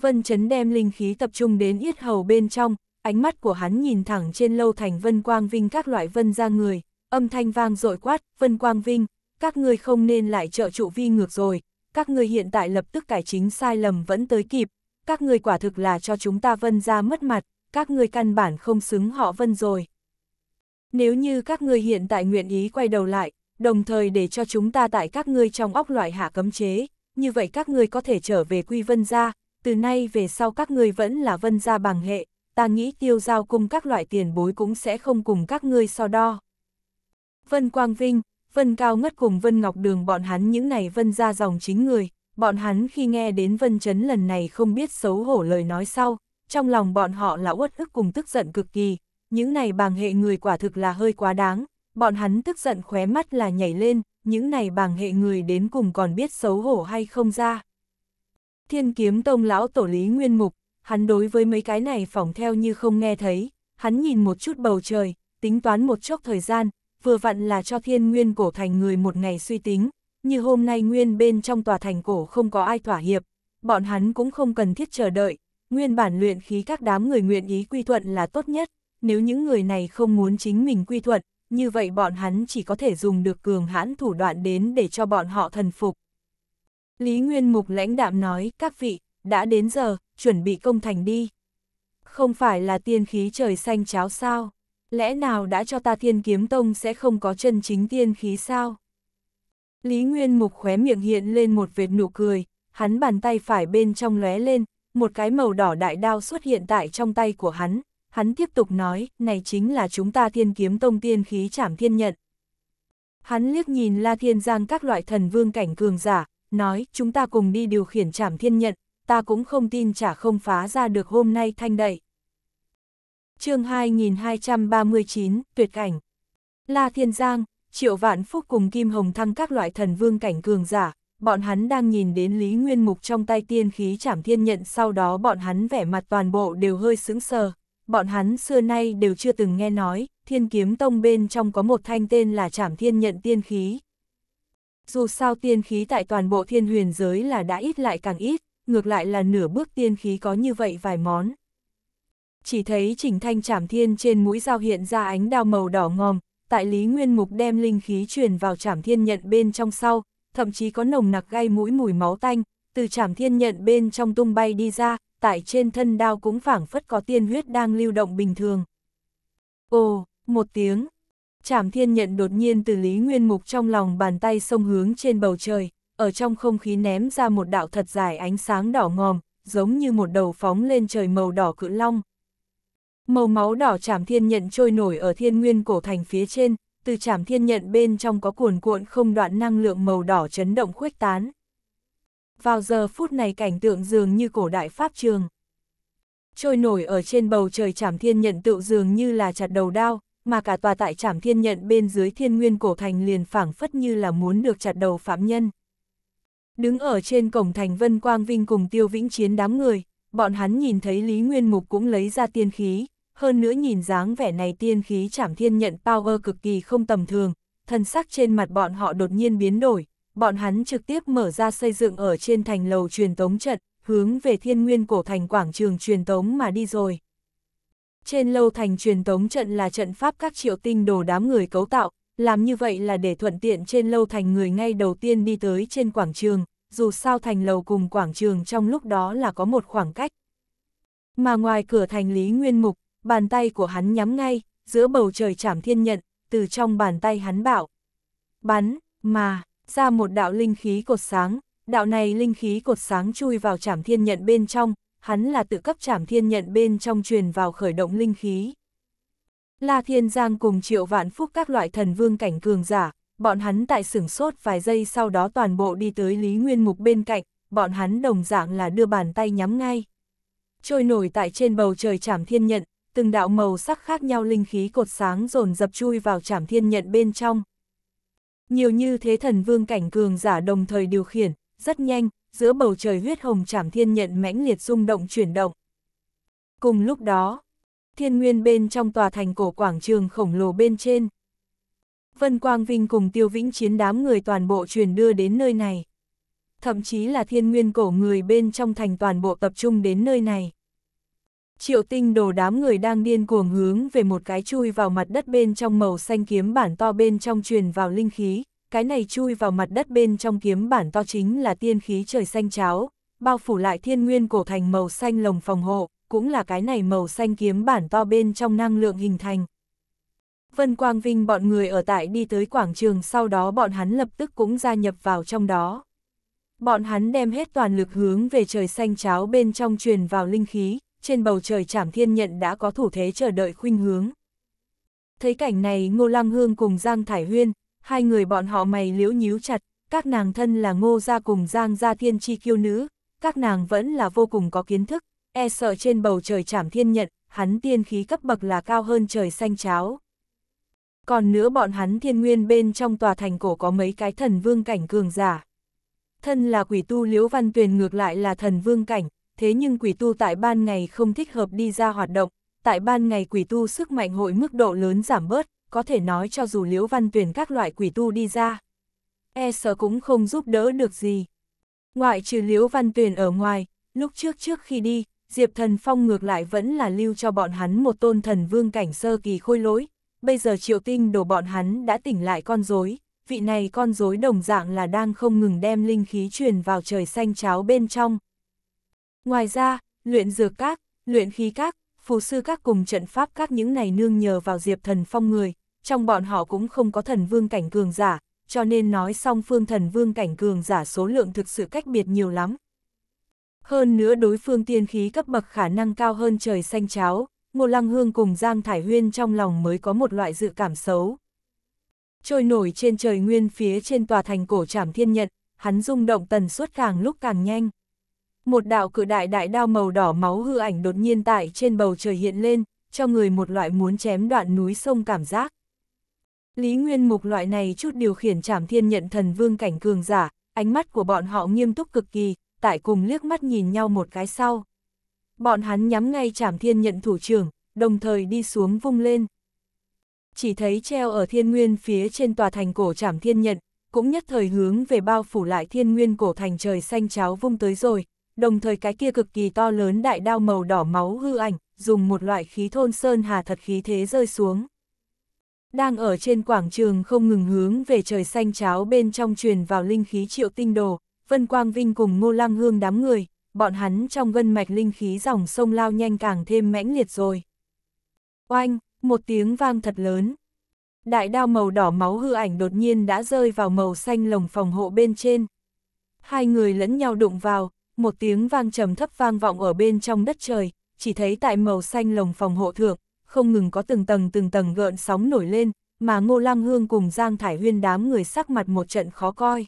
Vân Chấn đem linh khí tập trung đến yết hầu bên trong, ánh mắt của hắn nhìn thẳng trên lâu thành Vân Quang Vinh các loại vân ra người, âm thanh vang dội quát, Vân Quang Vinh, các ngươi không nên lại trợ trụ vi ngược rồi, các ngươi hiện tại lập tức cải chính sai lầm vẫn tới kịp, các ngươi quả thực là cho chúng ta vân ra mất mặt, các ngươi căn bản không xứng họ vân rồi. Nếu như các ngươi hiện tại nguyện ý quay đầu lại, đồng thời để cho chúng ta tại các ngươi trong óc loại hạ cấm chế, như vậy các ngươi có thể trở về quy vân gia, từ nay về sau các ngươi vẫn là vân gia bằng hệ, ta nghĩ tiêu giao cùng các loại tiền bối cũng sẽ không cùng các ngươi so đo. Vân Quang Vinh, Vân Cao Ngất cùng Vân Ngọc Đường bọn hắn những này vân gia dòng chính người, bọn hắn khi nghe đến Vân chấn lần này không biết xấu hổ lời nói sau, trong lòng bọn họ là uất ức cùng tức giận cực kỳ, những này bàng hệ người quả thực là hơi quá đáng, bọn hắn tức giận khóe mắt là nhảy lên, những này bàng hệ người đến cùng còn biết xấu hổ hay không ra. Thiên kiếm tông lão tổ lý nguyên mục, hắn đối với mấy cái này phỏng theo như không nghe thấy, hắn nhìn một chút bầu trời, tính toán một chốc thời gian, vừa vặn là cho thiên nguyên cổ thành người một ngày suy tính, như hôm nay nguyên bên trong tòa thành cổ không có ai thỏa hiệp, bọn hắn cũng không cần thiết chờ đợi, nguyên bản luyện khí các đám người nguyện ý quy thuận là tốt nhất, nếu những người này không muốn chính mình quy thuận, như vậy bọn hắn chỉ có thể dùng được cường hãn thủ đoạn đến để cho bọn họ thần phục. Lý Nguyên Mục lãnh đạm nói, các vị, đã đến giờ, chuẩn bị công thành đi. Không phải là tiên khí trời xanh cháo sao? Lẽ nào đã cho ta thiên kiếm tông sẽ không có chân chính tiên khí sao? Lý Nguyên Mục khóe miệng hiện lên một vệt nụ cười, hắn bàn tay phải bên trong lóe lên, một cái màu đỏ đại đao xuất hiện tại trong tay của hắn, hắn tiếp tục nói, này chính là chúng ta thiên kiếm tông tiên khí trảm thiên nhận. Hắn liếc nhìn La Thiên Giang các loại thần vương cảnh cường giả, nói, chúng ta cùng đi điều khiển trảm thiên nhận, ta cũng không tin chả không phá ra được hôm nay thanh đậy. chương 2239, tuyệt cảnh. La Thiên Giang, Triệu Vạn Phúc cùng Kim Hồng Thăng các loại thần vương cảnh cường giả, bọn hắn đang nhìn đến Lý Nguyên Mục trong tay tiên khí chảm thiên nhận sau đó bọn hắn vẻ mặt toàn bộ đều hơi sững sờ. Bọn hắn xưa nay đều chưa từng nghe nói, thiên kiếm tông bên trong có một thanh tên là chảm thiên nhận tiên khí. Dù sao tiên khí tại toàn bộ thiên huyền giới là đã ít lại càng ít, ngược lại là nửa bước tiên khí có như vậy vài món. Chỉ thấy chỉnh thanh chảm thiên trên mũi dao hiện ra ánh đao màu đỏ ngòm, tại Lý Nguyên Mục đem linh khí truyền vào chảm thiên nhận bên trong sau, thậm chí có nồng nặc gây mũi mùi máu tanh, từ trảm thiên nhận bên trong tung bay đi ra, tại trên thân đao cũng phảng phất có tiên huyết đang lưu động bình thường. Ồ, một tiếng, trảm thiên nhận đột nhiên từ Lý Nguyên Mục trong lòng bàn tay sông hướng trên bầu trời, ở trong không khí ném ra một đạo thật dài ánh sáng đỏ ngòm, giống như một đầu phóng lên trời màu đỏ cự long. Màu máu đỏ trảm thiên nhận trôi nổi ở thiên nguyên cổ thành phía trên, từ trảm thiên nhận bên trong có cuồn cuộn không đoạn năng lượng màu đỏ chấn động khuếch tán. Vào giờ phút này cảnh tượng dường như cổ đại Pháp trường. Trôi nổi ở trên bầu trời trảm thiên nhận tự dường như là chặt đầu đao, mà cả tòa tại trảm thiên nhận bên dưới thiên nguyên cổ thành liền phảng phất như là muốn được chặt đầu phạm nhân. Đứng ở trên cổng thành Vân Quang Vinh cùng Tiêu Vĩnh Chiến đám người, bọn hắn nhìn thấy Lý Nguyên Mục cũng lấy ra tiên khí hơn nữa nhìn dáng vẻ này tiên khí chảm thiên nhận power cực kỳ không tầm thường, thân sắc trên mặt bọn họ đột nhiên biến đổi, bọn hắn trực tiếp mở ra xây dựng ở trên thành lầu truyền tống trận, hướng về thiên nguyên cổ thành quảng trường truyền tống mà đi rồi. Trên lâu thành truyền tống trận là trận pháp các triệu tinh đồ đám người cấu tạo, làm như vậy là để thuận tiện trên lâu thành người ngay đầu tiên đi tới trên quảng trường, dù sao thành lầu cùng quảng trường trong lúc đó là có một khoảng cách. Mà ngoài cửa thành Lý Nguyên Mục, bàn tay của hắn nhắm ngay, giữa bầu trời chảm thiên nhận, từ trong bàn tay hắn bảo. Bắn, mà, ra một đạo linh khí cột sáng, đạo này linh khí cột sáng chui vào chảm thiên nhận bên trong, hắn là tự cấp chảm thiên nhận bên trong truyền vào khởi động linh khí. La Thiên Giang cùng triệu vạn phúc các loại thần vương cảnh cường giả, bọn hắn tại sửng sốt vài giây sau đó toàn bộ đi tới Lý Nguyên Mục bên cạnh, bọn hắn đồng dạng là đưa bàn tay nhắm ngay. Trôi nổi tại trên bầu trời chảm thiên nhận, từng đạo màu sắc khác nhau linh khí cột sáng dồn dập chui vào trảm thiên nhận bên trong. Nhiều như thế thần vương cảnh cường giả đồng thời điều khiển, rất nhanh, giữa bầu trời huyết hồng trảm thiên nhận mãnh liệt rung động chuyển động. Cùng lúc đó, thiên nguyên bên trong tòa thành cổ quảng trường khổng lồ bên trên. Vân Quang Vinh cùng tiêu vĩnh chiến đám người toàn bộ truyền đưa đến nơi này. Thậm chí là thiên nguyên cổ người bên trong thành toàn bộ tập trung đến nơi này triệu tinh đồ đám người đang điên cuồng hướng về một cái chui vào mặt đất bên trong màu xanh kiếm bản to bên trong truyền vào linh khí, cái này chui vào mặt đất bên trong kiếm bản to chính là tiên khí trời xanh cháo, bao phủ lại thiên nguyên cổ thành màu xanh lồng phòng hộ, cũng là cái này màu xanh kiếm bản to bên trong năng lượng hình thành. Vân Quang Vinh bọn người ở tại đi tới quảng trường sau đó bọn hắn lập tức cũng gia nhập vào trong đó. Bọn hắn đem hết toàn lực hướng về trời xanh cháo bên trong truyền vào linh khí, trên bầu trời trảm thiên nhận đã có thủ thế chờ đợi khuynh hướng. Thấy cảnh này Ngô Lăng Hương cùng Giang Thải Huyên, hai người bọn họ mày liễu nhíu chặt, các nàng thân là Ngô Gia cùng Giang Gia Thiên Chi kiêu nữ, các nàng vẫn là vô cùng có kiến thức, e sợ trên bầu trời trảm thiên nhận, hắn tiên khí cấp bậc là cao hơn trời xanh cháo. Còn nữa bọn hắn thiên nguyên bên trong tòa thành cổ có mấy cái thần vương cảnh cường giả. Thân là quỷ tu liễu văn tuyền ngược lại là thần vương cảnh, thế nhưng quỷ tu tại ban ngày không thích hợp đi ra hoạt động, tại ban ngày quỷ tu sức mạnh hội mức độ lớn giảm bớt, có thể nói cho dù Liễu Văn Tuyền các loại quỷ tu đi ra. E sợ cũng không giúp đỡ được gì. Ngoại trừ Liễu Văn Tuyền ở ngoài, lúc trước trước khi đi, Diệp Thần Phong ngược lại vẫn là lưu cho bọn hắn một tôn thần vương cảnh sơ kỳ khôi lỗi, bây giờ triệu tinh đổ bọn hắn đã tỉnh lại con rối, vị này con rối đồng dạng là đang không ngừng đem linh khí truyền vào trời xanh cháo bên trong, Ngoài ra, luyện dược các, luyện khí các, phù sư các cùng trận pháp các những này nương nhờ vào diệp thần phong người, trong bọn họ cũng không có thần vương cảnh cường giả, cho nên nói song phương thần vương cảnh cường giả số lượng thực sự cách biệt nhiều lắm. Hơn nữa đối phương tiên khí cấp bậc khả năng cao hơn trời xanh cháo, Ngô Lăng Hương cùng Giang Thải Huyên trong lòng mới có một loại dự cảm xấu. Trôi nổi trên trời nguyên phía trên tòa thành cổ trảm thiên nhận, hắn rung động tần suất càng lúc càng nhanh một đạo cự đại đại đao màu đỏ máu hư ảnh đột nhiên tại trên bầu trời hiện lên, cho người một loại muốn chém đoạn núi sông cảm giác. Lý Nguyên Mục loại này chút điều khiển trảm thiên nhận thần vương cảnh cường giả, ánh mắt của bọn họ nghiêm túc cực kỳ, tại cùng liếc mắt nhìn nhau một cái sau. Bọn hắn nhắm ngay trảm thiên nhận thủ trưởng, đồng thời đi xuống vung lên. Chỉ thấy treo ở thiên nguyên phía trên tòa thành cổ trảm thiên nhận, cũng nhất thời hướng về bao phủ lại thiên nguyên cổ thành trời xanh cháo vung tới rồi, đồng thời cái kia cực kỳ to lớn đại đao màu đỏ máu hư ảnh, dùng một loại khí thôn sơn hà thật khí thế rơi xuống. Đang ở trên quảng trường không ngừng hướng về trời xanh cháo bên trong truyền vào linh khí triệu tinh đồ, Vân Quang Vinh cùng Ngô Lăng Hương đám người, bọn hắn trong vân mạch linh khí dòng sông lao nhanh càng thêm mãnh liệt rồi. Oanh, một tiếng vang thật lớn. Đại đao màu đỏ máu hư ảnh đột nhiên đã rơi vào màu xanh lồng phòng hộ bên trên. Hai người lẫn nhau đụng vào, một tiếng vang trầm thấp vang vọng ở bên trong đất trời, chỉ thấy tại màu xanh lồng phòng hộ thượng, không ngừng có từng tầng từng tầng gợn sóng nổi lên, mà Ngô Lăng Hương cùng Giang Thải Huyên đám người sắc mặt một trận khó coi.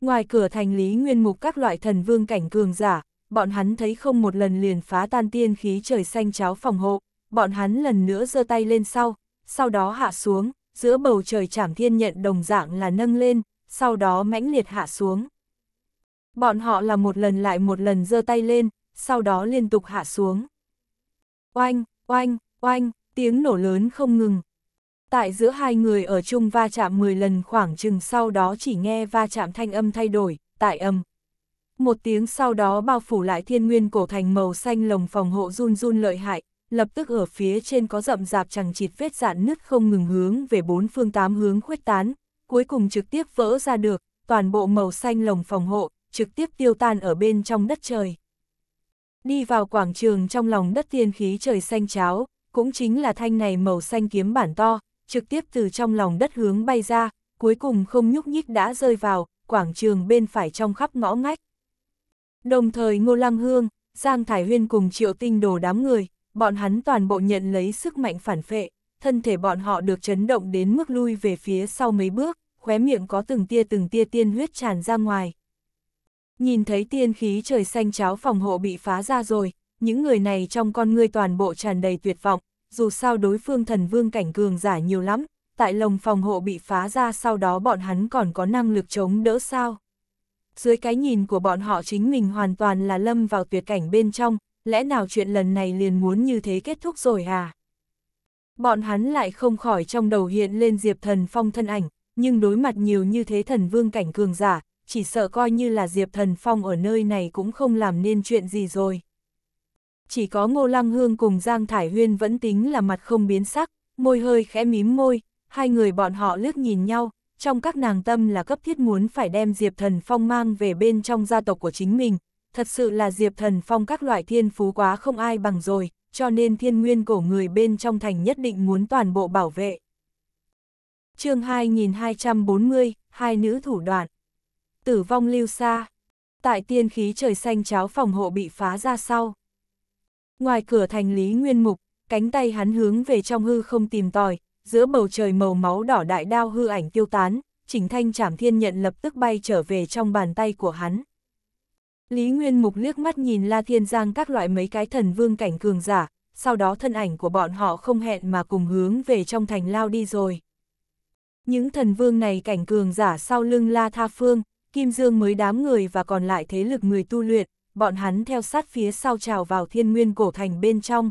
Ngoài cửa thành lý nguyên mục các loại thần vương cảnh cường giả, bọn hắn thấy không một lần liền phá tan tiên khí trời xanh cháo phòng hộ, bọn hắn lần nữa giơ tay lên sau, sau đó hạ xuống, giữa bầu trời trảm thiên nhận đồng dạng là nâng lên, sau đó mãnh liệt hạ xuống. Bọn họ là một lần lại một lần giơ tay lên, sau đó liên tục hạ xuống. Oanh, oanh, oanh, tiếng nổ lớn không ngừng. Tại giữa hai người ở chung va chạm 10 lần khoảng chừng sau đó chỉ nghe va chạm thanh âm thay đổi, tại âm. Một tiếng sau đó bao phủ lại thiên nguyên cổ thành màu xanh lồng phòng hộ run run lợi hại, lập tức ở phía trên có rậm rạp chẳng chịt vết dạn nứt không ngừng hướng về bốn phương tám hướng khuếch tán, cuối cùng trực tiếp vỡ ra được, toàn bộ màu xanh lồng phòng hộ, trực tiếp tiêu tan ở bên trong đất trời. Đi vào quảng trường trong lòng đất tiên khí trời xanh cháo, cũng chính là thanh này màu xanh kiếm bản to, trực tiếp từ trong lòng đất hướng bay ra, cuối cùng không nhúc nhích đã rơi vào, quảng trường bên phải trong khắp ngõ ngách. Đồng thời Ngô Lăng Hương, Giang Thải Huyên cùng triệu tinh đồ đám người, bọn hắn toàn bộ nhận lấy sức mạnh phản phệ, thân thể bọn họ được chấn động đến mức lui về phía sau mấy bước, khóe miệng có từng tia từng tia tiên huyết tràn ra ngoài, Nhìn thấy tiên khí trời xanh cháo phòng hộ bị phá ra rồi, những người này trong con ngươi toàn bộ tràn đầy tuyệt vọng, dù sao đối phương thần vương cảnh cường giả nhiều lắm, tại lồng phòng hộ bị phá ra sau đó bọn hắn còn có năng lực chống đỡ sao. Dưới cái nhìn của bọn họ chính mình hoàn toàn là lâm vào tuyệt cảnh bên trong, lẽ nào chuyện lần này liền muốn như thế kết thúc rồi à? Bọn hắn lại không khỏi trong đầu hiện lên Diệp Thần Phong thân ảnh, nhưng đối mặt nhiều như thế thần vương cảnh cường giả, chỉ sợ coi như là Diệp Thần Phong ở nơi này cũng không làm nên chuyện gì rồi. Chỉ có Ngô Lăng Hương cùng Giang Thải Huyên vẫn tính là mặt không biến sắc, môi hơi khẽ mím môi, hai người bọn họ lướt nhìn nhau, trong các nàng tâm là cấp thiết muốn phải đem Diệp Thần Phong mang về bên trong gia tộc của chính mình. Thật sự là Diệp Thần Phong các loại thiên phú quá không ai bằng rồi, cho nên thiên nguyên cổ người bên trong thành nhất định muốn toàn bộ bảo vệ. chương 2240, hai nữ thủ đoạn tử vong lưu xa. Tại tiên khí trời xanh cháo phòng hộ bị phá ra sau. Ngoài cửa thành Lý Nguyên Mục, cánh tay hắn hướng về trong hư không tìm tòi, giữa bầu trời màu máu đỏ đại đao hư ảnh tiêu tán, chỉnh thanh trảm thiên nhận lập tức bay trở về trong bàn tay của hắn. Lý Nguyên Mục liếc mắt nhìn La Thiên Giang các loại mấy cái thần vương cảnh cường giả, sau đó thân ảnh của bọn họ không hẹn mà cùng hướng về trong thành lao đi rồi. Những thần vương này cảnh cường giả sau lưng La Tha Phương, Kim Dương mới đám người và còn lại thế lực người tu luyện, bọn hắn theo sát phía sau trào vào thiên nguyên cổ thành bên trong.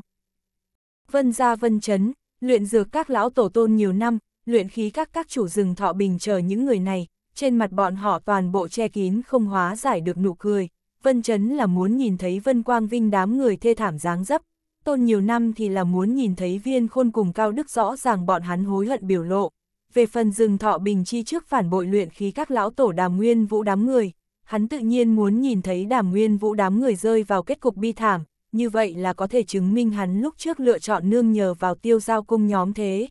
Vân gia vân chấn, luyện dược các lão tổ tôn nhiều năm, luyện khí các các chủ rừng thọ bình chờ những người này, trên mặt bọn họ toàn bộ che kín không hóa giải được nụ cười. Vân chấn là muốn nhìn thấy vân quang vinh đám người thê thảm dáng dấp, tôn nhiều năm thì là muốn nhìn thấy viên khôn cùng cao đức rõ ràng bọn hắn hối hận biểu lộ. Về phần rừng thọ bình chi trước phản bội luyện khí các lão tổ đàm nguyên vũ đám người, hắn tự nhiên muốn nhìn thấy đàm nguyên vũ đám người rơi vào kết cục bi thảm, như vậy là có thể chứng minh hắn lúc trước lựa chọn nương nhờ vào tiêu giao cung nhóm thế.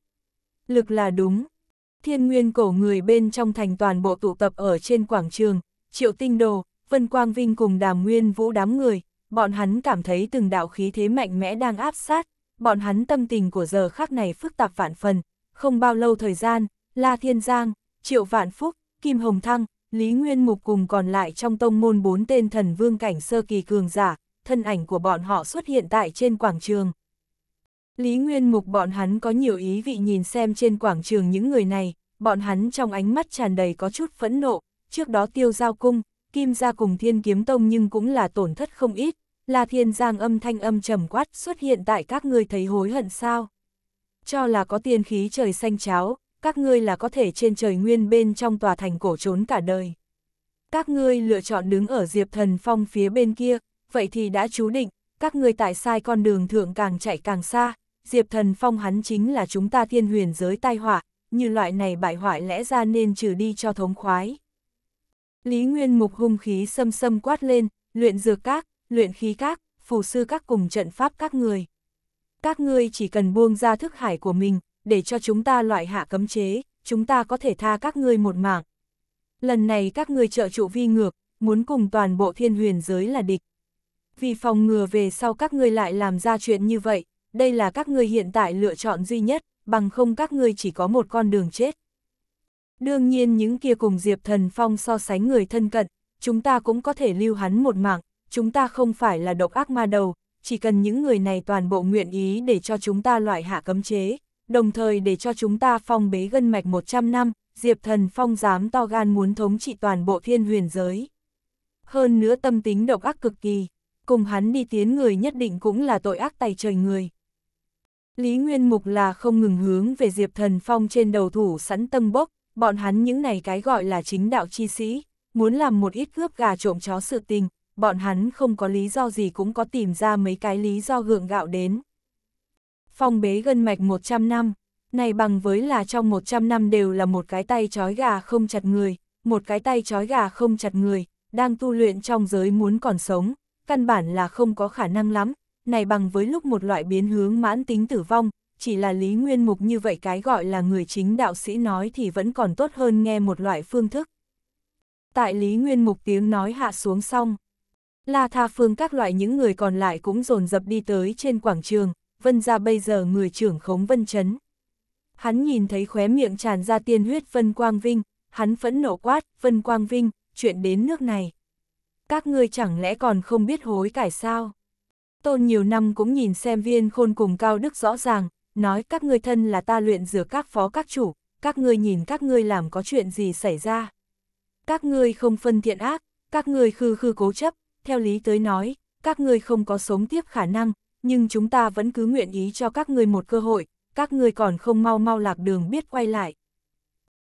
Lực là đúng. Thiên nguyên cổ người bên trong thành toàn bộ tụ tập ở trên quảng trường, triệu tinh đồ, Vân Quang Vinh cùng đàm nguyên vũ đám người, bọn hắn cảm thấy từng đạo khí thế mạnh mẽ đang áp sát, bọn hắn tâm tình của giờ khác này phức tạp vạn phần, không bao lâu thời gian, La Thiên Giang, Triệu Vạn Phúc, Kim Hồng Thăng, Lý Nguyên Mục cùng còn lại trong tông môn bốn tên thần vương cảnh sơ kỳ cường giả, thân ảnh của bọn họ xuất hiện tại trên quảng trường. Lý Nguyên Mục bọn hắn có nhiều ý vị nhìn xem trên quảng trường những người này, bọn hắn trong ánh mắt tràn đầy có chút phẫn nộ, trước đó tiêu giao cung, kim ra cùng thiên kiếm tông nhưng cũng là tổn thất không ít, La thiên giang âm thanh âm trầm quát xuất hiện tại các người thấy hối hận sao cho là có tiên khí trời xanh cháo, các ngươi là có thể trên trời nguyên bên trong tòa thành cổ trốn cả đời. Các ngươi lựa chọn đứng ở Diệp Thần Phong phía bên kia, vậy thì đã chú định, các ngươi tại sai con đường thượng càng chạy càng xa, Diệp Thần Phong hắn chính là chúng ta thiên huyền giới tai họa, như loại này bại hoại lẽ ra nên trừ đi cho thống khoái. Lý Nguyên Mục hung khí xâm xâm quát lên, luyện dược các, luyện khí các, phù sư các cùng trận pháp các người, các ngươi chỉ cần buông ra thức hải của mình, để cho chúng ta loại hạ cấm chế, chúng ta có thể tha các ngươi một mạng. Lần này các ngươi trợ trụ vi ngược, muốn cùng toàn bộ thiên huyền giới là địch. Vì phòng ngừa về sau các ngươi lại làm ra chuyện như vậy, đây là các ngươi hiện tại lựa chọn duy nhất, bằng không các ngươi chỉ có một con đường chết. Đương nhiên những kia cùng Diệp Thần Phong so sánh người thân cận, chúng ta cũng có thể lưu hắn một mạng, chúng ta không phải là độc ác ma đầu, chỉ cần những người này toàn bộ nguyện ý để cho chúng ta loại hạ cấm chế, đồng thời để cho chúng ta phong bế gân mạch 100 năm, Diệp Thần Phong dám to gan muốn thống trị toàn bộ thiên huyền giới. Hơn nữa tâm tính độc ác cực kỳ, cùng hắn đi tiến người nhất định cũng là tội ác tay trời người. Lý Nguyên Mục là không ngừng hướng về Diệp Thần Phong trên đầu thủ sẵn tâm bốc, bọn hắn những này cái gọi là chính đạo chi sĩ, muốn làm một ít cướp gà trộm chó sự tình, bọn hắn không có lý do gì cũng có tìm ra mấy cái lý do gượng gạo đến. Phong bế gân mạch 100 năm, này bằng với là trong 100 năm đều là một cái tay chói gà không chặt người, một cái tay chói gà không chặt người, đang tu luyện trong giới muốn còn sống, căn bản là không có khả năng lắm, này bằng với lúc một loại biến hướng mãn tính tử vong, chỉ là lý nguyên mục như vậy cái gọi là người chính đạo sĩ nói thì vẫn còn tốt hơn nghe một loại phương thức. Tại lý nguyên mục tiếng nói hạ xuống xong, La Tha Phương các loại những người còn lại cũng dồn dập đi tới trên quảng trường, Vân ra bây giờ người trưởng khống Vân Chấn. Hắn nhìn thấy khóe miệng tràn ra tiên huyết Vân Quang Vinh, hắn phẫn nộ quát, Vân Quang Vinh, chuyện đến nước này. Các ngươi chẳng lẽ còn không biết hối cải sao? Tôn nhiều năm cũng nhìn xem viên khôn cùng cao đức rõ ràng, nói các ngươi thân là ta luyện rửa các phó các chủ, các ngươi nhìn các ngươi làm có chuyện gì xảy ra. Các ngươi không phân thiện ác, các ngươi khư khư cố chấp, theo lý tới nói, các ngươi không có sống tiếp khả năng, nhưng chúng ta vẫn cứ nguyện ý cho các ngươi một cơ hội, các ngươi còn không mau mau lạc đường biết quay lại.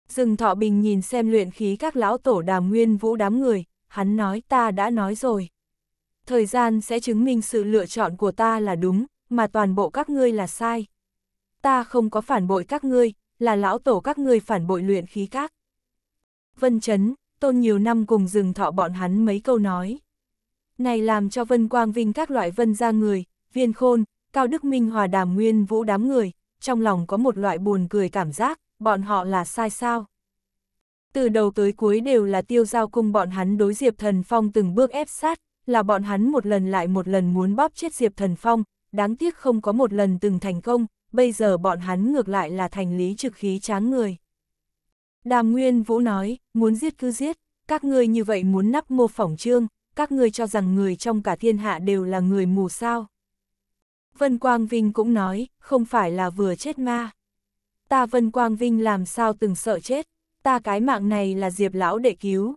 Dừng thọ bình nhìn xem luyện khí các lão tổ đàm nguyên vũ đám người, hắn nói ta đã nói rồi. Thời gian sẽ chứng minh sự lựa chọn của ta là đúng, mà toàn bộ các ngươi là sai. Ta không có phản bội các ngươi, là lão tổ các ngươi phản bội luyện khí các. Vân chấn, tôn nhiều năm cùng dừng thọ bọn hắn mấy câu nói. Này làm cho Vân Quang Vinh các loại Vân ra người, Viên Khôn, Cao Đức Minh hòa đàm nguyên vũ đám người, trong lòng có một loại buồn cười cảm giác, bọn họ là sai sao. Từ đầu tới cuối đều là tiêu giao cung bọn hắn đối Diệp Thần Phong từng bước ép sát, là bọn hắn một lần lại một lần muốn bóp chết Diệp Thần Phong, đáng tiếc không có một lần từng thành công, bây giờ bọn hắn ngược lại là thành lý trực khí tráng người. Đàm Nguyên Vũ nói, muốn giết cứ giết, các ngươi như vậy muốn nắp mô phỏng trương, các ngươi cho rằng người trong cả thiên hạ đều là người mù sao. Vân Quang Vinh cũng nói, không phải là vừa chết ma. Ta Vân Quang Vinh làm sao từng sợ chết, ta cái mạng này là Diệp Lão để cứu.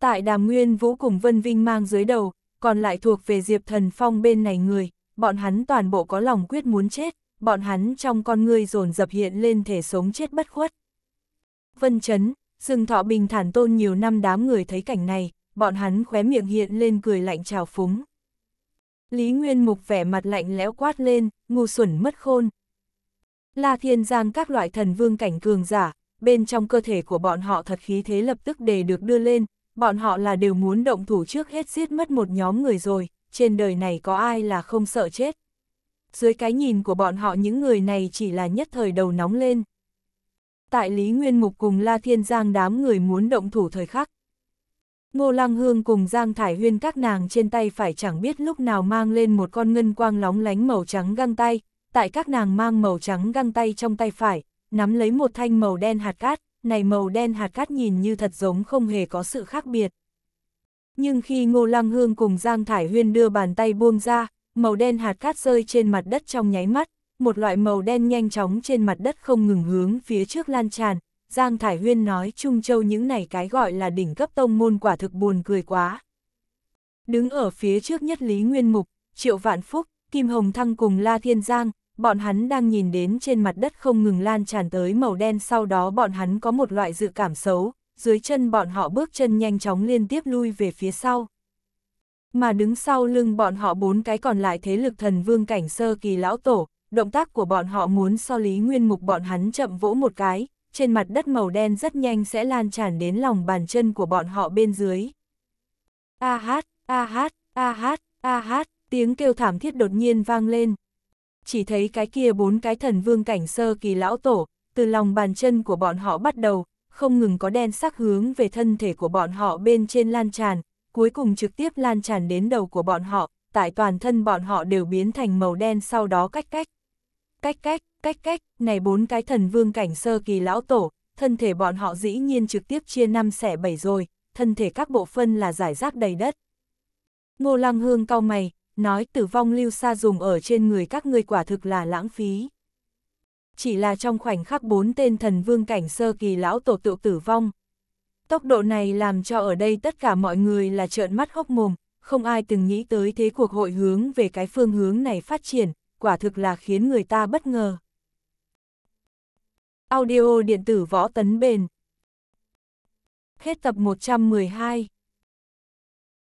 Tại Đàm Nguyên Vũ cùng Vân Vinh mang dưới đầu, còn lại thuộc về Diệp Thần Phong bên này người, bọn hắn toàn bộ có lòng quyết muốn chết, bọn hắn trong con ngươi dồn dập hiện lên thể sống chết bất khuất. Vân Chấn, Dương Thọ Bình thản tôn nhiều năm đám người thấy cảnh này, bọn hắn khóe miệng hiện lên cười lạnh trào phúng. Lý Nguyên Mục vẻ mặt lạnh lẽo quát lên, ngu xuẩn mất khôn. La Thiên Giang các loại thần vương cảnh cường giả, bên trong cơ thể của bọn họ thật khí thế lập tức để được đưa lên, bọn họ là đều muốn động thủ trước hết giết mất một nhóm người rồi, trên đời này có ai là không sợ chết. Dưới cái nhìn của bọn họ những người này chỉ là nhất thời đầu nóng lên. Tại Lý Nguyên Mục cùng La Thiên Giang đám người muốn động thủ thời khắc, Ngô Lăng Hương cùng Giang Thải Huyên các nàng trên tay phải chẳng biết lúc nào mang lên một con ngân quang lóng lánh màu trắng găng tay, tại các nàng mang màu trắng găng tay trong tay phải, nắm lấy một thanh màu đen hạt cát, này màu đen hạt cát nhìn như thật giống không hề có sự khác biệt. Nhưng khi Ngô Lăng Hương cùng Giang Thải Huyên đưa bàn tay buông ra, màu đen hạt cát rơi trên mặt đất trong nháy mắt, một loại màu đen nhanh chóng trên mặt đất không ngừng hướng phía trước lan tràn, Giang Thải Huyên nói Trung Châu những này cái gọi là đỉnh cấp tông môn quả thực buồn cười quá. Đứng ở phía trước nhất Lý Nguyên Mục, Triệu Vạn Phúc, Kim Hồng Thăng cùng La Thiên Giang, bọn hắn đang nhìn đến trên mặt đất không ngừng lan tràn tới màu đen sau đó bọn hắn có một loại dự cảm xấu, dưới chân bọn họ bước chân nhanh chóng liên tiếp lui về phía sau. Mà đứng sau lưng bọn họ bốn cái còn lại thế lực thần vương cảnh sơ kỳ lão tổ, động tác của bọn họ muốn so lý nguyên mục bọn hắn chậm vỗ một cái, trên mặt đất màu đen rất nhanh sẽ lan tràn đến lòng bàn chân của bọn họ bên dưới. A hát, a hát, a hát, a hát, tiếng kêu thảm thiết đột nhiên vang lên. Chỉ thấy cái kia bốn cái thần vương cảnh sơ kỳ lão tổ, từ lòng bàn chân của bọn họ bắt đầu, không ngừng có đen sắc hướng về thân thể của bọn họ bên trên lan tràn, cuối cùng trực tiếp lan tràn đến đầu của bọn họ, tại toàn thân bọn họ đều biến thành màu đen sau đó cách cách cách cách, cách cách, này bốn cái thần vương cảnh sơ kỳ lão tổ, thân thể bọn họ dĩ nhiên trực tiếp chia năm xẻ bảy rồi, thân thể các bộ phân là giải rác đầy đất. Ngô Lăng Hương cau mày, nói tử vong lưu xa dùng ở trên người các ngươi quả thực là lãng phí. Chỉ là trong khoảnh khắc bốn tên thần vương cảnh sơ kỳ lão tổ tự tử vong. Tốc độ này làm cho ở đây tất cả mọi người là trợn mắt hốc mồm, không ai từng nghĩ tới thế cuộc hội hướng về cái phương hướng này phát triển, quả thực là khiến người ta bất ngờ. Audio điện tử võ tấn bền Hết tập 112